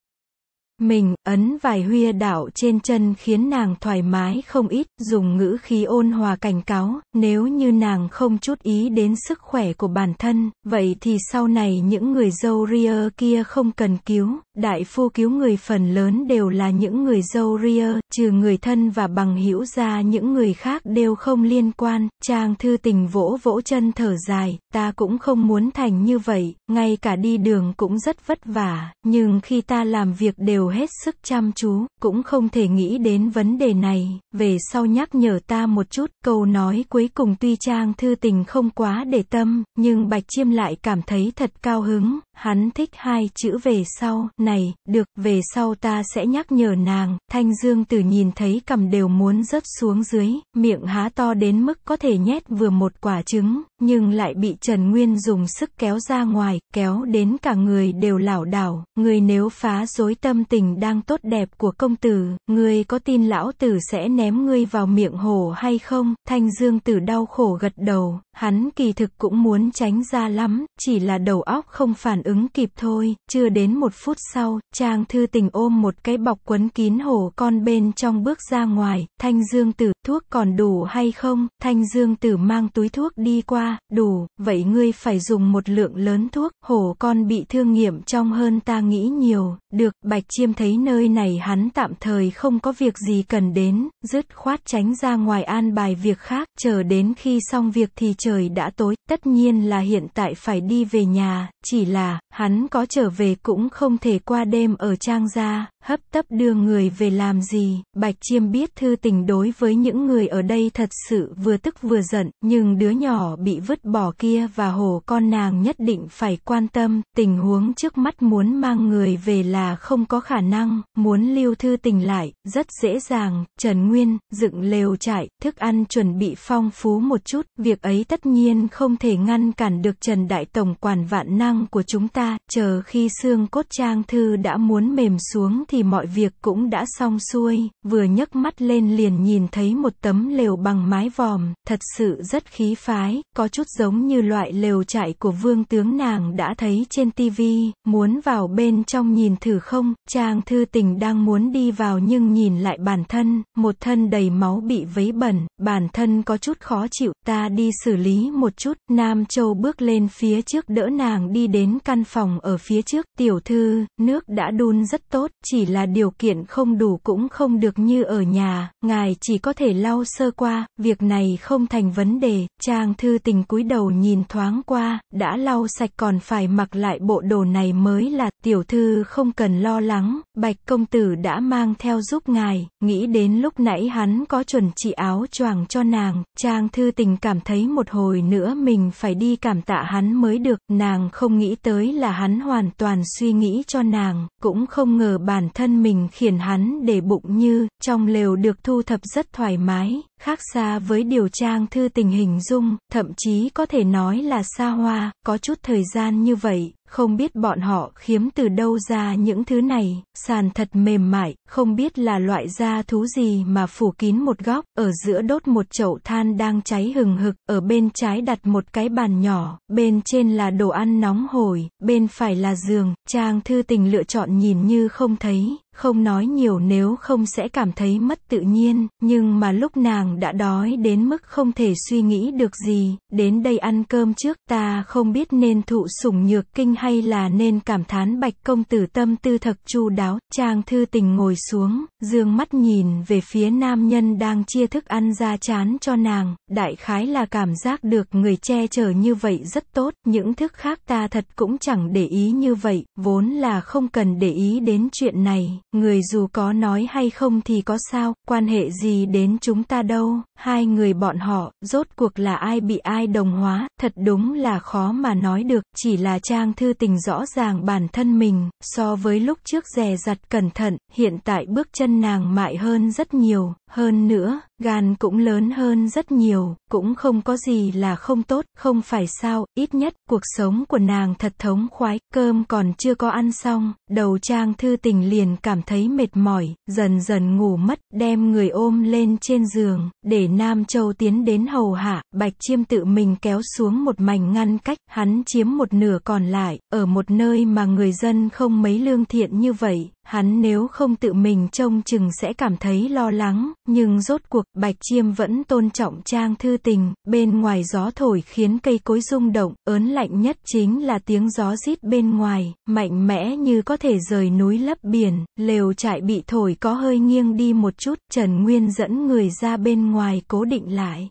mình, ấn vài huya đạo trên chân khiến nàng thoải mái không ít, dùng ngữ khí ôn hòa cảnh cáo, nếu như nàng không chút ý đến sức khỏe của bản thân, vậy thì sau này những người dâu ria kia không cần cứu, đại phu cứu người phần lớn đều là những người dâu ria, trừ người thân và bằng hữu ra những người khác đều không liên quan, trang thư tình vỗ vỗ chân thở dài, ta cũng không muốn thành như vậy, ngay cả đi đường cũng rất vất vả, nhưng khi ta làm việc đều hết sức chăm chú, cũng không thể nghĩ đến vấn đề này, về sau nhắc nhở ta một chút, câu nói cuối cùng tuy Trang Thư Tình không quá để tâm, nhưng Bạch Chiêm lại cảm thấy thật cao hứng, hắn thích hai chữ về sau, này, được, về sau ta sẽ nhắc nhở nàng, Thanh Dương Tử nhìn thấy cầm đều muốn rớt xuống dưới, miệng há to đến mức có thể nhét vừa một quả trứng, nhưng lại bị Trần Nguyên dùng sức kéo ra ngoài, kéo đến cả người đều lảo đảo, người nếu phá dối tâm tình tình đang tốt đẹp của công tử, ngươi có tin lão tử sẽ ném ngươi vào miệng hồ hay không? Thanh Dương tử đau khổ gật đầu, hắn kỳ thực cũng muốn tránh ra lắm, chỉ là đầu óc không phản ứng kịp thôi. Chưa đến một phút sau, Trang Thư Tình ôm một cái bọc quấn kín hồ con bên trong bước ra ngoài, Thanh Dương tử, thuốc còn đủ hay không? Thanh Dương tử mang túi thuốc đi qua, đủ, vậy ngươi phải dùng một lượng lớn thuốc, Hồ con bị thương nghiệm trong hơn ta nghĩ nhiều, được, Bạch Chi chiêm thấy nơi này hắn tạm thời không có việc gì cần đến, dứt khoát tránh ra ngoài an bài việc khác, chờ đến khi xong việc thì trời đã tối, tất nhiên là hiện tại phải đi về nhà, chỉ là, hắn có trở về cũng không thể qua đêm ở trang gia, hấp tấp đưa người về làm gì. Bạch Chiêm biết thư tình đối với những người ở đây thật sự vừa tức vừa giận, nhưng đứa nhỏ bị vứt bỏ kia và hồ con nàng nhất định phải quan tâm, tình huống trước mắt muốn mang người về là không có khả năng, muốn lưu thư tình lại, rất dễ dàng, Trần Nguyên, dựng lều trại, thức ăn chuẩn bị phong phú một chút, việc ấy tất nhiên không thể ngăn cản được Trần Đại Tổng quản vạn năng của chúng ta, chờ khi xương cốt trang thư đã muốn mềm xuống thì mọi việc cũng đã xong xuôi, vừa nhấc mắt lên liền nhìn thấy một tấm lều bằng mái vòm, thật sự rất khí phái, có chút giống như loại lều trại của vương tướng nàng đã thấy trên tivi, muốn vào bên trong nhìn thử không, chàng thư tình đang muốn đi vào nhưng nhìn lại bản thân, một thân đầy máu bị vấy bẩn, bản thân có chút khó chịu, ta đi xử lý một chút, Nam Châu bước lên phía trước đỡ nàng đi đến căn phòng ở phía trước, tiểu thư, nước đã đun rất tốt, chỉ chỉ là điều kiện không đủ cũng không được như ở nhà, ngài chỉ có thể lau sơ qua, việc này không thành vấn đề, trang thư tình cúi đầu nhìn thoáng qua, đã lau sạch còn phải mặc lại bộ đồ này mới là, tiểu thư không cần lo lắng, bạch công tử đã mang theo giúp ngài, nghĩ đến lúc nãy hắn có chuẩn trị áo choàng cho nàng, trang thư tình cảm thấy một hồi nữa mình phải đi cảm tạ hắn mới được, nàng không nghĩ tới là hắn hoàn toàn suy nghĩ cho nàng, cũng không ngờ bản thân mình khiển hắn để bụng như, trong lều được thu thập rất thoải mái, khác xa với điều trang thư tình hình dung, thậm chí có thể nói là xa hoa, có chút thời gian như vậy, không biết bọn họ khiếm từ đâu ra những thứ này, sàn thật mềm mại, không biết là loại da thú gì mà phủ kín một góc, ở giữa đốt một chậu than đang cháy hừng hực, ở bên trái đặt một cái bàn nhỏ, bên trên là đồ ăn nóng hổi, bên phải là giường, trang thư tình lựa chọn nhìn như không thấy, không nói nhiều nếu không sẽ cảm thấy mất tự nhiên, nhưng mà lúc nàng đã đói đến mức không thể suy nghĩ được gì, đến đây ăn cơm trước ta không biết nên thụ sủng nhược kinh hay là nên cảm thán bạch công tử tâm tư thật chu đáo, trang thư tình ngồi xuống, dương mắt nhìn về phía nam nhân đang chia thức ăn ra chán cho nàng, đại khái là cảm giác được người che chở như vậy rất tốt, những thức khác ta thật cũng chẳng để ý như vậy, vốn là không cần để ý đến chuyện này người dù có nói hay không thì có sao, quan hệ gì đến chúng ta đâu, hai người bọn họ, rốt cuộc là ai bị ai đồng hóa, thật đúng là khó mà nói được, chỉ là Trang Thư Tình rõ ràng bản thân mình, so với lúc trước dè dặt cẩn thận, hiện tại bước chân nàng mại hơn rất nhiều, hơn nữa, gan cũng lớn hơn rất nhiều, cũng không có gì là không tốt, không phải sao, ít nhất, cuộc sống của nàng thật thống khoái, cơm còn chưa có ăn xong, đầu trang thư tình liền cảm thấy mệt mỏi, dần dần ngủ mất, đem người ôm lên trên giường, để Nam Châu tiến đến hầu hạ, Bạch Chiêm tự mình kéo xuống một mảnh ngăn cách, hắn chiếm một nửa còn lại, ở một nơi mà người dân không mấy lương thiện như vậy, hắn nếu không tự mình trông chừng sẽ cảm thấy lo lắng, nhưng rốt cuộc, Bạch Chiêm vẫn tôn trọng Trang Thư Tình, bên ngoài gió thổi khiến cây cối rung động, ớn lạnh nhất chính là tiếng gió rít bên ngoài, mạnh mẽ như có thể rời núi lấp biển, lều trại bị thổi có hơi nghiêng đi một chút, Trần Nguyên dẫn người ra bên ngoài cố định lại.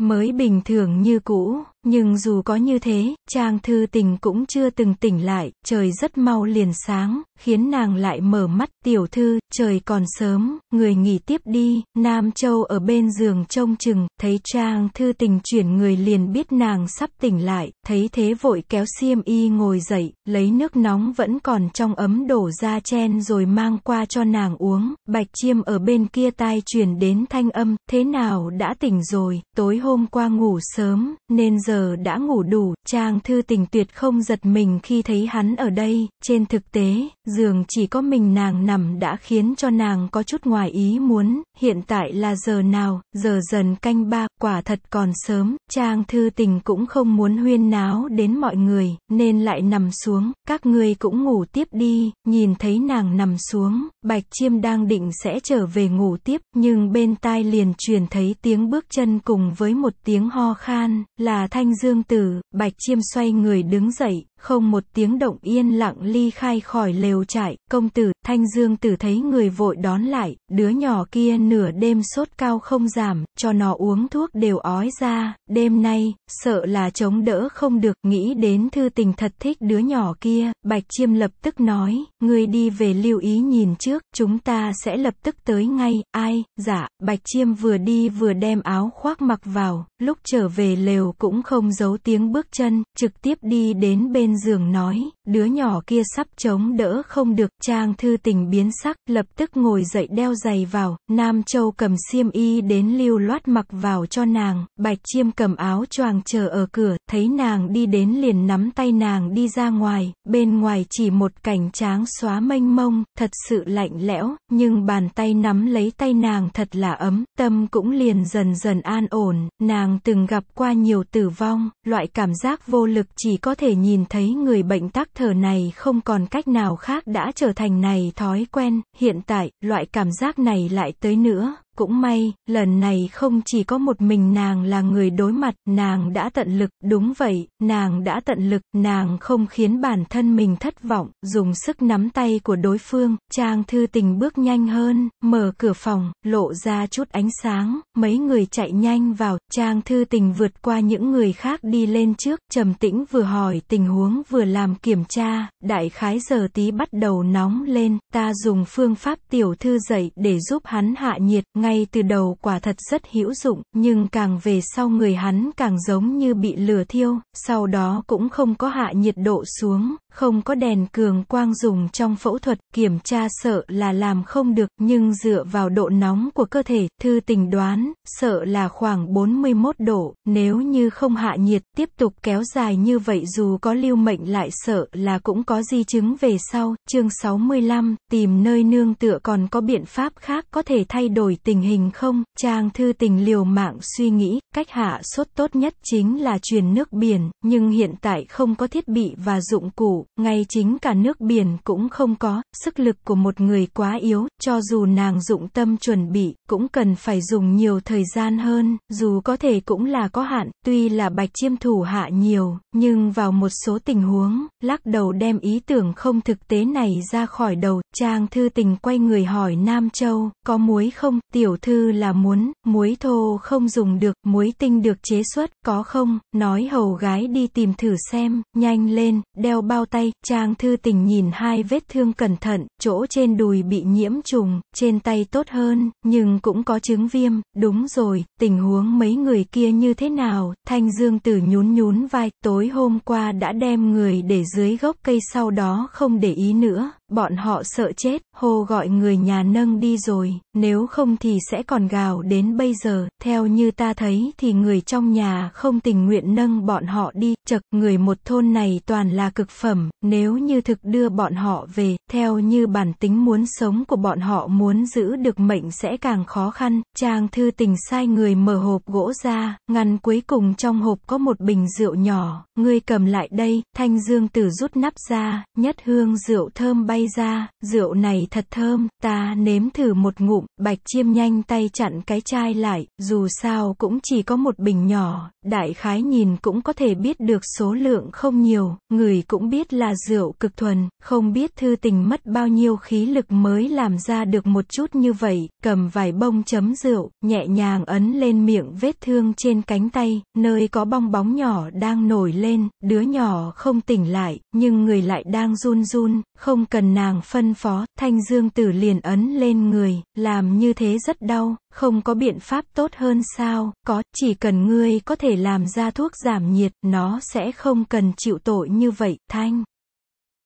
Mới bình thường như cũ. Nhưng dù có như thế, Trang Thư Tình cũng chưa từng tỉnh lại, trời rất mau liền sáng, khiến nàng lại mở mắt, tiểu thư, trời còn sớm, người nghỉ tiếp đi, Nam Châu ở bên giường trông chừng, thấy Trang Thư Tình chuyển người liền biết nàng sắp tỉnh lại, thấy thế vội kéo xiêm y ngồi dậy, lấy nước nóng vẫn còn trong ấm đổ ra chen rồi mang qua cho nàng uống, bạch chiêm ở bên kia tai truyền đến thanh âm, thế nào đã tỉnh rồi, tối hôm qua ngủ sớm, nên giờ giờ đã ngủ đủ, Trang Thư Tình tuyệt không giật mình khi thấy hắn ở đây, trên thực tế, giường chỉ có mình nàng nằm đã khiến cho nàng có chút ngoài ý muốn, hiện tại là giờ nào, giờ dần canh ba, quả thật còn sớm, Trang Thư Tình cũng không muốn huyên náo đến mọi người, nên lại nằm xuống, các ngươi cũng ngủ tiếp đi, nhìn thấy nàng nằm xuống, Bạch Chiêm đang định sẽ trở về ngủ tiếp, nhưng bên tai liền truyền thấy tiếng bước chân cùng với một tiếng ho khan, là thanh Thanh Dương Tử, Bạch Chiêm xoay người đứng dậy, không một tiếng động yên lặng ly khai khỏi lều trại, công tử, thanh dương tử thấy người vội đón lại, đứa nhỏ kia nửa đêm sốt cao không giảm, cho nó uống thuốc đều ói ra, đêm nay, sợ là chống đỡ không được, nghĩ đến thư tình thật thích đứa nhỏ kia, bạch chiêm lập tức nói, người đi về lưu ý nhìn trước, chúng ta sẽ lập tức tới ngay, ai, dạ, bạch chiêm vừa đi vừa đem áo khoác mặc vào, lúc trở về lều cũng không giấu tiếng bước chân, trực tiếp đi đến bên trên giường nói, đứa nhỏ kia sắp chống đỡ không được, Trang Thư Tình biến sắc, lập tức ngồi dậy đeo giày vào, Nam Châu cầm xiêm y đến lưu loát mặc vào cho nàng, Bạch Chiêm cầm áo choàng chờ ở cửa, thấy nàng đi đến liền nắm tay nàng đi ra ngoài, bên ngoài chỉ một cảnh tráng xóa mênh mông, thật sự lạnh lẽo, nhưng bàn tay nắm lấy tay nàng thật là ấm, tâm cũng liền dần dần an ổn, nàng từng gặp qua nhiều tử vong, loại cảm giác vô lực chỉ có thể nhìn thấy mấy người bệnh tắc thở này không còn cách nào khác đã trở thành này thói quen, hiện tại, loại cảm giác này lại tới nữa. Cũng may, lần này không chỉ có một mình nàng là người đối mặt, nàng đã tận lực, đúng vậy, nàng đã tận lực, nàng không khiến bản thân mình thất vọng, dùng sức nắm tay của đối phương, Trang Thư Tình bước nhanh hơn, mở cửa phòng, lộ ra chút ánh sáng, mấy người chạy nhanh vào, Trang Thư Tình vượt qua những người khác đi lên trước, trầm tĩnh vừa hỏi tình huống vừa làm kiểm tra, đại khái giờ tí bắt đầu nóng lên, ta dùng phương pháp tiểu thư dậy để giúp hắn hạ nhiệt, ngay từ đầu quả thật rất hữu dụng, nhưng càng về sau người hắn càng giống như bị lửa thiêu, sau đó cũng không có hạ nhiệt độ xuống, không có đèn cường quang dùng trong phẫu thuật, kiểm tra sợ là làm không được, nhưng dựa vào độ nóng của cơ thể, thư tình đoán, sợ là khoảng 41 độ, nếu như không hạ nhiệt, tiếp tục kéo dài như vậy dù có lưu mệnh lại sợ là cũng có di chứng về sau, chương 65, tìm nơi nương tựa còn có biện pháp khác có thể thay đổi tình hình không, trang thư tình liều mạng suy nghĩ, cách hạ sốt tốt nhất chính là truyền nước biển, nhưng hiện tại không có thiết bị và dụng cụ, ngay chính cả nước biển cũng không có, sức lực của một người quá yếu, cho dù nàng dụng tâm chuẩn bị, cũng cần phải dùng nhiều thời gian hơn, dù có thể cũng là có hạn, tuy là bạch chiêm thủ hạ nhiều, nhưng vào một số tình huống, lắc đầu đem ý tưởng không thực tế này ra khỏi đầu, trang thư tình quay người hỏi Nam Châu, có muối không, tiểu thư là muốn, muối thô không dùng được, muối tinh được chế xuất, có không, nói hầu gái đi tìm thử xem, nhanh lên, đeo bao tay, Trang Thư Tình nhìn hai vết thương cẩn thận, chỗ trên đùi bị nhiễm trùng, trên tay tốt hơn, nhưng cũng có chứng viêm, đúng rồi, tình huống mấy người kia như thế nào, Thanh Dương Tử nhún nhún vai, tối hôm qua đã đem người để dưới gốc cây sau đó không để ý nữa, bọn họ sợ chết, hô gọi người nhà nâng đi rồi, nếu không thì sẽ còn gào đến bây giờ, theo như ta thấy thì người trong nhà không tình nguyện nâng bọn họ đi, chật người một thôn này toàn là cực phẩm, nếu như thực đưa bọn họ về, theo như bản tính muốn sống của bọn họ muốn giữ được mệnh sẽ càng khó khăn, trang thư tình sai người mở hộp gỗ ra, ngăn cuối cùng trong hộp có một bình rượu nhỏ, Ngươi cầm lại đây, thanh dương tử rút nắp ra, nhất hương rượu thơm bay ra, rượu này thật thơm, ta nếm thử một ngụm, bạch chiêm nhanh tay chặn cái chai lại, dù sao cũng chỉ có một bình nhỏ, đại khái nhìn cũng có thể biết được số lượng không nhiều, người cũng biết là rượu cực thuần, không biết thư tình mất bao nhiêu khí lực mới làm ra được một chút như vậy, cầm vài bông chấm rượu, nhẹ nhàng ấn lên miệng vết thương trên cánh tay, nơi có bong bóng nhỏ đang nổi lên lên, đứa nhỏ không tỉnh lại, nhưng người lại đang run run, không cần nàng phân phó, thanh dương tử liền ấn lên người, làm như thế rất đau, không có biện pháp tốt hơn sao, có, chỉ cần ngươi có thể làm ra thuốc giảm nhiệt, nó sẽ không cần chịu tội như vậy, thanh.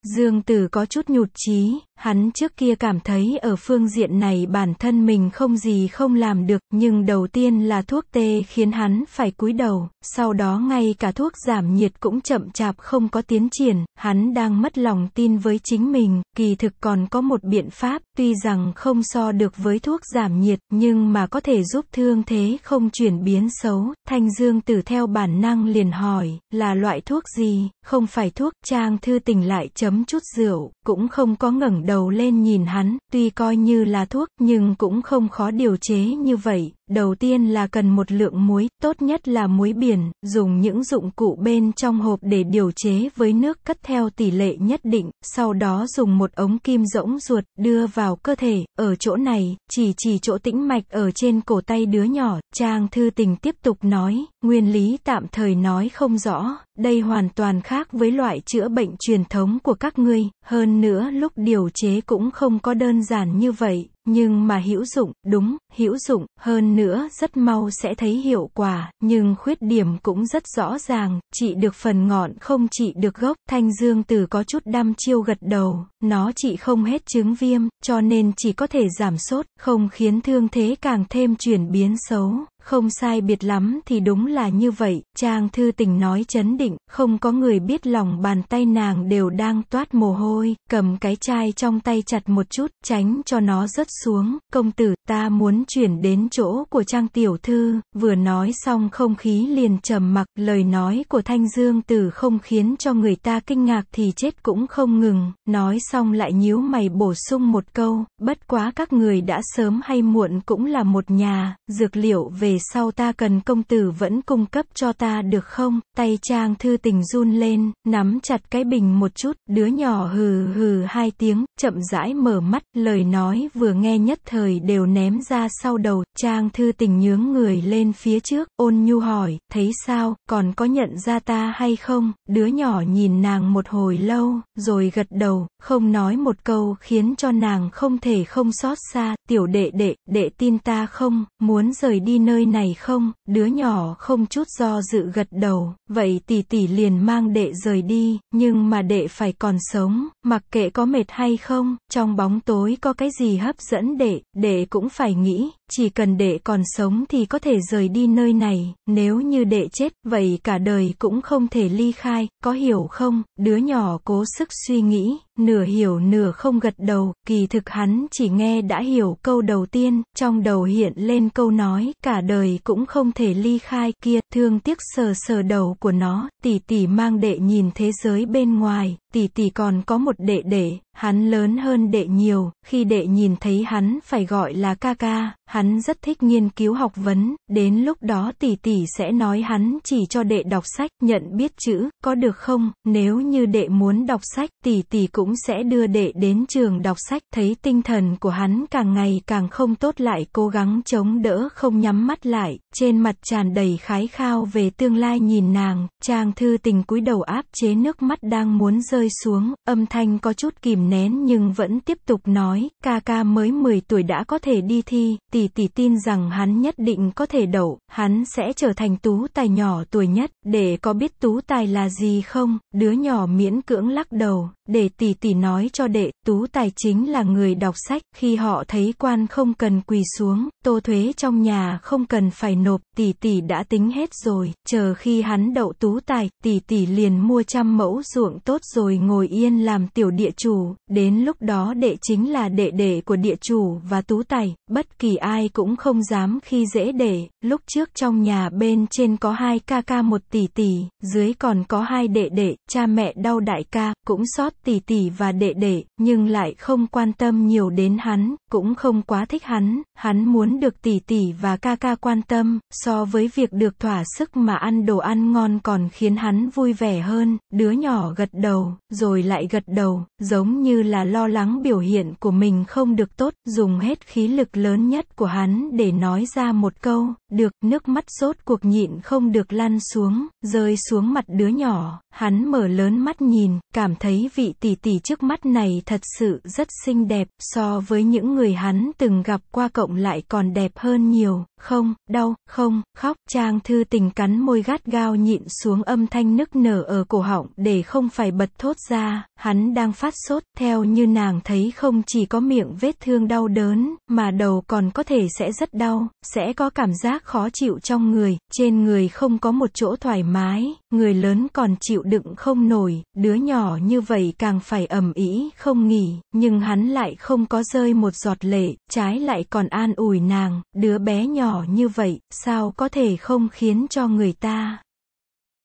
Dương Tử có chút nhụt chí, hắn trước kia cảm thấy ở phương diện này bản thân mình không gì không làm được, nhưng đầu tiên là thuốc tê khiến hắn phải cúi đầu, sau đó ngay cả thuốc giảm nhiệt cũng chậm chạp không có tiến triển, hắn đang mất lòng tin với chính mình, kỳ thực còn có một biện pháp, tuy rằng không so được với thuốc giảm nhiệt nhưng mà có thể giúp thương thế không chuyển biến xấu. Thanh Dương Tử theo bản năng liền hỏi, là loại thuốc gì, không phải thuốc, Trang Thư tỉnh lại chấm chút rượu, cũng không có ngẩng đầu lên nhìn hắn, tuy coi như là thuốc nhưng cũng không khó điều chế như vậy, Đầu tiên là cần một lượng muối, tốt nhất là muối biển, dùng những dụng cụ bên trong hộp để điều chế với nước cất theo tỷ lệ nhất định, sau đó dùng một ống kim rỗng ruột, đưa vào cơ thể, ở chỗ này, chỉ chỉ chỗ tĩnh mạch ở trên cổ tay đứa nhỏ, Trang Thư Tình tiếp tục nói, nguyên lý tạm thời nói không rõ, đây hoàn toàn khác với loại chữa bệnh truyền thống của các ngươi, hơn nữa lúc điều chế cũng không có đơn giản như vậy, nhưng mà hữu dụng, đúng, hữu dụng, hơn nữa rất mau sẽ thấy hiệu quả, nhưng khuyết điểm cũng rất rõ ràng, chỉ được phần ngọn không chỉ được gốc, thanh dương tử có chút đăm chiêu gật đầu, nó chỉ không hết chứng viêm, cho nên chỉ có thể giảm sốt, không khiến thương thế càng thêm chuyển biến xấu. Không sai biệt lắm thì đúng là như vậy, Trang Thư Tình nói chấn định, không có người biết lòng bàn tay nàng đều đang toát mồ hôi, cầm cái chai trong tay chặt một chút, tránh cho nó rớt xuống, công tử, ta muốn chuyển đến chỗ của Trang Tiểu Thư, vừa nói xong không khí liền trầm mặc, lời nói của Thanh Dương Tử không khiến cho người ta kinh ngạc thì chết cũng không ngừng, nói xong lại nhíu mày bổ sung một câu, bất quá các người đã sớm hay muộn cũng là một nhà, dược liệu về sau ta cần công tử vẫn cung cấp cho ta được không? Tay Trang Thư Tình run lên, nắm chặt cái bình một chút, đứa nhỏ hừ hừ hai tiếng, chậm rãi mở mắt, lời nói vừa nghe nhất thời đều ném ra sau đầu, Trang Thư Tình nhướng người lên phía trước, ôn nhu hỏi, thấy sao, còn có nhận ra ta hay không? Đứa nhỏ nhìn nàng một hồi lâu, rồi gật đầu, không nói một câu khiến cho nàng không thể không xót xa, tiểu đệ đệ, đệ tin ta không, muốn rời đi nơi nơi này không? Đứa nhỏ không chút do dự gật đầu, vậy tỷ tỷ liền mang đệ rời đi, nhưng mà đệ phải còn sống, mặc kệ có mệt hay không, trong bóng tối có cái gì hấp dẫn đệ, đệ cũng phải nghĩ, chỉ cần đệ còn sống thì có thể rời đi nơi này, nếu như đệ chết, vậy cả đời cũng không thể ly khai, có hiểu không? Đứa nhỏ cố sức suy nghĩ, nửa hiểu nửa không gật đầu, kỳ thực hắn chỉ nghe đã hiểu câu đầu tiên, trong đầu hiện lên câu nói, cả đời cũng không thể ly khai kia, thương tiếc sờ sờ đầu của nó, tỉ tỉ mang đệ nhìn thế giới bên ngoài, tỷ tỷ còn có một đệ đệ, hắn lớn hơn đệ nhiều, khi đệ nhìn thấy hắn phải gọi là ca ca, hắn rất thích nghiên cứu học vấn, đến lúc đó tỷ tỷ sẽ nói hắn chỉ cho đệ đọc sách, nhận biết chữ, có được không, nếu như đệ muốn đọc sách, tỷ tỷ cũng sẽ đưa đệ đến trường đọc sách, thấy tinh thần của hắn càng ngày càng không tốt lại cố gắng chống đỡ không nhắm mắt lại, trên mặt tràn đầy khái khao về tương lai nhìn nàng, chàng thư tình cúi đầu áp chế nước mắt đang muốn rơi rơi xuống, âm thanh có chút kìm nén nhưng vẫn tiếp tục nói, ca ca mới 10 tuổi đã có thể đi thi, tỷ tỷ tin rằng hắn nhất định có thể đậu, hắn sẽ trở thành tú tài nhỏ tuổi nhất, để có biết tú tài là gì không, đứa nhỏ miễn cưỡng lắc đầu, để tỷ tỷ nói cho đệ, tú tài chính là người đọc sách, khi họ thấy quan không cần quỳ xuống, tô thuế trong nhà không cần phải nộp, tỷ tỷ đã tính hết rồi, chờ khi hắn đậu tú tài, tỷ tỷ liền mua trăm mẫu ruộng tốt rồi rồi ngồi yên làm tiểu địa chủ, đến lúc đó đệ chính là đệ đệ của địa chủ và tú tài, bất kỳ ai cũng không dám khi dễ đệ, lúc trước trong nhà bên trên có hai ca ca một tỷ tỷ, dưới còn có hai đệ đệ, cha mẹ đau đại ca, cũng sót tỷ tỷ và đệ đệ, nhưng lại không quan tâm nhiều đến hắn, cũng không quá thích hắn, hắn muốn được tỷ tỷ và ca ca quan tâm, so với việc được thỏa sức mà ăn đồ ăn ngon còn khiến hắn vui vẻ hơn, đứa nhỏ gật đầu, rồi lại gật đầu, giống như là lo lắng biểu hiện của mình không được tốt, dùng hết khí lực lớn nhất của hắn để nói ra một câu, được, nước mắt sốt cuộc nhịn không được lan xuống, rơi xuống mặt đứa nhỏ, hắn mở lớn mắt nhìn, cảm thấy vị tỷ tỷ trước mắt này thật sự rất xinh đẹp, so với những người hắn từng gặp qua cộng lại còn đẹp hơn nhiều, không, đau, không, khóc, trang thư tình cắn môi gắt gao nhịn xuống âm thanh nức nở ở cổ họng để không phải bật thốt thốt ra, hắn đang phát sốt, theo như nàng thấy không chỉ có miệng vết thương đau đớn, mà đầu còn có thể sẽ rất đau, sẽ có cảm giác khó chịu trong người, trên người không có một chỗ thoải mái, người lớn còn chịu đựng không nổi, đứa nhỏ như vậy càng phải ầm ĩ không nghỉ, nhưng hắn lại không có rơi một giọt lệ, trái lại còn an ủi nàng, đứa bé nhỏ như vậy, sao có thể không khiến cho người ta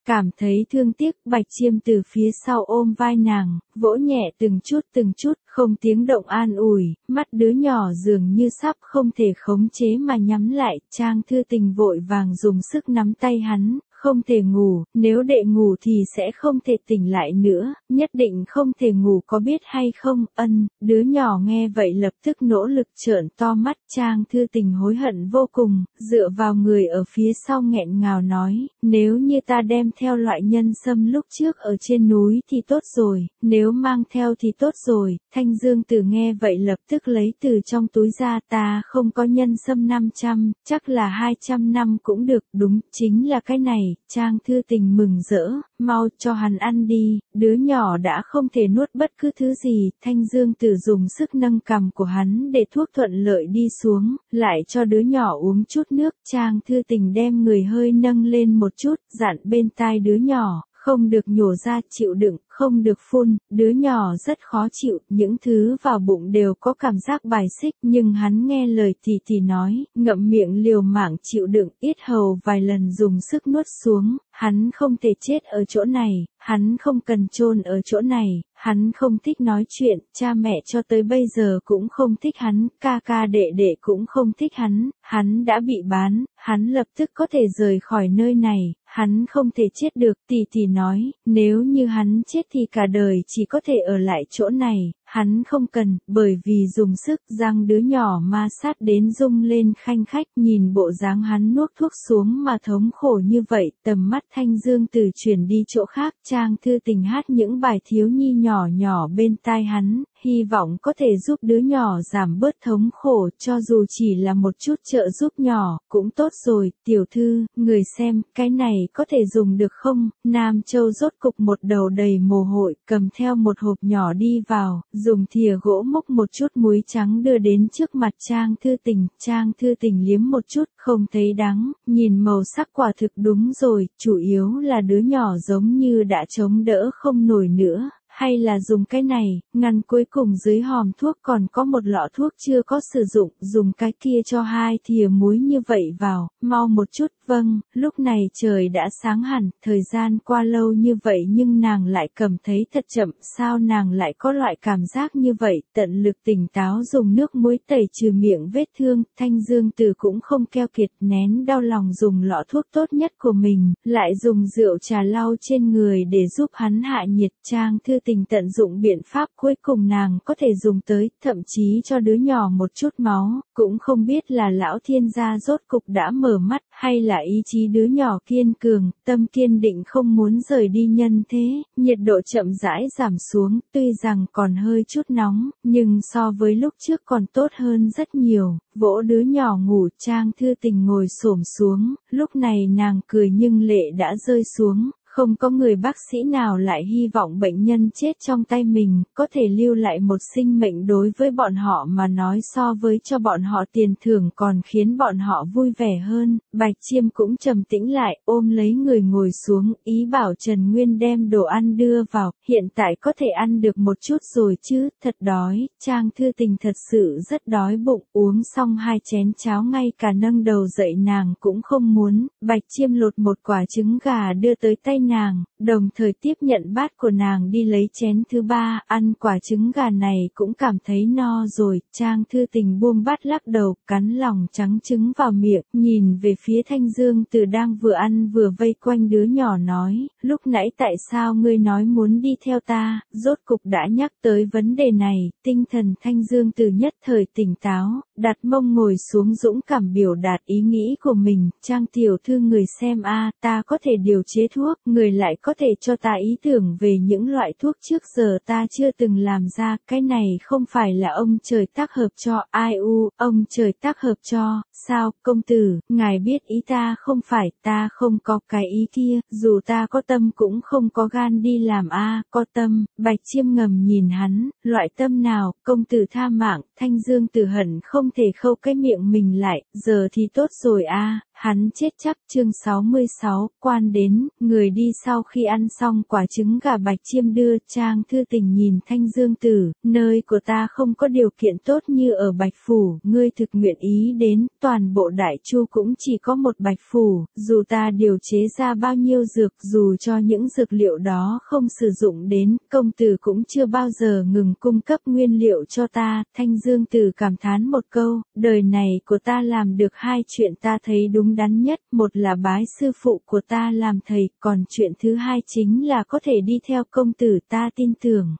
Cảm thấy thương tiếc bạch chiêm từ phía sau ôm vai nàng, vỗ nhẹ từng chút từng chút, không tiếng động an ủi, mắt đứa nhỏ dường như sắp không thể khống chế mà nhắm lại, trang thư tình vội vàng dùng sức nắm tay hắn, không thể ngủ, nếu đệ ngủ thì sẽ không thể tỉnh lại nữa, nhất định không thể ngủ có biết hay không, ân, đứa nhỏ nghe vậy lập tức nỗ lực trợn to mắt trang thư tình hối hận vô cùng, dựa vào người ở phía sau nghẹn ngào nói, nếu như ta đem theo loại nhân sâm lúc trước ở trên núi thì tốt rồi, nếu mang theo thì tốt rồi, thanh dương tử nghe vậy lập tức lấy từ trong túi ra ta không có nhân sâm 500, chắc là 200 năm cũng được, đúng chính là cái này, Trang Thư Tình mừng rỡ, mau cho hắn ăn đi, đứa nhỏ đã không thể nuốt bất cứ thứ gì, Thanh Dương Tử dùng sức nâng cằm của hắn để thuốc thuận lợi đi xuống, lại cho đứa nhỏ uống chút nước, Trang Thư Tình đem người hơi nâng lên một chút, dặn bên tai đứa nhỏ, không được nhổ ra chịu đựng, không được phun, đứa nhỏ rất khó chịu, những thứ vào bụng đều có cảm giác bài xích, nhưng hắn nghe lời thì thì nói, ngậm miệng liều mạng chịu đựng, ít hầu vài lần dùng sức nuốt xuống, hắn không thể chết ở chỗ này, hắn không cần chôn ở chỗ này, hắn không thích nói chuyện, cha mẹ cho tới bây giờ cũng không thích hắn, ca ca đệ đệ cũng không thích hắn, hắn đã bị bán, hắn lập tức có thể rời khỏi nơi này, hắn không thể chết được, tỷ tỷ nói, nếu như hắn chết thì cả đời chỉ có thể ở lại chỗ này, hắn không cần, bởi vì dùng sức răng đứa nhỏ ma sát đến rung lên khanh khách nhìn bộ dáng hắn nuốt thuốc xuống mà thống khổ như vậy, tầm mắt thanh dương từ chuyển đi chỗ khác trang thư tình hát những bài thiếu nhi nhỏ nhỏ bên tai hắn, hy vọng có thể giúp đứa nhỏ giảm bớt thống khổ cho dù chỉ là một chút trợ giúp nhỏ, cũng tốt rồi, tiểu thư, người xem, cái này có thể dùng được không, Nam Châu rốt cục một đầu đầy mồ hôi, cầm theo một hộp nhỏ đi vào, dùng thìa gỗ múc một chút muối trắng đưa đến trước mặt Trang Thư Tình, Trang Thư Tình liếm một chút, không thấy đắng, nhìn màu sắc quả thực đúng rồi, chủ yếu là đứa nhỏ giống như đã chống đỡ không nổi nữa, hay là dùng cái này, ngăn cuối cùng dưới hòm thuốc còn có một lọ thuốc chưa có sử dụng, dùng cái kia cho hai thìa muối như vậy vào, mau một chút, vâng, lúc này trời đã sáng hẳn, thời gian qua lâu như vậy nhưng nàng lại cảm thấy thật chậm, sao nàng lại có loại cảm giác như vậy, tận lực tỉnh táo dùng nước muối tẩy trừ miệng vết thương, thanh dương từ cũng không keo kiệt nén đau lòng dùng lọ thuốc tốt nhất của mình, lại dùng rượu trà lau trên người để giúp hắn hạ nhiệt trang thư tình tận dụng biện pháp cuối cùng nàng có thể dùng tới, thậm chí cho đứa nhỏ một chút máu, cũng không biết là lão thiên gia rốt cục đã mở mắt, hay là ý chí đứa nhỏ kiên cường, tâm kiên định không muốn rời đi nhân thế, nhiệt độ chậm rãi giảm xuống, tuy rằng còn hơi chút nóng, nhưng so với lúc trước còn tốt hơn rất nhiều, vỗ đứa nhỏ ngủ trang thư tình ngồi xổm xuống, lúc này nàng cười nhưng lệ đã rơi xuống, không có người bác sĩ nào lại hy vọng bệnh nhân chết trong tay mình, có thể lưu lại một sinh mệnh đối với bọn họ mà nói so với cho bọn họ tiền thưởng còn khiến bọn họ vui vẻ hơn. Bạch Chiêm cũng trầm tĩnh lại, ôm lấy người ngồi xuống, ý bảo Trần Nguyên đem đồ ăn đưa vào, hiện tại có thể ăn được một chút rồi chứ, thật đói, Trang Thư Tình thật sự rất đói bụng, uống xong hai chén cháo ngay cả nâng đầu dậy nàng cũng không muốn, Bạch Chiêm lột một quả trứng gà đưa tới tay nàng, đồng thời tiếp nhận bát của nàng đi lấy chén thứ ba, ăn quả trứng gà này cũng cảm thấy no rồi, Trang Thư Tình buông bát lắc đầu, cắn lòng trắng trứng vào miệng, nhìn về phía Thanh Dương từ đang vừa ăn vừa vây quanh đứa nhỏ nói, lúc nãy tại sao ngươi nói muốn đi theo ta, rốt cục đã nhắc tới vấn đề này, tinh thần Thanh Dương từ nhất thời tỉnh táo, đặt mông ngồi xuống dũng cảm biểu đạt ý nghĩ của mình, Trang Tiểu Thư người xem a ta có thể điều chế thuốc, người lại có thể cho ta ý tưởng về những loại thuốc trước giờ ta chưa từng làm ra, cái này không phải là ông trời tác hợp cho, ai u, ông trời tác hợp cho, sao, công tử, ngài biết ý ta không phải, ta không có cái ý kia, dù ta có tâm cũng không có gan đi làm a à, có tâm, bạch chiêm ngầm nhìn hắn, loại tâm nào, công tử tha mạng, thanh dương tử hận không thể khâu cái miệng mình lại, giờ thì tốt rồi a à, hắn chết chắc chương 66, quan đến, người đi sau khi ăn xong quả trứng gà bạch chiêm đưa trang thư tình nhìn thanh dương tử, nơi của ta không có điều kiện tốt như ở bạch phủ, ngươi thực nguyện ý đến, toàn bộ đại chu cũng chỉ có một bạch phủ, dù ta điều chế ra bao nhiêu dược dù cho những dược liệu đó không sử dụng đến, công tử cũng chưa bao giờ ngừng cung cấp nguyên liệu cho ta, thanh dương tử cảm thán một câu, đời này của ta làm được hai chuyện ta thấy đúng đúng đắn nhất, một là bái sư phụ của ta làm thầy, còn chuyện thứ hai chính là có thể đi theo công tử ta tin tưởng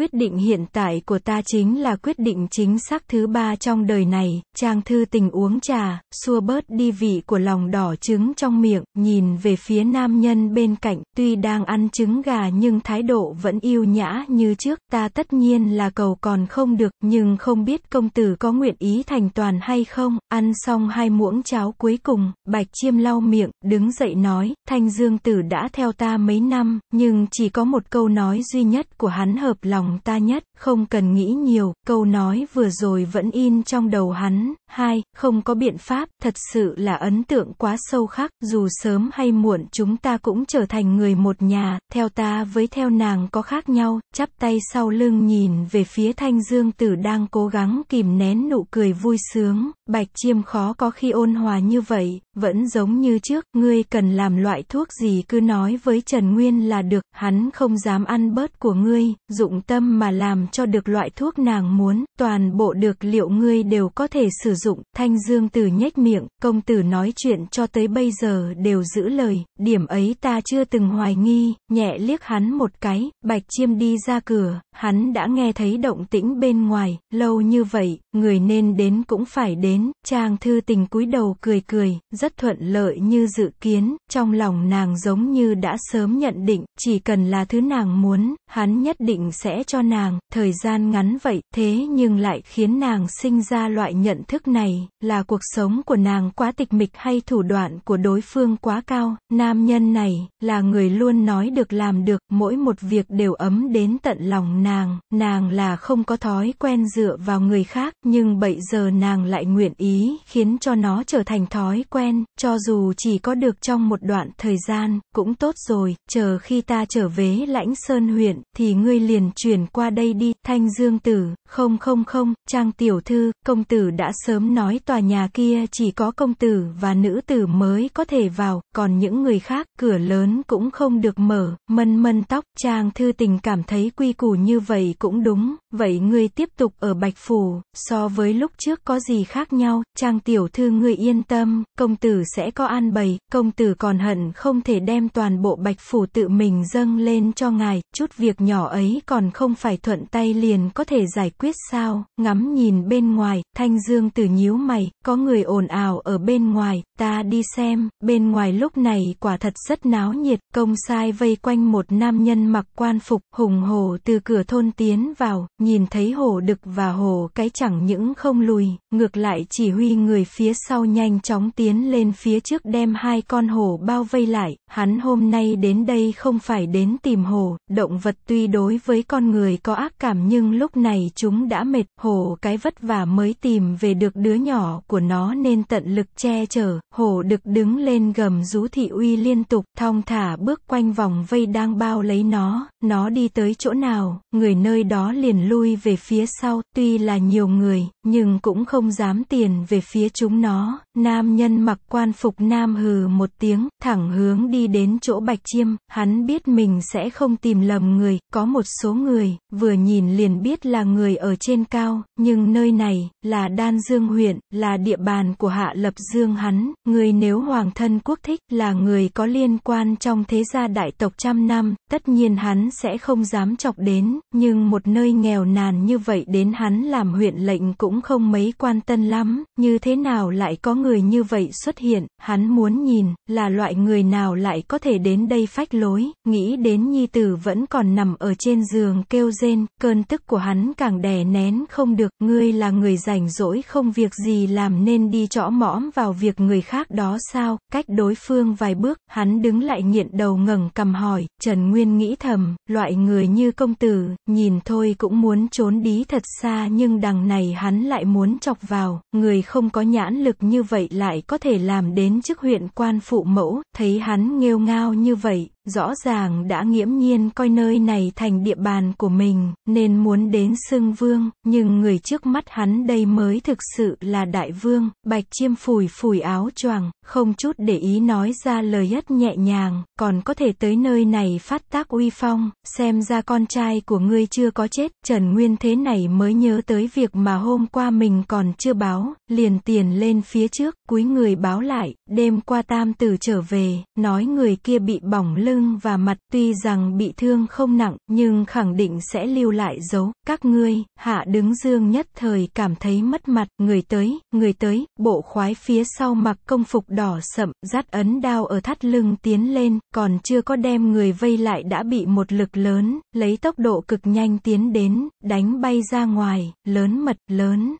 quyết định hiện tại của ta chính là quyết định chính xác thứ ba trong đời này. Trang thư tình uống trà, xua bớt đi vị của lòng đỏ trứng trong miệng, nhìn về phía nam nhân bên cạnh, tuy đang ăn trứng gà nhưng thái độ vẫn yêu nhã như trước. Ta tất nhiên là cầu còn không được, nhưng không biết công tử có nguyện ý thành toàn hay không. Ăn xong hai muỗng cháo cuối cùng, bạch chiêm lau miệng, đứng dậy nói, thanh dương tử đã theo ta mấy năm, nhưng chỉ có một câu nói duy nhất của hắn hợp lòng lòng ta nhất không cần nghĩ nhiều, câu nói vừa rồi vẫn in trong đầu hắn. Hai, không có biện pháp, thật sự là ấn tượng quá sâu khắc, dù sớm hay muộn chúng ta cũng trở thành người một nhà, theo ta với theo nàng có khác nhau, chắp tay sau lưng nhìn về phía thanh dương tử đang cố gắng kìm nén nụ cười vui sướng, bạch chiêm khó có khi ôn hòa như vậy, vẫn giống như trước, ngươi cần làm loại thuốc gì cứ nói với Trần Nguyên là được, hắn không dám ăn bớt của ngươi, dụng tâm mà làm cho được loại thuốc nàng muốn, toàn bộ được liệu ngươi đều có thể sử dụng, thanh dương từ nhếch miệng, công tử nói chuyện cho tới bây giờ đều giữ lời, điểm ấy ta chưa từng hoài nghi, nhẹ liếc hắn một cái, bạch chiêm đi ra cửa, hắn đã nghe thấy động tĩnh bên ngoài, lâu như vậy, người nên đến cũng phải đến, Trang thư tình cúi đầu cười cười, rất thuận lợi như dự kiến, trong lòng nàng giống như đã sớm nhận định, chỉ cần là thứ nàng muốn, hắn nhất định sẽ cho nàng, thời gian ngắn vậy, thế nhưng lại khiến nàng sinh ra loại nhận thức này, là cuộc sống của nàng quá tịch mịch hay thủ đoạn của đối phương quá cao, nam nhân này, là người luôn nói được làm được, mỗi một việc đều ấm đến tận lòng nàng, nàng là không có thói quen dựa vào người khác, nhưng bây giờ nàng lại nguyện ý khiến cho nó trở thành thói quen, cho dù chỉ có được trong một đoạn thời gian, cũng tốt rồi, chờ khi ta trở về lãnh sơn huyện, thì ngươi liền chuyển qua đây đi, thanh dương tử, không không không, trang tiểu thư, công tử đã sớm nói tòa nhà kia chỉ có công tử và nữ tử mới có thể vào, còn những người khác, cửa lớn cũng không được mở, mân mân tóc, trang thư tình cảm thấy quy củ như vậy cũng đúng, vậy ngươi tiếp tục ở Bạch Phủ, so với lúc trước có gì khác nhau, trang tiểu thư người yên tâm, công tử sẽ có an bày, công tử còn hận không thể đem toàn bộ bạch phủ tự mình dâng lên cho ngài, chút việc nhỏ ấy còn không phải thuận tay liền có thể giải quyết sao, ngắm nhìn bên ngoài, thanh dương tử nhíu mày, có người ồn ào ở bên ngoài, ta đi xem, bên ngoài lúc này quả thật rất náo nhiệt, công sai vây quanh một nam nhân mặc quan phục, hùng hổ từ cửa thôn tiến vào, nhìn thấy hổ đực và hổ cái chẳng những không lùi, ngược lại chỉ huy người phía sau nhanh chóng tiến lên phía trước đem hai con hổ bao vây lại, hắn hôm nay đến đây không phải đến tìm hổ, động vật tuy đối với con người có ác cảm nhưng lúc này chúng đã mệt, hổ cái vất vả mới tìm về được đứa nhỏ của nó nên tận lực che chở, hổ đực đứng lên gầm rú thị uy liên tục, thong thả bước quanh vòng vây đang bao lấy nó, nó đi tới chỗ nào, người nơi đó liền lui về phía sau, tuy là nhiều người, nhưng cũng không dám tiền về phía chúng nó, nam nhân mặc quan phục nam hừ một tiếng, thẳng hướng đi đến chỗ bạch chiêm, hắn biết mình sẽ không tìm lầm người, có một số người, vừa nhìn liền biết là người ở trên cao, nhưng nơi này, là Đan Dương huyện, là địa bàn của Hạ Lập Dương hắn, người nếu hoàng thân quốc thích là người có liên quan trong thế gia đại tộc trăm năm, tất nhiên hắn sẽ không dám chọc đến, nhưng một nơi nghèo nàn như vậy đến hắn làm huyện lệnh cũng không mấy quan tân lắm, như thế nào lại có người như vậy xuất hiện, hắn muốn nhìn, là loại người nào lại có thể đến đây phách lối, nghĩ đến nhi tử vẫn còn nằm ở trên giường kêu rên, cơn tức của hắn càng đè nén không được, ngươi là người rảnh rỗi không việc gì làm nên đi chõ mõm vào việc người khác khác đó sao, cách đối phương vài bước, hắn đứng lại nghiện đầu ngẩng cầm hỏi, Trần Nguyên nghĩ thầm, loại người như công tử, nhìn thôi cũng muốn trốn đi thật xa nhưng đằng này hắn lại muốn chọc vào, người không có nhãn lực như vậy lại có thể làm đến chức huyện quan phụ mẫu, thấy hắn nghêu ngao như vậy, rõ ràng đã nghiễm nhiên coi nơi này thành địa bàn của mình, nên muốn đến xưng vương, nhưng người trước mắt hắn đây mới thực sự là đại vương, bạch chiêm phủi phủi áo choàng, không chút để ý nói ra lời hất nhẹ nhàng, còn có thể tới nơi này phát tác uy phong, xem ra con trai của ngươi chưa có chết, Trần Nguyên thế này mới nhớ tới việc mà hôm qua mình còn chưa báo, liền tiền lên phía trước, cúi người báo lại, đêm qua tam tử trở về, nói người kia bị bỏng lưng, lưng và mặt tuy rằng bị thương không nặng nhưng khẳng định sẽ lưu lại dấu. Các ngươi, hạ đứng dương nhất thời cảm thấy mất mặt, người tới, người tới, bộ khoái phía sau mặc công phục đỏ sậm, dắt ấn đao ở thắt lưng tiến lên, còn chưa có đem người vây lại đã bị một lực lớn, lấy tốc độ cực nhanh tiến đến, đánh bay ra ngoài, lớn mật, lớn,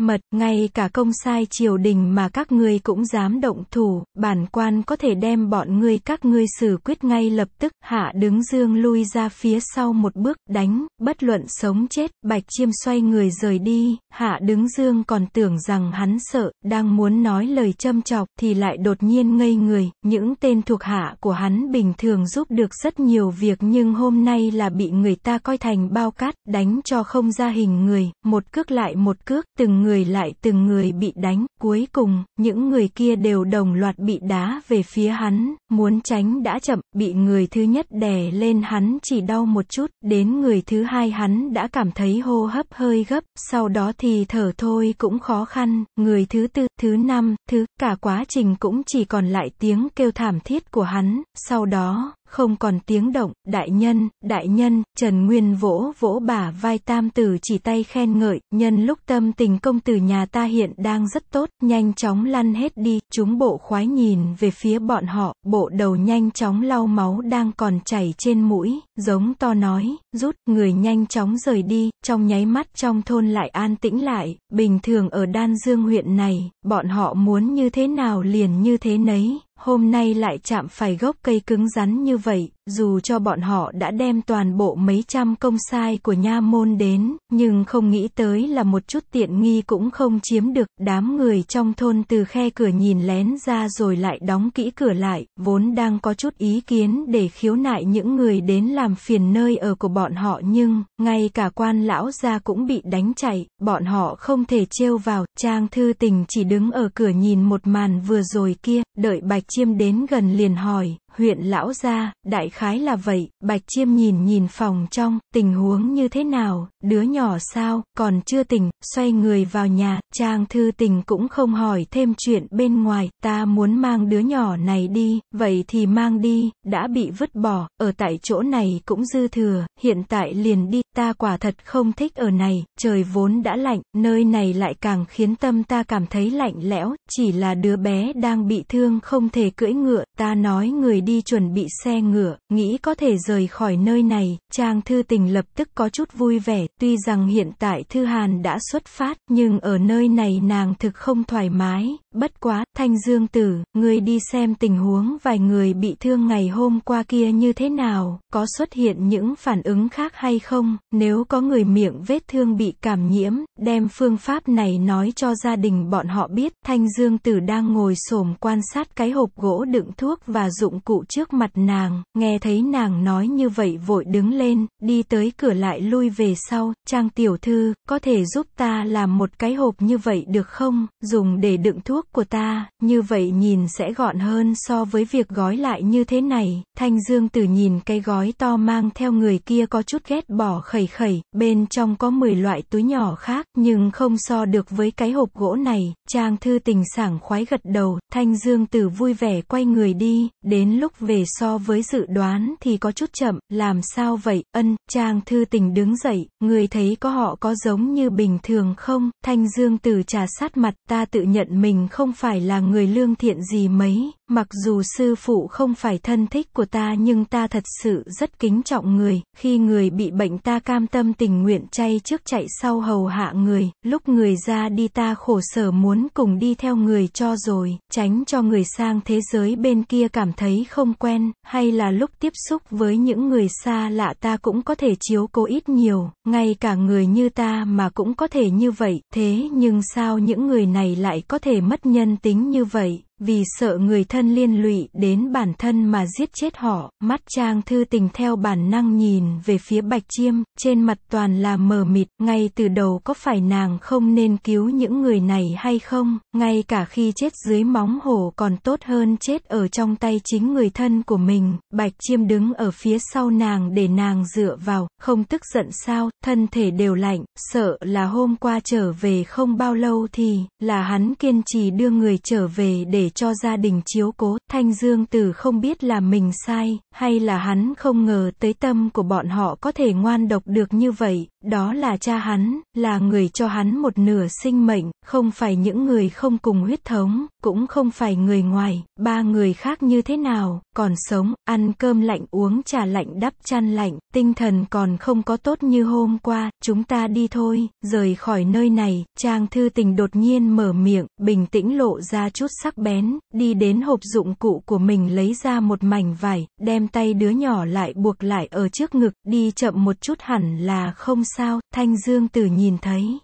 mật, ngay cả công sai triều đình mà các ngươi cũng dám động thủ, bản quan có thể đem bọn ngươi các ngươi xử quyết ngay lập tức, hạ đứng dương lui ra phía sau một bước, đánh, bất luận sống chết, bạch chiêm xoay người rời đi, hạ đứng dương còn tưởng rằng hắn sợ, đang muốn nói lời châm chọc, thì lại đột nhiên ngây người, những tên thuộc hạ của hắn bình thường giúp được rất nhiều việc nhưng hôm nay là bị người ta coi thành bao cát, đánh cho không ra hình người, một cước lại một cước, từng người lại từng người bị đánh, cuối cùng, những người kia đều đồng loạt bị đá về phía hắn, muốn tránh đã chậm, bị người thứ nhất đè lên hắn chỉ đau một chút, đến người thứ hai hắn đã cảm thấy hô hấp hơi gấp, sau đó thì thở thôi cũng khó khăn, người thứ tư, thứ năm, thứ, cả quá trình cũng chỉ còn lại tiếng kêu thảm thiết của hắn, sau đó, không còn tiếng động, đại nhân, đại nhân, Trần Nguyên vỗ vỗ bà vai tam tử chỉ tay khen ngợi, nhân lúc tâm tình công tử nhà ta hiện đang rất tốt, nhanh chóng lăn hết đi, chúng bộ khoái nhìn về phía bọn họ, bộ đầu nhanh chóng lau máu đang còn chảy trên mũi, giống to nói, rút, người nhanh chóng rời đi, trong nháy mắt trong thôn lại an tĩnh lại, bình thường ở Đan Dương huyện này, bọn họ muốn như thế nào liền như thế nấy, hôm nay lại chạm phải gốc cây cứng rắn như vậy. Dù cho bọn họ đã đem toàn bộ mấy trăm công sai của nha môn đến, nhưng không nghĩ tới là một chút tiện nghi cũng không chiếm được, đám người trong thôn từ khe cửa nhìn lén ra rồi lại đóng kỹ cửa lại, vốn đang có chút ý kiến để khiếu nại những người đến làm phiền nơi ở của bọn họ nhưng, ngay cả quan lão ra cũng bị đánh chạy, bọn họ không thể trêu vào, trang thư tình chỉ đứng ở cửa nhìn một màn vừa rồi kia, đợi bạch chiêm đến gần liền hỏi, huyện lão gia, đại khái là vậy, Bạch Chiêm nhìn nhìn phòng trong, tình huống như thế nào, đứa nhỏ sao, còn chưa tỉnh, xoay người vào nhà, Trang Thư Tình cũng không hỏi thêm chuyện bên ngoài, ta muốn mang đứa nhỏ này đi, vậy thì mang đi, đã bị vứt bỏ, ở tại chỗ này cũng dư thừa, hiện tại liền đi, ta quả thật không thích ở này, trời vốn đã lạnh, nơi này lại càng khiến tâm ta cảm thấy lạnh lẽo, chỉ là đứa bé đang bị thương không thể cưỡi ngựa, ta nói người đi chuẩn bị xe ngựa, nghĩ có thể rời khỏi nơi này, Trang Thư Tình lập tức có chút vui vẻ, tuy rằng hiện tại Thư Hàn đã xuất phát, nhưng ở nơi này nàng thực không thoải mái, bất quá, Thanh Dương Tử, người đi xem tình huống vài người bị thương ngày hôm qua kia như thế nào, có xuất hiện những phản ứng khác hay không, nếu có người miệng vết thương bị cảm nhiễm, đem phương pháp này nói cho gia đình bọn họ biết, Thanh Dương Tử đang ngồi xổm quan sát cái hộp gỗ đựng thuốc và dụng cụ cụ trước mặt nàng, nghe thấy nàng nói như vậy vội đứng lên, đi tới cửa lại lui về sau, trang tiểu thư, có thể giúp ta làm một cái hộp như vậy được không, dùng để đựng thuốc của ta, như vậy nhìn sẽ gọn hơn so với việc gói lại như thế này, thanh dương tử nhìn cái gói to mang theo người kia có chút ghét bỏ khẩy khẩy, bên trong có 10 loại túi nhỏ khác, nhưng không so được với cái hộp gỗ này, trang thư tình sảng khoái gật đầu, thanh dương tử vui vẻ quay người đi, đến lúc lúc về so với dự đoán thì có chút chậm, làm sao vậy, ân, Trang Thư Tình đứng dậy, người thấy có họ có giống như bình thường không, Thanh Dương Tử trà sát mặt, ta tự nhận mình không phải là người lương thiện gì mấy, Mặc dù sư phụ không phải thân thích của ta nhưng ta thật sự rất kính trọng người, khi người bị bệnh ta cam tâm tình nguyện chay trước chạy sau hầu hạ người, lúc người ra đi ta khổ sở muốn cùng đi theo người cho rồi, tránh cho người sang thế giới bên kia cảm thấy không quen, hay là lúc tiếp xúc với những người xa lạ ta cũng có thể chiếu cố ít nhiều, ngay cả người như ta mà cũng có thể như vậy, thế nhưng sao những người này lại có thể mất nhân tính như vậy? vì sợ người thân liên lụy đến bản thân mà giết chết họ, mắt Trang Thư Tình theo bản năng nhìn về phía Bạch Chiêm, trên mặt toàn là mờ mịt, ngay từ đầu có phải nàng không nên cứu những người này hay không, ngay cả khi chết dưới móng hổ còn tốt hơn chết ở trong tay chính người thân của mình, Bạch Chiêm đứng ở phía sau nàng để nàng dựa vào, không tức giận sao, thân thể đều lạnh, sợ là hôm qua trở về không bao lâu thì, là hắn kiên trì đưa người trở về để để cho gia đình chiếu cố, Thanh Dương Tử không biết là mình sai, hay là hắn không ngờ tới tâm của bọn họ có thể ngoan độc được như vậy, đó là cha hắn, là người cho hắn một nửa sinh mệnh, không phải những người không cùng huyết thống, cũng không phải người ngoài, ba người khác như thế nào, còn sống, ăn cơm lạnh uống trà lạnh đắp chăn lạnh, tinh thần còn không có tốt như hôm qua, chúng ta đi thôi, rời khỏi nơi này, trang thư tình đột nhiên mở miệng, bình tĩnh lộ ra chút sắc bén, đi đến hộp dụng cụ của mình lấy ra một mảnh vải, đem tay đứa nhỏ lại buộc lại ở trước ngực, đi chậm một chút hẳn là không sao, Thanh Dương Tử nhìn thấy.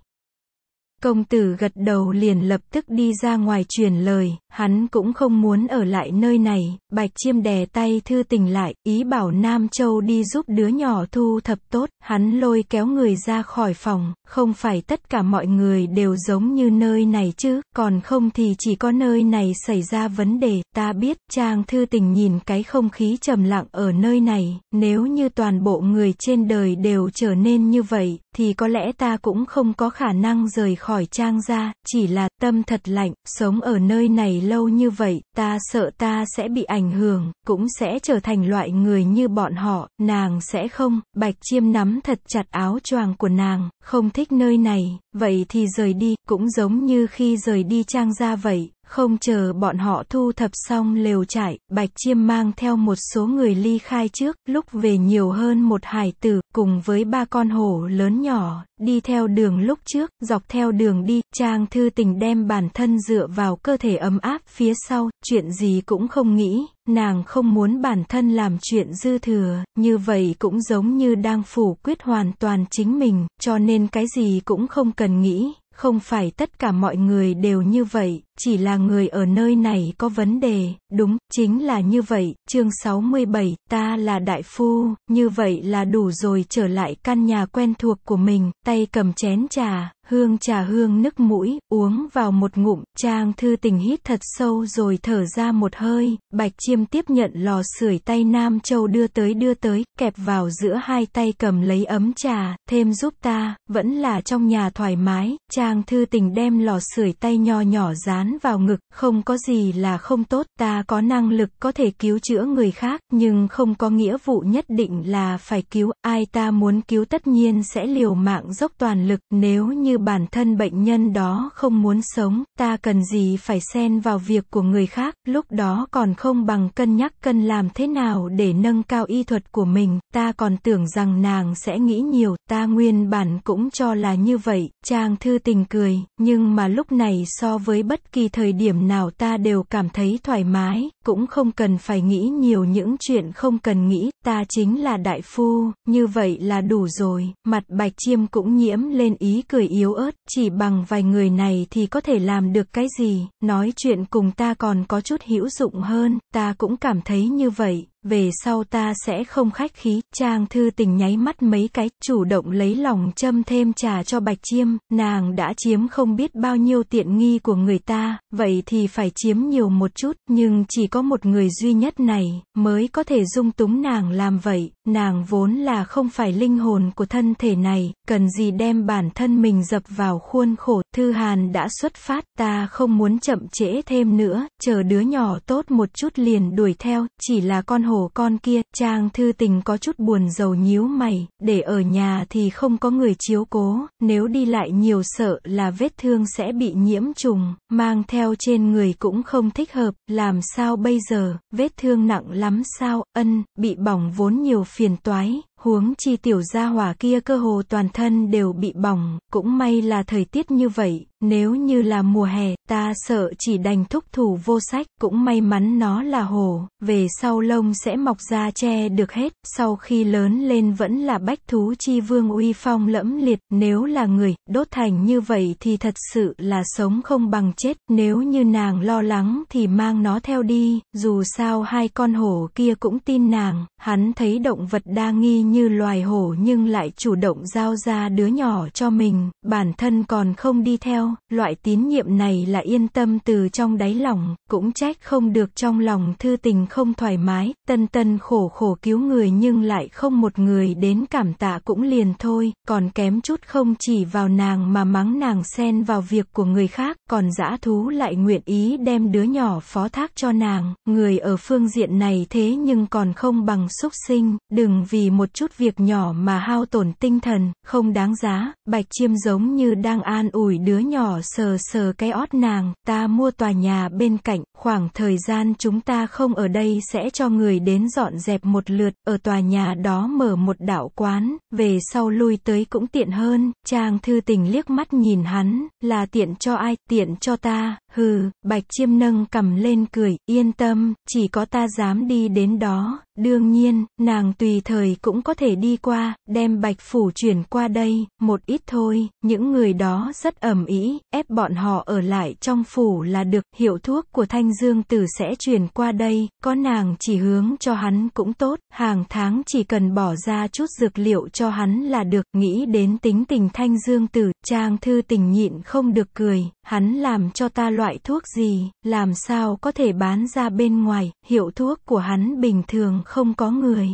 Công tử gật đầu liền lập tức đi ra ngoài truyền lời, hắn cũng không muốn ở lại nơi này, bạch chiêm đè tay thư tình lại, ý bảo Nam Châu đi giúp đứa nhỏ thu thập tốt, hắn lôi kéo người ra khỏi phòng, không phải tất cả mọi người đều giống như nơi này chứ, còn không thì chỉ có nơi này xảy ra vấn đề, ta biết, trang thư tình nhìn cái không khí trầm lặng ở nơi này, nếu như toàn bộ người trên đời đều trở nên như vậy, thì có lẽ ta cũng không có khả năng rời khỏi khỏi trang gia, chỉ là tâm thật lạnh, sống ở nơi này lâu như vậy, ta sợ ta sẽ bị ảnh hưởng, cũng sẽ trở thành loại người như bọn họ, nàng sẽ không, bạch chiêm nắm thật chặt áo choàng của nàng, không thích nơi này, vậy thì rời đi, cũng giống như khi rời đi trang gia vậy, không chờ bọn họ thu thập xong lều trải, Bạch Chiêm mang theo một số người ly khai trước, lúc về nhiều hơn một hải tử, cùng với ba con hổ lớn nhỏ, đi theo đường lúc trước, dọc theo đường đi, Trang Thư Tình đem bản thân dựa vào cơ thể ấm áp phía sau, chuyện gì cũng không nghĩ, nàng không muốn bản thân làm chuyện dư thừa, như vậy cũng giống như đang phủ quyết hoàn toàn chính mình, cho nên cái gì cũng không cần nghĩ, không phải tất cả mọi người đều như vậy, chỉ là người ở nơi này có vấn đề, đúng, chính là như vậy, chương 67, ta là đại phu, như vậy là đủ rồi trở lại căn nhà quen thuộc của mình, tay cầm chén trà, hương trà hương nức mũi, uống vào một ngụm, Trang Thư Tình hít thật sâu rồi thở ra một hơi, Bạch Chiêm tiếp nhận lò sưởi tay Nam Châu đưa tới đưa tới, kẹp vào giữa hai tay cầm lấy ấm trà, thêm giúp ta, vẫn là trong nhà thoải mái, Trang Thư Tình đem lò sưởi tay nho nhỏ dán hắn vào ngực, không có gì là không tốt, ta có năng lực có thể cứu chữa người khác, nhưng không có nghĩa vụ nhất định là phải cứu, ai ta muốn cứu tất nhiên sẽ liều mạng dốc toàn lực, nếu như bản thân bệnh nhân đó không muốn sống, ta cần gì phải xen vào việc của người khác, lúc đó còn không bằng cân nhắc cần làm thế nào để nâng cao y thuật của mình, ta còn tưởng rằng nàng sẽ nghĩ nhiều, ta nguyên bản cũng cho là như vậy, chàng thư tình cười, nhưng mà lúc này so với bất kỳ kỳ thời điểm nào ta đều cảm thấy thoải mái cũng không cần phải nghĩ nhiều những chuyện không cần nghĩ, ta chính là đại phu, như vậy là đủ rồi, mặt bạch chiêm cũng nhiễm lên ý cười yếu ớt, chỉ bằng vài người này thì có thể làm được cái gì, nói chuyện cùng ta còn có chút hữu dụng hơn, ta cũng cảm thấy như vậy, về sau ta sẽ không khách khí, trang thư tình nháy mắt mấy cái, chủ động lấy lòng châm thêm trà cho bạch chiêm, nàng đã chiếm không biết bao nhiêu tiện nghi của người ta, vậy thì phải chiếm nhiều một chút, nhưng chỉ có có một người duy nhất này, mới có thể dung túng nàng làm vậy, nàng vốn là không phải linh hồn của thân thể này, cần gì đem bản thân mình dập vào khuôn khổ, Thư Hàn đã xuất phát, ta không muốn chậm trễ thêm nữa, chờ đứa nhỏ tốt một chút liền đuổi theo, chỉ là con hổ con kia, Trang Thư Tình có chút buồn dầu nhíu mày, để ở nhà thì không có người chiếu cố, nếu đi lại nhiều sợ là vết thương sẽ bị nhiễm trùng, mang theo trên người cũng không thích hợp, làm sao bây giờ, vết thương nặng lắm sao, ân, bị bỏng vốn nhiều phiền toái, Huống chi tiểu gia hỏa kia cơ hồ toàn thân đều bị bỏng, cũng may là thời tiết như vậy, nếu như là mùa hè, ta sợ chỉ đành thúc thủ vô sách, cũng may mắn nó là hồ, về sau lông sẽ mọc ra che được hết, sau khi lớn lên vẫn là bách thú chi vương uy phong lẫm liệt, nếu là người, đốt thành như vậy thì thật sự là sống không bằng chết, nếu như nàng lo lắng thì mang nó theo đi, dù sao hai con hổ kia cũng tin nàng, hắn thấy động vật đa nghi như loài hổ nhưng lại chủ động giao ra đứa nhỏ cho mình, bản thân còn không đi theo, loại tín nhiệm này là yên tâm từ trong đáy lòng, cũng trách không được trong lòng thư tình không thoải mái, tân tân khổ khổ cứu người nhưng lại không một người đến cảm tạ cũng liền thôi, còn kém chút không chỉ vào nàng mà mắng nàng xen vào việc của người khác, còn dã thú lại nguyện ý đem đứa nhỏ phó thác cho nàng, người ở phương diện này thế nhưng còn không bằng xúc sinh, đừng vì một chút việc nhỏ mà hao tổn tinh thần, không đáng giá, bạch chiêm giống như đang an ủi đứa nhỏ sờ sờ cái ót nàng, ta mua tòa nhà bên cạnh, khoảng thời gian chúng ta không ở đây sẽ cho người đến dọn dẹp một lượt, ở tòa nhà đó mở một đảo quán, về sau lui tới cũng tiện hơn, chàng thư tình liếc mắt nhìn hắn, là tiện cho ai, tiện cho ta, hừ, bạch chiêm nâng cầm lên cười, yên tâm, chỉ có ta dám đi đến đó, đương nhiên, nàng tùy thời cũng có có thể đi qua, đem bạch phủ chuyển qua đây, một ít thôi, những người đó rất ẩm ý, ép bọn họ ở lại trong phủ là được, hiệu thuốc của Thanh Dương Tử sẽ chuyển qua đây, có nàng chỉ hướng cho hắn cũng tốt, hàng tháng chỉ cần bỏ ra chút dược liệu cho hắn là được, nghĩ đến tính tình Thanh Dương Tử, Trang Thư Tình nhịn không được cười, hắn làm cho ta loại thuốc gì, làm sao có thể bán ra bên ngoài, hiệu thuốc của hắn bình thường không có người.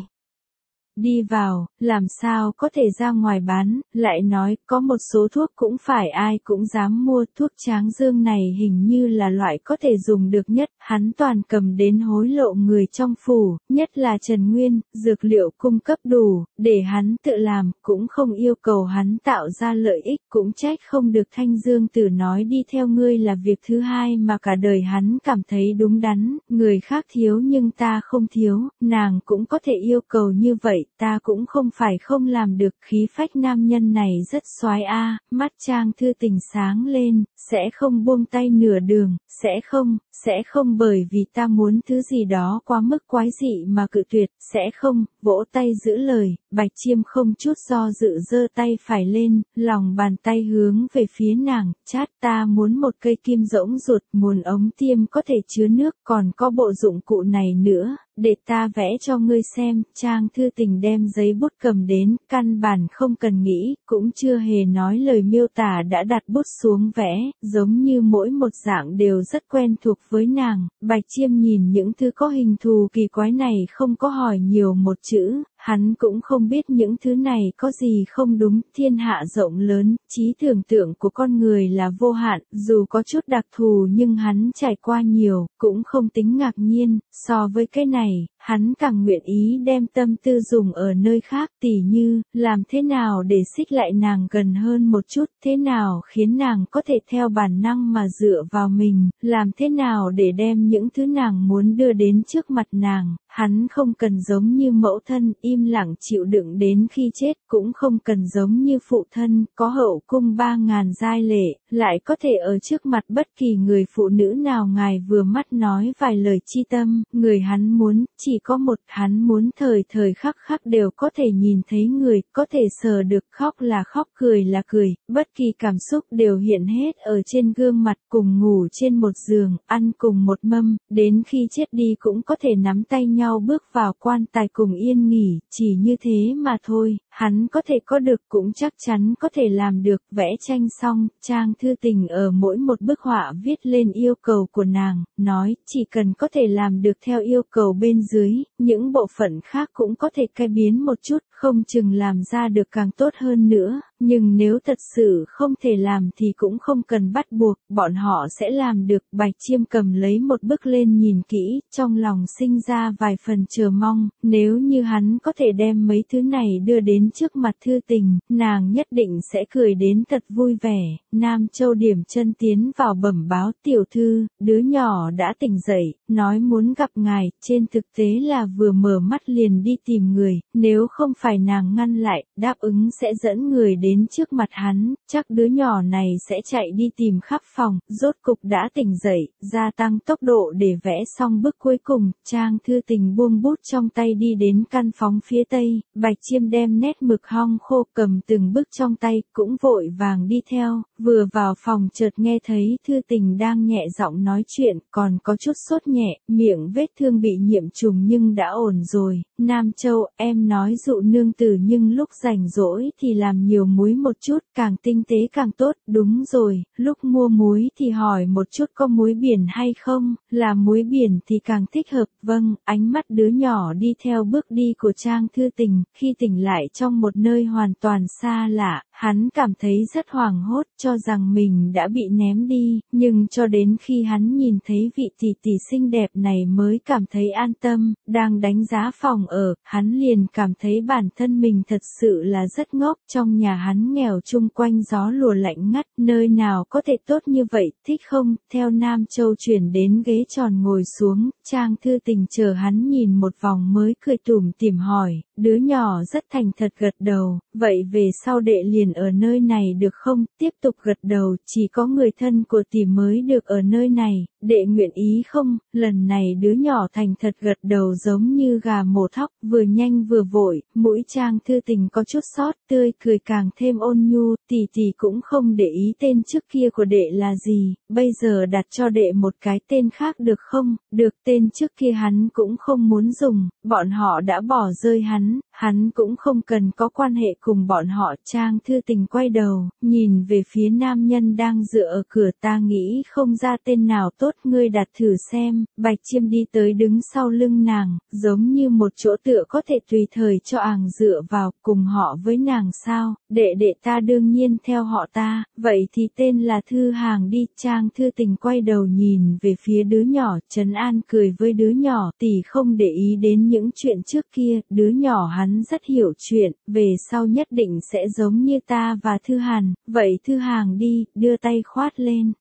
Đi vào, làm sao có thể ra ngoài bán, lại nói, có một số thuốc cũng phải ai cũng dám mua, thuốc tráng dương này hình như là loại có thể dùng được nhất, hắn toàn cầm đến hối lộ người trong phủ, nhất là Trần Nguyên, dược liệu cung cấp đủ, để hắn tự làm, cũng không yêu cầu hắn tạo ra lợi ích, cũng trách không được Thanh Dương Tử nói đi theo ngươi là việc thứ hai mà cả đời hắn cảm thấy đúng đắn, người khác thiếu nhưng ta không thiếu, nàng cũng có thể yêu cầu như vậy, ta cũng không phải không làm được khí phách nam nhân này rất soái a à, mắt trang thư tình sáng lên, sẽ không buông tay nửa đường, sẽ không, sẽ không bởi vì ta muốn thứ gì đó quá mức quái dị mà cự tuyệt, sẽ không, vỗ tay giữ lời, bạch chiêm không chút do dự giơ tay phải lên, lòng bàn tay hướng về phía nàng, chát ta muốn một cây kim rỗng ruột, muốn ống tiêm có thể chứa nước, còn có bộ dụng cụ này nữa, để ta vẽ cho ngươi xem, trang thư tình đem giấy bút cầm đến, căn bản không cần nghĩ, cũng chưa hề nói lời miêu tả đã đặt bút xuống vẽ, giống như mỗi một dạng đều rất quen thuộc với nàng, bạch chiêm nhìn những thứ có hình thù kỳ quái này không có hỏi nhiều một chữ, hắn cũng không biết những thứ này có gì không đúng, thiên hạ rộng lớn, trí tưởng tượng của con người là vô hạn, dù có chút đặc thù nhưng hắn trải qua nhiều, cũng không tính ngạc nhiên, so với cái này, hắn càng nguyện ý đem tâm tư dùng ở nơi khác tỉ như, làm thế nào để xích lại nàng gần hơn một chút, thế nào khiến nàng có thể theo bản năng mà dựa vào mình, làm thế nào để đem những thứ nàng muốn đưa đến trước mặt nàng, hắn không cần giống như mẫu thân, im im lặng chịu đựng đến khi chết cũng không cần giống như phụ thân, có hậu cung ba ngàn giai lệ, lại có thể ở trước mặt bất kỳ người phụ nữ nào ngài vừa mắt nói vài lời chi tâm, người hắn muốn, chỉ có một hắn muốn thời thời khắc khắc đều có thể nhìn thấy người, có thể sờ được khóc là khóc cười là cười, bất kỳ cảm xúc đều hiện hết ở trên gương mặt cùng ngủ trên một giường, ăn cùng một mâm, đến khi chết đi cũng có thể nắm tay nhau bước vào quan tài cùng yên nghỉ, chỉ như thế mà thôi, hắn có thể có được cũng chắc chắn có thể làm được, vẽ tranh xong, Trang Thư Tình ở mỗi một bức họa viết lên yêu cầu của nàng, nói, chỉ cần có thể làm được theo yêu cầu bên dưới, những bộ phận khác cũng có thể cải biến một chút, không chừng làm ra được càng tốt hơn nữa, nhưng nếu thật sự không thể làm thì cũng không cần bắt buộc, bọn họ sẽ làm được. Bạch chiêm cầm lấy một bước lên nhìn kỹ, trong lòng sinh ra vài phần chờ mong, nếu như hắn có thể đem mấy thứ này đưa đến trước mặt thư tình, nàng nhất định sẽ cười đến thật vui vẻ. Nam Châu điểm chân tiến vào bẩm báo tiểu thư, đứa nhỏ đã tỉnh dậy, nói muốn gặp ngài, trên thực tế là vừa mở mắt liền đi tìm người, nếu không phải nàng ngăn lại, đáp ứng sẽ dẫn người đến đến trước mặt hắn, chắc đứa nhỏ này sẽ chạy đi tìm khắp phòng, rốt cục đã tỉnh dậy, gia tăng tốc độ để vẽ xong bức cuối cùng, Trang Thư Tình buông bút trong tay đi đến căn phóng phía tây, Bạch Chiêm đem nét mực hong khô cầm từng bức trong tay, cũng vội vàng đi theo, vừa vào phòng chợt nghe thấy Thư Tình đang nhẹ giọng nói chuyện, còn có chút sốt nhẹ, miệng vết thương bị nhiễm trùng nhưng đã ổn rồi, Nam Châu, em nói dụ nương tử nhưng lúc rảnh rỗi thì làm nhiều muối một chút, càng tinh tế càng tốt, đúng rồi, lúc mua muối thì hỏi một chút có muối biển hay không, là muối biển thì càng thích hợp, vâng, ánh mắt đứa nhỏ đi theo bước đi của Trang Thư Tình, khi tỉnh lại trong một nơi hoàn toàn xa lạ, Hắn cảm thấy rất hoảng hốt cho rằng mình đã bị ném đi, nhưng cho đến khi hắn nhìn thấy vị tỷ tỷ xinh đẹp này mới cảm thấy an tâm, đang đánh giá phòng ở, hắn liền cảm thấy bản thân mình thật sự là rất ngốc, trong nhà hắn nghèo chung quanh gió lùa lạnh ngắt, nơi nào có thể tốt như vậy, thích không, theo Nam Châu chuyển đến ghế tròn ngồi xuống, Trang Thư Tình chờ hắn nhìn một vòng mới cười tủm tìm hỏi, đứa nhỏ rất thành thật gật đầu, vậy về sau đệ liền liền ở nơi này được không, tiếp tục gật đầu, chỉ có người thân của tỷ mới được ở nơi này, đệ nguyện ý không, lần này đứa nhỏ thành thật gật đầu giống như gà mổ thóc, vừa nhanh vừa vội, mũi trang thư tình có chút sót, tươi cười càng thêm ôn nhu, tỷ tỷ cũng không để ý tên trước kia của đệ là gì, bây giờ đặt cho đệ một cái tên khác được không, được tên trước kia hắn cũng không muốn dùng, bọn họ đã bỏ rơi hắn, hắn cũng không cần có quan hệ cùng bọn họ trang thư thư tình quay đầu, nhìn về phía nam nhân đang dựa ở cửa ta nghĩ không ra tên nào tốt ngươi đặt thử xem, bạch chiêm đi tới đứng sau lưng nàng, giống như một chỗ tựa có thể tùy thời cho àng dựa vào cùng họ với nàng sao, đệ đệ ta đương nhiên theo họ ta, vậy thì tên là thư hàng đi trang thư tình quay đầu nhìn về phía đứa nhỏ, Trấn An cười với đứa nhỏ tỷ không để ý đến những chuyện trước kia, đứa nhỏ hắn rất hiểu chuyện, về sau nhất định sẽ giống như ta và Thư Hàn, vậy Thư Hàng đi, đưa tay khoát lên.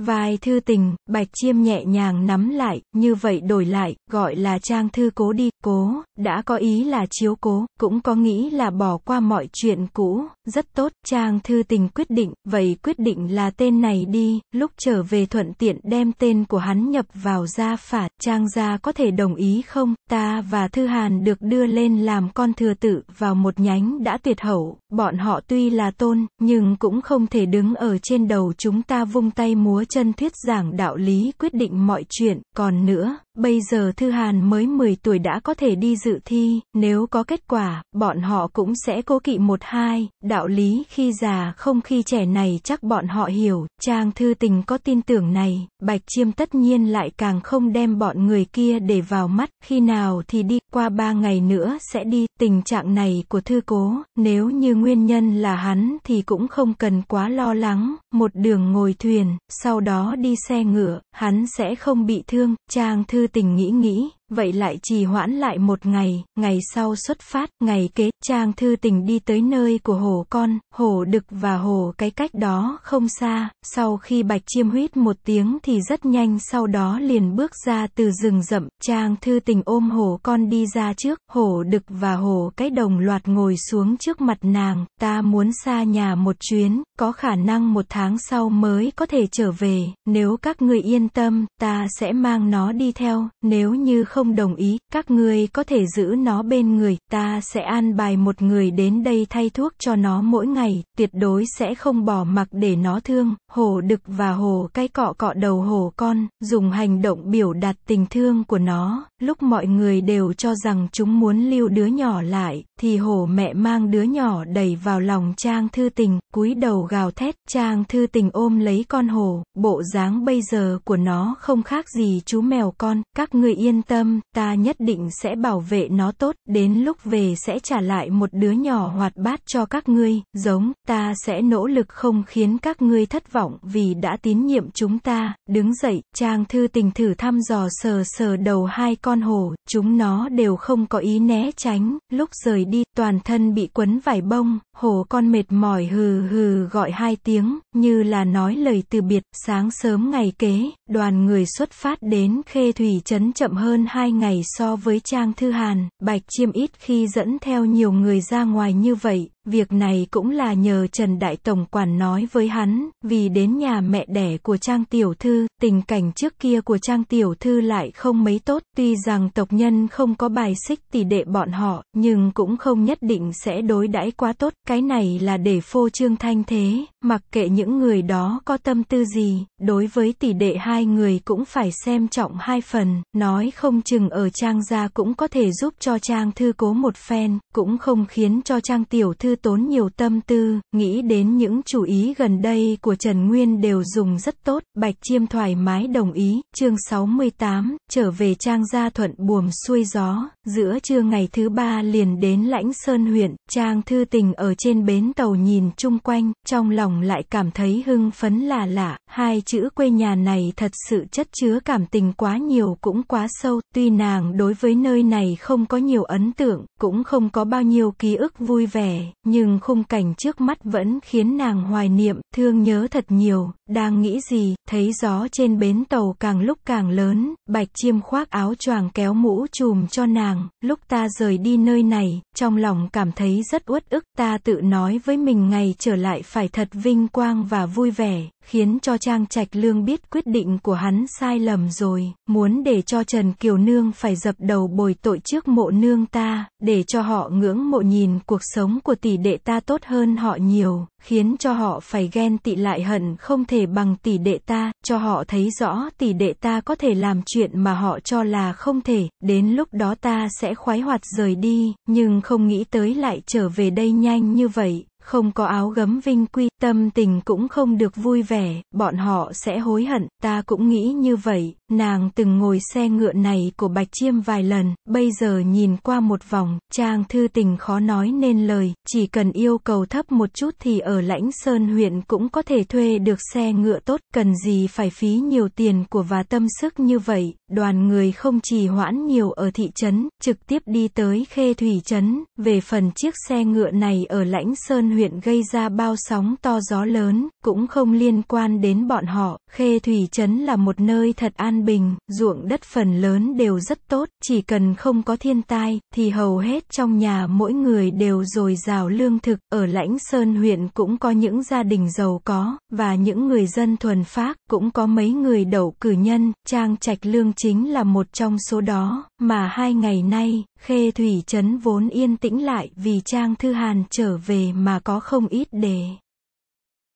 Vài thư tình, Bạch Chiêm nhẹ nhàng nắm lại, như vậy đổi lại, gọi là trang thư cố đi, cố, đã có ý là chiếu cố, cũng có nghĩ là bỏ qua mọi chuyện cũ, rất tốt, trang thư tình quyết định, vậy quyết định là tên này đi, lúc trở về thuận tiện đem tên của hắn nhập vào gia phả, trang gia có thể đồng ý không, ta và Thư Hàn được đưa lên làm con thừa tử vào một nhánh đã tuyệt hậu, bọn họ tuy là tôn, nhưng cũng không thể đứng ở trên đầu chúng ta vung tay múa chân thuyết giảng đạo lý quyết định mọi chuyện, còn nữa, Bây giờ Thư Hàn mới 10 tuổi đã có thể đi dự thi, nếu có kết quả, bọn họ cũng sẽ cố kỵ một hai, đạo lý khi già không khi trẻ này chắc bọn họ hiểu, Trang Thư Tình có tin tưởng này, Bạch Chiêm tất nhiên lại càng không đem bọn người kia để vào mắt, khi nào thì đi, qua ba ngày nữa sẽ đi, tình trạng này của Thư Cố, nếu như nguyên nhân là hắn thì cũng không cần quá lo lắng, một đường ngồi thuyền, sau đó đi xe ngựa, hắn sẽ không bị thương, Trang Thư tình nghĩ nghĩ vậy lại trì hoãn lại một ngày, ngày sau xuất phát, ngày kế, Trang Thư Tình đi tới nơi của hồ con, hồ đực và hồ cái cách đó không xa, sau khi Bạch Chiêm huyết một tiếng thì rất nhanh sau đó liền bước ra từ rừng rậm, Trang Thư Tình ôm hồ con đi ra trước, hồ đực và hồ cái đồng loạt ngồi xuống trước mặt nàng, ta muốn xa nhà một chuyến, có khả năng một tháng sau mới có thể trở về, nếu các người yên tâm, ta sẽ mang nó đi theo, nếu như không không đồng ý, các ngươi có thể giữ nó bên người, ta sẽ an bài một người đến đây thay thuốc cho nó mỗi ngày, tuyệt đối sẽ không bỏ mặc để nó thương, hồ đực và hồ cây cọ cọ đầu hồ con, dùng hành động biểu đạt tình thương của nó, lúc mọi người đều cho rằng chúng muốn lưu đứa nhỏ lại, thì hồ mẹ mang đứa nhỏ đẩy vào lòng Trang Thư Tình, cúi đầu gào thét, Trang Thư Tình ôm lấy con hồ, bộ dáng bây giờ của nó không khác gì chú mèo con, các người yên tâm tâm, ta nhất định sẽ bảo vệ nó tốt, đến lúc về sẽ trả lại một đứa nhỏ hoạt bát cho các ngươi, giống, ta sẽ nỗ lực không khiến các ngươi thất vọng vì đã tín nhiệm chúng ta, đứng dậy, Trang Thư Tình thử thăm dò sờ sờ đầu hai con hổ, chúng nó đều không có ý né tránh, lúc rời đi, toàn thân bị quấn vải bông, hổ con mệt mỏi hừ hừ gọi hai tiếng, như là nói lời từ biệt, sáng sớm ngày kế, đoàn người xuất phát đến khê thủy trấn chậm hơn hai ngày so với Trang Thư Hàn, Bạch Chiêm ít khi dẫn theo nhiều người ra ngoài như vậy, Việc này cũng là nhờ Trần Đại Tổng Quản nói với hắn, vì đến nhà mẹ đẻ của Trang Tiểu Thư, tình cảnh trước kia của Trang Tiểu Thư lại không mấy tốt, tuy rằng tộc nhân không có bài xích tỷ đệ bọn họ, nhưng cũng không nhất định sẽ đối đãi quá tốt, cái này là để phô trương thanh thế, mặc kệ những người đó có tâm tư gì, đối với tỷ đệ hai người cũng phải xem trọng hai phần, nói không chừng ở Trang gia cũng có thể giúp cho Trang Thư cố một phen, cũng không khiến cho Trang Tiểu Thư tốn nhiều tâm tư, nghĩ đến những chủ ý gần đây của Trần Nguyên đều dùng rất tốt, Bạch Chiêm thoải mái đồng ý, chương 68, trở về trang gia thuận buồm xuôi gió, Giữa trưa ngày thứ ba liền đến lãnh sơn huyện, Trang Thư Tình ở trên bến tàu nhìn chung quanh, trong lòng lại cảm thấy hưng phấn là lạ, hai chữ quê nhà này thật sự chất chứa cảm tình quá nhiều cũng quá sâu, tuy nàng đối với nơi này không có nhiều ấn tượng, cũng không có bao nhiêu ký ức vui vẻ, nhưng khung cảnh trước mắt vẫn khiến nàng hoài niệm, thương nhớ thật nhiều, đang nghĩ gì, thấy gió trên bến tàu càng lúc càng lớn, bạch chiêm khoác áo choàng kéo mũ chùm cho nàng, nàng, lúc ta rời đi nơi này, trong lòng cảm thấy rất uất ức, ta tự nói với mình ngày trở lại phải thật vinh quang và vui vẻ, khiến cho Trang Trạch Lương biết quyết định của hắn sai lầm rồi, muốn để cho Trần Kiều Nương phải dập đầu bồi tội trước mộ nương ta, để cho họ ngưỡng mộ nhìn cuộc sống của tỷ đệ ta tốt hơn họ nhiều, khiến cho họ phải ghen tị lại hận không thể bằng tỷ đệ ta, cho họ thấy rõ tỷ đệ ta có thể làm chuyện mà họ cho là không thể, đến lúc đó ta sẽ khoái hoạt rời đi, nhưng không nghĩ tới lại trở về đây nhanh như vậy, không có áo gấm vinh quy, Tâm tình cũng không được vui vẻ, bọn họ sẽ hối hận, ta cũng nghĩ như vậy, nàng từng ngồi xe ngựa này của Bạch Chiêm vài lần, bây giờ nhìn qua một vòng, Trang Thư Tình khó nói nên lời, chỉ cần yêu cầu thấp một chút thì ở Lãnh Sơn huyện cũng có thể thuê được xe ngựa tốt, cần gì phải phí nhiều tiền của và tâm sức như vậy, đoàn người không trì hoãn nhiều ở thị trấn, trực tiếp đi tới Khê Thủy Trấn, về phần chiếc xe ngựa này ở Lãnh Sơn huyện gây ra bao sóng to to gió lớn, cũng không liên quan đến bọn họ. Khê Thủy Trấn là một nơi thật an bình, ruộng đất phần lớn đều rất tốt, chỉ cần không có thiên tai, thì hầu hết trong nhà mỗi người đều dồi dào lương thực. Ở Lãnh Sơn huyện cũng có những gia đình giàu có, và những người dân thuần phác, cũng có mấy người đậu cử nhân, Trang Trạch Lương chính là một trong số đó, mà hai ngày nay, Khê Thủy Trấn vốn yên tĩnh lại vì Trang Thư Hàn trở về mà có không ít đề.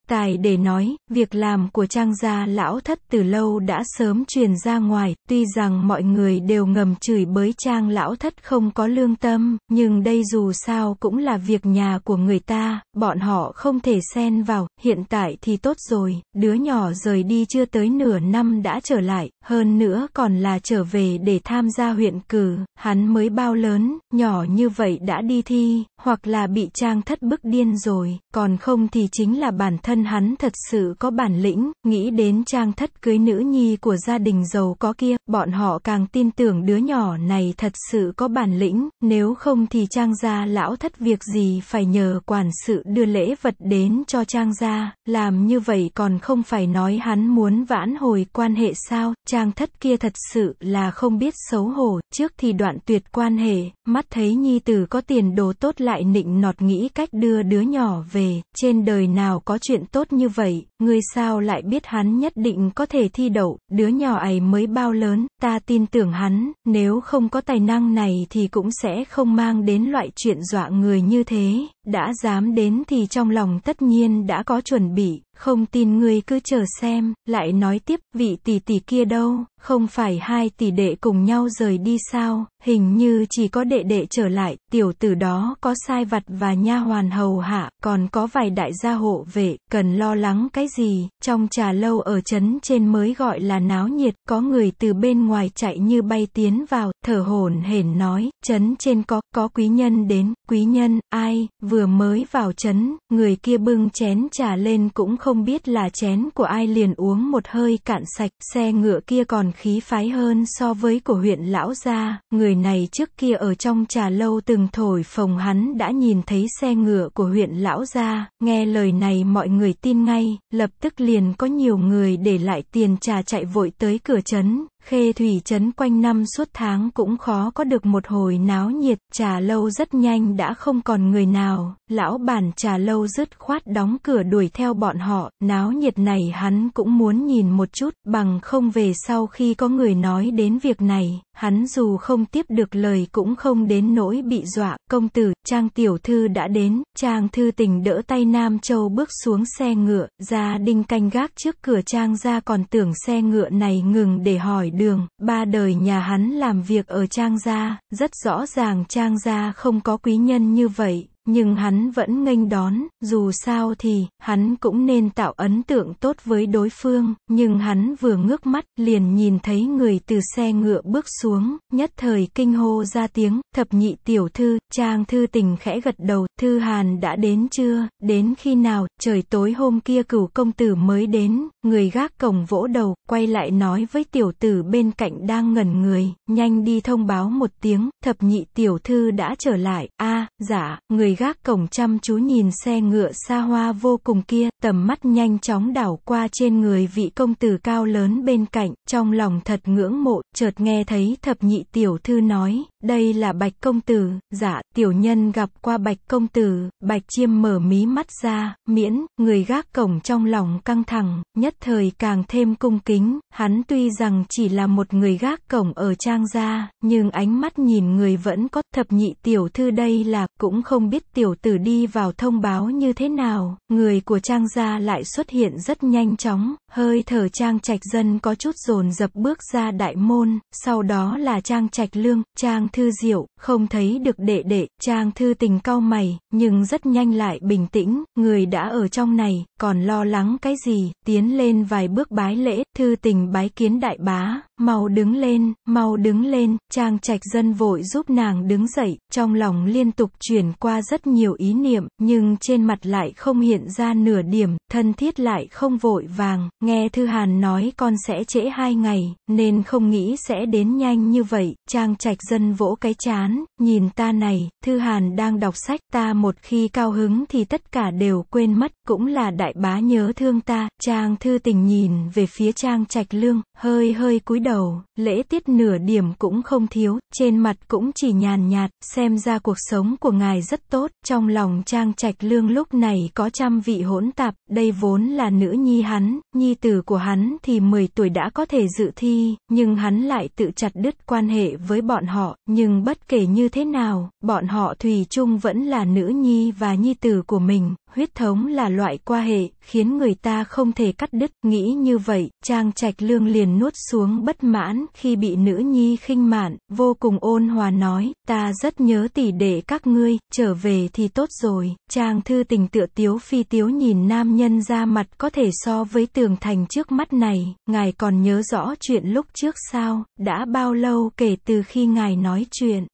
Tài để nói, việc làm của trang gia lão thất từ lâu đã sớm truyền ra ngoài, tuy rằng mọi người đều ngầm chửi bới trang lão thất không có lương tâm, nhưng đây dù sao cũng là việc nhà của người ta, bọn họ không thể xen vào, hiện tại thì tốt rồi, đứa nhỏ rời đi chưa tới nửa năm đã trở lại, hơn nữa còn là trở về để tham gia huyện cử, hắn mới bao lớn, nhỏ như vậy đã đi thi, hoặc là bị trang thất bức điên rồi, còn không thì chính là bản thân hắn thật sự có bản lĩnh, nghĩ đến trang thất cưới nữ nhi của gia đình giàu có kia, bọn họ càng tin tưởng đứa nhỏ này thật sự có bản lĩnh, nếu không thì trang gia lão thất việc gì phải nhờ quản sự đưa lễ vật đến cho trang gia, làm như vậy còn không phải nói hắn muốn vãn hồi quan hệ sao, trang thất kia thật sự là không biết xấu hổ, trước thì đoạn tuyệt quan hệ, mắt thấy nhi tử có tiền đồ tốt là lại nịnh nọt nghĩ cách đưa đứa nhỏ về, trên đời nào có chuyện tốt như vậy, Ngươi sao lại biết hắn nhất định có thể thi đậu, đứa nhỏ ấy mới bao lớn, ta tin tưởng hắn, nếu không có tài năng này thì cũng sẽ không mang đến loại chuyện dọa người như thế, đã dám đến thì trong lòng tất nhiên đã có chuẩn bị, không tin ngươi cứ chờ xem, lại nói tiếp, vị tỷ tỷ kia đâu, không phải hai tỷ đệ cùng nhau rời đi sao, hình như chỉ có đệ đệ trở lại, tiểu tử đó có sai vặt và nha hoàn hầu hạ, còn có vài đại gia hộ vệ, cần lo lắng cái gì, trong trà lâu ở chấn trên mới gọi là náo nhiệt, có người từ bên ngoài chạy như bay tiến vào, thở hổn hển nói, chấn trên có, có quý nhân đến, quý nhân, ai, vừa mới vào chấn người kia bưng chén trà lên cũng không biết là chén của ai liền uống một hơi cạn sạch, xe ngựa kia còn khí phái hơn so với của huyện lão gia, người này trước kia ở trong trà lâu từng thổi phồng hắn đã nhìn thấy xe ngựa của huyện lão gia, nghe lời này mọi người tin ngay, lập tức liền có nhiều người để lại tiền trà chạy vội tới cửa trấn. Khê thủy trấn quanh năm suốt tháng cũng khó có được một hồi náo nhiệt, trà lâu rất nhanh đã không còn người nào, lão bản trà lâu dứt khoát đóng cửa đuổi theo bọn họ, náo nhiệt này hắn cũng muốn nhìn một chút, bằng không về sau khi có người nói đến việc này, hắn dù không tiếp được lời cũng không đến nỗi bị dọa, công tử, trang tiểu thư đã đến, trang thư tình đỡ tay Nam Châu bước xuống xe ngựa, gia đinh canh gác trước cửa trang ra còn tưởng xe ngựa này ngừng để hỏi hỏi đường, ba đời nhà hắn làm việc ở Trang Gia, rất rõ ràng Trang Gia không có quý nhân như vậy, nhưng hắn vẫn nghênh đón, dù sao thì, hắn cũng nên tạo ấn tượng tốt với đối phương, nhưng hắn vừa ngước mắt, liền nhìn thấy người từ xe ngựa bước xuống, nhất thời kinh hô ra tiếng, thập nhị tiểu thư, trang thư tình khẽ gật đầu, thư hàn đã đến chưa, đến khi nào, trời tối hôm kia cửu công tử mới đến, người gác cổng vỗ đầu, quay lại nói với tiểu tử bên cạnh đang ngẩn người, nhanh đi thông báo một tiếng, thập nhị tiểu thư đã trở lại, a à, dạ, giả, người gác cổng chăm chú nhìn xe ngựa xa hoa vô cùng kia, tầm mắt nhanh chóng đảo qua trên người vị công tử cao lớn bên cạnh, trong lòng thật ngưỡng mộ, chợt nghe thấy thập nhị tiểu thư nói, đây là Bạch Công Tử, dạ, tiểu nhân gặp qua Bạch Công Tử, Bạch Chiêm mở mí mắt ra, miễn, người gác cổng trong lòng căng thẳng, nhất thời càng thêm cung kính, hắn tuy rằng chỉ là một người gác cổng ở trang gia, nhưng ánh mắt nhìn người vẫn có, thập nhị tiểu thư đây là, cũng không biết tiểu tử đi vào thông báo như thế nào, người của trang gia lại xuất hiện rất nhanh chóng, hơi thở trang trạch dân có chút dồn dập bước ra đại môn, sau đó là trang trạch lương, trang Thư Diệu, không thấy được đệ đệ, Trang Thư Tình cau mày, nhưng rất nhanh lại bình tĩnh, người đã ở trong này, còn lo lắng cái gì, tiến lên vài bước bái lễ, Thư Tình bái kiến đại bá, màu đứng lên, màu đứng lên, Trang trạch dân vội giúp nàng đứng dậy, trong lòng liên tục chuyển qua rất nhiều ý niệm, nhưng trên mặt lại không hiện ra nửa điểm, thân thiết lại không vội vàng, nghe Thư Hàn nói con sẽ trễ hai ngày, nên không nghĩ sẽ đến nhanh như vậy, Trang trạch dân vỗ cái chán, nhìn ta này, Thư Hàn đang đọc sách ta một khi cao hứng thì tất cả đều quên mất, cũng là đại bá nhớ thương ta, Trang thư tình nhìn về phía trang trạch lương, hơi hơi cúi đầu đầu, lễ tiết nửa điểm cũng không thiếu, trên mặt cũng chỉ nhàn nhạt, xem ra cuộc sống của ngài rất tốt, trong lòng trang trạch lương lúc này có trăm vị hỗn tạp, đây vốn là nữ nhi hắn, nhi tử của hắn thì 10 tuổi đã có thể dự thi, nhưng hắn lại tự chặt đứt quan hệ với bọn họ, nhưng bất kể như thế nào, bọn họ thủy chung vẫn là nữ nhi và nhi tử của mình, huyết thống là loại qua hệ, khiến người ta không thể cắt đứt, nghĩ như vậy, trang trạch lương liền nuốt xuống bất bất mãn khi bị nữ nhi khinh mạn, vô cùng ôn hòa nói, ta rất nhớ tỷ đệ các ngươi, trở về thì tốt rồi, chàng thư tình tựa tiếu phi tiếu nhìn nam nhân ra mặt có thể so với tường thành trước mắt này, ngài còn nhớ rõ chuyện lúc trước sao, đã bao lâu kể từ khi ngài nói chuyện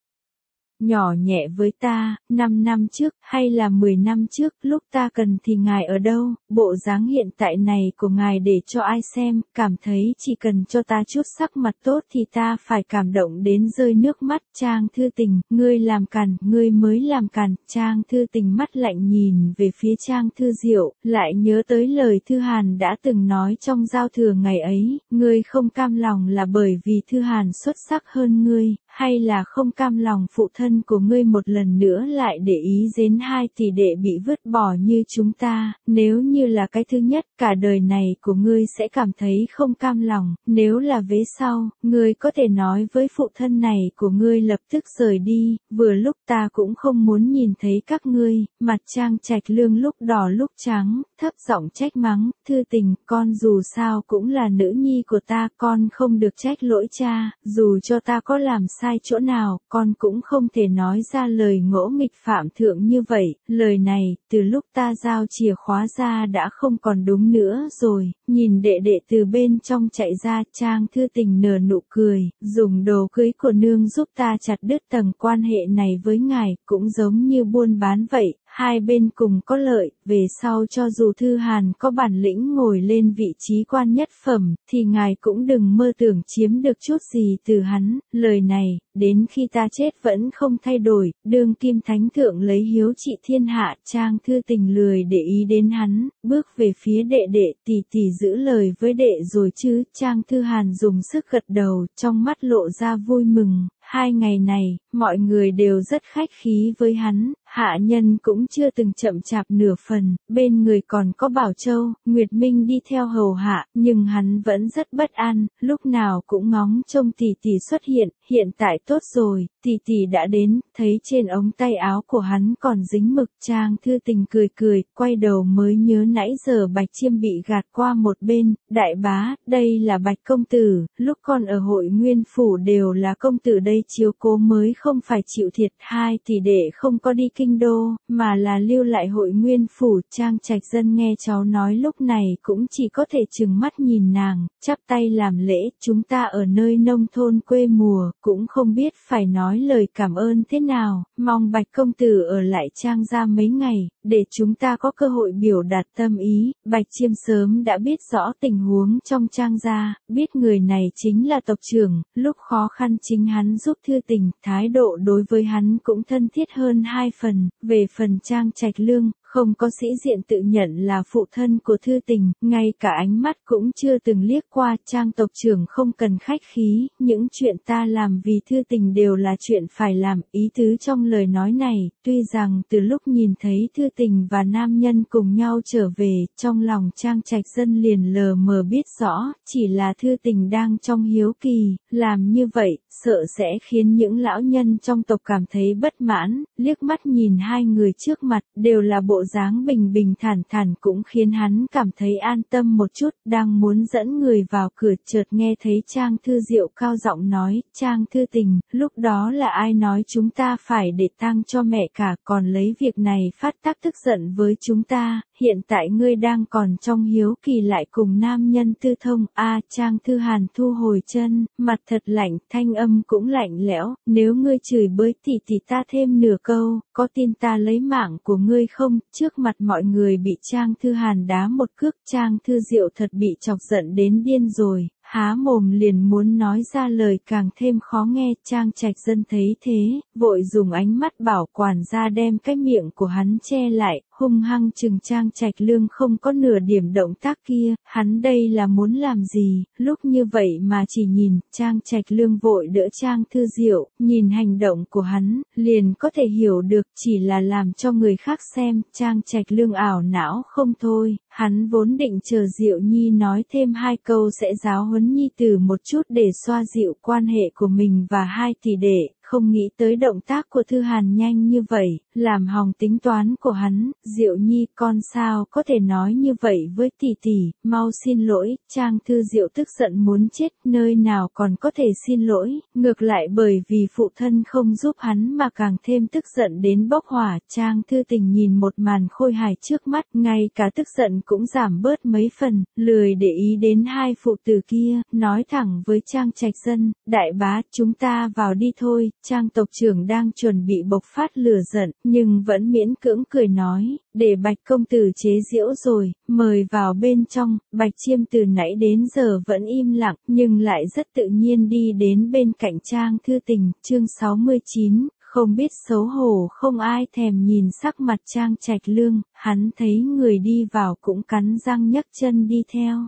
nhỏ nhẹ với ta, 5 năm trước hay là 10 năm trước, lúc ta cần thì ngài ở đâu, bộ dáng hiện tại này của ngài để cho ai xem, cảm thấy chỉ cần cho ta chút sắc mặt tốt thì ta phải cảm động đến rơi nước mắt, Trang Thư Tình, ngươi làm càn, ngươi mới làm càn, Trang Thư Tình mắt lạnh nhìn về phía Trang Thư Diệu, lại nhớ tới lời Thư Hàn đã từng nói trong giao thừa ngày ấy, ngươi không cam lòng là bởi vì Thư Hàn xuất sắc hơn ngươi, hay là không cam lòng phụ thân của ngươi một lần nữa lại để ý đến hai tỷ đệ bị vứt bỏ như chúng ta, nếu như là cái thứ nhất, cả đời này của ngươi sẽ cảm thấy không cam lòng, nếu là vế sau, ngươi có thể nói với phụ thân này của ngươi lập tức rời đi, vừa lúc ta cũng không muốn nhìn thấy các ngươi, mặt trang trạch lương lúc đỏ lúc trắng, thấp giọng trách mắng, thư tình, con dù sao cũng là nữ nhi của ta, con không được trách lỗi cha, dù cho ta có làm sao sai chỗ nào, con cũng không thể nói ra lời ngỗ nghịch phạm thượng như vậy, lời này, từ lúc ta giao chìa khóa ra đã không còn đúng nữa rồi, nhìn đệ đệ từ bên trong chạy ra trang thư tình nở nụ cười, dùng đồ cưới của nương giúp ta chặt đứt tầng quan hệ này với ngài, cũng giống như buôn bán vậy, hai bên cùng có lợi, về sau cho dù Thư Hàn có bản lĩnh ngồi lên vị trí quan nhất phẩm, thì ngài cũng đừng mơ tưởng chiếm được chút gì từ hắn, lời này, đến khi ta chết vẫn không thay đổi, đường kim thánh thượng lấy hiếu trị thiên hạ, trang thư tình lười để ý đến hắn, bước về phía đệ đệ tỷ tỷ giữ lời với đệ rồi chứ, trang thư Hàn dùng sức gật đầu, trong mắt lộ ra vui mừng, hai ngày này, mọi người đều rất khách khí với hắn, hạ nhân cũng chưa từng chậm chạp nửa phần, bên người còn có Bảo Châu, Nguyệt Minh đi theo hầu hạ, nhưng hắn vẫn rất bất an, lúc nào cũng ngóng trông tỷ tỷ xuất hiện, hiện tại tốt rồi, tỷ tỷ đã đến, thấy trên ống tay áo của hắn còn dính mực trang thư tình cười cười, quay đầu mới nhớ nãy giờ Bạch Chiêm bị gạt qua một bên, đại bá, đây là Bạch Công Tử, lúc còn ở hội nguyên phủ đều là công tử đây chiếu cố mới không không phải chịu thiệt, hai thì để không có đi kinh đô, mà là lưu lại hội nguyên phủ, trang trạch dân nghe cháu nói lúc này cũng chỉ có thể chừng mắt nhìn nàng, chắp tay làm lễ, chúng ta ở nơi nông thôn quê mùa, cũng không biết phải nói lời cảm ơn thế nào, mong bạch công tử ở lại trang ra mấy ngày, để chúng ta có cơ hội biểu đạt tâm ý, bạch chiêm sớm đã biết rõ tình huống trong trang gia, biết người này chính là tộc trưởng, lúc khó khăn chính hắn giúp thư tình, thái độ độ đối với hắn cũng thân thiết hơn hai phần, về phần trang trạch lương, không có sĩ diện tự nhận là phụ thân của thư tình, ngay cả ánh mắt cũng chưa từng liếc qua trang tộc trưởng không cần khách khí, những chuyện ta làm vì thư tình đều là chuyện phải làm, ý tứ trong lời nói này, tuy rằng từ lúc nhìn thấy thư tình và nam nhân cùng nhau trở về, trong lòng trang trạch dân liền lờ mờ biết rõ, chỉ là thư tình đang trong hiếu kỳ, làm như vậy, sợ sẽ khiến những lão nhân trong tộc cảm thấy bất mãn, liếc mắt nhìn hai người trước mặt, đều là bộ dáng bình bình thản thản cũng khiến hắn cảm thấy an tâm một chút, đang muốn dẫn người vào cửa chợt nghe thấy Trang Thư Diệu cao giọng nói, Trang Thư Tình, lúc đó là ai nói chúng ta phải để tang cho mẹ cả còn lấy việc này phát tác tức giận với chúng ta, hiện tại ngươi đang còn trong hiếu kỳ lại cùng nam nhân tư thông, a à, Trang Thư Hàn thu hồi chân, mặt thật lạnh, thanh âm cũng lạnh lẽo, nếu ngươi chửi bới thì thì ta thêm nửa câu, có tin ta lấy mạng của ngươi không, trước mặt mọi người bị Trang Thư Hàn đá một cước, Trang Thư Diệu thật bị chọc giận đến điên rồi, há mồm liền muốn nói ra lời càng thêm khó nghe, Trang Trạch Dân thấy thế, vội dùng ánh mắt bảo quản ra đem cái miệng của hắn che lại, hung hăng chừng trang trạch lương không có nửa điểm động tác kia, hắn đây là muốn làm gì, lúc như vậy mà chỉ nhìn, trang trạch lương vội đỡ trang thư diệu, nhìn hành động của hắn, liền có thể hiểu được chỉ là làm cho người khác xem, trang trạch lương ảo não không thôi, hắn vốn định chờ diệu nhi nói thêm hai câu sẽ giáo huấn nhi từ một chút để xoa dịu quan hệ của mình và hai tỷ đệ, không nghĩ tới động tác của Thư Hàn nhanh như vậy, làm hỏng tính toán của hắn, Diệu Nhi con sao có thể nói như vậy với tỷ tỷ, mau xin lỗi, Trang Thư Diệu tức giận muốn chết, nơi nào còn có thể xin lỗi, ngược lại bởi vì phụ thân không giúp hắn mà càng thêm tức giận đến bốc hỏa, Trang Thư Tình nhìn một màn khôi hài trước mắt, ngay cả tức giận cũng giảm bớt mấy phần, lười để ý đến hai phụ tử kia, nói thẳng với Trang Trạch Dân, đại bá chúng ta vào đi thôi, Trang tộc trưởng đang chuẩn bị bộc phát lửa giận, nhưng vẫn miễn cưỡng cười nói, để bạch công tử chế diễu rồi, mời vào bên trong, bạch chiêm từ nãy đến giờ vẫn im lặng, nhưng lại rất tự nhiên đi đến bên cạnh Trang thư tình, chương 69, không biết xấu hổ không ai thèm nhìn sắc mặt Trang trạch lương, hắn thấy người đi vào cũng cắn răng nhấc chân đi theo.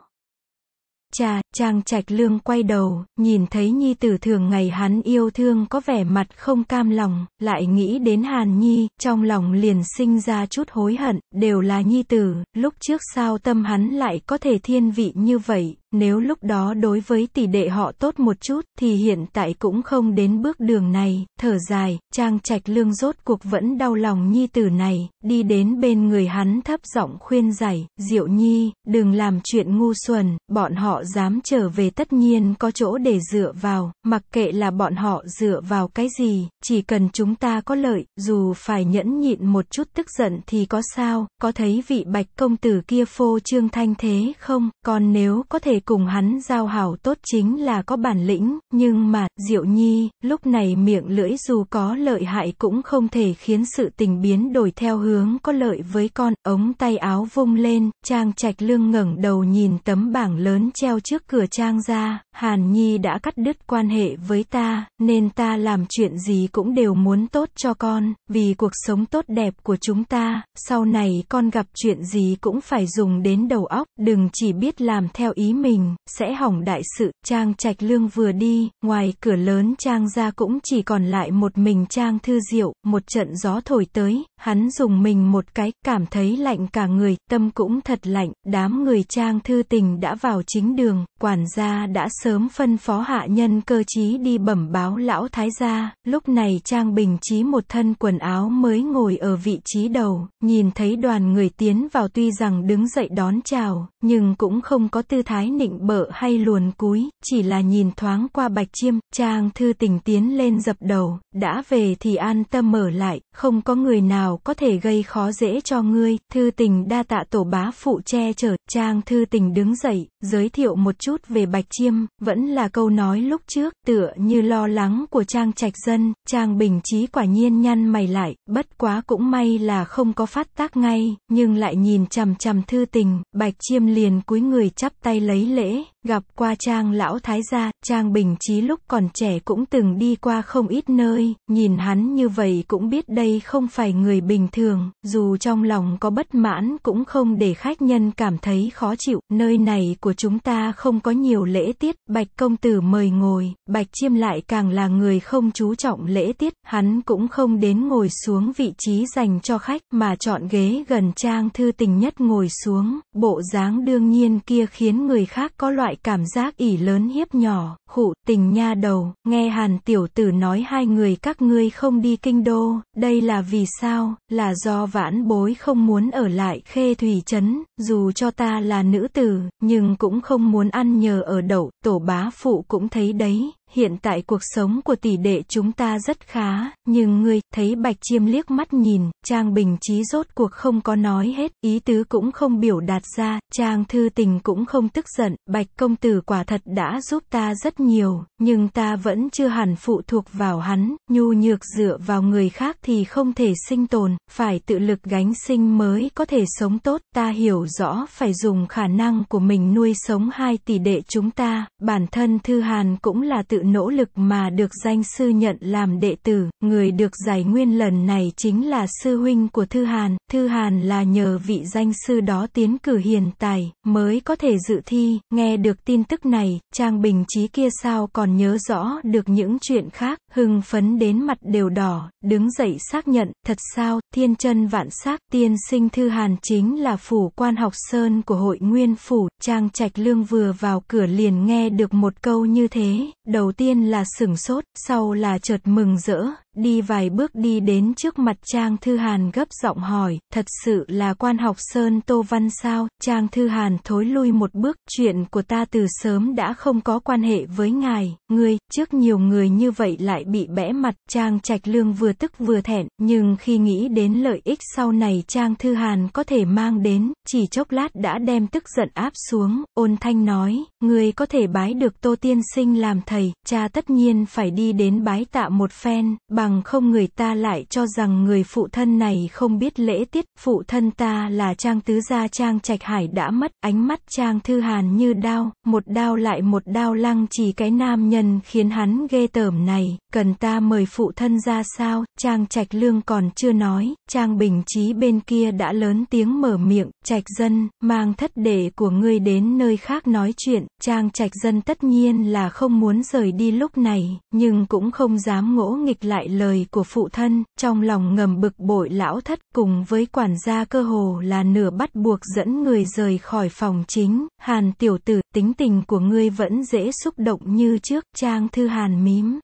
Chà, Trang Trạch Lương quay đầu, nhìn thấy Nhi tử thường ngày hắn yêu thương có vẻ mặt không cam lòng, lại nghĩ đến Hàn Nhi, trong lòng liền sinh ra chút hối hận, đều là Nhi tử, lúc trước sao tâm hắn lại có thể thiên vị như vậy, nếu lúc đó đối với tỷ đệ họ tốt một chút thì hiện tại cũng không đến bước đường này, thở dài, Trang Trạch Lương rốt cuộc vẫn đau lòng nhi tử này, đi đến bên người hắn thấp giọng khuyên giải, Diệu Nhi, đừng làm chuyện ngu xuẩn, bọn họ dám trở về tất nhiên có chỗ để dựa vào, mặc kệ là bọn họ dựa vào cái gì, chỉ cần chúng ta có lợi, dù phải nhẫn nhịn một chút tức giận thì có sao, có thấy vị bạch công tử kia phô trương thanh thế không, còn nếu có thể cùng hắn giao hảo tốt chính là có bản lĩnh, nhưng mà, Diệu Nhi, lúc này miệng lưỡi dù có lợi hại cũng không thể khiến sự tình biến đổi theo hướng có lợi với con, ống tay áo vung lên, Trang Trạch Lương ngẩng đầu nhìn tấm bảng lớn treo trước cửa Trang ra, Hàn Nhi đã cắt đứt quan hệ với ta, nên ta làm chuyện gì cũng đều muốn tốt cho con, vì cuộc sống tốt đẹp của chúng ta, sau này con gặp chuyện gì cũng phải dùng đến đầu óc, đừng chỉ biết làm theo ý mình mình, sẽ hỏng đại sự, Trang Trạch Lương vừa đi, ngoài cửa lớn Trang ra cũng chỉ còn lại một mình Trang Thư Diệu, một trận gió thổi tới, hắn dùng mình một cái, cảm thấy lạnh cả người, tâm cũng thật lạnh, đám người Trang Thư Tình đã vào chính đường, quản gia đã sớm phân phó hạ nhân cơ chí đi bẩm báo lão thái gia, lúc này Trang Bình Chí một thân quần áo mới ngồi ở vị trí đầu, nhìn thấy đoàn người tiến vào tuy rằng đứng dậy đón chào, nhưng cũng không có tư thái nịnh bợ hay luồn cúi, chỉ là nhìn thoáng qua bạch chiêm, trang thư tình tiến lên dập đầu, đã về thì an tâm mở lại, không có người nào có thể gây khó dễ cho ngươi, thư tình đa tạ tổ bá phụ che chở, trang thư tình đứng dậy, Giới thiệu một chút về Bạch Chiêm, vẫn là câu nói lúc trước, tựa như lo lắng của Trang Trạch Dân, Trang Bình trí quả nhiên nhăn mày lại, bất quá cũng may là không có phát tác ngay, nhưng lại nhìn chằm chằm thư tình, Bạch Chiêm liền cúi người chắp tay lấy lễ, Gặp qua Trang lão thái gia, Trang Bình trí lúc còn trẻ cũng từng đi qua không ít nơi, nhìn hắn như vậy cũng biết đây không phải người bình thường, dù trong lòng có bất mãn cũng không để khách nhân cảm thấy khó chịu, nơi này của chúng ta không có nhiều lễ tiết, Bạch công tử mời ngồi, Bạch Chiêm lại càng là người không chú trọng lễ tiết, hắn cũng không đến ngồi xuống vị trí dành cho khách, mà chọn ghế gần Trang thư tình nhất ngồi xuống, bộ dáng đương nhiên kia khiến người khác có loại cảm giác ỉ lớn hiếp nhỏ, hụ, tình nha đầu, nghe hàn tiểu tử nói hai người các ngươi không đi kinh đô, đây là vì sao, là do vãn bối không muốn ở lại khê thủy chấn dù cho ta là nữ tử, nhưng cũng không muốn ăn nhờ ở đậu, tổ bá phụ cũng thấy đấy, hiện tại cuộc sống của tỷ đệ chúng ta rất khá, nhưng ngươi, thấy Bạch Chiêm liếc mắt nhìn, Trang Bình trí rốt cuộc không có nói hết, ý tứ cũng không biểu đạt ra, Trang Thư Tình cũng không tức giận, Bạch Công Tử quả thật đã giúp ta rất nhiều, nhưng ta vẫn chưa hẳn phụ thuộc vào hắn, nhu nhược dựa vào người khác thì không thể sinh tồn, phải tự lực gánh sinh mới có thể sống tốt, ta hiểu rõ phải dùng khả năng của mình nuôi sống hai tỷ đệ chúng ta, bản thân Thư Hàn cũng là tự sự nỗ lực mà được danh sư nhận làm đệ tử, người được giải nguyên lần này chính là sư huynh của Thư Hàn, Thư Hàn là nhờ vị danh sư đó tiến cử hiền tài, mới có thể dự thi, nghe được tin tức này, Trang Bình Trí kia sao còn nhớ rõ được những chuyện khác, hưng phấn đến mặt đều đỏ, đứng dậy xác nhận, thật sao, thiên chân vạn xác, tiên sinh Thư Hàn chính là phủ quan học sơn của hội nguyên phủ, Trang Trạch Lương vừa vào cửa liền nghe được một câu như thế, đầu đầu tiên là sửng sốt, sau là chợt mừng rỡ, đi vài bước đi đến trước mặt Trang Thư Hàn gấp giọng hỏi, thật sự là quan học Sơn Tô Văn sao? Trang Thư Hàn thối lui một bước, chuyện của ta từ sớm đã không có quan hệ với ngài, ngươi, trước nhiều người như vậy lại bị bẽ mặt, Trang Trạch Lương vừa tức vừa thẹn, nhưng khi nghĩ đến lợi ích sau này Trang Thư Hàn có thể mang đến, chỉ chốc lát đã đem tức giận áp xuống, ôn thanh nói, ngươi có thể bái được Tô Tiên Sinh làm thầy, cha tất nhiên phải đi đến bái tạ một phen, bà bằng không người ta lại cho rằng người phụ thân này không biết lễ tiết, phụ thân ta là Trang Tứ Gia Trang Trạch Hải đã mất, ánh mắt Trang Thư Hàn như đao, một đao lại một đao lăng chỉ cái nam nhân khiến hắn ghê tởm này, cần ta mời phụ thân ra sao, Trang Trạch Lương còn chưa nói, Trang Bình Trí bên kia đã lớn tiếng mở miệng, Trạch Dân, mang thất đệ của ngươi đến nơi khác nói chuyện, Trang Trạch Dân tất nhiên là không muốn rời đi lúc này, nhưng cũng không dám ngỗ nghịch lại lời của phụ thân, trong lòng ngầm bực bội lão thất cùng với quản gia cơ hồ là nửa bắt buộc dẫn người rời khỏi phòng chính. Hàn tiểu tử, tính tình của ngươi vẫn dễ xúc động như trước, trang thư hàn mím.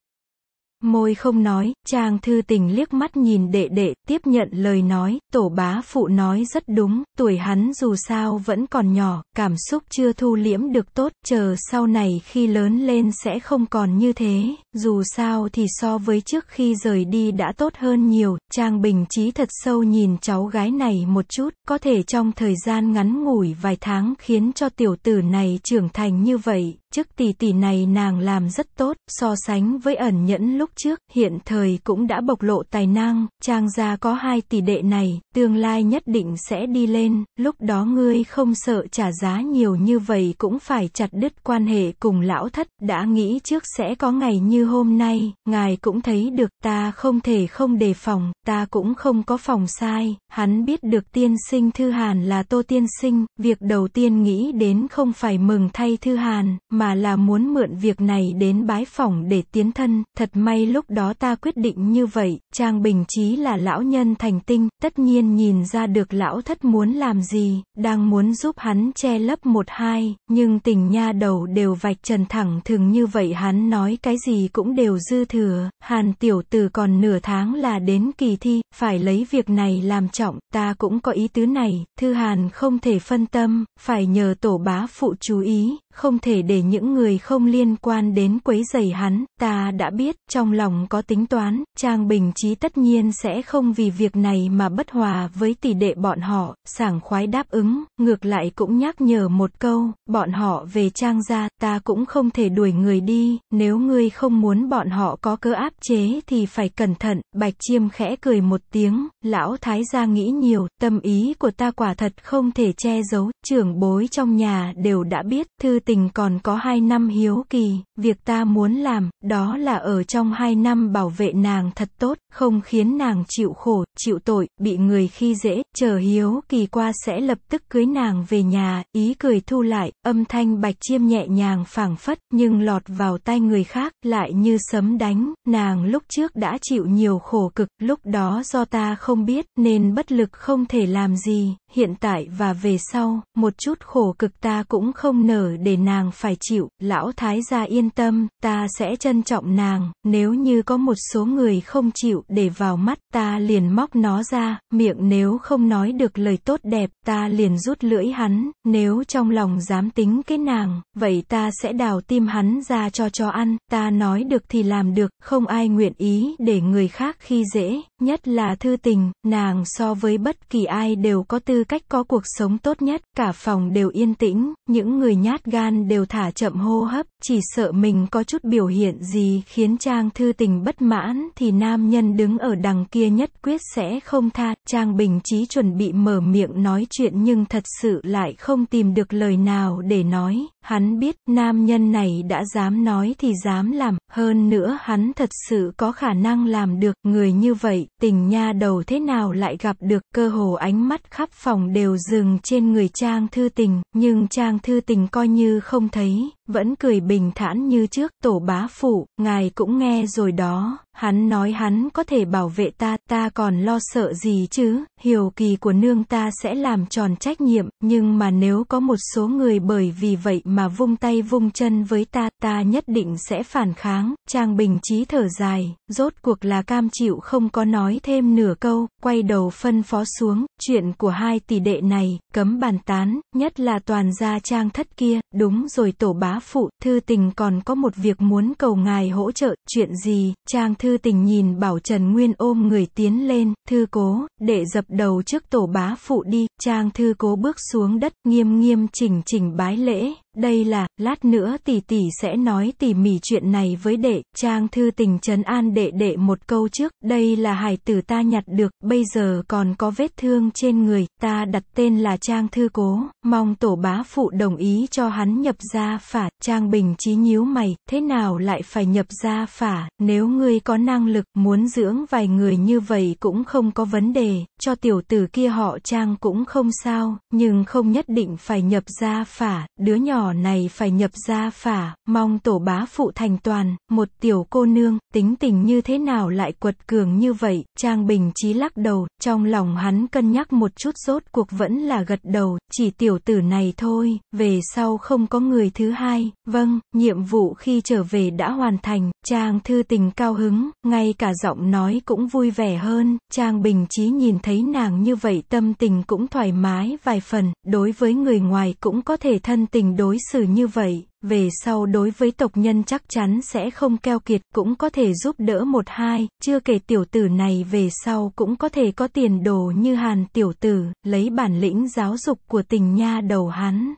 Môi không nói, chàng thư tình liếc mắt nhìn đệ đệ, tiếp nhận lời nói, tổ bá phụ nói rất đúng, tuổi hắn dù sao vẫn còn nhỏ, cảm xúc chưa thu liễm được tốt, chờ sau này khi lớn lên sẽ không còn như thế, dù sao thì so với trước khi rời đi đã tốt hơn nhiều, chàng bình trí thật sâu nhìn cháu gái này một chút, có thể trong thời gian ngắn ngủi vài tháng khiến cho tiểu tử này trưởng thành như vậy, Chức tỷ tỷ này nàng làm rất tốt, so sánh với ẩn nhẫn lúc trước, hiện thời cũng đã bộc lộ tài năng, trang gia có hai tỷ đệ này, tương lai nhất định sẽ đi lên, lúc đó ngươi không sợ trả giá nhiều như vậy cũng phải chặt đứt quan hệ cùng lão thất, đã nghĩ trước sẽ có ngày như hôm nay, ngài cũng thấy được ta không thể không đề phòng, ta cũng không có phòng sai, hắn biết được tiên sinh Thư Hàn là Tô Tiên Sinh, việc đầu tiên nghĩ đến không phải mừng thay Thư Hàn, mà mà là muốn mượn việc này đến bái phỏng để tiến thân, thật may lúc đó ta quyết định như vậy, Trang Bình Chí là lão nhân thành tinh, tất nhiên nhìn ra được lão thất muốn làm gì, đang muốn giúp hắn che lấp một hai, nhưng tình nha đầu đều vạch trần thẳng thường như vậy hắn nói cái gì cũng đều dư thừa, hàn tiểu tử còn nửa tháng là đến kỳ thi, phải lấy việc này làm trọng, ta cũng có ý tứ này, thư hàn không thể phân tâm, phải nhờ tổ bá phụ chú ý, không thể để những người không liên quan đến quấy giày hắn, ta đã biết, trong lòng có tính toán, Trang Bình Chí tất nhiên sẽ không vì việc này mà bất hòa với tỷ đệ bọn họ, sảng khoái đáp ứng, ngược lại cũng nhắc nhở một câu, bọn họ về Trang gia, ta cũng không thể đuổi người đi, nếu ngươi không muốn bọn họ có cơ áp chế thì phải cẩn thận, Bạch Chiêm khẽ cười một tiếng, lão thái gia nghĩ nhiều, tâm ý của ta quả thật không thể che giấu, trưởng bối trong nhà đều đã biết, thư tình còn có hai năm hiếu kỳ, việc ta muốn làm, đó là ở trong hai năm bảo vệ nàng thật tốt, không khiến nàng chịu khổ, chịu tội, bị người khi dễ, chờ hiếu kỳ qua sẽ lập tức cưới nàng về nhà, ý cười thu lại, âm thanh bạch chiêm nhẹ nhàng phảng phất, nhưng lọt vào tay người khác, lại như sấm đánh, nàng lúc trước đã chịu nhiều khổ cực, lúc đó do ta không biết, nên bất lực không thể làm gì, hiện tại và về sau, một chút khổ cực ta cũng không nở để nàng phải chịu, lão thái gia yên tâm, ta sẽ trân trọng nàng, nếu như có một số người không chịu để vào mắt, ta liền móc nó ra, miệng nếu không nói được lời tốt đẹp, ta liền rút lưỡi hắn, nếu trong lòng dám tính cái nàng, vậy ta sẽ đào tim hắn ra cho cho ăn, ta nói được thì làm được, không ai nguyện ý để người khác khi dễ, nhất là thư tình, nàng so với bất kỳ ai đều có tư cách có cuộc sống tốt nhất, cả phòng đều yên tĩnh, những người nhát gan đều thả chậm hô hấp, chỉ sợ mình có chút biểu hiện gì khiến Trang Thư Tình bất mãn thì nam nhân đứng ở đằng kia nhất quyết sẽ không tha. Trang Bình Trí chuẩn bị mở miệng nói chuyện nhưng thật sự lại không tìm được lời nào để nói, hắn biết nam nhân này đã dám nói thì dám làm, hơn nữa hắn thật sự có khả năng làm được, người như vậy, tình nha đầu thế nào lại gặp được, cơ hồ ánh mắt khắp phòng phòng đều dừng trên người Trang Thư Tình, nhưng Trang Thư Tình coi như không thấy vẫn cười bình thản như trước, tổ bá phụ, ngài cũng nghe rồi đó, hắn nói hắn có thể bảo vệ ta, ta còn lo sợ gì chứ, hiểu kỳ của nương ta sẽ làm tròn trách nhiệm, nhưng mà nếu có một số người bởi vì vậy mà vung tay vung chân với ta, ta nhất định sẽ phản kháng, trang bình trí thở dài, rốt cuộc là cam chịu không có nói thêm nửa câu, quay đầu phân phó xuống, chuyện của hai tỷ đệ này, cấm bàn tán, nhất là toàn gia trang thất kia, đúng rồi tổ bá bá phụ, thư tình còn có một việc muốn cầu ngài hỗ trợ, chuyện gì, trang thư tình nhìn bảo Trần Nguyên ôm người tiến lên, thư cố, để dập đầu trước tổ bá phụ đi, trang thư cố bước xuống đất, nghiêm nghiêm chỉnh chỉnh bái lễ. Đây là, lát nữa tỷ tỷ sẽ nói tỉ mỉ chuyện này với đệ, Trang Thư Tình trấn an đệ đệ một câu trước, đây là hài tử ta nhặt được, bây giờ còn có vết thương trên người, ta đặt tên là Trang Thư Cố, mong tổ bá phụ đồng ý cho hắn nhập gia phả, Trang Bình trí nhíu mày, thế nào lại phải nhập gia phả, nếu ngươi có năng lực, muốn dưỡng vài người như vậy cũng không có vấn đề, cho tiểu tử kia họ Trang cũng không sao, nhưng không nhất định phải nhập gia phả, đứa nhỏ này phải nhập gia phả, mong tổ bá phụ thành toàn, một tiểu cô nương, tính tình như thế nào lại quật cường như vậy, Trang Bình Chí lắc đầu, trong lòng hắn cân nhắc một chút rốt cuộc vẫn là gật đầu, chỉ tiểu tử này thôi, về sau không có người thứ hai, vâng, nhiệm vụ khi trở về đã hoàn thành, Trang thư tình cao hứng, ngay cả giọng nói cũng vui vẻ hơn, Trang Bình Chí nhìn thấy nàng như vậy tâm tình cũng thoải mái vài phần, đối với người ngoài cũng có thể thân tình đối đối xử như vậy, về sau đối với tộc nhân chắc chắn sẽ không keo kiệt, cũng có thể giúp đỡ một hai, chưa kể tiểu tử này về sau cũng có thể có tiền đồ như hàn tiểu tử, lấy bản lĩnh giáo dục của tình nha đầu hắn.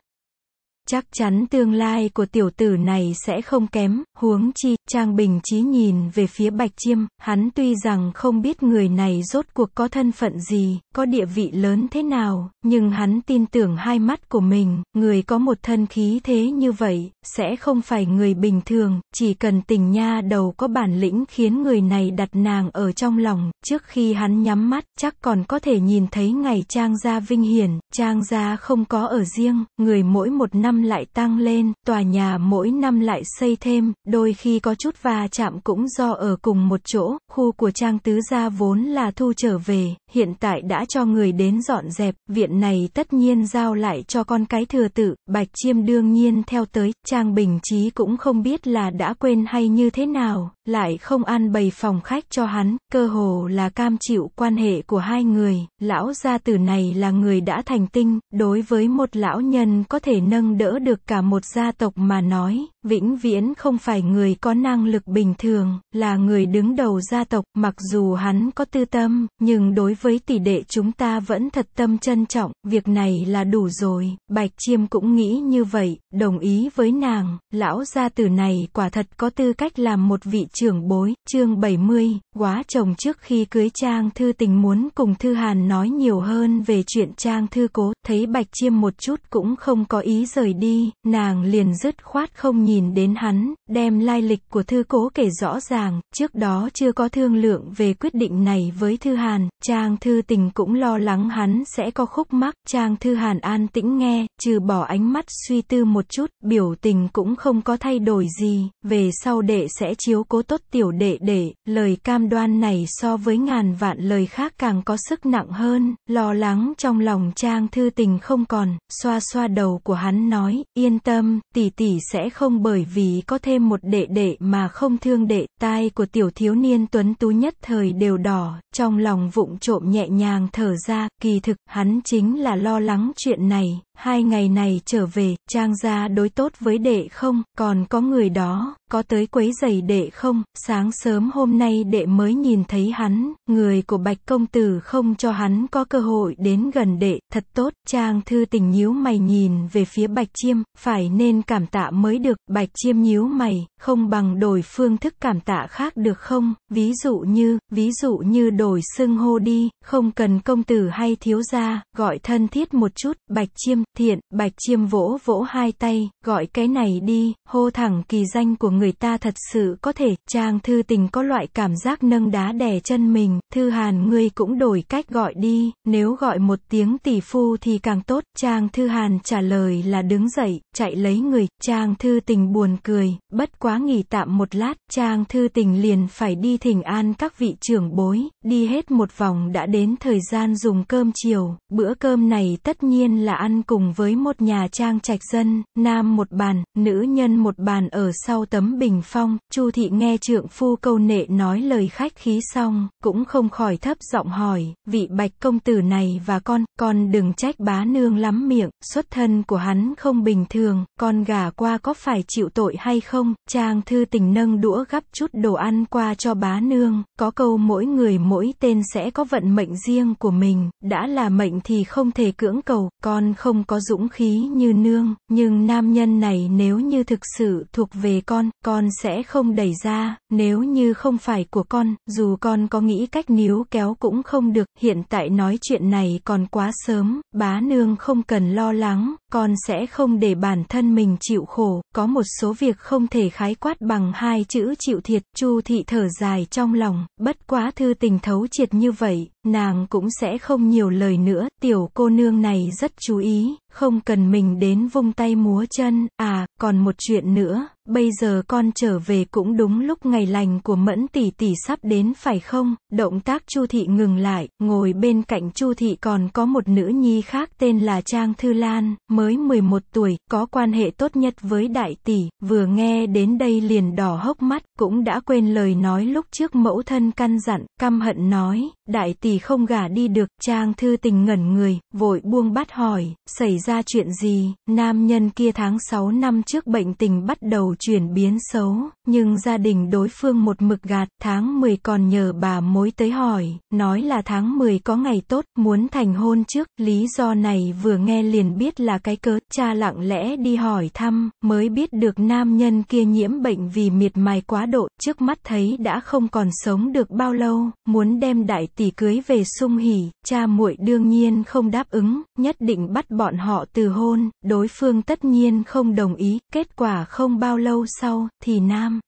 Chắc chắn tương lai của tiểu tử này sẽ không kém, huống chi, Trang Bình Chí nhìn về phía Bạch Chiêm, hắn tuy rằng không biết người này rốt cuộc có thân phận gì, có địa vị lớn thế nào, nhưng hắn tin tưởng hai mắt của mình, người có một thân khí thế như vậy, sẽ không phải người bình thường, chỉ cần tình nha đầu có bản lĩnh khiến người này đặt nàng ở trong lòng, trước khi hắn nhắm mắt, chắc còn có thể nhìn thấy ngày Trang gia vinh hiển, Trang gia không có ở riêng, người mỗi một năm năm lại tăng lên, tòa nhà mỗi năm lại xây thêm, đôi khi có chút va chạm cũng do ở cùng một chỗ, khu của Trang Tứ Gia vốn là thu trở về, hiện tại đã cho người đến dọn dẹp, viện này tất nhiên giao lại cho con cái thừa tự, Bạch Chiêm đương nhiên theo tới, Trang Bình Chí cũng không biết là đã quên hay như thế nào, lại không an bày phòng khách cho hắn, cơ hồ là cam chịu quan hệ của hai người, lão gia tử này là người đã thành tinh, đối với một lão nhân có thể nâng đỡ đỡ được cả một gia tộc mà nói, vĩnh viễn không phải người có năng lực bình thường, là người đứng đầu gia tộc, mặc dù hắn có tư tâm, nhưng đối với tỷ đệ chúng ta vẫn thật tâm trân trọng, việc này là đủ rồi, Bạch Chiêm cũng nghĩ như vậy, đồng ý với nàng, lão gia tử này quả thật có tư cách làm một vị trưởng bối, chương 70, quá chồng trước khi cưới Trang Thư Tình muốn cùng Thư Hàn nói nhiều hơn về chuyện Trang Thư Cố, thấy Bạch Chiêm một chút cũng không có ý rời đi, nàng liền dứt khoát không nhìn đến hắn, đem lai lịch của thư cố kể rõ ràng, trước đó chưa có thương lượng về quyết định này với Thư Hàn, Trang Thư Tình cũng lo lắng hắn sẽ có khúc mắc, Trang Thư Hàn an tĩnh nghe, trừ bỏ ánh mắt suy tư một chút, biểu tình cũng không có thay đổi gì, về sau đệ sẽ chiếu cố tốt tiểu đệ đệ, lời cam đoan này so với ngàn vạn lời khác càng có sức nặng hơn, lo lắng trong lòng Trang Thư Tình không còn, xoa xoa đầu của hắn nói nói, yên tâm, tỷ tỷ sẽ không bởi vì có thêm một đệ đệ mà không thương đệ, tai của tiểu thiếu niên tuấn tú nhất thời đều đỏ, trong lòng vụng trộm nhẹ nhàng thở ra, kỳ thực, hắn chính là lo lắng chuyện này, hai ngày này trở về, Trang gia đối tốt với đệ không, còn có người đó, có tới quấy giày đệ không, sáng sớm hôm nay đệ mới nhìn thấy hắn, người của Bạch Công Tử không cho hắn có cơ hội đến gần đệ, thật tốt, Trang thư tình nhíu mày nhìn về phía Bạch Chiêm, phải nên cảm tạ mới được, Bạch Chiêm nhíu mày, không bằng đổi phương thức cảm tạ khác được không, ví dụ như, ví dụ như đổi xưng hô đi, không cần công tử hay thiếu gia, gọi thân thiết một chút, Bạch Chiêm thiện, bạch chiêm vỗ vỗ hai tay, gọi cái này đi, hô thẳng kỳ danh của người ta thật sự có thể, trang thư tình có loại cảm giác nâng đá đè chân mình, thư hàn ngươi cũng đổi cách gọi đi, nếu gọi một tiếng tỷ phu thì càng tốt, trang thư hàn trả lời là đứng dậy, chạy lấy người, trang thư tình buồn cười, bất quá nghỉ tạm một lát, trang thư tình liền phải đi thỉnh an các vị trưởng bối, đi hết một vòng đã đến thời gian dùng cơm chiều, bữa cơm này tất nhiên là ăn cùng cùng với một nhà trang trạch dân, nam một bàn, nữ nhân một bàn ở sau tấm bình phong, Chu thị nghe trượng phu câu nệ nói lời khách khí xong, cũng không khỏi thấp giọng hỏi, vị bạch công tử này và con, con đừng trách bá nương lắm miệng, xuất thân của hắn không bình thường, con gả qua có phải chịu tội hay không, trang thư tình nâng đũa gấp chút đồ ăn qua cho bá nương, có câu mỗi người mỗi tên sẽ có vận mệnh riêng của mình, đã là mệnh thì không thể cưỡng cầu, con không có dũng khí như nương, nhưng nam nhân này nếu như thực sự thuộc về con, con sẽ không đẩy ra, nếu như không phải của con, dù con có nghĩ cách níu kéo cũng không được, hiện tại nói chuyện này còn quá sớm, bá nương không cần lo lắng, con sẽ không để bản thân mình chịu khổ, có một số việc không thể khái quát bằng hai chữ chịu thiệt, chu thị thở dài trong lòng, bất quá thư tình thấu triệt như vậy, nàng cũng sẽ không nhiều lời nữa, tiểu cô nương này rất chú ý, không cần mình đến vung tay múa chân, à, còn một chuyện nữa, Bây giờ con trở về cũng đúng lúc ngày lành của Mẫn tỷ tỷ sắp đến phải không? Động tác Chu thị ngừng lại, ngồi bên cạnh Chu thị còn có một nữ nhi khác tên là Trang Thư Lan, mới 11 tuổi, có quan hệ tốt nhất với đại tỷ, vừa nghe đến đây liền đỏ hốc mắt, cũng đã quên lời nói lúc trước mẫu thân căn dặn, căm hận nói, đại tỷ không gả đi được, Trang Thư tình ngẩn người, vội buông bắt hỏi, xảy ra chuyện gì? Nam nhân kia tháng 6 năm trước bệnh tình bắt đầu chuyển biến xấu, nhưng gia đình đối phương một mực gạt, tháng 10 còn nhờ bà mối tới hỏi, nói là tháng 10 có ngày tốt, muốn thành hôn trước, lý do này vừa nghe liền biết là cái cớ, cha lặng lẽ đi hỏi thăm, mới biết được nam nhân kia nhiễm bệnh vì miệt mài quá độ, trước mắt thấy đã không còn sống được bao lâu, muốn đem đại tỷ cưới về sung hỉ, cha muội đương nhiên không đáp ứng, nhất định bắt bọn họ từ hôn, đối phương tất nhiên không đồng ý, kết quả không bao lâu lâu sau thì nam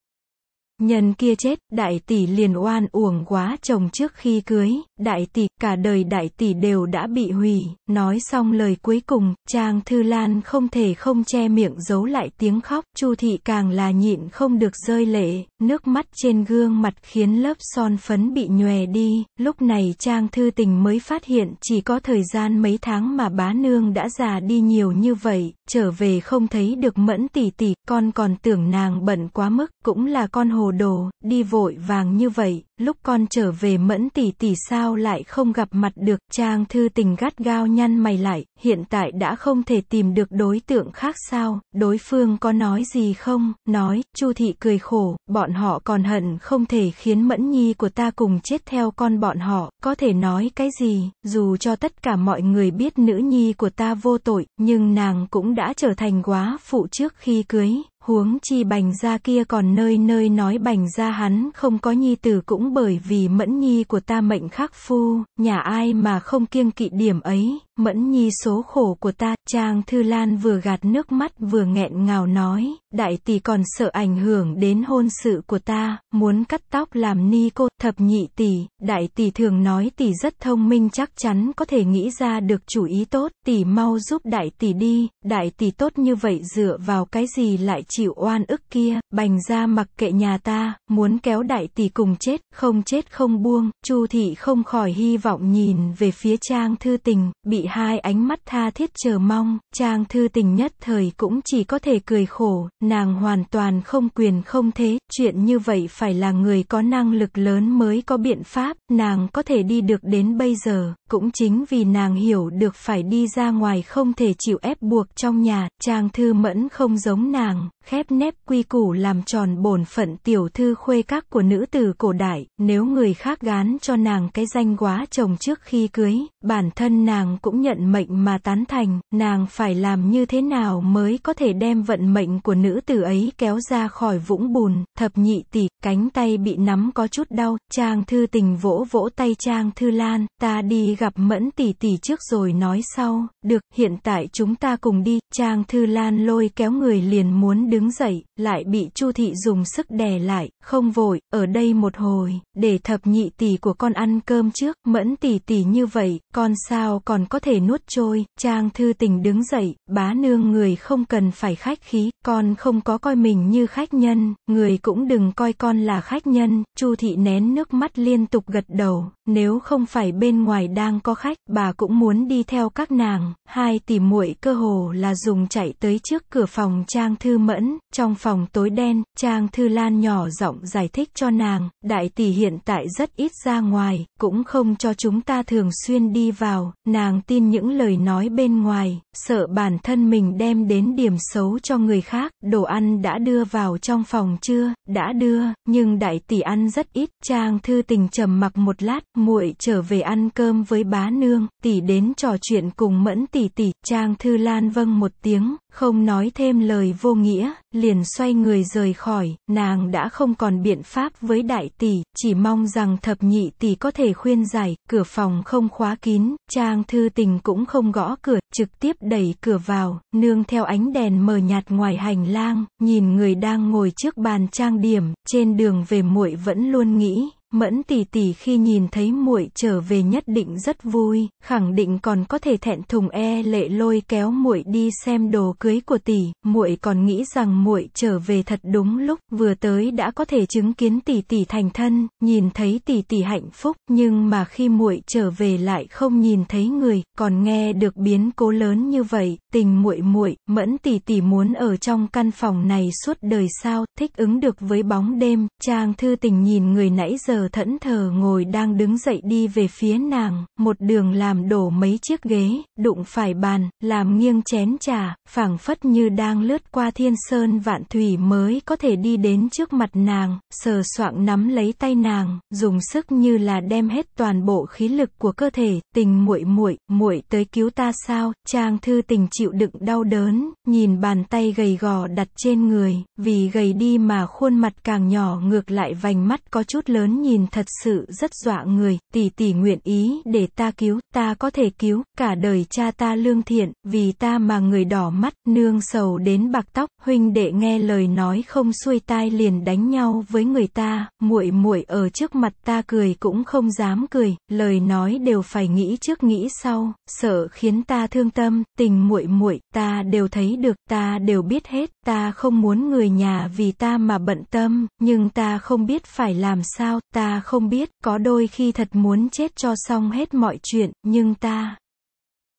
Nhân kia chết, đại tỷ liền oan uổng quá chồng trước khi cưới, đại tỷ, cả đời đại tỷ đều đã bị hủy, nói xong lời cuối cùng, Trang Thư Lan không thể không che miệng giấu lại tiếng khóc, Chu thị càng là nhịn không được rơi lệ, nước mắt trên gương mặt khiến lớp son phấn bị nhòe đi, lúc này Trang Thư Tình mới phát hiện chỉ có thời gian mấy tháng mà bá nương đã già đi nhiều như vậy, trở về không thấy được mẫn tỷ tỷ, con còn tưởng nàng bận quá mức, cũng là con hồ đồ, đi vội vàng như vậy, lúc con trở về mẫn tỷ tỷ sao lại không gặp mặt được, Trang Thư Tình gắt gao nhăn mày lại, hiện tại đã không thể tìm được đối tượng khác sao, đối phương có nói gì không, nói, Chu Thị cười khổ, bọn họ còn hận không thể khiến mẫn nhi của ta cùng chết theo con bọn họ, có thể nói cái gì, dù cho tất cả mọi người biết nữ nhi của ta vô tội, nhưng nàng cũng đã trở thành quá phụ trước khi cưới, huống chi bành gia kia còn nơi nơi nói bành gia hắn không có nhi tử cũng bởi vì mẫn nhi của ta mệnh khắc phu, nhà ai mà không kiêng kỵ điểm ấy, Mẫn nhi số khổ của ta, Trang Thư Lan vừa gạt nước mắt vừa nghẹn ngào nói, đại tỷ còn sợ ảnh hưởng đến hôn sự của ta, muốn cắt tóc làm ni cô, thập nhị tỷ, đại tỷ thường nói tỷ rất thông minh chắc chắn có thể nghĩ ra được chủ ý tốt, tỷ mau giúp đại tỷ đi, đại tỷ tốt như vậy dựa vào cái gì lại chịu oan ức kia, bành ra mặc kệ nhà ta, muốn kéo đại tỷ cùng chết, không chết không buông, Chu thị không khỏi hy vọng nhìn về phía Trang Thư Tình, bị hai ánh mắt tha thiết chờ mong, Trang thư tình nhất thời cũng chỉ có thể cười khổ, nàng hoàn toàn không quyền không thế, chuyện như vậy phải là người có năng lực lớn mới có biện pháp, nàng có thể đi được đến bây giờ, cũng chính vì nàng hiểu được phải đi ra ngoài không thể chịu ép buộc trong nhà, Trang thư mẫn không giống nàng, khép nép quy củ làm tròn bổn phận tiểu thư khuê các của nữ tử cổ đại, nếu người khác gán cho nàng cái danh quá chồng trước khi cưới, bản thân nàng cũng nhận mệnh mà tán thành, nàng phải làm như thế nào mới có thể đem vận mệnh của nữ tử ấy kéo ra khỏi vũng bùn, thập nhị tỷ, cánh tay bị nắm có chút đau, Trang Thư Tình vỗ vỗ tay Trang Thư Lan, ta đi gặp Mẫn tỷ tỷ trước rồi nói sau, được, hiện tại chúng ta cùng đi, Trang Thư Lan lôi kéo người liền muốn đứng dậy, lại bị Chu Thị dùng sức đè lại, không vội, ở đây một hồi, để thập nhị tỷ của con ăn cơm trước, Mẫn tỷ tỷ như vậy, con sao còn có thể thể nuốt trôi, Trang Thư Tình đứng dậy, bá nương người không cần phải khách khí, con không có coi mình như khách nhân, người cũng đừng coi con là khách nhân, Chu Thị nén nước mắt liên tục gật đầu, nếu không phải bên ngoài đang có khách, bà cũng muốn đi theo các nàng, hai tỷ muội cơ hồ là dùng chạy tới trước cửa phòng Trang Thư Mẫn, trong phòng tối đen, Trang Thư Lan nhỏ giọng giải thích cho nàng, đại tỷ hiện tại rất ít ra ngoài, cũng không cho chúng ta thường xuyên đi vào, nàng tiên tin những lời nói bên ngoài, sợ bản thân mình đem đến điểm xấu cho người khác. Đồ ăn đã đưa vào trong phòng chưa? Đã đưa, nhưng đại tỷ ăn rất ít. Trang thư tình trầm mặc một lát, muội trở về ăn cơm với bá nương, tỷ đến trò chuyện cùng mẫn tỷ tỷ. Trang thư lan vâng một tiếng, không nói thêm lời vô nghĩa, liền xoay người rời khỏi, nàng đã không còn biện pháp với đại tỷ, chỉ mong rằng thập nhị tỷ có thể khuyên giải, cửa phòng không khóa kín, trang thư tình cũng không gõ cửa, trực tiếp đẩy cửa vào, nương theo ánh đèn mờ nhạt ngoài hành lang, nhìn người đang ngồi trước bàn trang điểm, trên đường về muội vẫn luôn nghĩ, Mẫn tỷ tỷ khi nhìn thấy muội trở về nhất định rất vui, khẳng định còn có thể thẹn thùng e lệ lôi kéo muội đi xem đồ cưới của tỷ, muội còn nghĩ rằng muội trở về thật đúng lúc, vừa tới đã có thể chứng kiến tỷ tỷ thành thân, nhìn thấy tỷ tỷ hạnh phúc, nhưng mà khi muội trở về lại không nhìn thấy người, còn nghe được biến cố lớn như vậy, tình muội muội, Mẫn tỷ tỷ muốn ở trong căn phòng này suốt đời sao, thích ứng được với bóng đêm, Trang Thư Tình nhìn người nãy giờ sở thẫn thờ ngồi đang đứng dậy đi về phía nàng, một đường làm đổ mấy chiếc ghế, đụng phải bàn, làm nghiêng chén trà, phảng phất như đang lướt qua thiên sơn vạn thủy mới có thể đi đến trước mặt nàng, sờ soạng nắm lấy tay nàng, dùng sức như là đem hết toàn bộ khí lực của cơ thể, tình muội muội, muội tới cứu ta sao, trang thư tình chịu đựng đau đớn, nhìn bàn tay gầy gò đặt trên người, vì gầy đi mà khuôn mặt càng nhỏ ngược lại vành mắt có chút lớn nhìn nhìn thật sự rất dọa người, tỷ tỷ nguyện ý để ta cứu, ta có thể cứu, cả đời cha ta lương thiện, vì ta mà người đỏ mắt, nương sầu đến bạc tóc, huynh đệ nghe lời nói không xuôi tai liền đánh nhau với người ta, muội muội ở trước mặt ta cười cũng không dám cười, lời nói đều phải nghĩ trước nghĩ sau, sợ khiến ta thương tâm, tình muội muội, ta đều thấy được, ta đều biết hết, ta không muốn người nhà vì ta mà bận tâm, nhưng ta không biết phải làm sao, ta Ta không biết, có đôi khi thật muốn chết cho xong hết mọi chuyện, nhưng ta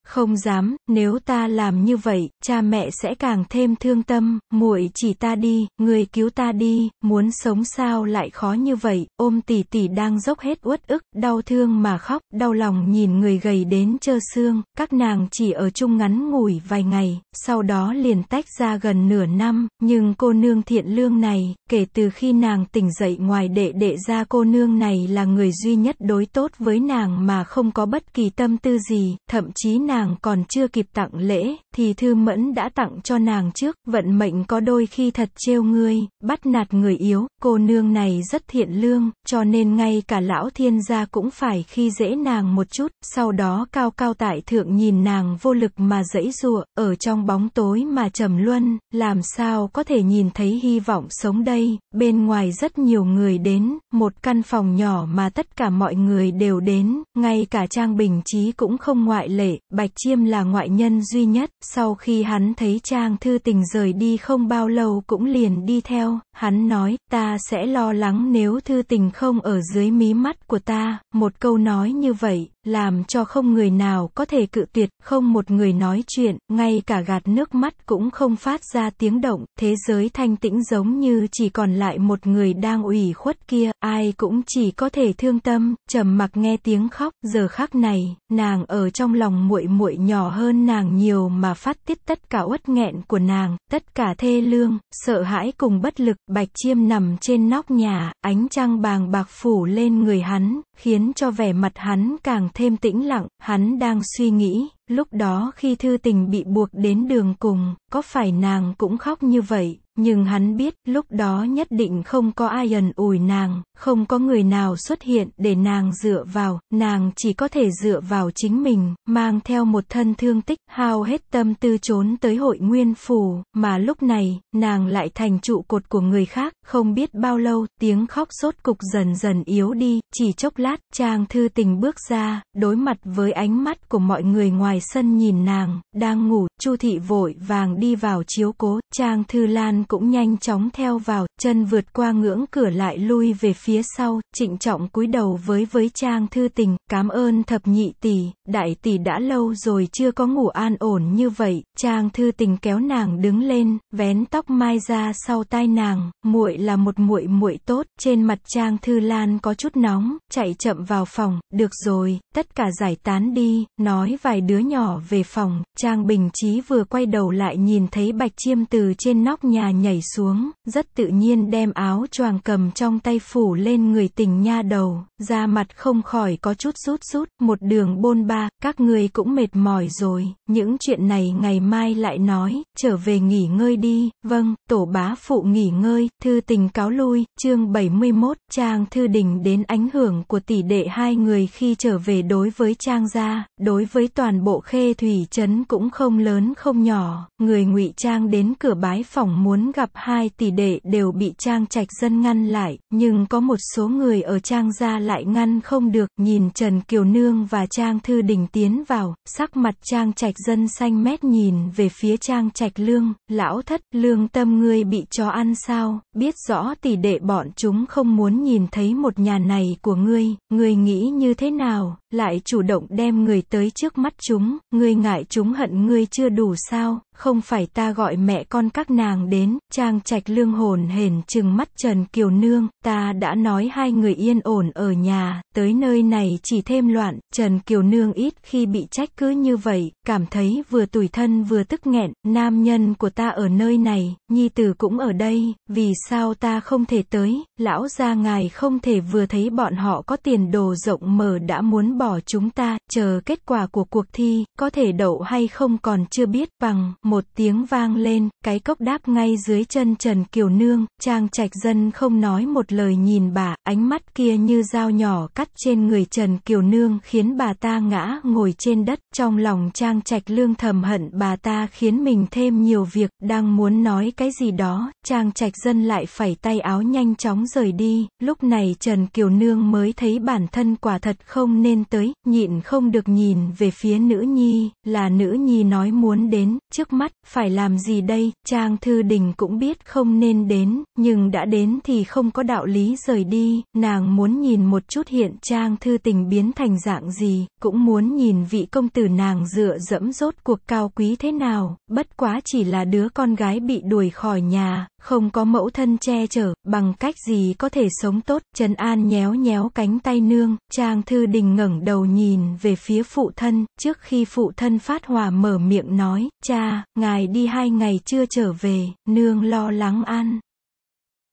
không dám, nếu ta làm như vậy, cha mẹ sẽ càng thêm thương tâm, muội chỉ ta đi, người cứu ta đi, muốn sống sao lại khó như vậy, ôm tỷ tỷ đang dốc hết uất ức, đau thương mà khóc, đau lòng nhìn người gầy đến trơ xương, các nàng chỉ ở chung ngắn ngủi vài ngày, sau đó liền tách ra gần nửa năm, nhưng cô nương thiện lương này, kể từ khi nàng tỉnh dậy ngoài đệ đệ ra cô nương này là người duy nhất đối tốt với nàng mà không có bất kỳ tâm tư gì, thậm chí nàng nàng còn chưa kịp tặng lễ, thì Thư Mẫn đã tặng cho nàng trước, vận mệnh có đôi khi thật trêu ngươi, bắt nạt người yếu, cô nương này rất thiện lương, cho nên ngay cả lão thiên gia cũng phải khi dễ nàng một chút, sau đó cao cao tại thượng nhìn nàng vô lực mà dẫy dụa, ở trong bóng tối mà trầm luân, làm sao có thể nhìn thấy hy vọng sống đây, bên ngoài rất nhiều người đến, một căn phòng nhỏ mà tất cả mọi người đều đến, ngay cả Trang Bình trí cũng không ngoại lệ, Bạch Bạch Chiêm là ngoại nhân duy nhất, sau khi hắn thấy Trang Thư Tình rời đi không bao lâu cũng liền đi theo, hắn nói, ta sẽ lo lắng nếu Thư Tình không ở dưới mí mắt của ta, một câu nói như vậy, làm cho không người nào có thể cự tuyệt, không một người nói chuyện, ngay cả gạt nước mắt cũng không phát ra tiếng động, thế giới thanh tĩnh giống như chỉ còn lại một người đang ủy khuất kia, ai cũng chỉ có thể thương tâm, trầm mặc nghe tiếng khóc, giờ khắc này, nàng ở trong lòng muội muội nhỏ hơn nàng nhiều mà phát tiết tất cả uất nghẹn của nàng, tất cả thê lương, sợ hãi cùng bất lực, bạch chiêm nằm trên nóc nhà, ánh trăng bàng bạc phủ lên người hắn, khiến cho vẻ mặt hắn càng thêm thêm tĩnh lặng, hắn đang suy nghĩ, lúc đó khi thư tình bị buộc đến đường cùng, có phải nàng cũng khóc như vậy, nhưng hắn biết, lúc đó nhất định không có ai ẩn ủi nàng, không có người nào xuất hiện để nàng dựa vào, nàng chỉ có thể dựa vào chính mình, mang theo một thân thương tích, hao hết tâm tư trốn tới hội nguyên phủ, mà lúc này, nàng lại thành trụ cột của người khác, không biết bao lâu, tiếng khóc sốt cục dần dần yếu đi, chỉ chốc lát, trang thư tình bước ra, đối mặt với ánh mắt của mọi người ngoài sân nhìn nàng, đang ngủ, chu thị vội vàng đi vào chiếu cố, trang thư lan cũng nhanh chóng theo vào, chân vượt qua ngưỡng cửa lại lui về phía sau, trịnh trọng cúi đầu với với trang thư tình, cảm ơn thập nhị tỷ, đại tỷ đã lâu rồi chưa có ngủ an ổn như vậy, trang thư tình kéo nàng đứng lên, vén tóc mai ra sau tai nàng, muội là một muội muội tốt, trên mặt trang thư lan có chút nóng, chạy chậm vào phòng, được rồi, tất cả giải tán đi, nói vài đứa nhỏ về phòng, trang bình trí vừa quay đầu lại nhìn thấy bạch chiêm từ trên nóc nhà nhảy xuống, rất tự nhiên đem áo choàng cầm trong tay phủ lên người tình nha đầu, da mặt không khỏi có chút rút rút, một đường bôn ba, các ngươi cũng mệt mỏi rồi, những chuyện này ngày mai lại nói, trở về nghỉ ngơi đi, vâng, tổ bá phụ nghỉ ngơi, thư tình cáo lui, chương 71, trang thư đình đến ảnh hưởng của tỷ đệ hai người khi trở về đối với trang gia, đối với toàn bộ khê thủy trấn cũng không lớn không nhỏ, người ngụy trang đến cửa bái phòng muốn muốn gặp hai tỷ đệ đều bị Trang Trạch Dân ngăn lại, nhưng có một số người ở Trang gia lại ngăn không được, nhìn Trần Kiều Nương và Trang Thư Đình tiến vào, sắc mặt Trang Trạch Dân xanh mét nhìn về phía Trang Trạch Lương, lão thất, lương tâm ngươi bị cho ăn sao, biết rõ tỷ đệ bọn chúng không muốn nhìn thấy một nhà này của ngươi, ngươi nghĩ như thế nào, lại chủ động đem người tới trước mắt chúng, ngươi ngại chúng hận ngươi chưa đủ sao, không phải ta gọi mẹ con các nàng đến, trang trạch lương hồn hển chừng mắt Trần Kiều Nương, ta đã nói hai người yên ổn ở nhà, tới nơi này chỉ thêm loạn, Trần Kiều Nương ít khi bị trách cứ như vậy, cảm thấy vừa tủi thân vừa tức nghẹn, nam nhân của ta ở nơi này, nhi tử cũng ở đây, vì sao ta không thể tới, lão gia ngài không thể vừa thấy bọn họ có tiền đồ rộng mở đã muốn bỏ chúng ta, chờ kết quả của cuộc thi, có thể đậu hay không còn chưa biết, bằng, một tiếng vang lên, cái cốc đáp ngay dưới chân Trần Kiều Nương, trang trạch dân không nói một lời nhìn bà, ánh mắt kia như dao nhỏ cắt trên người Trần Kiều Nương khiến bà ta ngã ngồi trên đất, trong lòng trang trạch lương thầm hận bà ta khiến mình thêm nhiều việc, đang muốn nói cái gì đó, trang trạch dân lại phải tay áo nhanh chóng rời đi, lúc này Trần Kiều Nương mới thấy bản thân quả thật không nên tới, nhịn không được nhìn về phía nữ nhi, là nữ nhi nói muốn đến, trước mắt, phải làm gì đây, Trang Thư Đình cũng biết không nên đến, nhưng đã đến thì không có đạo lý rời đi, nàng muốn nhìn một chút hiện Trang Thư Tình biến thành dạng gì, cũng muốn nhìn vị công tử nàng dựa dẫm rốt cuộc cao quý thế nào, bất quá chỉ là đứa con gái bị đuổi khỏi nhà, không có mẫu thân che chở, bằng cách gì có thể sống tốt, Trần An nhéo nhéo cánh tay nương, Trang Thư Đình ngẩng đầu nhìn về phía phụ thân, trước khi phụ thân phát hỏa mở miệng nói, cha, ngài đi hai ngày chưa trở về, nương lo lắng an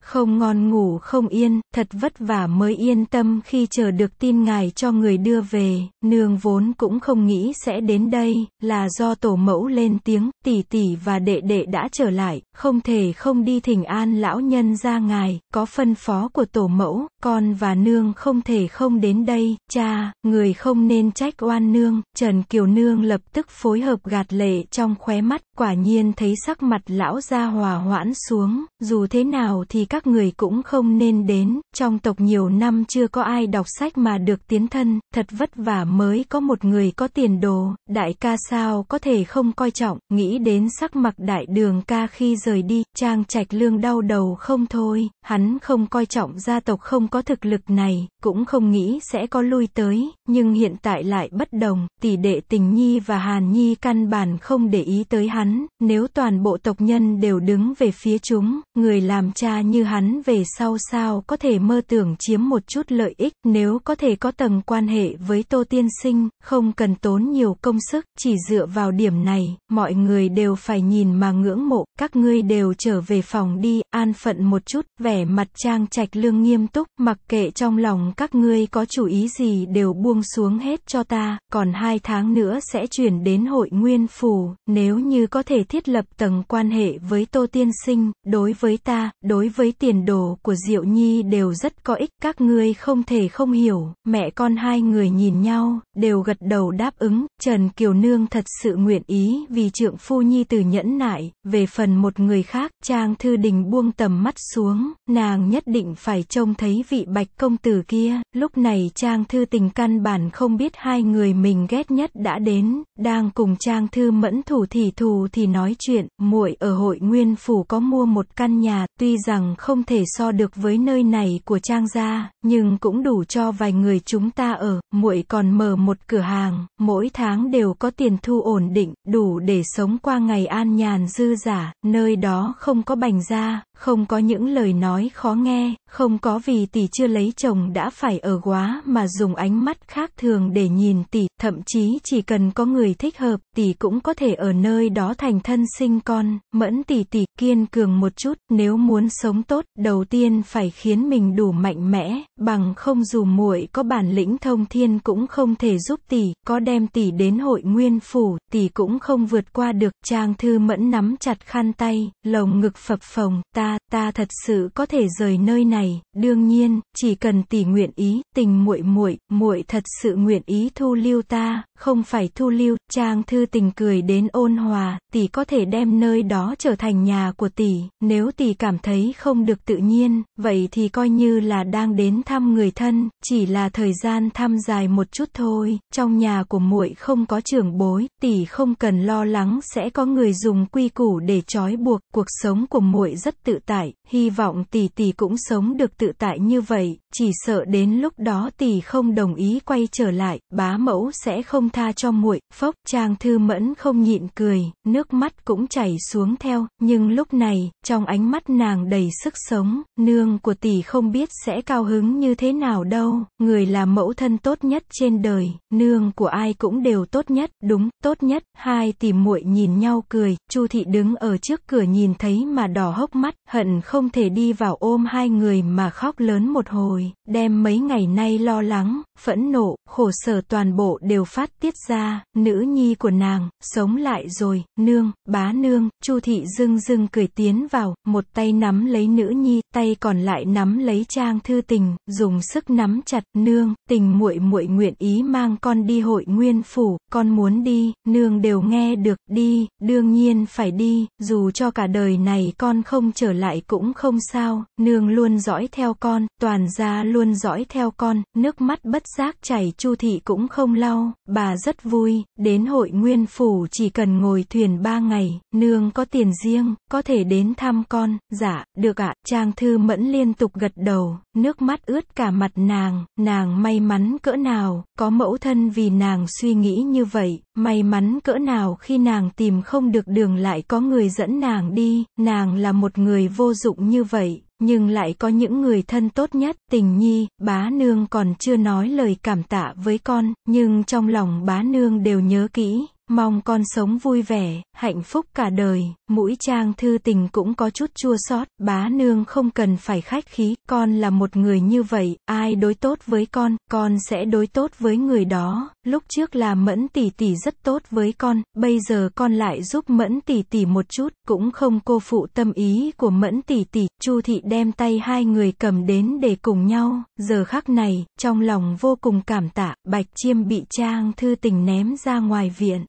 không ngon ngủ không yên, thật vất vả mới yên tâm khi chờ được tin ngài cho người đưa về, nương vốn cũng không nghĩ sẽ đến đây, là do tổ mẫu lên tiếng, tỷ tỷ và đệ đệ đã trở lại, không thể không đi thỉnh an lão nhân ra ngài, có phân phó của tổ mẫu, con và nương không thể không đến đây, cha, người không nên trách oan nương, Trần Kiều Nương lập tức phối hợp gạt lệ trong khóe mắt, quả nhiên thấy sắc mặt lão ra hòa hoãn xuống, dù thế nào thì các các người cũng không nên đến, trong tộc nhiều năm chưa có ai đọc sách mà được tiến thân, thật vất vả mới có một người có tiền đồ, đại ca sao có thể không coi trọng, nghĩ đến sắc mặt đại đường ca khi rời đi, trang trạch lương đau đầu không thôi, hắn không coi trọng gia tộc không có thực lực này, cũng không nghĩ sẽ có lui tới, nhưng hiện tại lại bất đồng, tỷ đệ tình nhi và hàn nhi căn bản không để ý tới hắn, nếu toàn bộ tộc nhân đều đứng về phía chúng, người làm cha như hắn về sau sao có thể mơ tưởng chiếm một chút lợi ích, nếu có thể có tầng quan hệ với Tô Tiên Sinh, không cần tốn nhiều công sức, chỉ dựa vào điểm này, mọi người đều phải nhìn mà ngưỡng mộ, các ngươi đều trở về phòng đi, an phận một chút, vẻ mặt trang trạch lương nghiêm túc, mặc kệ trong lòng các ngươi có chủ ý gì đều buông xuống hết cho ta, còn hai tháng nữa sẽ chuyển đến hội nguyên phủ nếu như có thể thiết lập tầng quan hệ với Tô Tiên Sinh, đối với ta, đối với tiền đồ của Diệu Nhi đều rất có ích, các ngươi không thể không hiểu, mẹ con hai người nhìn nhau, đều gật đầu đáp ứng, Trần Kiều Nương thật sự nguyện ý vì trượng phu Nhi từ nhẫn nại, về phần một người khác, Trang Thư Đình buông tầm mắt xuống, nàng nhất định phải trông thấy vị bạch công tử kia, lúc này Trang Thư Tình căn bản không biết hai người mình ghét nhất đã đến, đang cùng Trang Thư Mẫn thủ thì thù thì nói chuyện, muội ở hội nguyên phủ có mua một căn nhà, tuy rằng không không thể so được với nơi này của Trang gia, nhưng cũng đủ cho vài người chúng ta ở, muội còn mở một cửa hàng, mỗi tháng đều có tiền thu ổn định, đủ để sống qua ngày an nhàn dư giả, nơi đó không có bành gia không có những lời nói khó nghe, không có vì tỷ chưa lấy chồng đã phải ở quá mà dùng ánh mắt khác thường để nhìn tỷ, thậm chí chỉ cần có người thích hợp, tỷ cũng có thể ở nơi đó thành thân sinh con, mẫn tỷ tỷ kiên cường một chút, nếu muốn sống tốt, đầu tiên phải khiến mình đủ mạnh mẽ, bằng không dù muội có bản lĩnh thông thiên cũng không thể giúp tỷ, có đem tỷ đến hội nguyên phủ, tỷ cũng không vượt qua được, trang thư mẫn nắm chặt khăn tay, lồng ngực phập phồng, ta ta, thật sự có thể rời nơi này, đương nhiên, chỉ cần tỷ nguyện ý, tình muội muội, muội thật sự nguyện ý thu lưu ta, không phải thu lưu, Trang Thư Tình cười đến ôn hòa, tỷ có thể đem nơi đó trở thành nhà của tỷ, nếu tỷ cảm thấy không được tự nhiên, vậy thì coi như là đang đến thăm người thân, chỉ là thời gian thăm dài một chút thôi, trong nhà của muội không có trưởng bối, tỷ không cần lo lắng sẽ có người dùng quy củ để trói buộc, cuộc sống của muội rất tự tự tại, hy vọng tỷ tỷ cũng sống được tự tại như vậy, chỉ sợ đến lúc đó tỷ không đồng ý quay trở lại, bá mẫu sẽ không tha cho muội. Phốc, Trang Thư Mẫn không nhịn cười, nước mắt cũng chảy xuống theo, nhưng lúc này, trong ánh mắt nàng đầy sức sống, nương của tỷ không biết sẽ cao hứng như thế nào đâu, người là mẫu thân tốt nhất trên đời, nương của ai cũng đều tốt nhất, đúng, tốt nhất. Hai tỷ muội nhìn nhau cười, Chu thị đứng ở trước cửa nhìn thấy mà đỏ hốc mắt, hận không thể đi vào ôm hai người mà khóc lớn một hồi, đem mấy ngày nay lo lắng, phẫn nộ, khổ sở toàn bộ đều phát tiết ra, nữ nhi của nàng, sống lại rồi, nương, bá nương, chu thị dưng dưng cười tiến vào, một tay nắm lấy nữ nhi, tay còn lại nắm lấy trang thư tình, dùng sức nắm chặt, nương, tình muội muội nguyện ý mang con đi hội nguyên phủ, con muốn đi, nương đều nghe được, đi, đương nhiên phải đi, dù cho cả đời này con không trở lại cũng không sao, nương luôn dõi theo con, toàn gia luôn dõi theo con, nước mắt bất giác chảy chu thị cũng không lau, bà rất vui, đến hội nguyên phủ chỉ cần ngồi thuyền ba ngày, nương có tiền riêng, có thể đến thăm con, dạ, được ạ, trang thư mẫn liên tục gật đầu, nước mắt ướt cả mặt nàng, nàng may mắn cỡ nào, có mẫu thân vì nàng suy nghĩ như vậy, May mắn cỡ nào khi nàng tìm không được đường lại có người dẫn nàng đi, nàng là một người vô dụng như vậy, nhưng lại có những người thân tốt nhất. Tình nhi, bá nương còn chưa nói lời cảm tạ với con, nhưng trong lòng bá nương đều nhớ kỹ, Mong con sống vui vẻ, hạnh phúc cả đời, mũi trang thư tình cũng có chút chua xót bá nương không cần phải khách khí, con là một người như vậy, ai đối tốt với con, con sẽ đối tốt với người đó, lúc trước là mẫn tỷ tỷ rất tốt với con, bây giờ con lại giúp mẫn tỷ tỷ một chút, cũng không cô phụ tâm ý của mẫn tỷ tỷ, chu thị đem tay hai người cầm đến để cùng nhau, giờ khắc này, trong lòng vô cùng cảm tạ, bạch chiêm bị trang thư tình ném ra ngoài viện.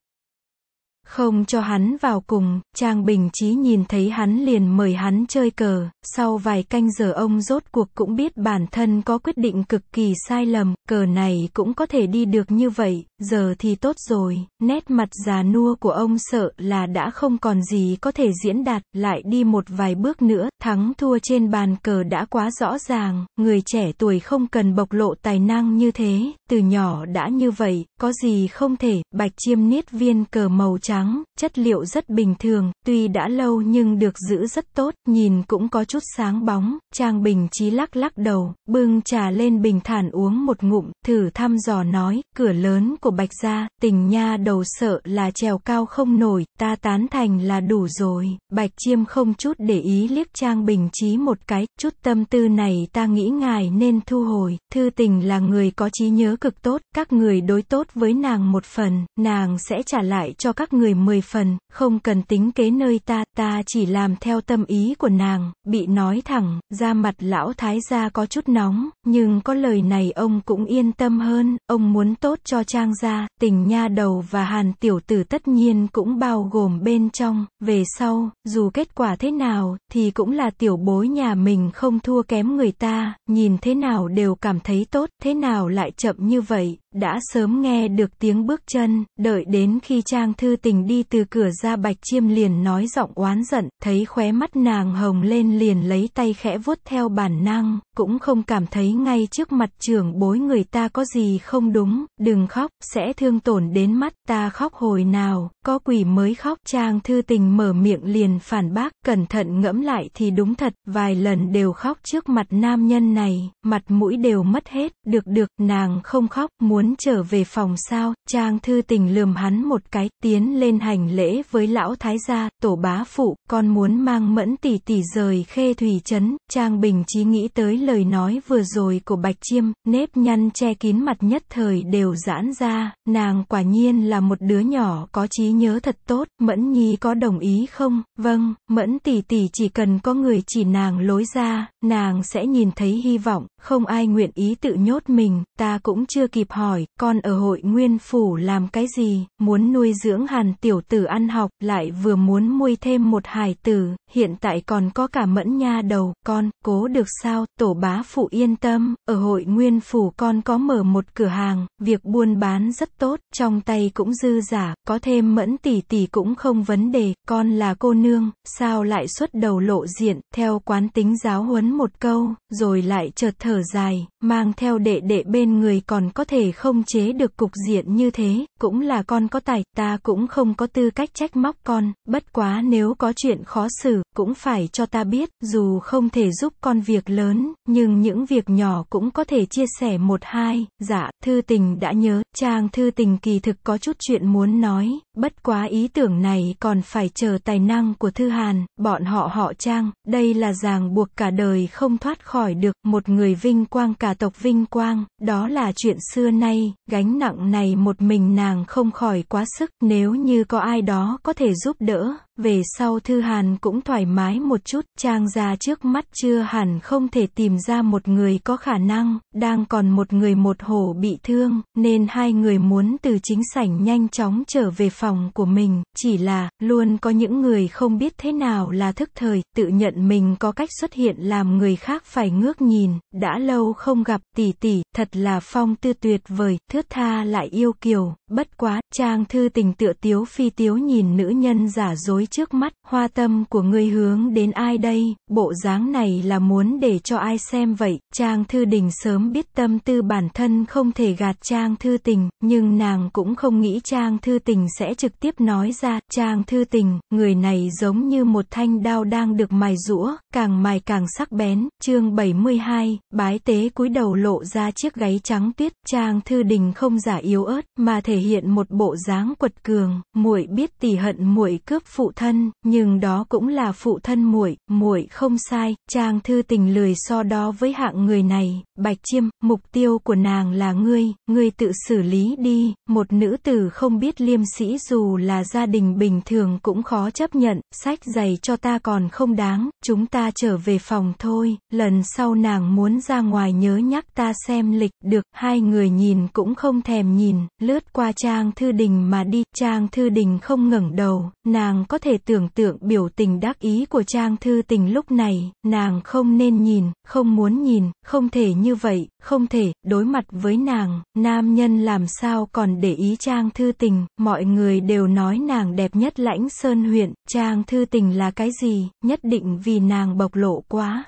Không cho hắn vào cùng, Trang Bình Chí nhìn thấy hắn liền mời hắn chơi cờ, sau vài canh giờ ông rốt cuộc cũng biết bản thân có quyết định cực kỳ sai lầm, cờ này cũng có thể đi được như vậy, Giờ thì tốt rồi, nét mặt già nua của ông sợ là đã không còn gì có thể diễn đạt, lại đi một vài bước nữa, thắng thua trên bàn cờ đã quá rõ ràng, người trẻ tuổi không cần bộc lộ tài năng như thế, từ nhỏ đã như vậy, có gì không thể, bạch chiêm niết viên cờ màu trắng, chất liệu rất bình thường, tuy đã lâu nhưng được giữ rất tốt, nhìn cũng có chút sáng bóng, Trang Bình trí lắc lắc đầu, bưng trà lên bình thản uống một ngụm, thử thăm dò nói, cửa lớn của của Bạch Gia, tình nha đầu sợ là trèo cao không nổi, ta tán thành là đủ rồi. Bạch Chiêm không chút để ý liếc Trang Bình Chí một cái, chút tâm tư này ta nghĩ ngài nên thu hồi. Thư tình là người có trí nhớ cực tốt, các người đối tốt với nàng một phần, nàng sẽ trả lại cho các người mười phần, không cần tính kế nơi ta, ta chỉ làm theo tâm ý của nàng, bị nói thẳng, ra mặt lão thái gia có chút nóng, nhưng có lời này ông cũng yên tâm hơn, ông muốn tốt cho Trang gia, tình nha đầu và hàn tiểu tử tất nhiên cũng bao gồm bên trong, về sau, dù kết quả thế nào, thì cũng là tiểu bối nhà mình không thua kém người ta, nhìn thế nào đều cảm thấy tốt, thế nào lại chậm như vậy, đã sớm nghe được tiếng bước chân, đợi đến khi Trang Thư Tình đi từ cửa ra Bạch Chiêm liền nói giọng oán giận, thấy khóe mắt nàng hồng lên liền lấy tay khẽ vuốt theo bản năng, cũng không cảm thấy ngay trước mặt trưởng bối người ta có gì không đúng, đừng khóc, sẽ thương tổn đến mắt, ta khóc hồi nào, có quỷ mới khóc, Trang Thư Tình mở miệng liền phản bác, cẩn thận ngẫm lại thì đúng thật, vài lần đều khóc trước mặt nam nhân này, mặt mũi đều mất hết, được được, nàng không khóc, muốn muốn trở về phòng sao, Trang Thư Tình lườm hắn một cái, tiến lên hành lễ với lão thái gia, tổ bá phụ, con muốn mang mẫn tỷ tỷ rời khê thủy chấn Trang Bình Chí nghĩ tới lời nói vừa rồi của Bạch Chiêm, nếp nhăn che kín mặt nhất thời đều giãn ra, nàng quả nhiên là một đứa nhỏ có trí nhớ thật tốt, mẫn nhi có đồng ý không, vâng, mẫn tỷ tỷ chỉ cần có người chỉ nàng lối ra, nàng sẽ nhìn thấy hy vọng, không ai nguyện ý tự nhốt mình, ta cũng chưa kịp hỏi hỏi, con ở hội nguyên phủ làm cái gì, muốn nuôi dưỡng hàn tiểu tử ăn học, lại vừa muốn nuôi thêm một hài tử, hiện tại còn có cả mẫn nha đầu, con, cố được sao, tổ bá phụ yên tâm, ở hội nguyên phủ con có mở một cửa hàng, việc buôn bán rất tốt, trong tay cũng dư giả, có thêm mẫn tỷ tỷ cũng không vấn đề, con là cô nương, sao lại xuất đầu lộ diện, theo quán tính giáo huấn một câu, rồi lại chợt thở dài, mang theo đệ đệ bên người còn có thể không chế được cục diện như thế, cũng là con có tài, ta cũng không có tư cách trách móc con, bất quá nếu có chuyện khó xử, cũng phải cho ta biết, dù không thể giúp con việc lớn, nhưng những việc nhỏ cũng có thể chia sẻ một hai, dạ, thư tình đã nhớ, trang thư tình kỳ thực có chút chuyện muốn nói, bất quá ý tưởng này còn phải chờ tài năng của Thư Hàn, bọn họ họ trang, đây là ràng buộc cả đời không thoát khỏi được, một người vinh quang cả tộc vinh quang, đó là chuyện xưa nay nay, gánh nặng này một mình nàng không khỏi quá sức, nếu như có ai đó có thể giúp đỡ, về sau Thư Hàn cũng thoải mái một chút, Trang ra trước mắt chưa hẳn không thể tìm ra một người có khả năng, đang còn một người một hổ bị thương, nên hai người muốn từ chính sảnh nhanh chóng trở về phòng của mình, chỉ là, luôn có những người không biết thế nào là thức thời, tự nhận mình có cách xuất hiện làm người khác phải ngước nhìn, đã lâu không gặp tỷ tỷ, thật là phong tư tuyệt vời, thước tha lại yêu kiều, bất quá, Trang thư tình tựa tiếu phi tiếu nhìn nữ nhân giả dối trước mắt, hoa tâm của ngươi hướng đến ai đây, bộ dáng này là muốn để cho ai xem vậy, Trang Thư Đình sớm biết tâm tư bản thân không thể gạt Trang Thư Tình, nhưng nàng cũng không nghĩ Trang Thư Tình sẽ trực tiếp nói ra, Trang Thư Tình, người này giống như một thanh đao đang được mài rũa, càng mài càng sắc bén, chương 72, bái tế cúi đầu lộ ra chiếc gáy trắng tuyết, Trang Thư Đình không giả yếu ớt, mà thể hiện một bộ dáng quật cường, muội biết tỷ hận muội cướp phụ thân, nhưng đó cũng là phụ thân muội, muội không sai, Trang Thư Tình lười so đó với hạng người này, Bạch Chiêm, mục tiêu của nàng là ngươi, ngươi tự xử lý đi, một nữ tử không biết liêm sĩ dù là gia đình bình thường cũng khó chấp nhận, sách giày cho ta còn không đáng, chúng ta trở về phòng thôi, lần sau nàng muốn ra ngoài nhớ nhắc ta xem lịch, được, hai người nhìn cũng không thèm nhìn, lướt qua Trang Thư Đình mà đi, Trang Thư Đình không ngẩng đầu, nàng có thể thể tưởng tượng biểu tình đắc ý của Trang Thư Tình lúc này, nàng không nên nhìn, không muốn nhìn, không thể như vậy, không thể, đối mặt với nàng, nam nhân làm sao còn để ý Trang Thư Tình, mọi người đều nói nàng đẹp nhất lãnh sơn huyện, Trang Thư Tình là cái gì, nhất định vì nàng bộc lộ quá,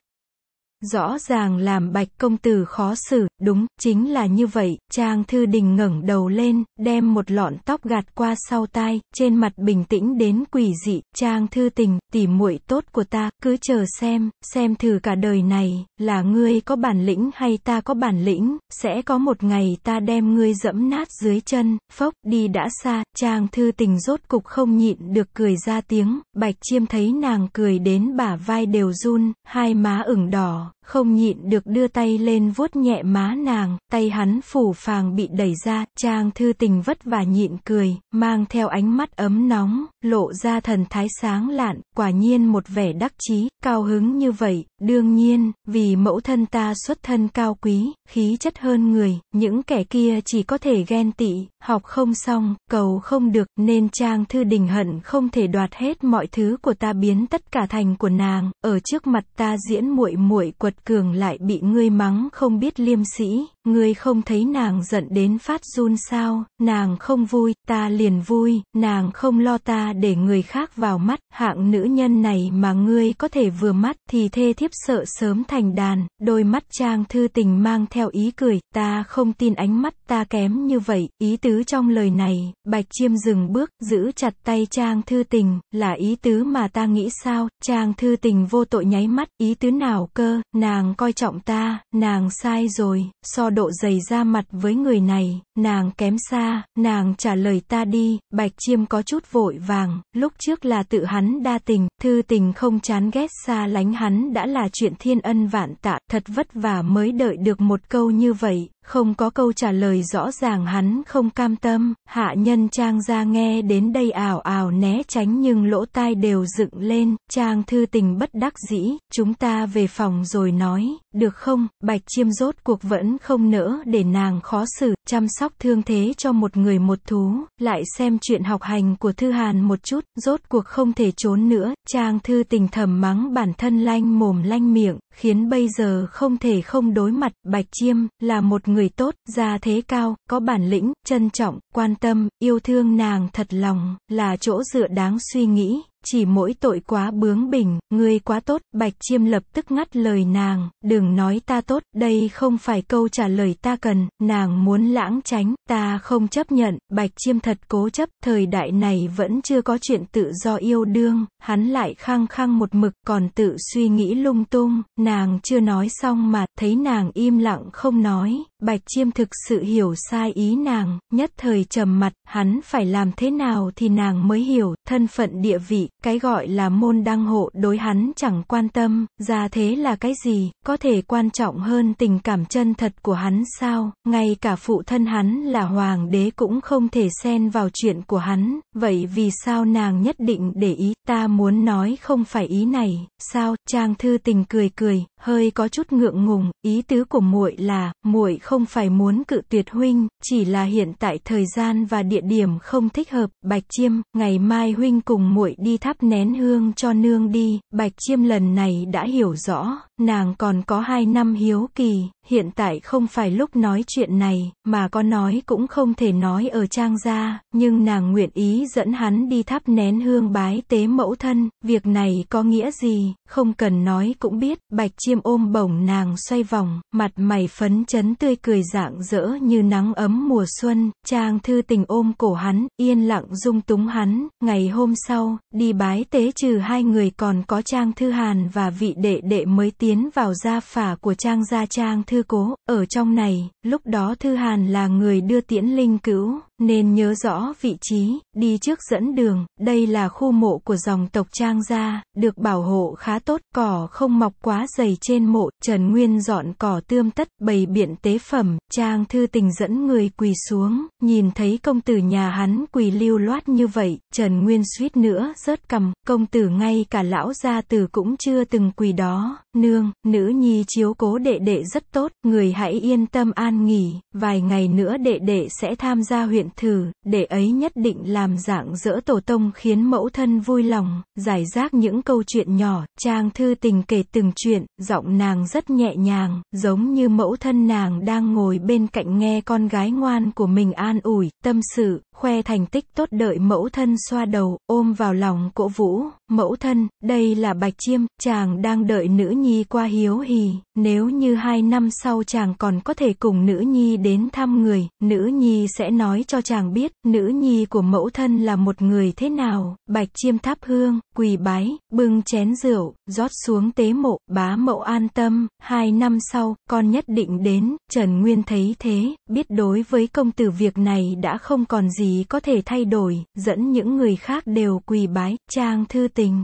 Rõ ràng làm bạch công tử khó xử, đúng, chính là như vậy, Trang Thư Đình ngẩng đầu lên, đem một lọn tóc gạt qua sau tai, trên mặt bình tĩnh đến quỷ dị, Trang Thư Tình, tỉ muội tốt của ta, cứ chờ xem, xem thử cả đời này, là ngươi có bản lĩnh hay ta có bản lĩnh, sẽ có một ngày ta đem ngươi dẫm nát dưới chân, phốc, đi đã xa, Trang Thư Tình rốt cục không nhịn được cười ra tiếng, Bạch Chiêm thấy nàng cười đến bả vai đều run, hai má ửng đỏ, now. không nhịn được đưa tay lên vuốt nhẹ má nàng, tay hắn phủ phàng bị đẩy ra, trang thư tình vất vả nhịn cười, mang theo ánh mắt ấm nóng, lộ ra thần thái sáng lạn, quả nhiên một vẻ đắc chí, cao hứng như vậy, đương nhiên, vì mẫu thân ta xuất thân cao quý, khí chất hơn người, những kẻ kia chỉ có thể ghen tị, học không xong, cầu không được, nên trang thư đình hận không thể đoạt hết mọi thứ của ta biến tất cả thành của nàng, ở trước mặt ta diễn muội muội quật cường lại bị ngươi mắng không biết liêm sĩ, ngươi không thấy nàng giận đến phát run sao, nàng không vui, ta liền vui, nàng không lo ta để người khác vào mắt, hạng nữ nhân này mà ngươi có thể vừa mắt thì thê thiếp sợ sớm thành đàn, đôi mắt trang thư tình mang theo ý cười, ta không tin ánh mắt ta kém như vậy, ý tứ trong lời này, bạch chiêm dừng bước, giữ chặt tay trang thư tình, là ý tứ mà ta nghĩ sao, trang thư tình vô tội nháy mắt, ý tứ nào cơ, nàng nàng coi trọng ta, nàng sai rồi, so độ dày ra mặt với người này, nàng kém xa, nàng trả lời ta đi, bạch chiêm có chút vội vàng, lúc trước là tự hắn đa tình, thư tình không chán ghét xa lánh hắn đã là chuyện thiên ân vạn tạ, thật vất vả mới đợi được một câu như vậy, không có câu trả lời rõ ràng hắn không cam tâm, hạ nhân Trang ra nghe đến đây ảo ảo né tránh nhưng lỗ tai đều dựng lên, Trang thư tình bất đắc dĩ, chúng ta về phòng rồi nói, được không, bạch chiêm rốt cuộc vẫn không nỡ để nàng khó xử, chăm sóc thương thế cho một người một thú, lại xem chuyện học hành của Thư Hàn một chút, rốt cuộc không thể trốn nữa, Trang Thư tình thầm mắng bản thân lanh mồm lanh miệng, khiến bây giờ không thể không đối mặt, bạch chiêm, là một người tốt, gia thế cao, có bản lĩnh, trân trọng, quan tâm, yêu thương nàng thật lòng, là chỗ dựa đáng suy nghĩ chỉ mỗi tội quá bướng bỉnh, ngươi quá tốt, Bạch Chiêm lập tức ngắt lời nàng, đừng nói ta tốt, đây không phải câu trả lời ta cần, nàng muốn lãng tránh, ta không chấp nhận, Bạch Chiêm thật cố chấp, thời đại này vẫn chưa có chuyện tự do yêu đương, hắn lại khăng khăng một mực, còn tự suy nghĩ lung tung, nàng chưa nói xong mà, thấy nàng im lặng không nói, Bạch Chiêm thực sự hiểu sai ý nàng, nhất thời trầm mặt, hắn phải làm thế nào thì nàng mới hiểu, thân phận địa vị cái gọi là môn đăng hộ đối hắn chẳng quan tâm, ra thế là cái gì, có thể quan trọng hơn tình cảm chân thật của hắn sao, ngay cả phụ thân hắn là hoàng đế cũng không thể xen vào chuyện của hắn, vậy vì sao nàng nhất định để ý, ta muốn nói không phải ý này, sao, trang thư tình cười cười, hơi có chút ngượng ngùng, ý tứ của muội là, muội không phải muốn cự tuyệt huynh, chỉ là hiện tại thời gian và địa điểm không thích hợp, bạch chiêm, ngày mai huynh cùng muội đi thăm thắp nén hương cho nương đi, Bạch Chiêm lần này đã hiểu rõ, nàng còn có hai năm hiếu kỳ, hiện tại không phải lúc nói chuyện này, mà có nói cũng không thể nói ở trang gia, nhưng nàng nguyện ý dẫn hắn đi thắp nén hương bái tế mẫu thân, việc này có nghĩa gì, không cần nói cũng biết, bạch chiêm ôm bổng nàng xoay vòng, mặt mày phấn chấn tươi cười rạng rỡ như nắng ấm mùa xuân, trang thư tình ôm cổ hắn, yên lặng dung túng hắn, ngày hôm sau, đi bái tế trừ hai người còn có trang thư hàn và vị đệ đệ mới tiến vào gia phả của trang gia trang thư Thư Cố, ở trong này, lúc đó Thư Hàn là người đưa tiễn Linh cứu nên nhớ rõ vị trí, đi trước dẫn đường, đây là khu mộ của dòng tộc Trang gia, được bảo hộ khá tốt, cỏ không mọc quá dày trên mộ, Trần Nguyên dọn cỏ tươm tất, bày biện tế phẩm, Trang thư tình dẫn người quỳ xuống, nhìn thấy công tử nhà hắn quỳ lưu loát như vậy, Trần Nguyên suýt nữa rớt cầm, công tử ngay cả lão gia tử cũng chưa từng quỳ đó, nương, nữ nhi chiếu cố đệ đệ rất tốt, người hãy yên tâm an nghỉ, vài ngày nữa đệ đệ sẽ tham gia huyện luyện thử, để ấy nhất định làm dạng dỡ tổ tông khiến mẫu thân vui lòng, giải rác những câu chuyện nhỏ, trang thư tình kể từng chuyện, giọng nàng rất nhẹ nhàng, giống như mẫu thân nàng đang ngồi bên cạnh nghe con gái ngoan của mình an ủi, tâm sự, khoe thành tích tốt đợi mẫu thân xoa đầu, ôm vào lòng cổ vũ, mẫu thân, đây là bạch chiêm, chàng đang đợi nữ nhi qua hiếu hì, nếu như hai năm sau chàng còn có thể cùng nữ nhi đến thăm người, nữ nhi sẽ nói cho cho chàng biết, nữ nhi của mẫu thân là một người thế nào, bạch chiêm tháp hương, quỳ bái, bưng chén rượu, rót xuống tế mộ, bá mẫu an tâm, hai năm sau, con nhất định đến, Trần Nguyên thấy thế, biết đối với công tử việc này đã không còn gì có thể thay đổi, dẫn những người khác đều quỳ bái, trang thư tình.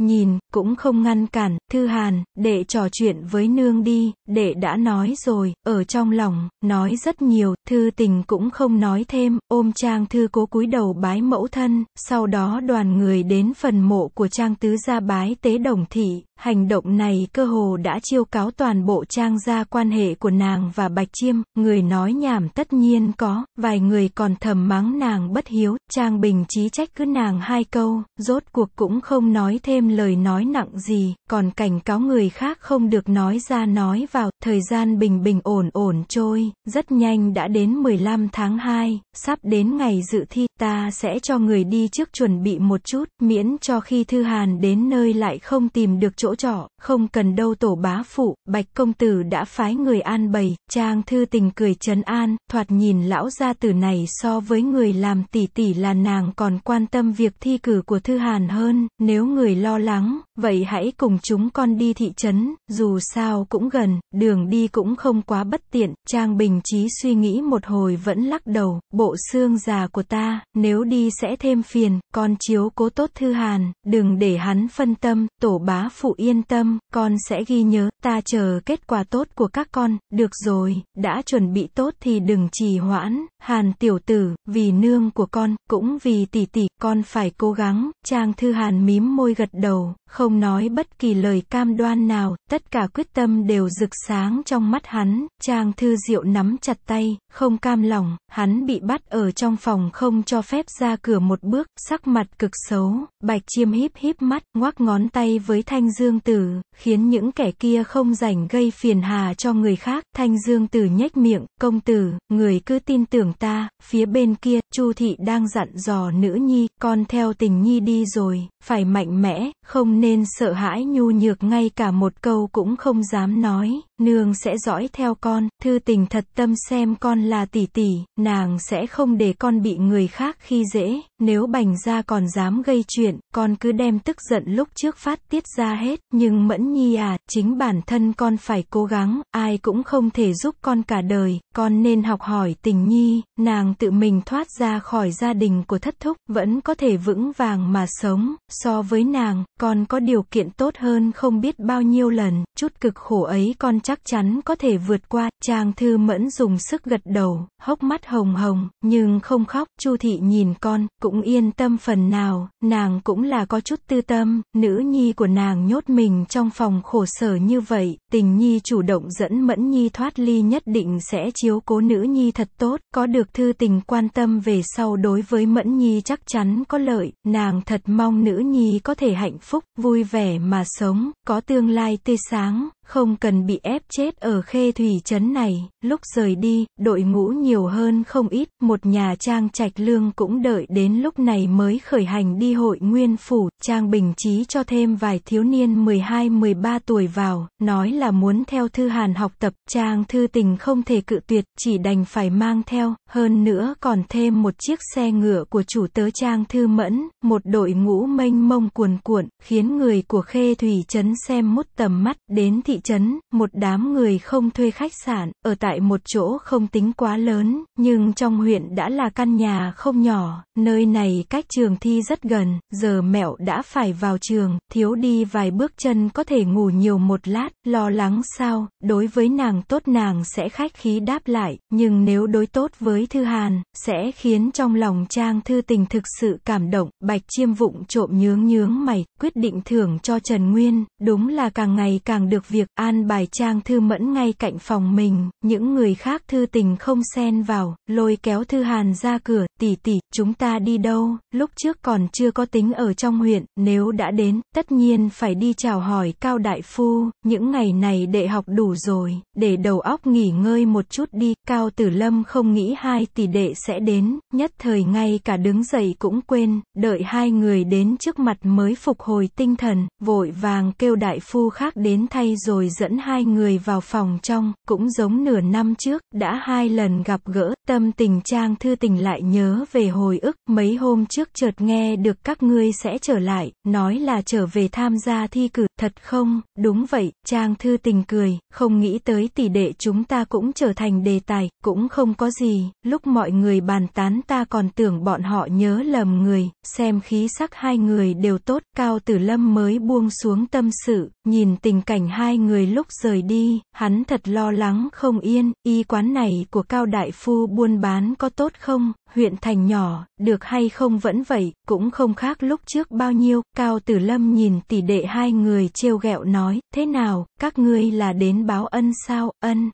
Nhìn, cũng không ngăn cản, thư hàn, để trò chuyện với nương đi, để đã nói rồi, ở trong lòng, nói rất nhiều, thư tình cũng không nói thêm, ôm trang thư cố cúi đầu bái mẫu thân, sau đó đoàn người đến phần mộ của trang tứ gia bái tế đồng thị, Hành động này cơ hồ đã chiêu cáo toàn bộ trang gia quan hệ của nàng và Bạch Chiêm, người nói nhảm tất nhiên có, vài người còn thầm mắng nàng bất hiếu, Trang Bình trí trách cứ nàng hai câu, rốt cuộc cũng không nói thêm lời nói nặng gì, còn cảnh cáo người khác không được nói ra nói vào, thời gian bình bình ổn ổn trôi, rất nhanh đã đến 15 tháng 2, sắp đến ngày dự thi, ta sẽ cho người đi trước chuẩn bị một chút, miễn cho khi Thư Hàn đến nơi lại không tìm được chỗ chỗ trọ, không cần đâu tổ bá phụ, bạch công tử đã phái người an bày, trang thư tình cười trấn an, thoạt nhìn lão gia tử này so với người làm tỷ tỷ là nàng còn quan tâm việc thi cử của thư hàn hơn, nếu người lo lắng, vậy hãy cùng chúng con đi thị trấn, dù sao cũng gần, đường đi cũng không quá bất tiện, trang bình trí suy nghĩ một hồi vẫn lắc đầu, bộ xương già của ta, nếu đi sẽ thêm phiền, con chiếu cố tốt thư hàn, đừng để hắn phân tâm, tổ bá phụ yên tâm, con sẽ ghi nhớ, ta chờ kết quả tốt của các con, được rồi, đã chuẩn bị tốt thì đừng trì hoãn, Hàn tiểu tử, vì nương của con, cũng vì tỷ tỷ, con phải cố gắng, Trang Thư Hàn mím môi gật đầu, không nói bất kỳ lời cam đoan nào, tất cả quyết tâm đều rực sáng trong mắt hắn, Trang Thư Diệu nắm chặt tay, không cam lòng, hắn bị bắt ở trong phòng không cho phép ra cửa một bước, sắc mặt cực xấu, Bạch Chiêm híp híp mắt, ngoắc ngón tay với Thanh Dương Dương Tử, khiến những kẻ kia không rảnh gây phiền hà cho người khác. Thanh Dương Tử nhếch miệng, công tử, người cứ tin tưởng ta, phía bên kia, Chu Thị đang dặn dò nữ nhi, con theo tình nhi đi rồi, phải mạnh mẽ, không nên sợ hãi nhu nhược ngay cả một câu cũng không dám nói, nương sẽ dõi theo con, thư tình thật tâm xem con là tỷ tỷ, nàng sẽ không để con bị người khác khi dễ, nếu bành ra còn dám gây chuyện, con cứ đem tức giận lúc trước phát tiết ra hết hết, nhưng Mẫn Nhi à, chính bản thân con phải cố gắng, ai cũng không thể giúp con cả đời, con nên học hỏi tình Nhi, nàng tự mình thoát ra khỏi gia đình của thất thúc, vẫn có thể vững vàng mà sống, so với nàng, con có điều kiện tốt hơn không biết bao nhiêu lần, chút cực khổ ấy con chắc chắn có thể vượt qua, Trang Thư Mẫn dùng sức gật đầu, hốc mắt hồng hồng, nhưng không khóc, Chu Thị nhìn con, cũng yên tâm phần nào, nàng cũng là có chút tư tâm, nữ nhi của nàng nhốt nhốt mình trong phòng khổ sở như vậy, tình nhi chủ động dẫn mẫn nhi thoát ly nhất định sẽ chiếu cố nữ nhi thật tốt, có được thư tình quan tâm về sau đối với mẫn nhi chắc chắn có lợi, nàng thật mong nữ nhi có thể hạnh phúc, vui vẻ mà sống, có tương lai tươi sáng, không cần bị ép chết ở khê thủy trấn này, lúc rời đi, đội ngũ nhiều hơn không ít, một nhà trang trạch lương cũng đợi đến lúc này mới khởi hành đi hội nguyên phủ, trang bình trí cho thêm vài thiếu niên 12-13 tuổi vào, nói là muốn theo thư hàn học tập, trang thư tình không thể cự tuyệt, chỉ đành phải mang theo, hơn nữa còn thêm một chiếc xe ngựa của chủ tớ trang thư mẫn, một đội ngũ mênh mông cuồn cuộn, khiến người của khê thủy trấn xem mút tầm mắt, đến thị thị trấn, một đám người không thuê khách sạn, ở tại một chỗ không tính quá lớn, nhưng trong huyện đã là căn nhà không nhỏ, nơi này cách trường thi rất gần, giờ mẹo đã phải vào trường, thiếu đi vài bước chân có thể ngủ nhiều một lát, lo lắng sao, đối với nàng tốt nàng sẽ khách khí đáp lại, nhưng nếu đối tốt với Thư Hàn, sẽ khiến trong lòng Trang Thư Tình thực sự cảm động, Bạch Chiêm Vụng trộm nhướng nhướng mày, quyết định thưởng cho Trần Nguyên, đúng là càng ngày càng được việc việc an bài trang thư mẫn ngay cạnh phòng mình, những người khác thư tình không xen vào, lôi kéo thư hàn ra cửa, Tỉ tỉ chúng ta đi đâu, lúc trước còn chưa có tính ở trong huyện, nếu đã đến, tất nhiên phải đi chào hỏi Cao Đại Phu, những ngày này đệ học đủ rồi, để đầu óc nghỉ ngơi một chút đi, Cao Tử Lâm không nghĩ hai tỷ đệ sẽ đến, nhất thời ngay cả đứng dậy cũng quên, đợi hai người đến trước mặt mới phục hồi tinh thần, vội vàng kêu Đại Phu khác đến thay rồi rồi dẫn hai người vào phòng trong, cũng giống nửa năm trước, đã hai lần gặp gỡ, tâm tình Trang Thư Tình lại nhớ về hồi ức, mấy hôm trước chợt nghe được các ngươi sẽ trở lại, nói là trở về tham gia thi cử, thật không, đúng vậy, Trang Thư Tình cười, không nghĩ tới tỷ đệ chúng ta cũng trở thành đề tài, cũng không có gì, lúc mọi người bàn tán ta còn tưởng bọn họ nhớ lầm người, xem khí sắc hai người đều tốt, Cao Tử Lâm mới buông xuống tâm sự, nhìn tình cảnh hai người người lúc rời đi, hắn thật lo lắng không yên, y quán này của Cao Đại Phu buôn bán có tốt không, huyện thành nhỏ, được hay không vẫn vậy, cũng không khác lúc trước bao nhiêu, Cao Tử Lâm nhìn tỷ đệ hai người trêu ghẹo nói, thế nào, các ngươi là đến báo ân sao, ân.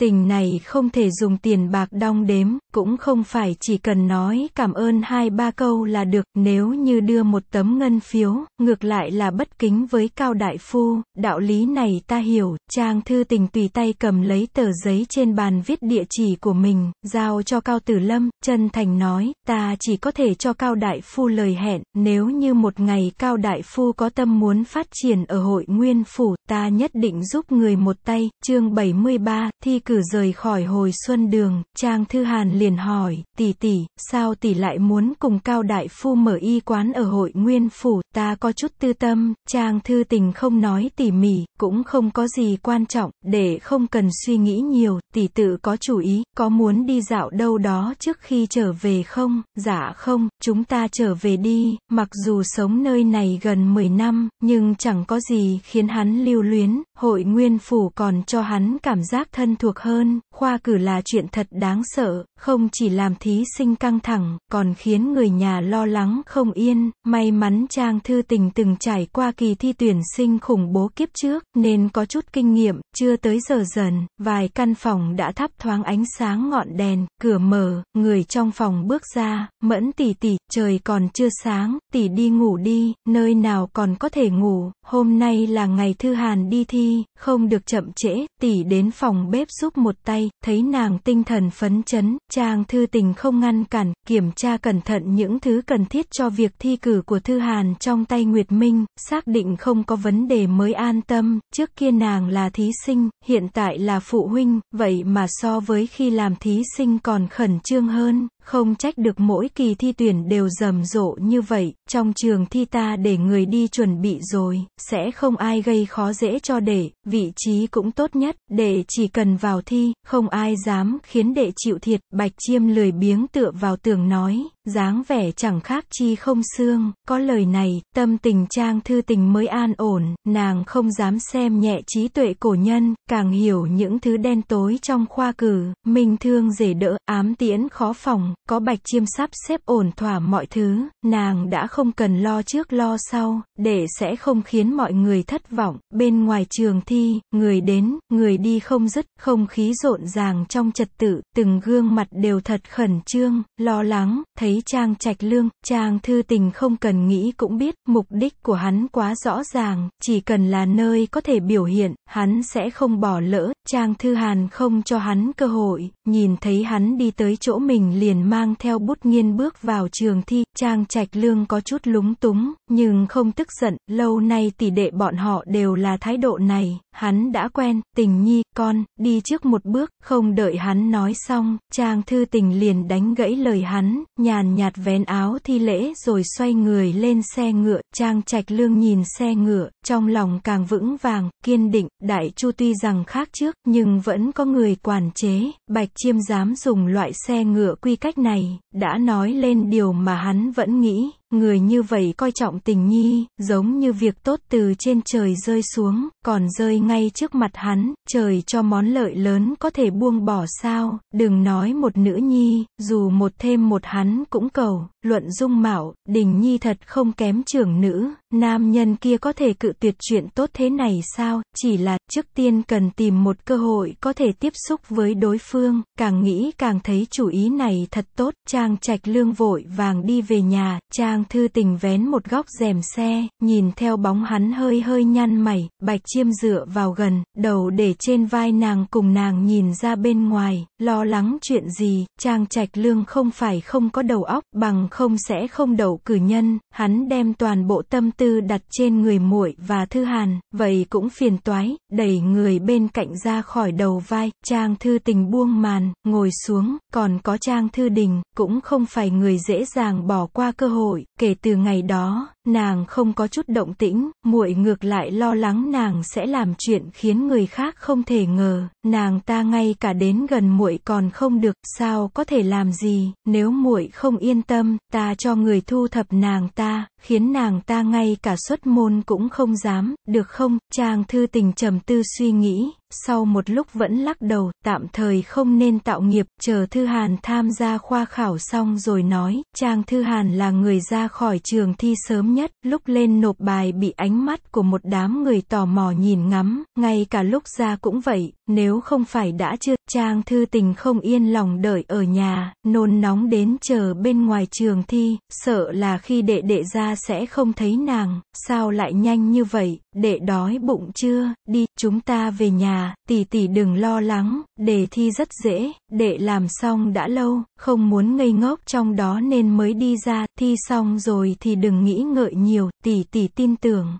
Tình này không thể dùng tiền bạc đong đếm, cũng không phải chỉ cần nói cảm ơn hai ba câu là được, nếu như đưa một tấm ngân phiếu, ngược lại là bất kính với Cao Đại Phu, đạo lý này ta hiểu, Trang Thư Tình tùy tay cầm lấy tờ giấy trên bàn viết địa chỉ của mình, giao cho Cao Tử Lâm, chân thành nói, ta chỉ có thể cho Cao Đại Phu lời hẹn, nếu như một ngày Cao Đại Phu có tâm muốn phát triển ở hội nguyên phủ, ta nhất định giúp người một tay, chương 73, thi cử rời khỏi hồi xuân đường, Trang Thư Hàn liền hỏi, tỷ tỷ, sao tỷ lại muốn cùng Cao Đại Phu mở y quán ở hội Nguyên Phủ, ta có chút tư tâm, Trang Thư Tình không nói tỉ mỉ, cũng không có gì quan trọng, để không cần suy nghĩ nhiều, tỷ tự có chủ ý, có muốn đi dạo đâu đó trước khi trở về không, dạ không, chúng ta trở về đi, mặc dù sống nơi này gần 10 năm, nhưng chẳng có gì khiến hắn lưu luyến, hội Nguyên Phủ còn cho hắn cảm giác thân thuộc thuộc hơn, khoa cử là chuyện thật đáng sợ, không chỉ làm thí sinh căng thẳng, còn khiến người nhà lo lắng không yên, may mắn Trang Thư Tình từng trải qua kỳ thi tuyển sinh khủng bố kiếp trước, nên có chút kinh nghiệm, chưa tới giờ dần, vài căn phòng đã thắp thoáng ánh sáng ngọn đèn, cửa mở, người trong phòng bước ra, mẫn tỉ tỉ trời còn chưa sáng, tỷ đi ngủ đi, nơi nào còn có thể ngủ, hôm nay là ngày Thư Hàn đi thi, không được chậm trễ, tỷ đến phòng bếp giúp giúp một tay, thấy nàng tinh thần phấn chấn, chàng thư tình không ngăn cản, kiểm tra cẩn thận những thứ cần thiết cho việc thi cử của Thư Hàn trong tay Nguyệt Minh, xác định không có vấn đề mới an tâm, trước kia nàng là thí sinh, hiện tại là phụ huynh, vậy mà so với khi làm thí sinh còn khẩn trương hơn, không trách được mỗi kỳ thi tuyển đều rầm rộ như vậy, trong trường thi ta để người đi chuẩn bị rồi, sẽ không ai gây khó dễ cho đệ, vị trí cũng tốt nhất, đệ chỉ cần vào thi, không ai dám khiến đệ chịu thiệt, bạch chiêm lười biếng tựa vào tường nói, dáng vẻ chẳng khác chi không xương, có lời này, tâm tình trang thư tình mới an ổn, nàng không dám xem nhẹ trí tuệ cổ nhân, càng hiểu những thứ đen tối trong khoa cử, minh thương dễ đỡ, ám tiễn khó phòng, có bạch chiêm sắp xếp ổn thỏa mọi thứ, nàng đã không cần lo trước lo sau, để sẽ không khiến mọi người thất vọng, bên ngoài trường thi, người đến, người đi không dứt, không khí rộn ràng trong trật tự, từng gương mặt đều thật khẩn trương, lo lắng, thấy thấy Trang Trạch Lương, Trang Thư Tình không cần nghĩ cũng biết, mục đích của hắn quá rõ ràng, chỉ cần là nơi có thể biểu hiện, hắn sẽ không bỏ lỡ, Trang Thư Hàn không cho hắn cơ hội, nhìn thấy hắn đi tới chỗ mình liền mang theo bút nghiên bước vào trường thi, Trang Trạch Lương có chút lúng túng, nhưng không tức giận, lâu nay tỷ đệ bọn họ đều là thái độ này, hắn đã quen, tình nhi, con, đi trước một bước, không đợi hắn nói xong, Trang Thư Tình liền đánh gãy lời hắn, nhà nhàn nhạt vén áo thi lễ rồi xoay người lên xe ngựa, Trang Trạch Lương nhìn xe ngựa, trong lòng càng vững vàng, kiên định, Đại Chu tuy rằng khác trước, nhưng vẫn có người quản chế, Bạch Chiêm dám dùng loại xe ngựa quy cách này, đã nói lên điều mà hắn vẫn nghĩ, người như vậy coi trọng tình nhi, giống như việc tốt từ trên trời rơi xuống, còn rơi ngay trước mặt hắn, trời cho món lợi lớn có thể buông bỏ sao, đừng nói một nữ nhi, dù một thêm một hắn cũng cầu, luận dung mạo, đình nhi thật không kém trưởng nữ, nam nhân kia có thể cự tuyệt chuyện tốt thế này sao, chỉ là, trước tiên cần tìm một cơ hội có thể tiếp xúc với đối phương, càng nghĩ càng thấy chủ ý này thật tốt, trang trạch lương vội vàng đi về nhà, trang Giang Thư Tình vén một góc rèm xe, nhìn theo bóng hắn hơi hơi nhăn mẩy Bạch Chiêm dựa vào gần, đầu để trên vai nàng cùng nàng nhìn ra bên ngoài, lo lắng chuyện gì, Trang Trạch Lương không phải không có đầu óc, bằng không sẽ không đậu cử nhân, hắn đem toàn bộ tâm tư đặt trên người muội và Thư Hàn, vậy cũng phiền toái, đẩy người bên cạnh ra khỏi đầu vai, Trang Thư Tình buông màn, ngồi xuống, còn có Trang Thư Đình, cũng không phải người dễ dàng bỏ qua cơ hội, Kể từ ngày đó, nàng không có chút động tĩnh, muội ngược lại lo lắng nàng sẽ làm chuyện khiến người khác không thể ngờ, nàng ta ngay cả đến gần muội còn không được, sao có thể làm gì, nếu muội không yên tâm, ta cho người thu thập nàng ta, khiến nàng ta ngay cả xuất môn cũng không dám, được không? Chàng thư tình trầm tư suy nghĩ, sau một lúc vẫn lắc đầu, tạm thời không nên tạo nghiệp, chờ Thư Hàn tham gia khoa khảo xong rồi nói, chàng Thư Hàn là người ra khỏi trường thi sớm nhất, lúc lên nộp bài bị ánh mắt của một đám người tò mò nhìn ngắm, ngay cả lúc ra cũng vậy, nếu không phải đã chưa, chàng Thư tình không yên lòng đợi ở nhà, nôn nóng đến chờ bên ngoài trường thi, sợ là khi đệ đệ ra sẽ không thấy nàng, sao lại nhanh như vậy, để đói bụng chưa, đi, chúng ta về nhà, tỷ tỷ đừng lo lắng, đề thi rất dễ, để làm xong đã lâu, không muốn ngây ngốc trong đó nên mới đi ra, thi xong rồi thì đừng nghĩ ngợi nhiều, tỷ tỷ tin tưởng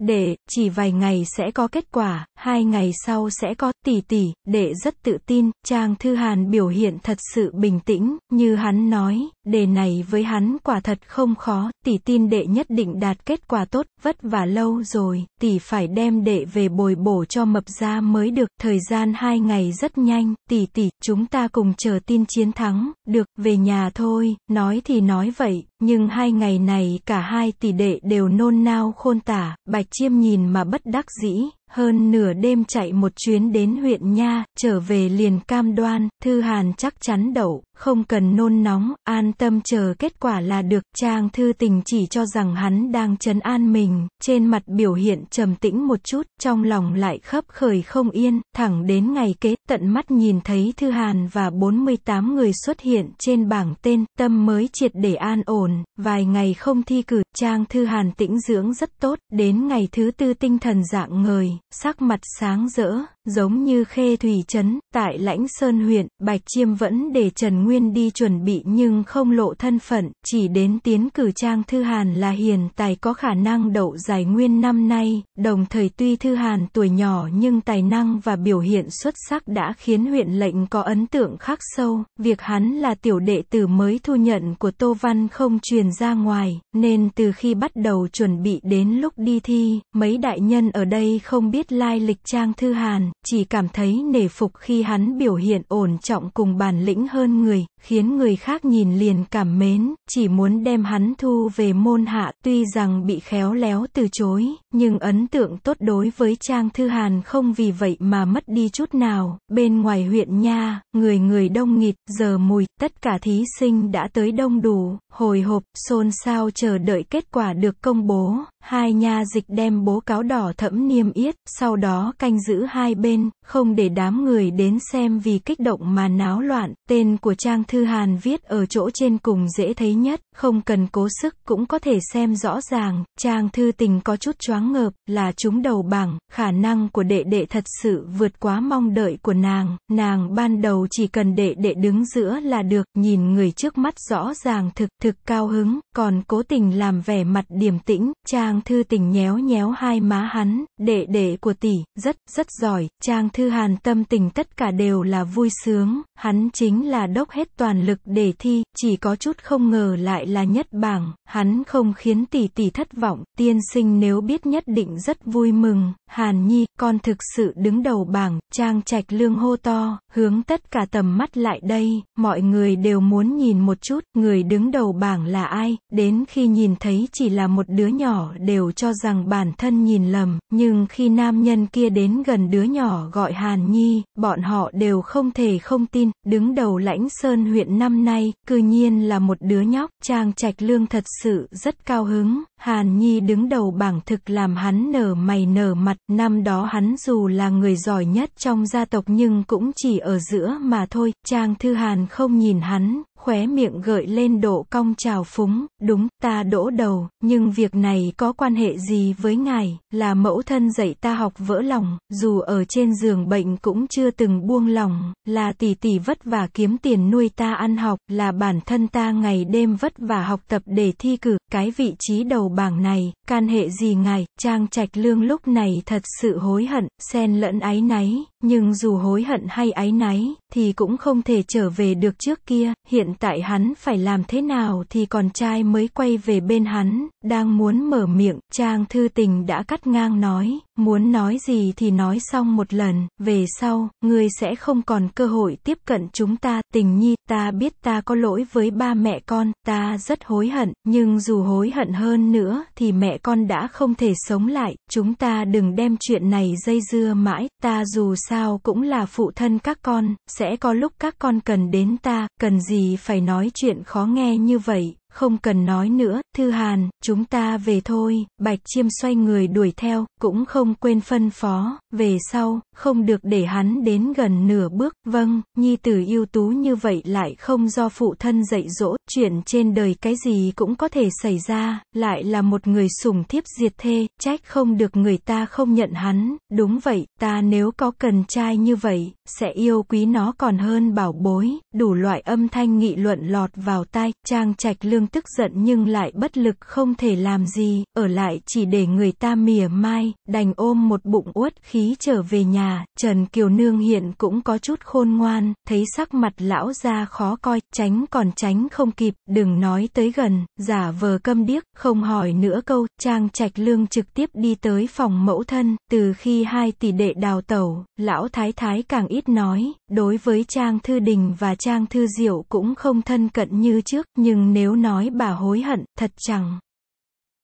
đệ, chỉ vài ngày sẽ có kết quả, hai ngày sau sẽ có, tỷ tỷ, đệ rất tự tin, Trang Thư Hàn biểu hiện thật sự bình tĩnh, như hắn nói, đề này với hắn quả thật không khó, tỷ tin đệ nhất định đạt kết quả tốt, vất vả lâu rồi, tỷ phải đem đệ về bồi bổ cho mập ra mới được, thời gian hai ngày rất nhanh, tỷ tỷ, chúng ta cùng chờ tin chiến thắng, được, về nhà thôi, nói thì nói vậy, nhưng hai ngày này cả hai tỷ đệ đều nôn nao khôn tả, bạch chiêm nhìn mà bất đắc dĩ, hơn nửa đêm chạy một chuyến đến huyện Nha, trở về liền cam đoan, Thư Hàn chắc chắn đậu. Không cần nôn nóng, an tâm chờ kết quả là được, Trang Thư Tình chỉ cho rằng hắn đang trấn an mình, trên mặt biểu hiện trầm tĩnh một chút, trong lòng lại khấp khởi không yên, thẳng đến ngày kế, tận mắt nhìn thấy Thư Hàn và 48 người xuất hiện trên bảng tên, tâm mới triệt để an ổn, vài ngày không thi cử, Trang Thư Hàn tĩnh dưỡng rất tốt, đến ngày thứ tư tinh thần dạng người, sắc mặt sáng rỡ, giống như Khê Thủy Trấn, tại Lãnh Sơn huyện, Bạch Chiêm vẫn để Trần Nguyên đi chuẩn bị nhưng không lộ thân phận, chỉ đến tiến cử Trang Thư Hàn là hiền tài có khả năng đậu giải nguyên năm nay, đồng thời tuy Thư Hàn tuổi nhỏ nhưng tài năng và biểu hiện xuất sắc đã khiến huyện lệnh có ấn tượng khắc sâu, việc hắn là tiểu đệ tử mới thu nhận của Tô Văn không truyền ra ngoài, nên từ khi bắt đầu chuẩn bị đến lúc đi thi, mấy đại nhân ở đây không biết lai lịch Trang Thư Hàn, chỉ cảm thấy nể phục khi hắn biểu hiện ổn trọng cùng bản lĩnh hơn người, khiến người khác nhìn liền cảm mến, chỉ muốn đem hắn thu về môn hạ, tuy rằng bị khéo léo từ chối, nhưng ấn tượng tốt đối với Trang Thư Hàn không vì vậy mà mất đi chút nào, bên ngoài huyện nha, người người đông nghịt, giờ mùi, tất cả thí sinh đã tới đông đủ, hồi hộp, xôn xao chờ đợi kết quả được công bố, hai nha dịch đem bố cáo đỏ thẫm niêm yết, sau đó canh giữ hai bên bên, không để đám người đến xem vì kích động mà náo loạn, tên của Trang Thư Hàn viết ở chỗ trên cùng dễ thấy nhất không cần cố sức cũng có thể xem rõ ràng, chàng thư tình có chút choáng ngợp, là chúng đầu bảng, khả năng của đệ đệ thật sự vượt quá mong đợi của nàng, nàng ban đầu chỉ cần đệ đệ đứng giữa là được, nhìn người trước mắt rõ ràng thực thực cao hứng, còn cố tình làm vẻ mặt điềm tĩnh, chàng thư tình nhéo nhéo hai má hắn, đệ đệ của tỷ, rất, rất giỏi, chàng thư hàn tâm tình tất cả đều là vui sướng, hắn chính là đốc hết toàn lực để thi, chỉ có chút không ngờ lại là nhất bảng, hắn không khiến tỷ tỷ thất vọng, tiên sinh nếu biết nhất định rất vui mừng, Hàn Nhi, con thực sự đứng đầu bảng, trang trạch lương hô to, hướng tất cả tầm mắt lại đây, mọi người đều muốn nhìn một chút, người đứng đầu bảng là ai, đến khi nhìn thấy chỉ là một đứa nhỏ đều cho rằng bản thân nhìn lầm, nhưng khi nam nhân kia đến gần đứa nhỏ gọi Hàn Nhi, bọn họ đều không thể không tin, đứng đầu lãnh sơn huyện năm nay, cư nhiên là một đứa nhóc, Trang Trạch Lương thật sự rất cao hứng, Hàn Nhi đứng đầu bảng thực làm hắn nở mày nở mặt, năm đó hắn dù là người giỏi nhất trong gia tộc nhưng cũng chỉ ở giữa mà thôi, Trang Thư Hàn không nhìn hắn, khóe miệng gợi lên độ cong trào phúng, đúng, ta đỗ đầu, nhưng việc này có quan hệ gì với ngài, là mẫu thân dạy ta học vỡ lòng, dù ở trên giường bệnh cũng chưa từng buông lòng, là tỷ tỷ vất vả kiếm tiền nuôi ta ăn học, là bản thân ta ngày đêm vất vả học tập để thi cử, cái vị trí đầu bảng này, can hệ gì ngài, trang trạch lương lúc này thật sự hối hận, xen lẫn áy náy, nhưng dù hối hận hay áy náy, thì cũng không thể trở về được trước kia, hiện hiện tại hắn phải làm thế nào thì con trai mới quay về bên hắn, đang muốn mở miệng, Trang Thư Tình đã cắt ngang nói, muốn nói gì thì nói xong một lần, về sau, ngươi sẽ không còn cơ hội tiếp cận chúng ta, tình nhi, ta biết ta có lỗi với ba mẹ con, ta rất hối hận, nhưng dù hối hận hơn nữa thì mẹ con đã không thể sống lại, chúng ta đừng đem chuyện này dây dưa mãi, ta dù sao cũng là phụ thân các con, sẽ có lúc các con cần đến ta, cần gì phải nói chuyện khó nghe như vậy, không cần nói nữa, Thư Hàn, chúng ta về thôi, Bạch Chiêm xoay người đuổi theo, cũng không quên phân phó, về sau, không được để hắn đến gần nửa bước, vâng, nhi tử ưu tú như vậy lại không do phụ thân dạy dỗ, chuyện trên đời cái gì cũng có thể xảy ra, lại là một người sủng thiếp diệt thê, trách không được người ta không nhận hắn, đúng vậy, ta nếu có cần trai như vậy, sẽ yêu quý nó còn hơn bảo bối, đủ loại âm thanh nghị luận lọt vào tai, Trang Trạch Lương tức giận nhưng lại bất lực không thể làm gì, ở lại chỉ để người ta mỉa mai, đành ôm một bụng uất khí trở về nhà, Trần Kiều Nương hiện cũng có chút khôn ngoan, thấy sắc mặt lão ra khó coi, tránh còn tránh không kịp, đừng nói tới gần, giả vờ câm điếc, không hỏi nữa câu, Trang Trạch Lương trực tiếp đi tới phòng mẫu thân, từ khi hai tỷ đệ đào tẩu, lão thái thái càng ít ít nói, đối với Trang Thư Đình và Trang Thư Diệu cũng không thân cận như trước, nhưng nếu nói bà hối hận, thật chẳng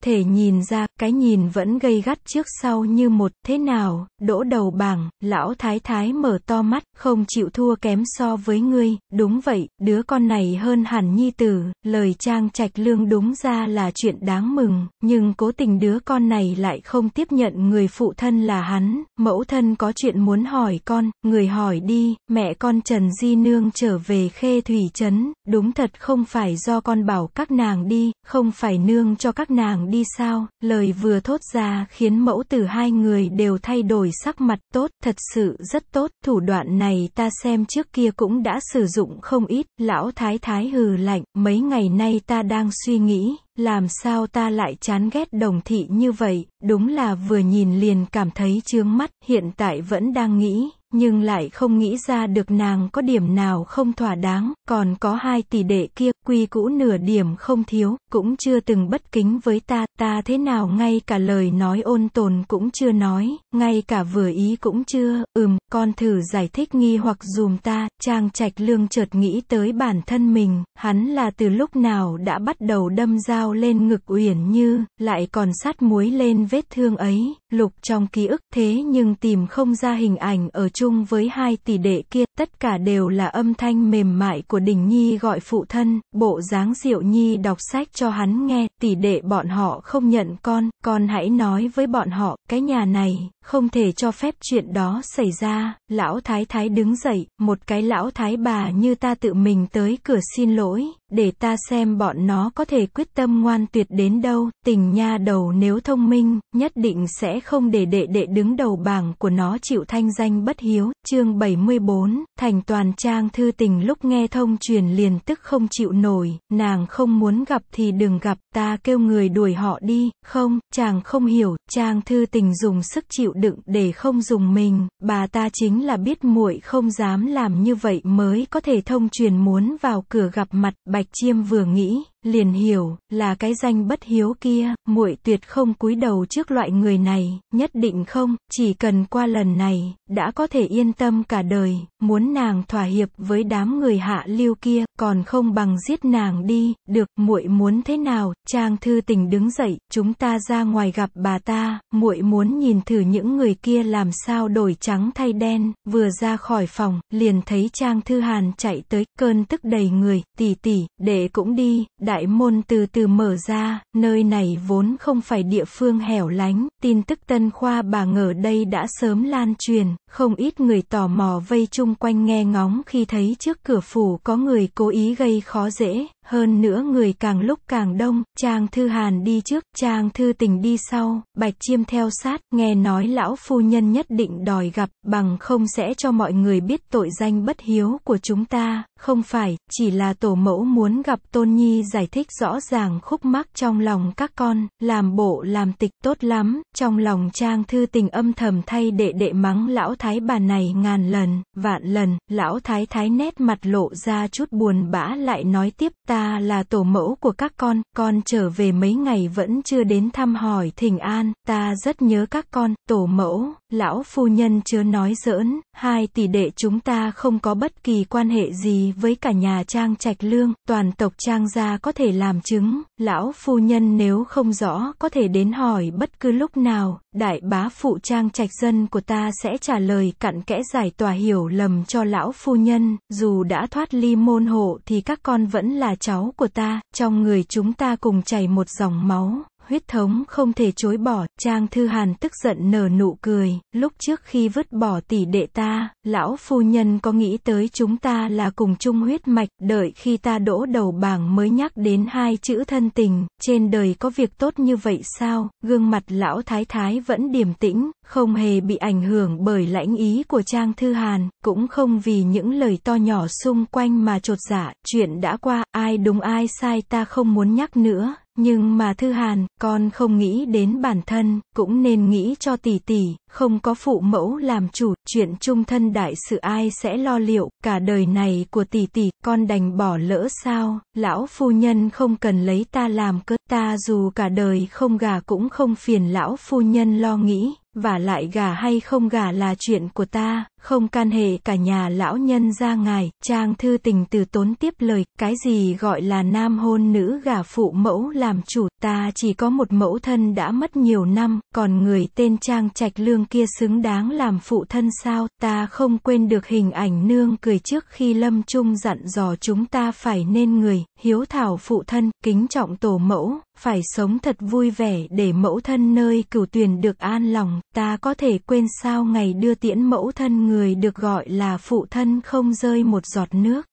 thể nhìn ra, cái nhìn vẫn gây gắt trước sau như một, thế nào, đỗ đầu bảng, lão thái thái mở to mắt, không chịu thua kém so với ngươi, đúng vậy, đứa con này hơn hẳn nhi tử, lời trang trạch lương đúng ra là chuyện đáng mừng, nhưng cố tình đứa con này lại không tiếp nhận người phụ thân là hắn, mẫu thân có chuyện muốn hỏi con, người hỏi đi, mẹ con Trần Di Nương trở về khê thủy trấn, đúng thật không phải do con bảo các nàng đi, không phải nương cho các nàng đi sao, lời vừa thốt ra khiến mẫu tử hai người đều thay đổi sắc mặt tốt, thật sự rất tốt, thủ đoạn này ta xem trước kia cũng đã sử dụng không ít, lão thái thái hừ lạnh, mấy ngày nay ta đang suy nghĩ, làm sao ta lại chán ghét đồng thị như vậy, đúng là vừa nhìn liền cảm thấy chướng mắt, hiện tại vẫn đang nghĩ, nhưng lại không nghĩ ra được nàng có điểm nào không thỏa đáng, còn có hai tỷ đệ kia, quy cũ nửa điểm không thiếu, cũng chưa từng bất kính với ta, ta thế nào ngay cả lời nói ôn tồn cũng chưa nói, ngay cả vừa ý cũng chưa, ừm, con thử giải thích nghi hoặc dùm ta, trang trạch lương chợt nghĩ tới bản thân mình, hắn là từ lúc nào đã bắt đầu đâm dao lên ngực uyển như, lại còn sát muối lên vết thương ấy, lục trong ký ức thế nhưng tìm không ra hình ảnh ở chung với hai tỷ đệ kia, tất cả đều là âm thanh mềm mại của Đình Nhi gọi phụ thân, bộ dáng Diệu Nhi đọc sách cho hắn nghe, tỷ đệ bọn họ không nhận con, con hãy nói với bọn họ, cái nhà này, không thể cho phép chuyện đó xảy ra, lão thái thái đứng dậy, một cái lão thái bà như ta tự mình tới cửa xin lỗi, để ta xem bọn nó có thể quyết tâm ngoan tuyệt đến đâu, tình nha đầu nếu thông minh, nhất định sẽ không để đệ đệ đứng đầu bảng của nó chịu thanh danh bất hiếu, chương 74, thành toàn trang thư tình lúc nghe thông truyền liền tức không chịu nổi, nàng không muốn gặp thì đừng gặp, ta kêu người đuổi họ đi, không, chàng không hiểu, trang thư tình dùng sức chịu đựng để không dùng mình, bà ta chính là biết muội không dám làm như vậy mới có thể thông truyền muốn vào cửa gặp mặt, Bạch Chiêm vừa nghĩ, liền hiểu là cái danh bất hiếu kia muội tuyệt không cúi đầu trước loại người này nhất định không chỉ cần qua lần này đã có thể yên tâm cả đời muốn nàng thỏa hiệp với đám người hạ lưu kia còn không bằng giết nàng đi được muội muốn thế nào trang thư tình đứng dậy chúng ta ra ngoài gặp bà ta muội muốn nhìn thử những người kia làm sao đổi trắng thay đen vừa ra khỏi phòng liền thấy trang thư hàn chạy tới cơn tức đầy người tỷ tỷ đệ cũng đi đại đại môn từ từ mở ra, nơi này vốn không phải địa phương hẻo lánh, tin tức tân khoa bà ngờ đây đã sớm lan truyền, không ít người tò mò vây chung quanh nghe ngóng khi thấy trước cửa phủ có người cố ý gây khó dễ, hơn nữa người càng lúc càng đông, Trang Thư Hàn đi trước, Trang Thư Tình đi sau, Bạch Chiêm theo sát, nghe nói lão phu nhân nhất định đòi gặp, bằng không sẽ cho mọi người biết tội danh bất hiếu của chúng ta, không phải, chỉ là tổ mẫu muốn gặp Tôn Nhi giải thích rõ ràng khúc mắc trong lòng các con, làm bộ làm tịch tốt lắm, trong lòng Trang Thư Tình âm thầm thay đệ đệ mắng lão thái bà này ngàn lần, vạn lần, lão thái thái nét mặt lộ ra chút buồn bã lại nói tiếp ta ta là tổ mẫu của các con, con trở về mấy ngày vẫn chưa đến thăm hỏi thỉnh an, ta rất nhớ các con, tổ mẫu, lão phu nhân chưa nói giỡn, hai tỷ đệ chúng ta không có bất kỳ quan hệ gì với cả nhà trang trạch lương, toàn tộc trang gia có thể làm chứng, lão phu nhân nếu không rõ có thể đến hỏi bất cứ lúc nào, đại bá phụ trang trạch dân của ta sẽ trả lời cặn kẽ giải tỏa hiểu lầm cho lão phu nhân, dù đã thoát ly môn hộ thì các con vẫn là cháu của ta, trong người chúng ta cùng chảy một dòng máu huyết thống không thể chối bỏ, Trang Thư Hàn tức giận nở nụ cười, lúc trước khi vứt bỏ tỷ đệ ta, lão phu nhân có nghĩ tới chúng ta là cùng chung huyết mạch, đợi khi ta đỗ đầu bảng mới nhắc đến hai chữ thân tình, trên đời có việc tốt như vậy sao, gương mặt lão thái thái vẫn điềm tĩnh, không hề bị ảnh hưởng bởi lãnh ý của Trang Thư Hàn, cũng không vì những lời to nhỏ xung quanh mà trột dạ, chuyện đã qua, ai đúng ai sai ta không muốn nhắc nữa, nhưng mà Thư Hàn, con không nghĩ đến bản thân, cũng nên nghĩ cho tỷ tỷ, không có phụ mẫu làm chủ, chuyện chung thân đại sự ai sẽ lo liệu, cả đời này của tỷ tỷ, con đành bỏ lỡ sao, lão phu nhân không cần lấy ta làm cớ, ta dù cả đời không gà cũng không phiền lão phu nhân lo nghĩ, và lại gà hay không gà là chuyện của ta, không can hệ cả nhà lão nhân ra ngài, trang thư tình từ tốn tiếp lời, cái gì gọi là nam hôn nữ gả phụ mẫu làm chủ, ta chỉ có một mẫu thân đã mất nhiều năm, còn người tên trang trạch lương kia xứng đáng làm phụ thân sao, ta không quên được hình ảnh nương cười trước khi lâm trung dặn dò chúng ta phải nên người, hiếu thảo phụ thân, kính trọng tổ mẫu, phải sống thật vui vẻ để mẫu thân nơi cửu tuyển được an lòng, ta có thể quên sao ngày đưa tiễn mẫu thân người người được gọi là phụ thân không rơi một giọt nước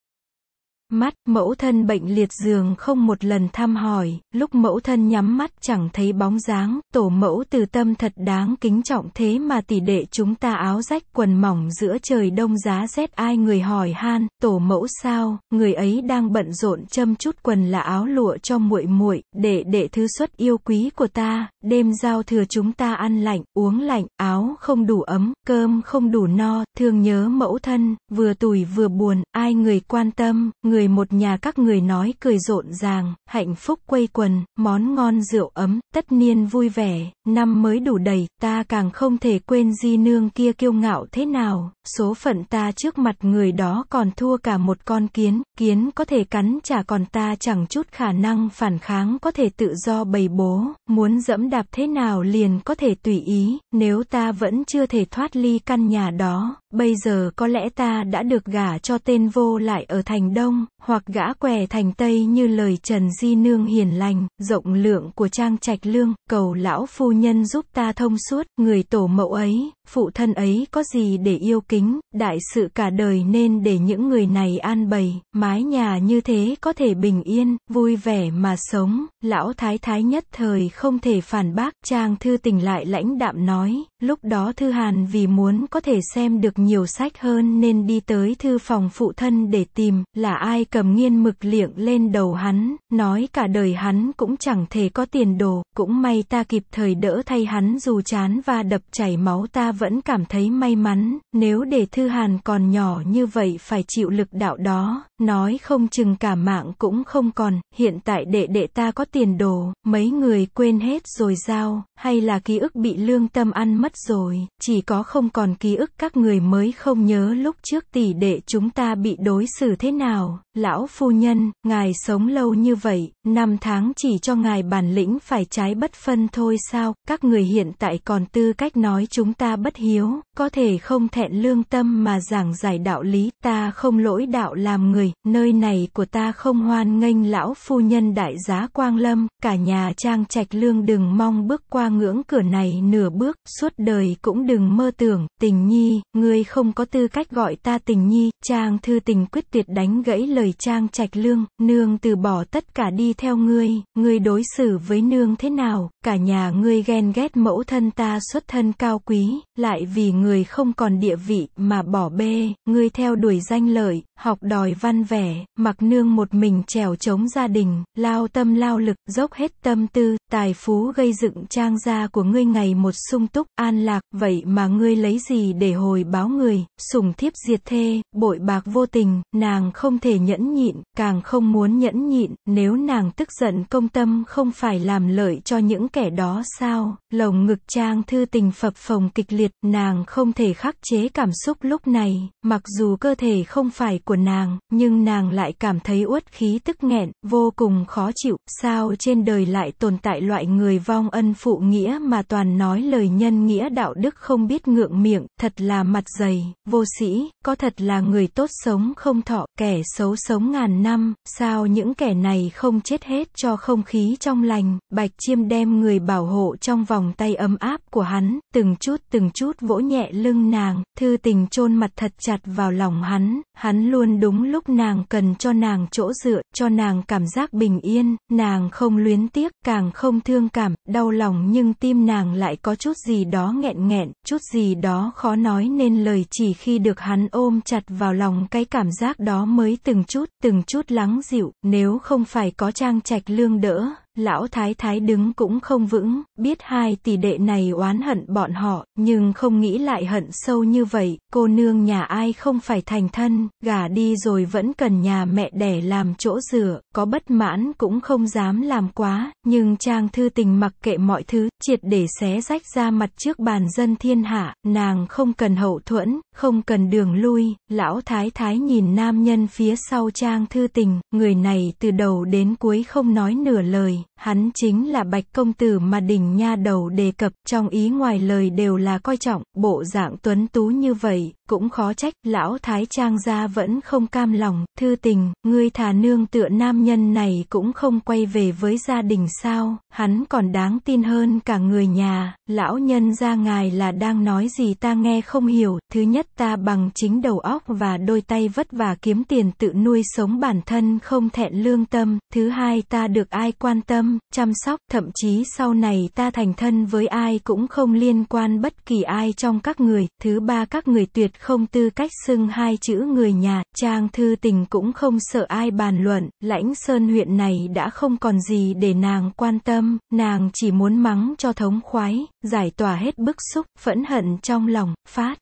mắt, mẫu thân bệnh liệt giường không một lần thăm hỏi, lúc mẫu thân nhắm mắt chẳng thấy bóng dáng, tổ mẫu từ tâm thật đáng kính trọng thế mà tỷ đệ chúng ta áo rách quần mỏng giữa trời đông giá rét ai người hỏi han, tổ mẫu sao, người ấy đang bận rộn châm chút quần là áo lụa cho muội muội, để để thứ xuất yêu quý của ta, đêm giao thừa chúng ta ăn lạnh, uống lạnh, áo không đủ ấm, cơm không đủ no, thương nhớ mẫu thân, vừa tủi vừa buồn, ai người quan tâm, người người một nhà các người nói cười rộn ràng, hạnh phúc quây quần, món ngon rượu ấm, tất niên vui vẻ, năm mới đủ đầy, ta càng không thể quên di nương kia kiêu ngạo thế nào, số phận ta trước mặt người đó còn thua cả một con kiến, kiến có thể cắn chả còn ta chẳng chút khả năng phản kháng có thể tự do bày bố, muốn dẫm đạp thế nào liền có thể tùy ý, nếu ta vẫn chưa thể thoát ly căn nhà đó, bây giờ có lẽ ta đã được gả cho tên vô lại ở thành Đông, hoặc gã què thành Tây như lời Trần Di Nương hiền lành, rộng lượng của trang trạch lương, cầu lão phu nhân giúp ta thông suốt, người tổ mẫu ấy, phụ thân ấy có gì để yêu kính, đại sự cả đời nên để những người này an bày, mái nhà như thế có thể bình yên, vui vẻ mà sống, lão thái thái nhất thời không thể phản bác, trang thư tỉnh lại lãnh đạm nói, lúc đó thư hàn vì muốn có thể xem được nhiều sách hơn nên đi tới thư phòng phụ thân để tìm, là ai cầm nghiên mực liệng lên đầu hắn, nói cả đời hắn cũng chẳng thể có tiền đồ, cũng may ta kịp thời đỡ thay hắn dù chán và đập chảy máu ta vẫn cảm thấy may mắn, nếu để Thư Hàn còn nhỏ như vậy phải chịu lực đạo đó, nói không chừng cả mạng cũng không còn, hiện tại đệ đệ ta có tiền đồ, mấy người quên hết rồi sao, hay là ký ức bị lương tâm ăn mất rồi, chỉ có không còn ký ức các người mới không nhớ lúc trước tỷ đệ chúng ta bị đối xử thế nào, lão phu nhân, ngài sống lâu như vậy, Năm tháng chỉ cho ngài bản lĩnh phải trái bất phân thôi sao, các người hiện tại còn tư cách nói chúng ta bất hiếu, có thể không thẹn lương tâm mà giảng giải đạo lý, ta không lỗi đạo làm người, nơi này của ta không hoan nghênh lão phu nhân đại giá Quang Lâm, cả nhà trang trạch lương đừng mong bước qua ngưỡng cửa này nửa bước, suốt đời cũng đừng mơ tưởng, tình nhi, ngươi không có tư cách gọi ta tình nhi, trang thư tình quyết tuyệt đánh gãy lời trang trạch lương, nương từ bỏ tất cả đi theo ngươi, ngươi đối xử với nương thế nào, cả nhà ngươi ghen ghét mẫu thân ta xuất thân cao quý, lại vì người không còn địa vị mà bỏ bê, ngươi theo đuổi danh lợi, học đòi văn vẻ, mặc nương một mình trèo chống gia đình, lao tâm lao lực, dốc hết tâm tư, tài phú gây dựng trang gia của ngươi ngày một sung túc, an lạc, vậy mà ngươi lấy gì để hồi báo người, sùng thiếp diệt thê, bội bạc vô tình, nàng không thể nhẫn nhịn, càng không muốn nhẫn nhịn, nếu nàng tức giận công tâm không phải làm lợi cho những kẻ đó sao, lồng ngực trang thư tình phập phồng kịch liệt, nàng không thể khắc chế cảm xúc lúc này, mặc dù cơ thể không phải của nàng, nhưng nàng lại cảm thấy uất khí tức nghẹn, vô cùng khó chịu, sao trên đời lại tồn tại loại người vong ân phụ nghĩa mà toàn nói lời nhân nghĩa đạo đức không biết ngượng miệng, thật là mặt dày, vô sĩ, có thật là người tốt sống không thọ, kẻ xấu sống ngàn năm, sao những kẻ này không chết hết cho không khí trong lành, bạch chiêm đem người bảo hộ trong vòng tay ấm áp của hắn, từng chút từng chút vỗ nhẹ lưng nàng, thư tình chôn mặt thật chặt vào lòng hắn, hắn luôn đúng lúc nàng cần cho nàng chỗ dựa, cho nàng cảm giác bình yên, nàng không luyến tiếc, càng không thương cảm, đau lòng nhưng tim nàng lại có chút gì đó nghẹn nghẹn, chút gì đó khó nói nên lời chỉ khi được hắn ôm chặt vào lòng cái cảm giác đó mới từng chút, từng chút lắng dịu, nếu không phải có trang trạch lương đỡ, lão thái thái đứng cũng không vững, biết hai tỷ đệ này oán hận bọn họ, nhưng không nghĩ lại hận sâu như vậy, cô nương nhà ai không phải thành thân, gả đi rồi vẫn cần nhà mẹ đẻ làm chỗ dựa, có bất mãn cũng không dám làm quá, nhưng trang thư tình mặc kệ mọi thứ, triệt để xé rách ra mặt trước bàn dân thiên hạ, nàng không cần hậu thuẫn, không cần đường lui, lão thái thái nhìn nam nhân phía sau trang thư tình, người này từ đầu đến cuối không nói nửa lời, me. hắn chính là bạch công tử mà đỉnh nha đầu đề cập, trong ý ngoài lời đều là coi trọng, bộ dạng tuấn tú như vậy, cũng khó trách, lão thái trang gia vẫn không cam lòng, thư tình, người thà nương tựa nam nhân này cũng không quay về với gia đình sao, hắn còn đáng tin hơn cả người nhà, lão nhân gia ngài là đang nói gì ta nghe không hiểu, thứ nhất ta bằng chính đầu óc và đôi tay vất vả kiếm tiền tự nuôi sống bản thân không thẹn lương tâm, thứ hai ta được ai quan tâm, chăm sóc, thậm chí sau này ta thành thân với ai cũng không liên quan bất kỳ ai trong các người. Thứ ba các người tuyệt không tư cách xưng hai chữ người nhà, trang thư tình cũng không sợ ai bàn luận, lãnh sơn huyện này đã không còn gì để nàng quan tâm, nàng chỉ muốn mắng cho thống khoái, giải tỏa hết bức xúc, phẫn hận trong lòng, phát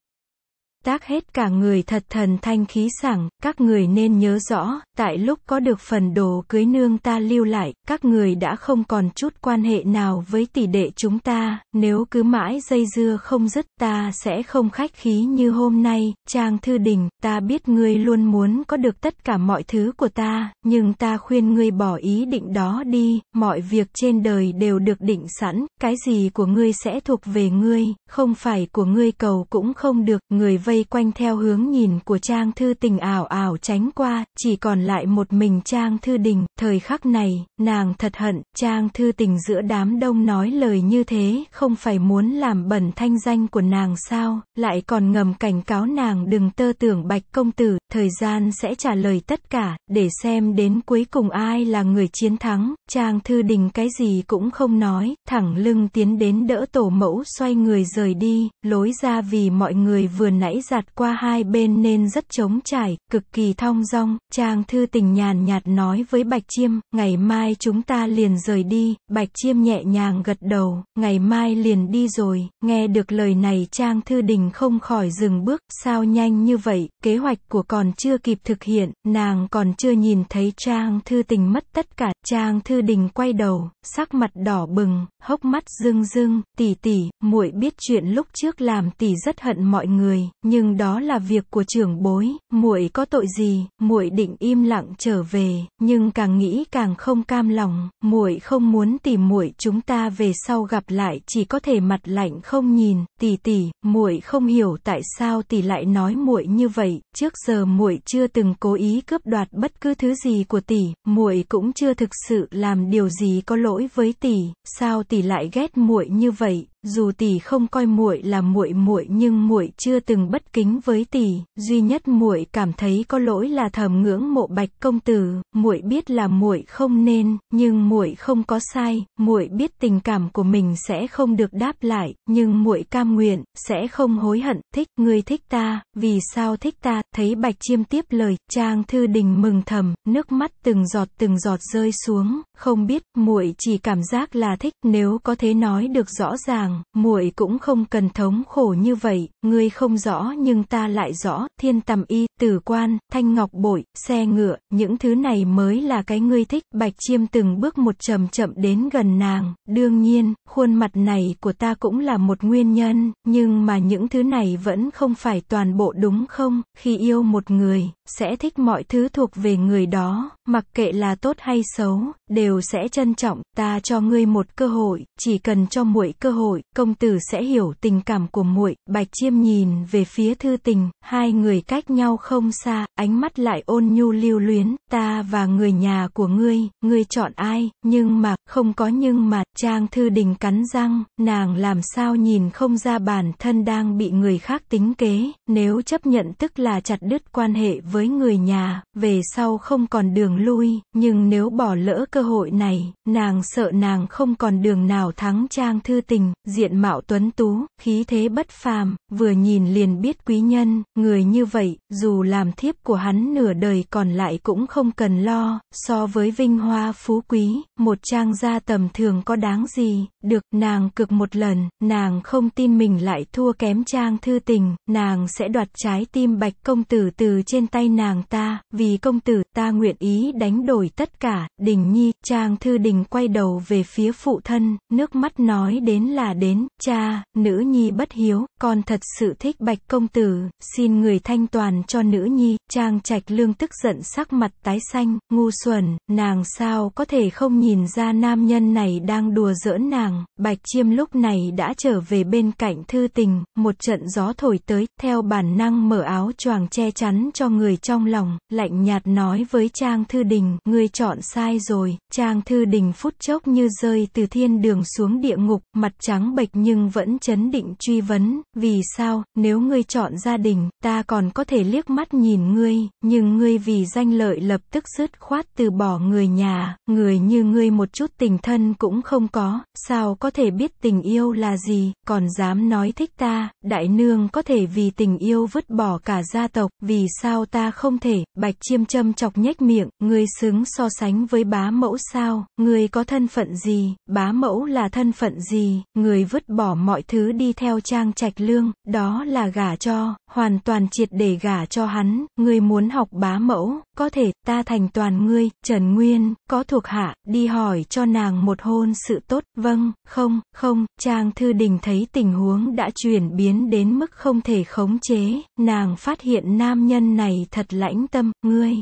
tác hết cả người thật thần thanh khí sảng, các người nên nhớ rõ, tại lúc có được phần đồ cưới nương ta lưu lại, các người đã không còn chút quan hệ nào với tỷ đệ chúng ta, nếu cứ mãi dây dưa không dứt ta sẽ không khách khí như hôm nay, Trang Thư Đình, ta biết ngươi luôn muốn có được tất cả mọi thứ của ta, nhưng ta khuyên ngươi bỏ ý định đó đi, mọi việc trên đời đều được định sẵn, cái gì của ngươi sẽ thuộc về ngươi, không phải của ngươi cầu cũng không được, người vây vây quanh theo hướng nhìn của Trang Thư Tình ảo ảo tránh qua, chỉ còn lại một mình Trang Thư Đình, thời khắc này, nàng thật hận, Trang Thư Tình giữa đám đông nói lời như thế, không phải muốn làm bẩn thanh danh của nàng sao, lại còn ngầm cảnh cáo nàng đừng tơ tưởng bạch công tử, thời gian sẽ trả lời tất cả, để xem đến cuối cùng ai là người chiến thắng, Trang Thư Đình cái gì cũng không nói, thẳng lưng tiến đến đỡ tổ mẫu xoay người rời đi, lối ra vì mọi người vừa nãy giấy qua hai bên nên rất trống trải, cực kỳ thong dong, Trang Thư Tình nhàn nhạt nói với Bạch Chiêm, ngày mai chúng ta liền rời đi, Bạch Chiêm nhẹ nhàng gật đầu, ngày mai liền đi rồi, nghe được lời này Trang Thư Đình không khỏi dừng bước, sao nhanh như vậy, kế hoạch của còn chưa kịp thực hiện, nàng còn chưa nhìn thấy Trang Thư Tình mất tất cả, Trang Thư Đình quay đầu, sắc mặt đỏ bừng, hốc mắt rưng rưng, tỉ tỉ muội biết chuyện lúc trước làm tỷ rất hận mọi người, nhưng đó là việc của trưởng bối muội có tội gì muội định im lặng trở về nhưng càng nghĩ càng không cam lòng muội không muốn tìm muội chúng ta về sau gặp lại chỉ có thể mặt lạnh không nhìn tỷ tỷ muội không hiểu tại sao tỷ lại nói muội như vậy trước giờ muội chưa từng cố ý cướp đoạt bất cứ thứ gì của tỷ muội cũng chưa thực sự làm điều gì có lỗi với tỷ sao tỷ lại ghét muội như vậy dù tỷ không coi muội là muội muội nhưng muội chưa từng bất kính với tỷ duy nhất muội cảm thấy có lỗi là thầm ngưỡng mộ bạch công tử muội biết là muội không nên nhưng muội không có sai muội biết tình cảm của mình sẽ không được đáp lại nhưng muội cam nguyện sẽ không hối hận thích người thích ta vì sao thích ta thấy bạch chiêm tiếp lời trang thư đình mừng thầm nước mắt từng giọt từng giọt rơi xuống không biết muội chỉ cảm giác là thích nếu có thế nói được rõ ràng nàng, muội cũng không cần thống khổ như vậy, ngươi không rõ nhưng ta lại rõ, thiên tầm y, tử quan, thanh ngọc bội, xe ngựa, những thứ này mới là cái ngươi thích, bạch chiêm từng bước một chậm chậm đến gần nàng, đương nhiên, khuôn mặt này của ta cũng là một nguyên nhân, nhưng mà những thứ này vẫn không phải toàn bộ đúng không, khi yêu một người, sẽ thích mọi thứ thuộc về người đó, mặc kệ là tốt hay xấu, đều sẽ trân trọng, ta cho ngươi một cơ hội, chỉ cần cho muội cơ hội, công tử sẽ hiểu tình cảm của muội. Bạch Chiêm nhìn về phía Thư Tình, hai người cách nhau không xa, ánh mắt lại ôn nhu lưu luyến, ta và người nhà của ngươi, ngươi chọn ai, nhưng mà, không có nhưng mà, Trang Thư Đình cắn răng, nàng làm sao nhìn không ra bản thân đang bị người khác tính kế, nếu chấp nhận tức là chặt đứt quan hệ với với người nhà, về sau không còn đường lui, nhưng nếu bỏ lỡ cơ hội này, nàng sợ nàng không còn đường nào thắng Trang Thư Tình, diện mạo tuấn tú, khí thế bất phàm, vừa nhìn liền biết quý nhân, người như vậy, dù làm thiếp của hắn nửa đời còn lại cũng không cần lo, so với vinh hoa phú quý, một trang gia tầm thường có đáng gì, được, nàng cực một lần, nàng không tin mình lại thua kém Trang Thư Tình, nàng sẽ đoạt trái tim Bạch Công Tử từ trên tay tay nàng ta, vì công tử, ta nguyện ý đánh đổi tất cả, đình nhi, trang thư đình quay đầu về phía phụ thân, nước mắt nói đến là đến, cha, nữ nhi bất hiếu, con thật sự thích bạch công tử, xin người thanh toàn cho nữ nhi, trang trạch lương tức giận sắc mặt tái xanh, ngu xuẩn, nàng sao có thể không nhìn ra nam nhân này đang đùa giỡn nàng, bạch chiêm lúc này đã trở về bên cạnh thư tình, một trận gió thổi tới, theo bản năng mở áo choàng che chắn cho người cười trong lòng, lạnh nhạt nói với Trang Thư Đình, ngươi chọn sai rồi, Trang Thư Đình phút chốc như rơi từ thiên đường xuống địa ngục, mặt trắng bệch nhưng vẫn chấn định truy vấn, vì sao, nếu ngươi chọn gia đình, ta còn có thể liếc mắt nhìn ngươi, nhưng ngươi vì danh lợi lập tức dứt khoát từ bỏ người nhà, người như ngươi một chút tình thân cũng không có, sao có thể biết tình yêu là gì, còn dám nói thích ta, đại nương có thể vì tình yêu vứt bỏ cả gia tộc, vì sao ta không thể, bạch chiêm châm chọc nhếch miệng, ngươi xứng so sánh với bá mẫu sao, ngươi có thân phận gì, bá mẫu là thân phận gì, ngươi vứt bỏ mọi thứ đi theo trang trạch lương, đó là gả cho, hoàn toàn triệt để gả cho hắn, ngươi muốn học bá mẫu, có thể, ta thành toàn ngươi, Trần Nguyên, có thuộc hạ, đi hỏi cho nàng một hôn sự tốt, vâng, không, không, trang thư đình thấy tình huống đã chuyển biến đến mức không thể khống chế, nàng phát hiện nam nhân này thật lãnh tâm, ngươi.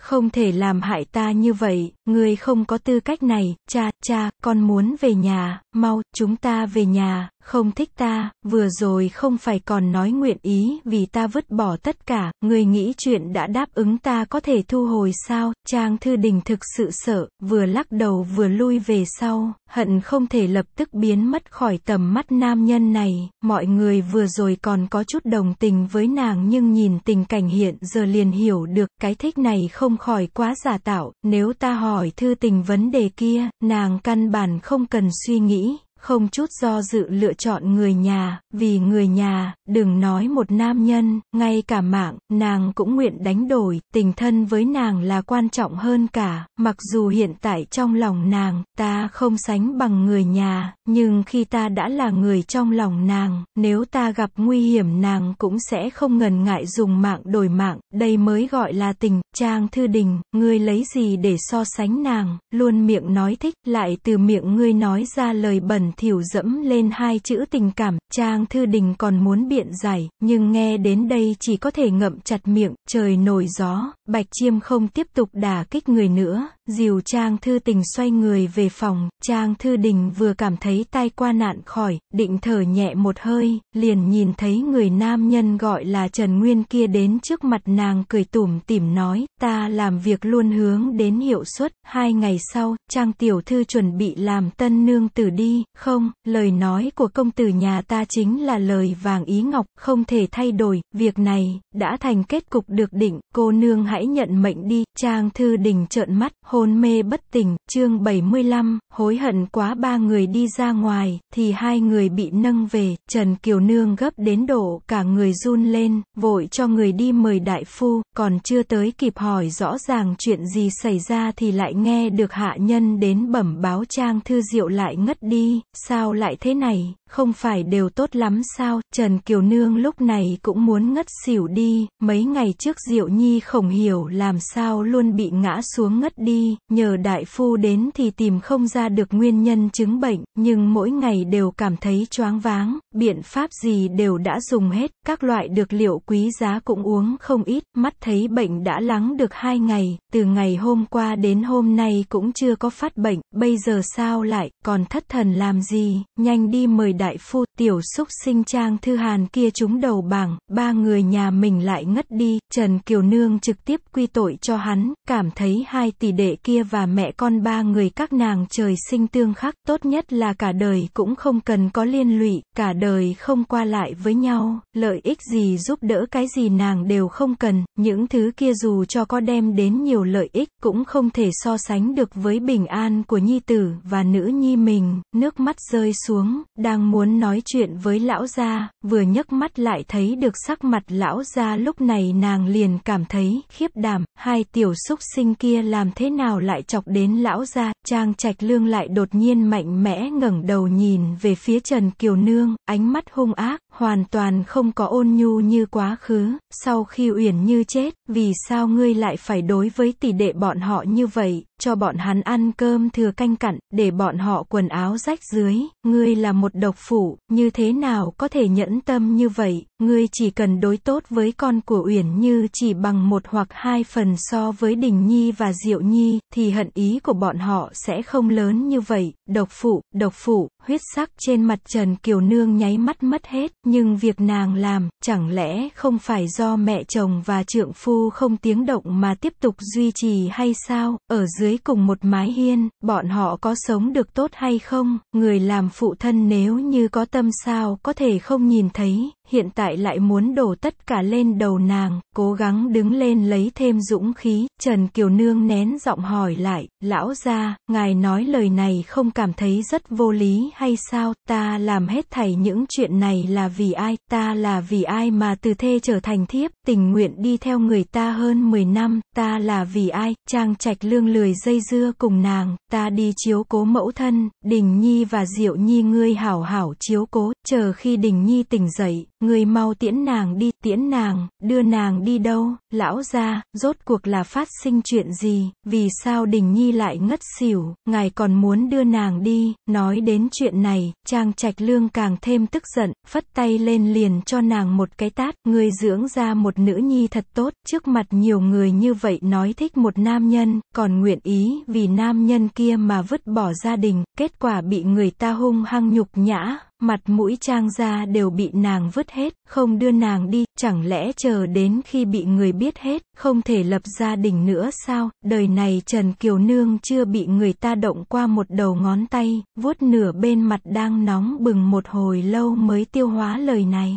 Không thể làm hại ta như vậy, ngươi không có tư cách này, cha, cha, con muốn về nhà, mau, chúng ta về nhà, không thích ta, vừa rồi không phải còn nói nguyện ý vì ta vứt bỏ tất cả, người nghĩ chuyện đã đáp ứng ta có thể thu hồi sao, Trang Thư Đình thực sự sợ, vừa lắc đầu vừa lui về sau, hận không thể lập tức biến mất khỏi tầm mắt nam nhân này, mọi người vừa rồi còn có chút đồng tình với nàng nhưng nhìn tình cảnh hiện giờ liền hiểu được, cái thích này không khỏi quá giả tạo, nếu ta hỏi Thư Tình vấn đề kia, nàng căn bản không cần suy nghĩ, không chút do dự lựa chọn người nhà, vì người nhà, đừng nói một nam nhân, ngay cả mạng, nàng cũng nguyện đánh đổi, tình thân với nàng là quan trọng hơn cả, mặc dù hiện tại trong lòng nàng, ta không sánh bằng người nhà, nhưng khi ta đã là người trong lòng nàng, nếu ta gặp nguy hiểm nàng cũng sẽ không ngần ngại dùng mạng đổi mạng, đây mới gọi là tình, trang thư đình, ngươi lấy gì để so sánh nàng, luôn miệng nói thích, lại từ miệng ngươi nói ra lời bẩn, thiểu dẫm lên hai chữ tình cảm, Trang Thư Đình còn muốn biện giải, nhưng nghe đến đây chỉ có thể ngậm chặt miệng, trời nổi gió, Bạch Chiêm không tiếp tục đả kích người nữa, dìu Trang Thư Tình xoay người về phòng, Trang Thư Đình vừa cảm thấy tai qua nạn khỏi, định thở nhẹ một hơi, liền nhìn thấy người nam nhân gọi là Trần Nguyên kia đến trước mặt nàng cười tủm tỉm nói, ta làm việc luôn hướng đến hiệu suất, hai ngày sau, Trang Tiểu Thư chuẩn bị làm tân nương tử đi, không, lời nói của công tử nhà ta chính là lời vàng ý ngọc, không thể thay đổi, việc này, đã thành kết cục được định, cô nương hãy hãy nhận mệnh đi, Trang Thư Đình trợn mắt, hôn mê bất tỉnh, chương 75, hối hận quá ba người đi ra ngoài, thì hai người bị nâng về, Trần Kiều Nương gấp đến độ cả người run lên, vội cho người đi mời đại phu, còn chưa tới kịp hỏi rõ ràng chuyện gì xảy ra thì lại nghe được hạ nhân đến bẩm báo Trang Thư Diệu lại ngất đi, sao lại thế này, không phải đều tốt lắm sao, Trần Kiều Nương lúc này cũng muốn ngất xỉu đi, mấy ngày trước Diệu Nhi không hiểu làm sao luôn bị ngã xuống ngất đi, nhờ đại phu đến thì tìm không ra được nguyên nhân chứng bệnh, nhưng mỗi ngày đều cảm thấy choáng váng, biện pháp gì đều đã dùng hết, các loại được liệu quý giá cũng uống không ít, mắt thấy bệnh đã lắng được hai ngày, từ ngày hôm qua đến hôm nay cũng chưa có phát bệnh, bây giờ sao lại, còn thất thần làm gì, nhanh đi mời đại phu tiểu xúc sinh trang thư hàn kia chúng đầu bảng, ba người nhà mình lại ngất đi, Trần Kiều Nương trực tiếp quy tội cho hắn, cảm thấy hai tỷ đệ kia và mẹ con ba người các nàng trời sinh tương khắc, tốt nhất là cả đời cũng không cần có liên lụy, cả đời không qua lại với nhau, lợi ích gì giúp đỡ cái gì nàng đều không cần, những thứ kia dù cho có đem đến nhiều lợi ích cũng không thể so sánh được với bình an của nhi tử và nữ nhi mình, nước mắt rơi xuống, đang muốn nói chuyện với lão gia, vừa nhấc mắt lại thấy được sắc mặt lão gia lúc này nàng liền cảm thấy khiếp đảm, hai tiểu xúc sinh kia làm thế nào lại chọc đến lão gia, Trang Trạch Lương lại đột nhiên mạnh mẽ ngẩng đầu nhìn về phía Trần Kiều Nương, ánh mắt hung ác, hoàn toàn không có ôn nhu như quá khứ, sau khi Uyển Như chết, vì sao ngươi lại phải đối với tỷ đệ bọn họ như vậy, cho bọn hắn ăn cơm thừa canh cặn, để bọn họ quần áo rách dưới, ngươi là một độc phụ, như thế nào có thể nhẫn tâm như vậy? Ngươi chỉ cần đối tốt với con của Uyển Như chỉ bằng một hoặc hai phần so với Đình Nhi và Diệu Nhi, thì hận ý của bọn họ sẽ không lớn như vậy. Độc phụ, độc phụ, huyết sắc trên mặt Trần Kiều Nương nháy mắt mất hết, nhưng việc nàng làm, chẳng lẽ không phải do mẹ chồng và trượng phu không tiếng động mà tiếp tục duy trì hay sao? Ở dưới cùng một mái hiên, bọn họ có sống được tốt hay không? Người làm phụ thân nếu như có tâm sao có thể không nhìn thấy, hiện tại lại muốn đổ tất cả lên đầu nàng, cố gắng đứng lên lấy thêm dũng khí, Trần Kiều Nương nén giọng hỏi lại, lão gia, ngài nói lời này không cảm thấy rất vô lý hay sao, ta làm hết thảy những chuyện này là vì ai, ta là vì ai mà từ thê trở thành thiếp, tình nguyện đi theo người ta hơn 10 năm, ta là vì ai, trang trạch lương lười dây dưa cùng nàng, ta đi chiếu cố mẫu thân, đình nhi và diệu nhi ngươi hảo hảo chiếu cố, chờ khi đình nhi tỉnh dậy, người mau tiễn nàng đi, tiễn nàng, đưa nàng đi đâu, lão ra, rốt cuộc là phát sinh chuyện gì, vì sao đình nhi lại ngất xỉu, ngài còn muốn đưa nàng đi, nói đến chuyện này, trang trạch lương càng thêm tức giận, phất tay lên liền cho nàng một cái tát, người dưỡng ra một nữ nhi thật tốt, trước mặt nhiều người như vậy nói thích một nam nhân, còn nguyện ý vì nam nhân kia mà vứt bỏ gia đình, kết quả bị người ta hung hăng nhục nhã, mặt mũi trang gia đều bị nàng vứt hết, không đưa nàng đi, chẳng lẽ chờ đến khi bị người biết hết, không thể lập gia đình nữa sao, đời này Trần Kiều Nương chưa bị người ta động qua một đầu ngón tay, vuốt nửa bên mặt đang nóng bừng một hồi lâu mới tiêu hóa lời này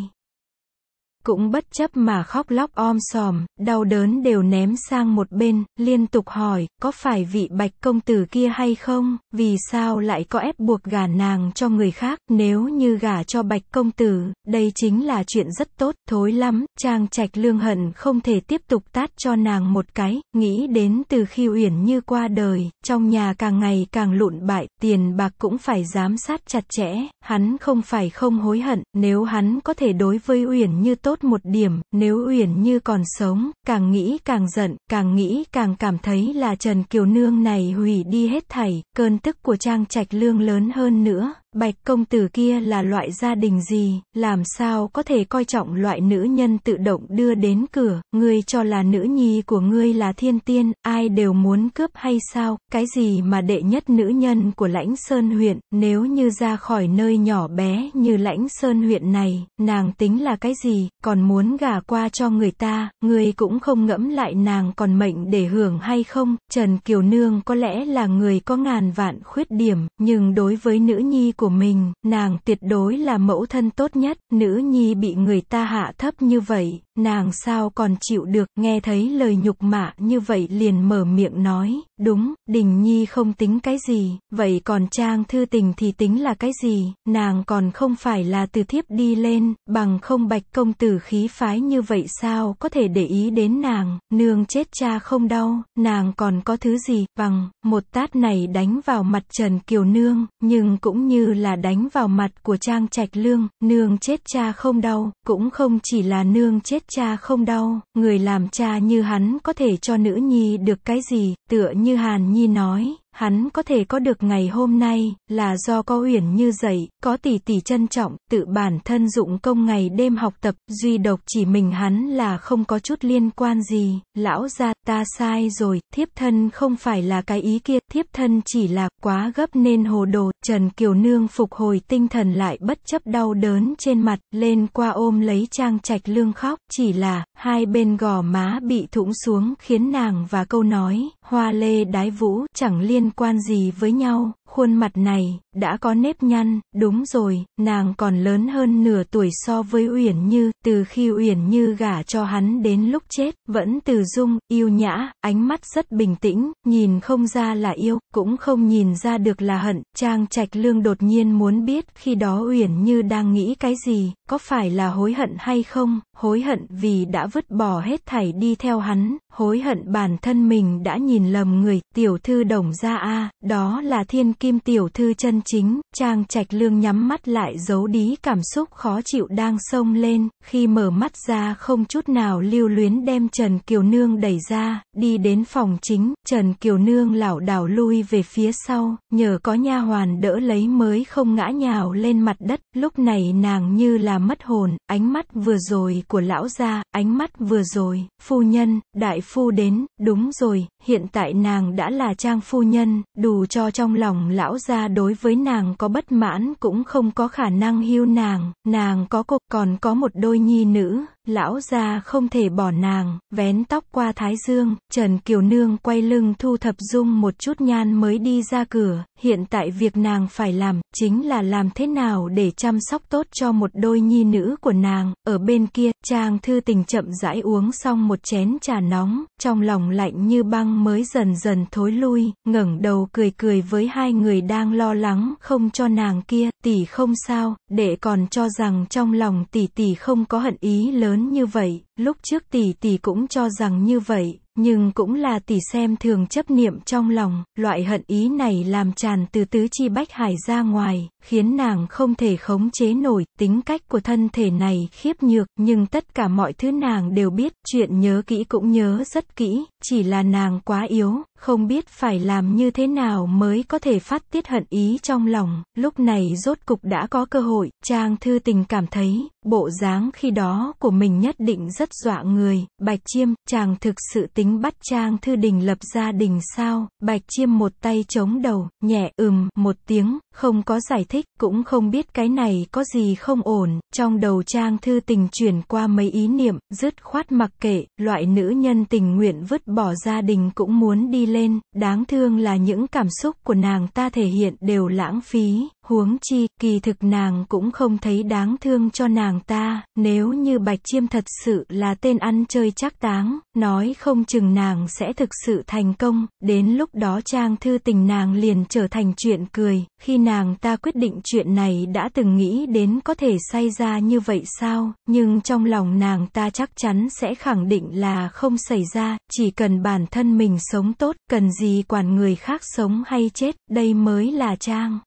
cũng bất chấp mà khóc lóc om sòm, đau đớn đều ném sang một bên, liên tục hỏi, có phải vị bạch công tử kia hay không, vì sao lại có ép buộc gả nàng cho người khác, nếu như gả cho bạch công tử, đây chính là chuyện rất tốt, thối lắm, trang trạch lương hận không thể tiếp tục tát cho nàng một cái, nghĩ đến từ khi uyển như qua đời, trong nhà càng ngày càng lụn bại, tiền bạc cũng phải giám sát chặt chẽ, hắn không phải không hối hận, nếu hắn có thể đối với uyển như tốt, tốt một điểm, nếu Uyển Như còn sống, càng nghĩ càng giận, càng nghĩ càng cảm thấy là Trần Kiều Nương này hủy đi hết thảy, cơn tức của Trang Trạch Lương lớn hơn nữa. Bạch công tử kia là loại gia đình gì, làm sao có thể coi trọng loại nữ nhân tự động đưa đến cửa, ngươi cho là nữ nhi của ngươi là thiên tiên, ai đều muốn cướp hay sao, cái gì mà đệ nhất nữ nhân của lãnh sơn huyện, nếu như ra khỏi nơi nhỏ bé như lãnh sơn huyện này, nàng tính là cái gì, còn muốn gả qua cho người ta, ngươi cũng không ngẫm lại nàng còn mệnh để hưởng hay không, Trần Kiều Nương có lẽ là người có ngàn vạn khuyết điểm, nhưng đối với nữ nhi của mình, nàng tuyệt đối là mẫu thân tốt nhất, nữ nhi bị người ta hạ thấp như vậy, nàng sao còn chịu được, nghe thấy lời nhục mạ như vậy liền mở miệng nói, đúng, Đình Nhi không tính cái gì, vậy còn Trang Thư Tình thì tính là cái gì, nàng còn không phải là từ thiếp đi lên, bằng không bạch công tử khí phái như vậy sao có thể để ý đến nàng, nương chết cha không đau, nàng còn có thứ gì, bằng, một tát này đánh vào mặt Trần Kiều Nương, nhưng cũng như là đánh vào mặt của Trang Trạch Lương, nương chết cha không đau, cũng không chỉ là nương chết chết cha không đau, người làm cha như hắn có thể cho nữ nhi được cái gì, tựa như Hàn Nhi nói, Hắn có thể có được ngày hôm nay, là do có uyển như dậy, có tỷ tỷ trân trọng, tự bản thân dụng công ngày đêm học tập, duy độc chỉ mình hắn là không có chút liên quan gì, lão gia ta sai rồi, thiếp thân không phải là cái ý kia, thiếp thân chỉ là quá gấp nên hồ đồ, Trần Kiều Nương phục hồi tinh thần lại bất chấp đau đớn trên mặt, lên qua ôm lấy trang trạch lương khóc, chỉ là, hai bên gò má bị thủng xuống khiến nàng và câu nói, hoa lê đái vũ, chẳng liên liên quan gì với nhau Khuôn mặt này, đã có nếp nhăn, đúng rồi, nàng còn lớn hơn nửa tuổi so với Uyển Như, từ khi Uyển Như gả cho hắn đến lúc chết, vẫn từ dung, yêu nhã, ánh mắt rất bình tĩnh, nhìn không ra là yêu, cũng không nhìn ra được là hận, Trang Trạch Lương đột nhiên muốn biết, khi đó Uyển Như đang nghĩ cái gì, có phải là hối hận hay không, hối hận vì đã vứt bỏ hết thảy đi theo hắn, hối hận bản thân mình đã nhìn lầm người, tiểu thư đồng gia a, đó là thiên kim tiểu thư chân chính, Trang Trạch Lương nhắm mắt lại giấu đí cảm xúc khó chịu đang sông lên, khi mở mắt ra không chút nào lưu luyến đem Trần Kiều Nương đẩy ra, đi đến phòng chính, Trần Kiều Nương lảo đảo lui về phía sau, nhờ có nha hoàn đỡ lấy mới không ngã nhào lên mặt đất, lúc này nàng như là mất hồn, ánh mắt vừa rồi của lão gia, ánh mắt vừa rồi, phu nhân, đại phu đến, đúng rồi, hiện tại nàng đã là Trang phu nhân, đủ cho trong lòng lão gia đối với nàng có bất mãn cũng không có khả năng hiu nàng, nàng có cục còn có một đôi nhi nữ, lão già không thể bỏ nàng, vén tóc qua thái dương, Trần Kiều Nương quay lưng thu thập dung một chút nhan mới đi ra cửa, hiện tại việc nàng phải làm, chính là làm thế nào để chăm sóc tốt cho một đôi nhi nữ của nàng, ở bên kia, Trang Thư Tình chậm rãi uống xong một chén trà nóng, trong lòng lạnh như băng mới dần dần thối lui, ngẩng đầu cười cười với hai người đang lo lắng không cho nàng kia, tỷ không sao, đệ còn cho rằng trong lòng tỷ tỷ không có hận ý lớn, lớn như vậy, lúc trước tỷ tỷ cũng cho rằng như vậy, nhưng cũng là tỷ xem thường chấp niệm trong lòng, loại hận ý này làm tràn từ tứ chi bách hải ra ngoài, khiến nàng không thể khống chế nổi, tính cách của thân thể này khiếp nhược, nhưng tất cả mọi thứ nàng đều biết, chuyện nhớ kỹ cũng nhớ rất kỹ, chỉ là nàng quá yếu, không biết phải làm như thế nào mới có thể phát tiết hận ý trong lòng, lúc này rốt cục đã có cơ hội, Trang Thư Tình cảm thấy, bộ dáng khi đó của mình nhất định rất dọa người, Bạch Chiêm, chàng thực sự tính bắt Trang Thư Đình lập gia đình sao, Bạch Chiêm một tay chống đầu, nhẹ ừm, một tiếng, không có giải thích, cũng không biết cái này có gì không ổn, trong đầu Trang Thư Tình chuyển qua mấy ý niệm, dứt khoát mặc kệ, loại nữ nhân tình nguyện vứt bỏ gia đình cũng muốn đi lên, đáng thương là những cảm xúc của nàng ta thể hiện đều lãng phí huống chi, kỳ thực nàng cũng không thấy đáng thương cho nàng ta, nếu như Bạch Chiêm thật sự là tên ăn chơi chắc táng, nói không chừng nàng sẽ thực sự thành công, đến lúc đó trang thư tình nàng liền trở thành chuyện cười, khi nàng ta quyết định chuyện này đã từng nghĩ đến có thể say ra như vậy sao, nhưng trong lòng nàng ta chắc chắn sẽ khẳng định là không xảy ra, chỉ cần bản thân mình sống tốt, cần gì quản người khác sống hay chết, đây mới là trang.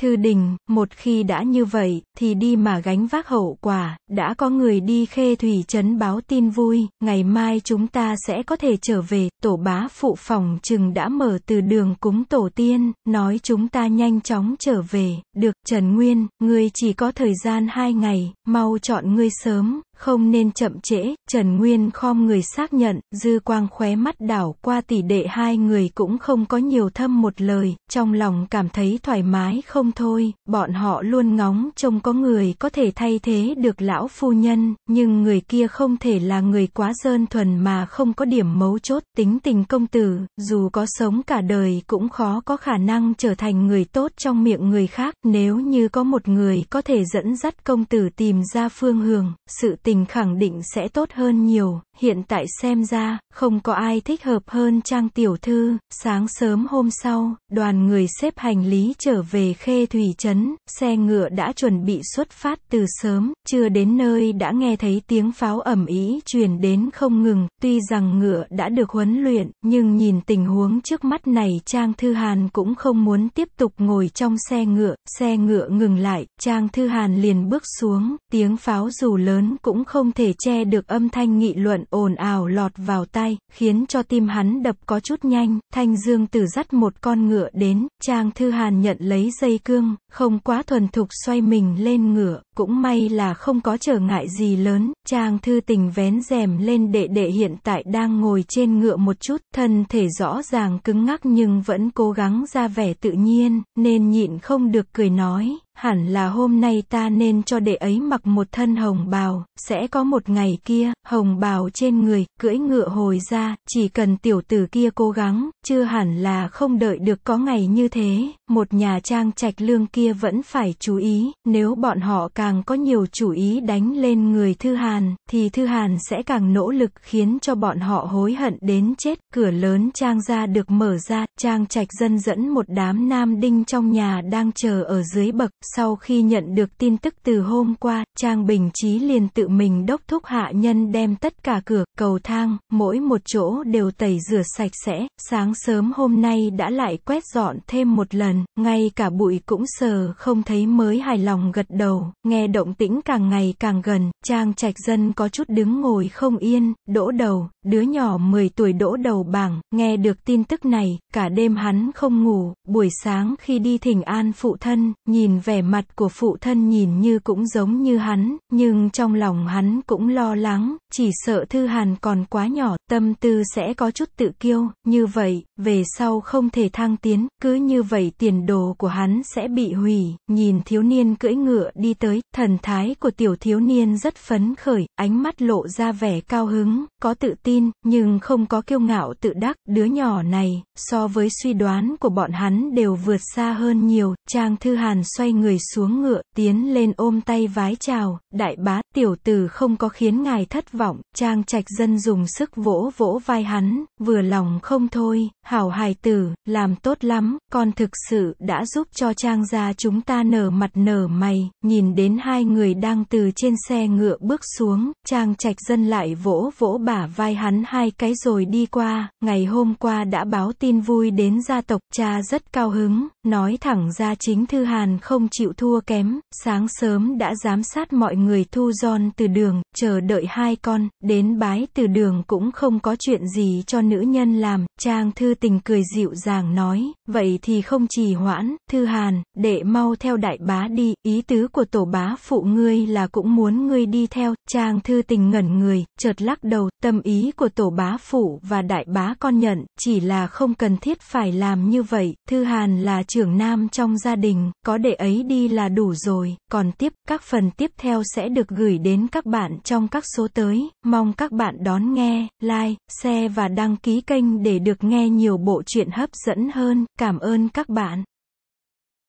Thư đình, một khi đã như vậy, thì đi mà gánh vác hậu quả, đã có người đi khê thủy trấn báo tin vui, ngày mai chúng ta sẽ có thể trở về, tổ bá phụ phòng chừng đã mở từ đường cúng tổ tiên, nói chúng ta nhanh chóng trở về, được Trần Nguyên, ngươi chỉ có thời gian hai ngày, mau chọn ngươi sớm, không nên chậm trễ, Trần Nguyên khom người xác nhận, dư quang khóe mắt đảo qua tỷ đệ hai người cũng không có nhiều thâm một lời, trong lòng cảm thấy thoải mái không thôi, bọn họ luôn ngóng trông có người có thể thay thế được lão phu nhân, nhưng người kia không thể là người quá dơn thuần mà không có điểm mấu chốt, tính tình công tử, dù có sống cả đời cũng khó có khả năng trở thành người tốt trong miệng người khác, nếu như có một người có thể dẫn dắt công tử tìm ra phương hướng, sự tình khẳng định sẽ tốt hơn nhiều hiện tại xem ra, không có ai thích hợp hơn Trang Tiểu Thư, sáng sớm hôm sau, đoàn người xếp hành lý trở về Khê Thủy Trấn, xe ngựa đã chuẩn bị xuất phát từ sớm, chưa đến nơi đã nghe thấy tiếng pháo ẩm ý truyền đến không ngừng, tuy rằng ngựa đã được huấn luyện, nhưng nhìn tình huống trước mắt này Trang Thư Hàn cũng không muốn tiếp tục ngồi trong xe ngựa, xe ngựa ngừng lại, Trang Thư Hàn liền bước xuống, tiếng pháo dù lớn cũng không thể che được âm thanh nghị luận ồn ào lọt vào tay khiến cho tim hắn đập có chút nhanh, Thanh Dương Tử dắt một con ngựa đến, Trang Thư Hàn nhận lấy dây cương, không quá thuần thục xoay mình lên ngựa, cũng may là không có trở ngại gì lớn, Trang Thư Tình vén rèm lên đệ đệ hiện tại đang ngồi trên ngựa một chút, thân thể rõ ràng cứng ngắc nhưng vẫn cố gắng ra vẻ tự nhiên, nên nhịn không được cười nói, hẳn là hôm nay ta nên cho đệ ấy mặc một thân hồng bào, sẽ có một ngày kia, hồng bào trên người, cưỡi ngựa hồi ra, chỉ cần tiểu tử kia cố gắng, chưa hẳn là không đợi được có ngày như thế, một nhà trang trạch lương kia vẫn phải chú ý, nếu bọn họ càng có nhiều chủ ý đánh lên người Thư Hàn, thì Thư Hàn sẽ càng nỗ lực khiến cho bọn họ hối hận đến chết, cửa lớn trang ra được mở ra, trang trạch dân dẫn một đám nam đinh trong nhà đang chờ ở dưới bậc, sau khi nhận được tin tức từ hôm qua, Trang Bình Chí liền tự mình đốc thúc hạ nhân đem tất cả cửa, cầu thang, mỗi một chỗ đều tẩy rửa sạch sẽ, sáng sớm hôm nay đã lại quét dọn thêm một lần, ngay cả bụi cũng sờ không thấy mới hài lòng gật đầu, nghe động tĩnh càng ngày càng gần, Trang Trạch Dân có chút đứng ngồi không yên, đỗ đầu, đứa nhỏ 10 tuổi đỗ đầu bảng, nghe được tin tức này, cả đêm hắn không ngủ, buổi sáng khi đi thỉnh an phụ thân, nhìn vẻ mặt của phụ thân nhìn như cũng giống như hắn, nhưng trong lòng hắn cũng lo lắng, chỉ sợ Thư Hàn còn quá nhỏ, tâm tư sẽ có chút tự kiêu, như vậy, về sau không thể thăng tiến, cứ như vậy tiền đồ của hắn sẽ bị hủy, nhìn thiếu niên cưỡi ngựa đi tới, thần thái của tiểu thiếu niên rất phấn khởi, ánh mắt lộ ra vẻ cao hứng, có tự tin, nhưng không có kiêu ngạo tự đắc, đứa nhỏ này, so với suy đoán của bọn hắn đều vượt xa hơn nhiều, Trang Thư Hàn xoay người người xuống ngựa, tiến lên ôm tay vái chào, đại bá, tiểu tử không có khiến ngài thất vọng, trang trạch dân dùng sức vỗ vỗ vai hắn, vừa lòng không thôi, hảo hài tử, làm tốt lắm, con thực sự đã giúp cho trang gia chúng ta nở mặt nở mày, nhìn đến hai người đang từ trên xe ngựa bước xuống, trang trạch dân lại vỗ vỗ bả vai hắn hai cái rồi đi qua, ngày hôm qua đã báo tin vui đến gia tộc cha rất cao hứng, nói thẳng ra chính thư hàn không chịu thua kém, sáng sớm đã giám sát mọi người thu giòn từ đường, chờ đợi hai con, đến bái từ đường cũng không có chuyện gì cho nữ nhân làm, Trang Thư Tình cười dịu dàng nói, vậy thì không trì hoãn, Thư Hàn, để mau theo đại bá đi, ý tứ của tổ bá phụ ngươi là cũng muốn ngươi đi theo, Trang Thư Tình ngẩn người, chợt lắc đầu, tâm ý của tổ bá phụ và đại bá con nhận, chỉ là không cần thiết phải làm như vậy, Thư Hàn là trưởng nam trong gia đình, có để ấy ấy đi là đủ rồi, còn tiếp, các phần tiếp theo sẽ được gửi đến các bạn trong các số tới, mong các bạn đón nghe, like, share và đăng ký kênh để được nghe nhiều bộ truyện hấp dẫn hơn, cảm ơn các bạn.